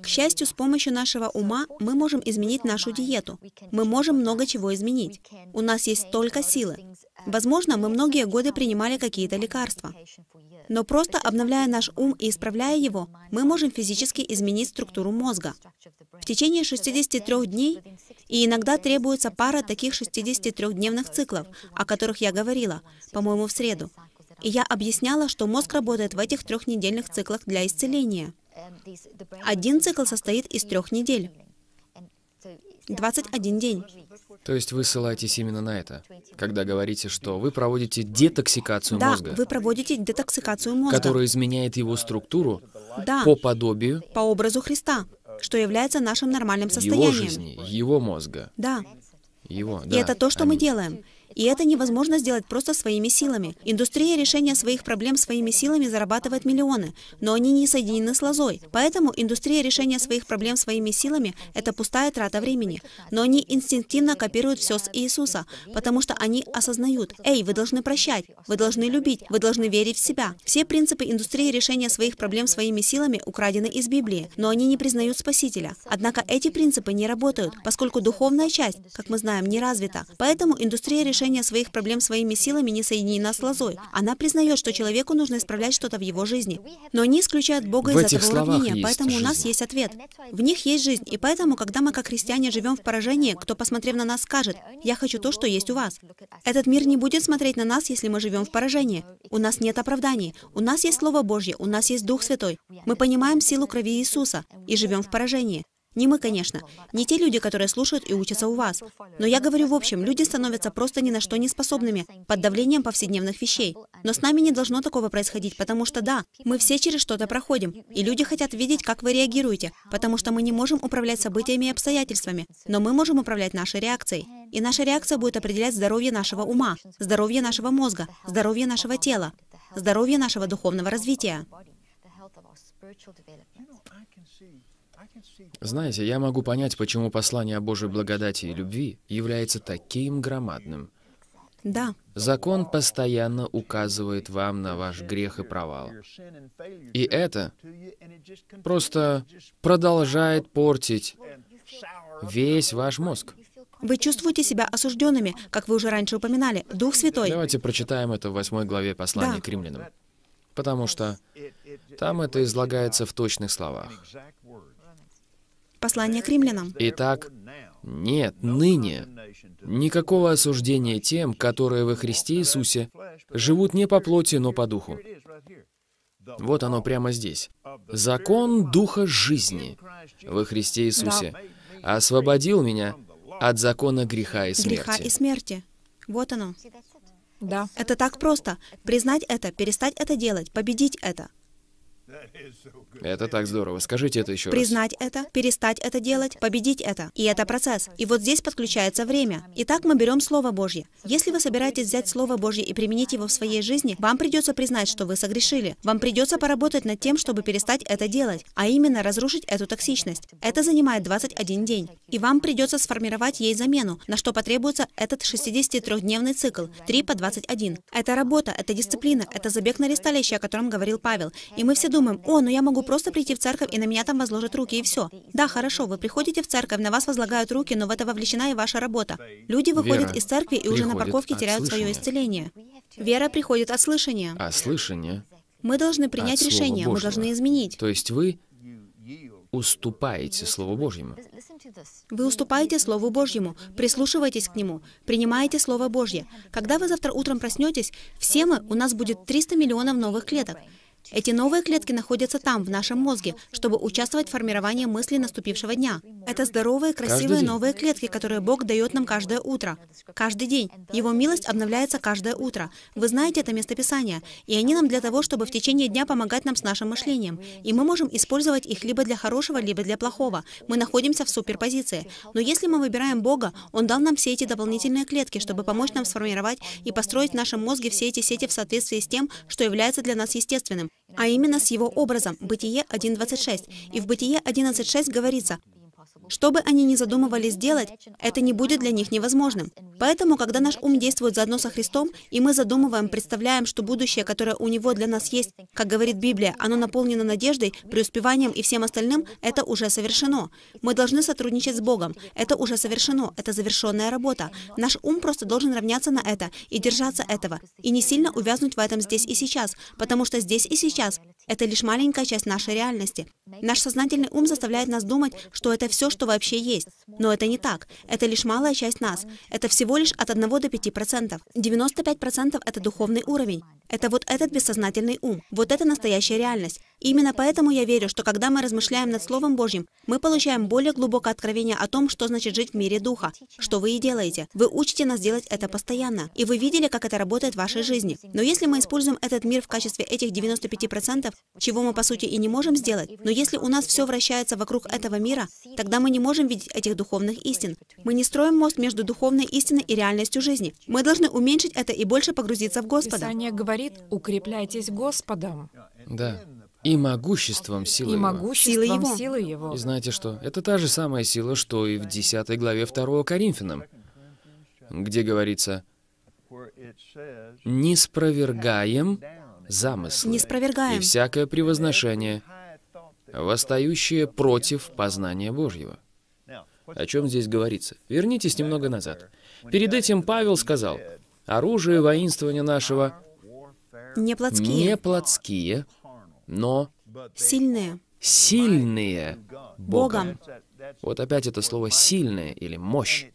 К счастью, с помощью нашего ума мы можем изменить нашу диету. Мы можем много чего изменить. У нас есть столько силы. Возможно, мы многие годы принимали какие-то лекарства. Но просто обновляя наш ум и исправляя его, мы можем физически изменить структуру мозга. В течение 63 дней, и иногда требуется пара таких 63-дневных циклов, о которых я говорила, по-моему, в среду. И я объясняла, что мозг работает в этих трехнедельных циклах для исцеления. Один цикл состоит из трех недель. 21 день. То есть вы ссылаетесь именно на это, когда говорите, что вы проводите детоксикацию да, мозга. Да, вы проводите детоксикацию мозга. Которая изменяет его структуру да, по подобию... По образу Христа, что является нашим нормальным состоянием. Его жизни, его мозга. Да. Его, да. И это то, что Аминь. мы делаем. И это невозможно сделать просто своими силами. Индустрия решения своих проблем своими силами зарабатывает миллионы, но они не соединены с лозой. Поэтому индустрия решения своих проблем своими силами – это пустая трата времени. Но они инстинктивно копируют все с Иисуса, потому что они осознают, «Эй, вы должны прощать, вы должны любить, вы должны верить в себя». Все принципы индустрии решения своих проблем своими силами украдены из Библии, но они не признают Спасителя. Однако эти принципы не работают, поскольку духовная часть, как мы знаем, не развита. Поэтому индустрия решения решения своих проблем своими силами не соединена с лозой. Она признает, что человеку нужно исправлять что-то в его жизни. Но они исключают Бога из этого уравнения, поэтому жизнь. у нас есть ответ. В них есть жизнь, и поэтому, когда мы как христиане живем в поражении, кто, посмотрев на нас, скажет, «Я хочу то, что есть у вас». Этот мир не будет смотреть на нас, если мы живем в поражении. У нас нет оправданий, у нас есть Слово Божье, у нас есть Дух Святой. Мы понимаем силу крови Иисуса и живем в поражении. Не мы, конечно, не те люди, которые слушают и учатся у вас. Но я говорю в общем, люди становятся просто ни на что не способными, под давлением повседневных вещей. Но с нами не должно такого происходить, потому что да, мы все через что-то проходим, и люди хотят видеть, как вы реагируете, потому что мы не можем управлять событиями и обстоятельствами, но мы можем управлять нашей реакцией. И наша реакция будет определять здоровье нашего ума, здоровье нашего мозга, здоровье нашего тела, здоровье нашего духовного развития. Знаете, я могу понять, почему послание о Божьей благодати и любви является таким громадным. Да. Закон постоянно указывает вам на ваш грех и провал. И это просто продолжает портить весь ваш мозг. Вы чувствуете себя осужденными, как вы уже раньше упоминали. Дух Святой. Давайте прочитаем это в 8 главе послания да. к римлянам. Потому что там это излагается в точных словах. Послание к римлянам. Итак, нет ныне никакого осуждения тем, которые во Христе Иисусе живут не по плоти, но по духу. Вот оно прямо здесь. Закон Духа жизни во Христе Иисусе освободил меня от закона греха и смерти. Греха и смерти. Вот оно. Да. Это так просто. Признать это, перестать это делать, победить это. Это так здорово. Скажите это еще Признать раз. это, перестать это делать, победить это. И это процесс. И вот здесь подключается время. Итак, мы берем Слово Божье. Если вы собираетесь взять Слово Божье и применить его в своей жизни, вам придется признать, что вы согрешили. Вам придется поработать над тем, чтобы перестать это делать, а именно разрушить эту токсичность. Это занимает 21 день. И вам придется сформировать ей замену, на что потребуется этот 63-дневный цикл, 3 по 21. Это работа, это дисциплина, это забег на ристалище, о котором говорил Павел. И мы все думаем, о, ну я могу просто прийти в церковь, и на меня там возложат руки, и все. Да, хорошо, вы приходите в церковь, на вас возлагают руки, но в это вовлечена и ваша работа. Люди выходят Вера из церкви и уже на парковке теряют свое исцеление. Вера приходит от слышания. А слышание? Мы должны принять решение, мы должны изменить. То есть вы уступаете Слову Божьему. Вы уступаете Слову Божьему, прислушиваетесь к Нему, принимаете Слово Божье. Когда вы завтра утром проснетесь, все мы, у нас будет 300 миллионов новых клеток. Эти новые клетки находятся там, в нашем мозге, чтобы участвовать в формировании мыслей наступившего дня. Это здоровые, красивые новые клетки, которые Бог дает нам каждое утро. Каждый день. Его милость обновляется каждое утро. Вы знаете это местописание. И они нам для того, чтобы в течение дня помогать нам с нашим мышлением. И мы можем использовать их либо для хорошего, либо для плохого. Мы находимся в суперпозиции. Но если мы выбираем Бога, Он дал нам все эти дополнительные клетки, чтобы помочь нам сформировать и построить в нашем мозге все эти сети в соответствии с тем, что является для нас естественным а именно с его образом, Бытие 1.26. И в Бытие 11.6 говорится, что бы они ни задумывались сделать, это не будет для них невозможным. Поэтому, когда наш ум действует заодно со Христом, и мы задумываем, представляем, что будущее, которое у Него для нас есть, как говорит Библия, оно наполнено надеждой, преуспеванием и всем остальным, это уже совершено. Мы должны сотрудничать с Богом. Это уже совершено. Это завершенная работа. Наш ум просто должен равняться на это и держаться этого, и не сильно увязнуть в этом здесь и сейчас, потому что здесь и сейчас это лишь маленькая часть нашей реальности. Наш сознательный ум заставляет нас думать, что это все, что вообще есть. Но это не так. Это лишь малая часть нас. Это всего лишь от 1 до 5%. 95% — это духовный уровень. Это вот этот бессознательный ум, вот это настоящая реальность. И именно поэтому я верю, что когда мы размышляем над Словом Божьим, мы получаем более глубокое откровение о том, что значит жить в мире Духа. Что вы и делаете. Вы учите нас делать это постоянно. И вы видели, как это работает в вашей жизни. Но если мы используем этот мир в качестве этих 95%, чего мы по сути и не можем сделать, но если у нас все вращается вокруг этого мира, тогда мы не можем видеть этих духовных истин. Мы не строим мост между духовной истиной и реальностью жизни. Мы должны уменьшить это и больше погрузиться в Господа говорит, укрепляйтесь Господом. Да. И могуществом силы и могуществом силы его. силы его. И знаете что? Это та же самая сила, что и в 10 главе 2 Коринфянам, где говорится, «Не спровергаем замыслы не спровергаем. и всякое превозношение, восстающее против познания Божьего». О чем здесь говорится? Вернитесь немного назад. Перед этим Павел сказал, «Оружие воинствования нашего не плотские. Не плотские, но... Сильные. Сильные Богом. Вот опять это слово «сильное» или «мощь».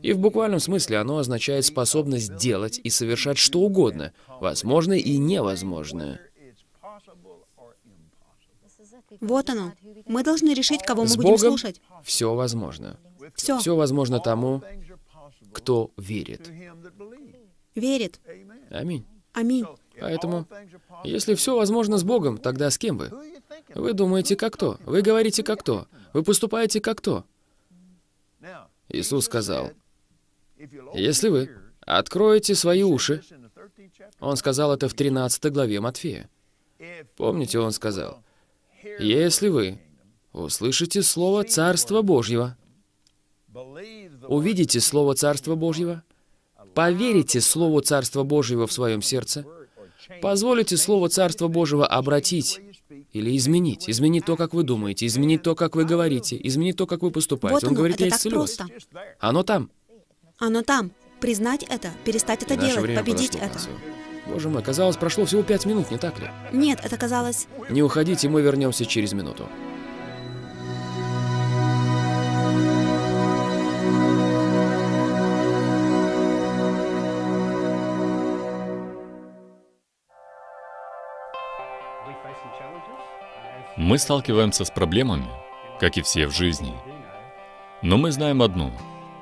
И в буквальном смысле оно означает способность делать и совершать что угодно, возможное и невозможное. Вот оно. Мы должны решить, кого мы С будем Богом слушать. Все возможно. Все. Все возможно тому, кто верит. Верит. Аминь. Аминь. Поэтому, если все возможно с Богом, тогда с кем вы? Вы думаете, как то. Вы говорите, как то. Вы поступаете, как то. Иисус сказал, «Если вы откроете свои уши...» Он сказал это в 13 главе Матфея. Помните, он сказал, «Если вы услышите слово Царства Божьего, увидите слово Царства Божьего, поверите слову Царства Божьего в своем сердце, Позволите Слово Царства Божьего обратить или изменить. Изменить то, как вы думаете, изменить то, как вы говорите, изменить то, как вы поступаете. Вот Он говорит, это я исцелю вас. Оно там. Оно там. Признать это, перестать это И делать, победить это. Боже мой, казалось, прошло всего пять минут, не так ли? Нет, это казалось... Не уходите, мы вернемся через минуту. Мы сталкиваемся с проблемами, как и все в жизни. Но мы знаем одно,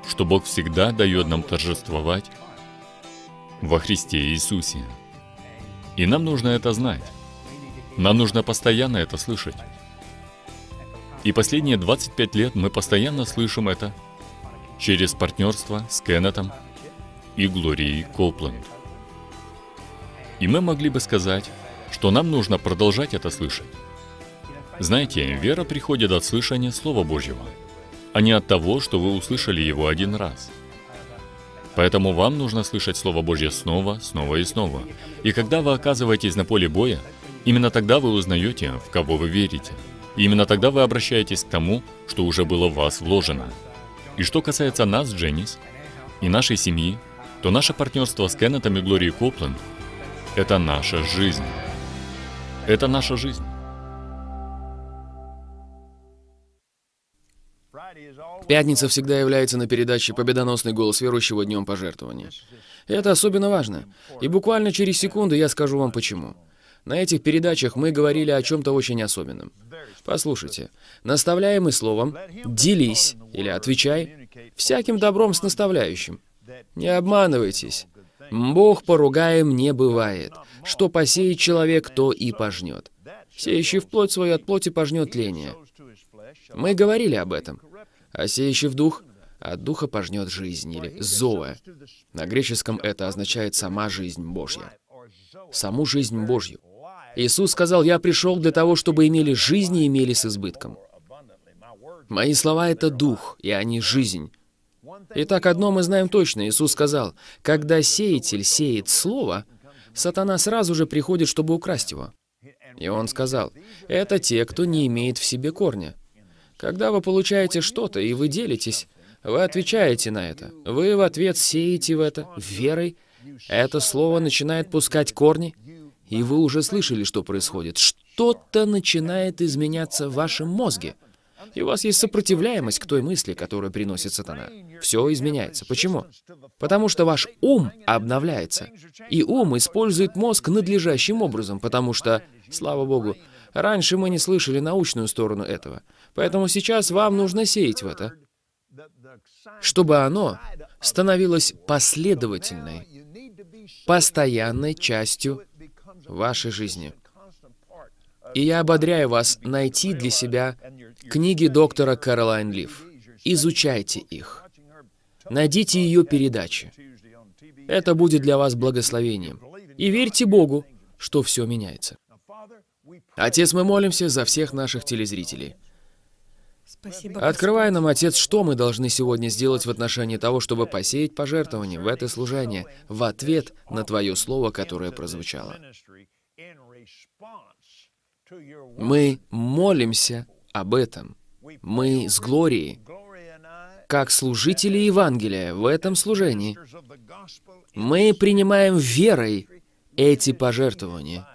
что Бог всегда дает нам торжествовать во Христе Иисусе. И нам нужно это знать. Нам нужно постоянно это слышать. И последние 25 лет мы постоянно слышим это через партнерство с Кеннетом и Глорией Копланд. И мы могли бы сказать, что нам нужно продолжать это слышать. Знаете, вера приходит от слышания Слова Божьего, а не от того, что вы услышали его один раз. Поэтому вам нужно слышать Слово Божье снова, снова и снова. И когда вы оказываетесь на поле боя, именно тогда вы узнаете, в кого вы верите. И именно тогда вы обращаетесь к тому, что уже было в вас вложено. И что касается нас, Дженнис, и нашей семьи, то наше партнерство с Кеннетом и Глорией Копленд – это наша жизнь. Это наша жизнь. Пятница всегда является на передаче «Победоносный голос верующего днем пожертвования». Это особенно важно. И буквально через секунду я скажу вам почему. На этих передачах мы говорили о чем-то очень особенном. Послушайте, наставляемый словом «делись» или «отвечай» всяким добром с наставляющим. Не обманывайтесь. Бог поругаем не бывает. Что посеет человек, то и пожнет. Сеющий в плоть свою от плоти пожнет тление. Мы говорили об этом. А сеющий в дух от духа пожнет жизнь, или зоэ. На греческом это означает «сама жизнь Божья». Саму жизнь Божью. Иисус сказал, «Я пришел для того, чтобы имели жизнь и имели с избытком». Мои слова — это дух, и они — жизнь. Итак, одно мы знаем точно. Иисус сказал, «Когда сеятель сеет слово, сатана сразу же приходит, чтобы украсть его». И он сказал, «Это те, кто не имеет в себе корня». Когда вы получаете что-то и вы делитесь, вы отвечаете на это. Вы в ответ сеете в это верой. Это слово начинает пускать корни. И вы уже слышали, что происходит. Что-то начинает изменяться в вашем мозге. И у вас есть сопротивляемость к той мысли, которую приносит сатана. Все изменяется. Почему? Потому что ваш ум обновляется. И ум использует мозг надлежащим образом, потому что, слава богу, раньше мы не слышали научную сторону этого. Поэтому сейчас вам нужно сеять в это, чтобы оно становилось последовательной, постоянной частью вашей жизни. И я ободряю вас найти для себя книги доктора Каролайн Лив. Изучайте их. Найдите ее передачи. Это будет для вас благословением. И верьте Богу, что все меняется. Отец, мы молимся за всех наших телезрителей. Спасибо. Открывай нам, Отец, что мы должны сегодня сделать в отношении того, чтобы посеять пожертвования в это служение в ответ на Твое слово, которое прозвучало. Мы молимся об этом. Мы с Глорией, как служители Евангелия в этом служении, мы принимаем верой эти пожертвования,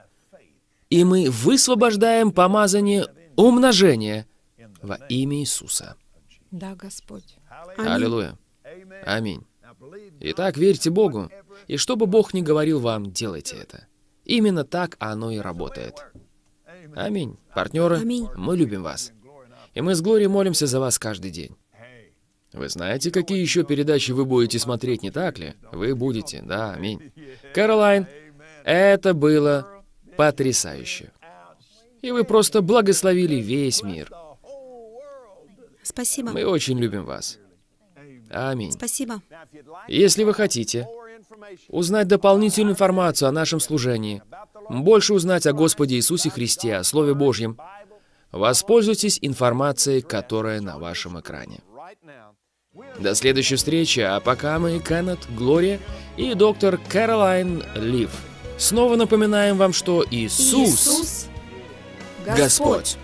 и мы высвобождаем помазание умножения – во имя Иисуса. Да, Господь. Аминь. Аллилуйя. Аминь. Итак, верьте Богу. И что бы Бог ни говорил вам, делайте это. Именно так оно и работает. Аминь. Партнеры, Аминь. мы любим вас. И мы с Глорией молимся за вас каждый день. Вы знаете, какие еще передачи вы будете смотреть, не так ли? Вы будете, да, аминь. Каролайн, это было потрясающе. И вы просто благословили весь мир. Спасибо. Мы очень любим вас. Аминь. Спасибо. Если вы хотите узнать дополнительную информацию о нашем служении, больше узнать о Господе Иисусе Христе, о Слове Божьем, воспользуйтесь информацией, которая на вашем экране. До следующей встречи, а пока мы, Кеннет, Глория и доктор Кэролайн Лив. Снова напоминаем вам, что Иисус, Иисус Господь.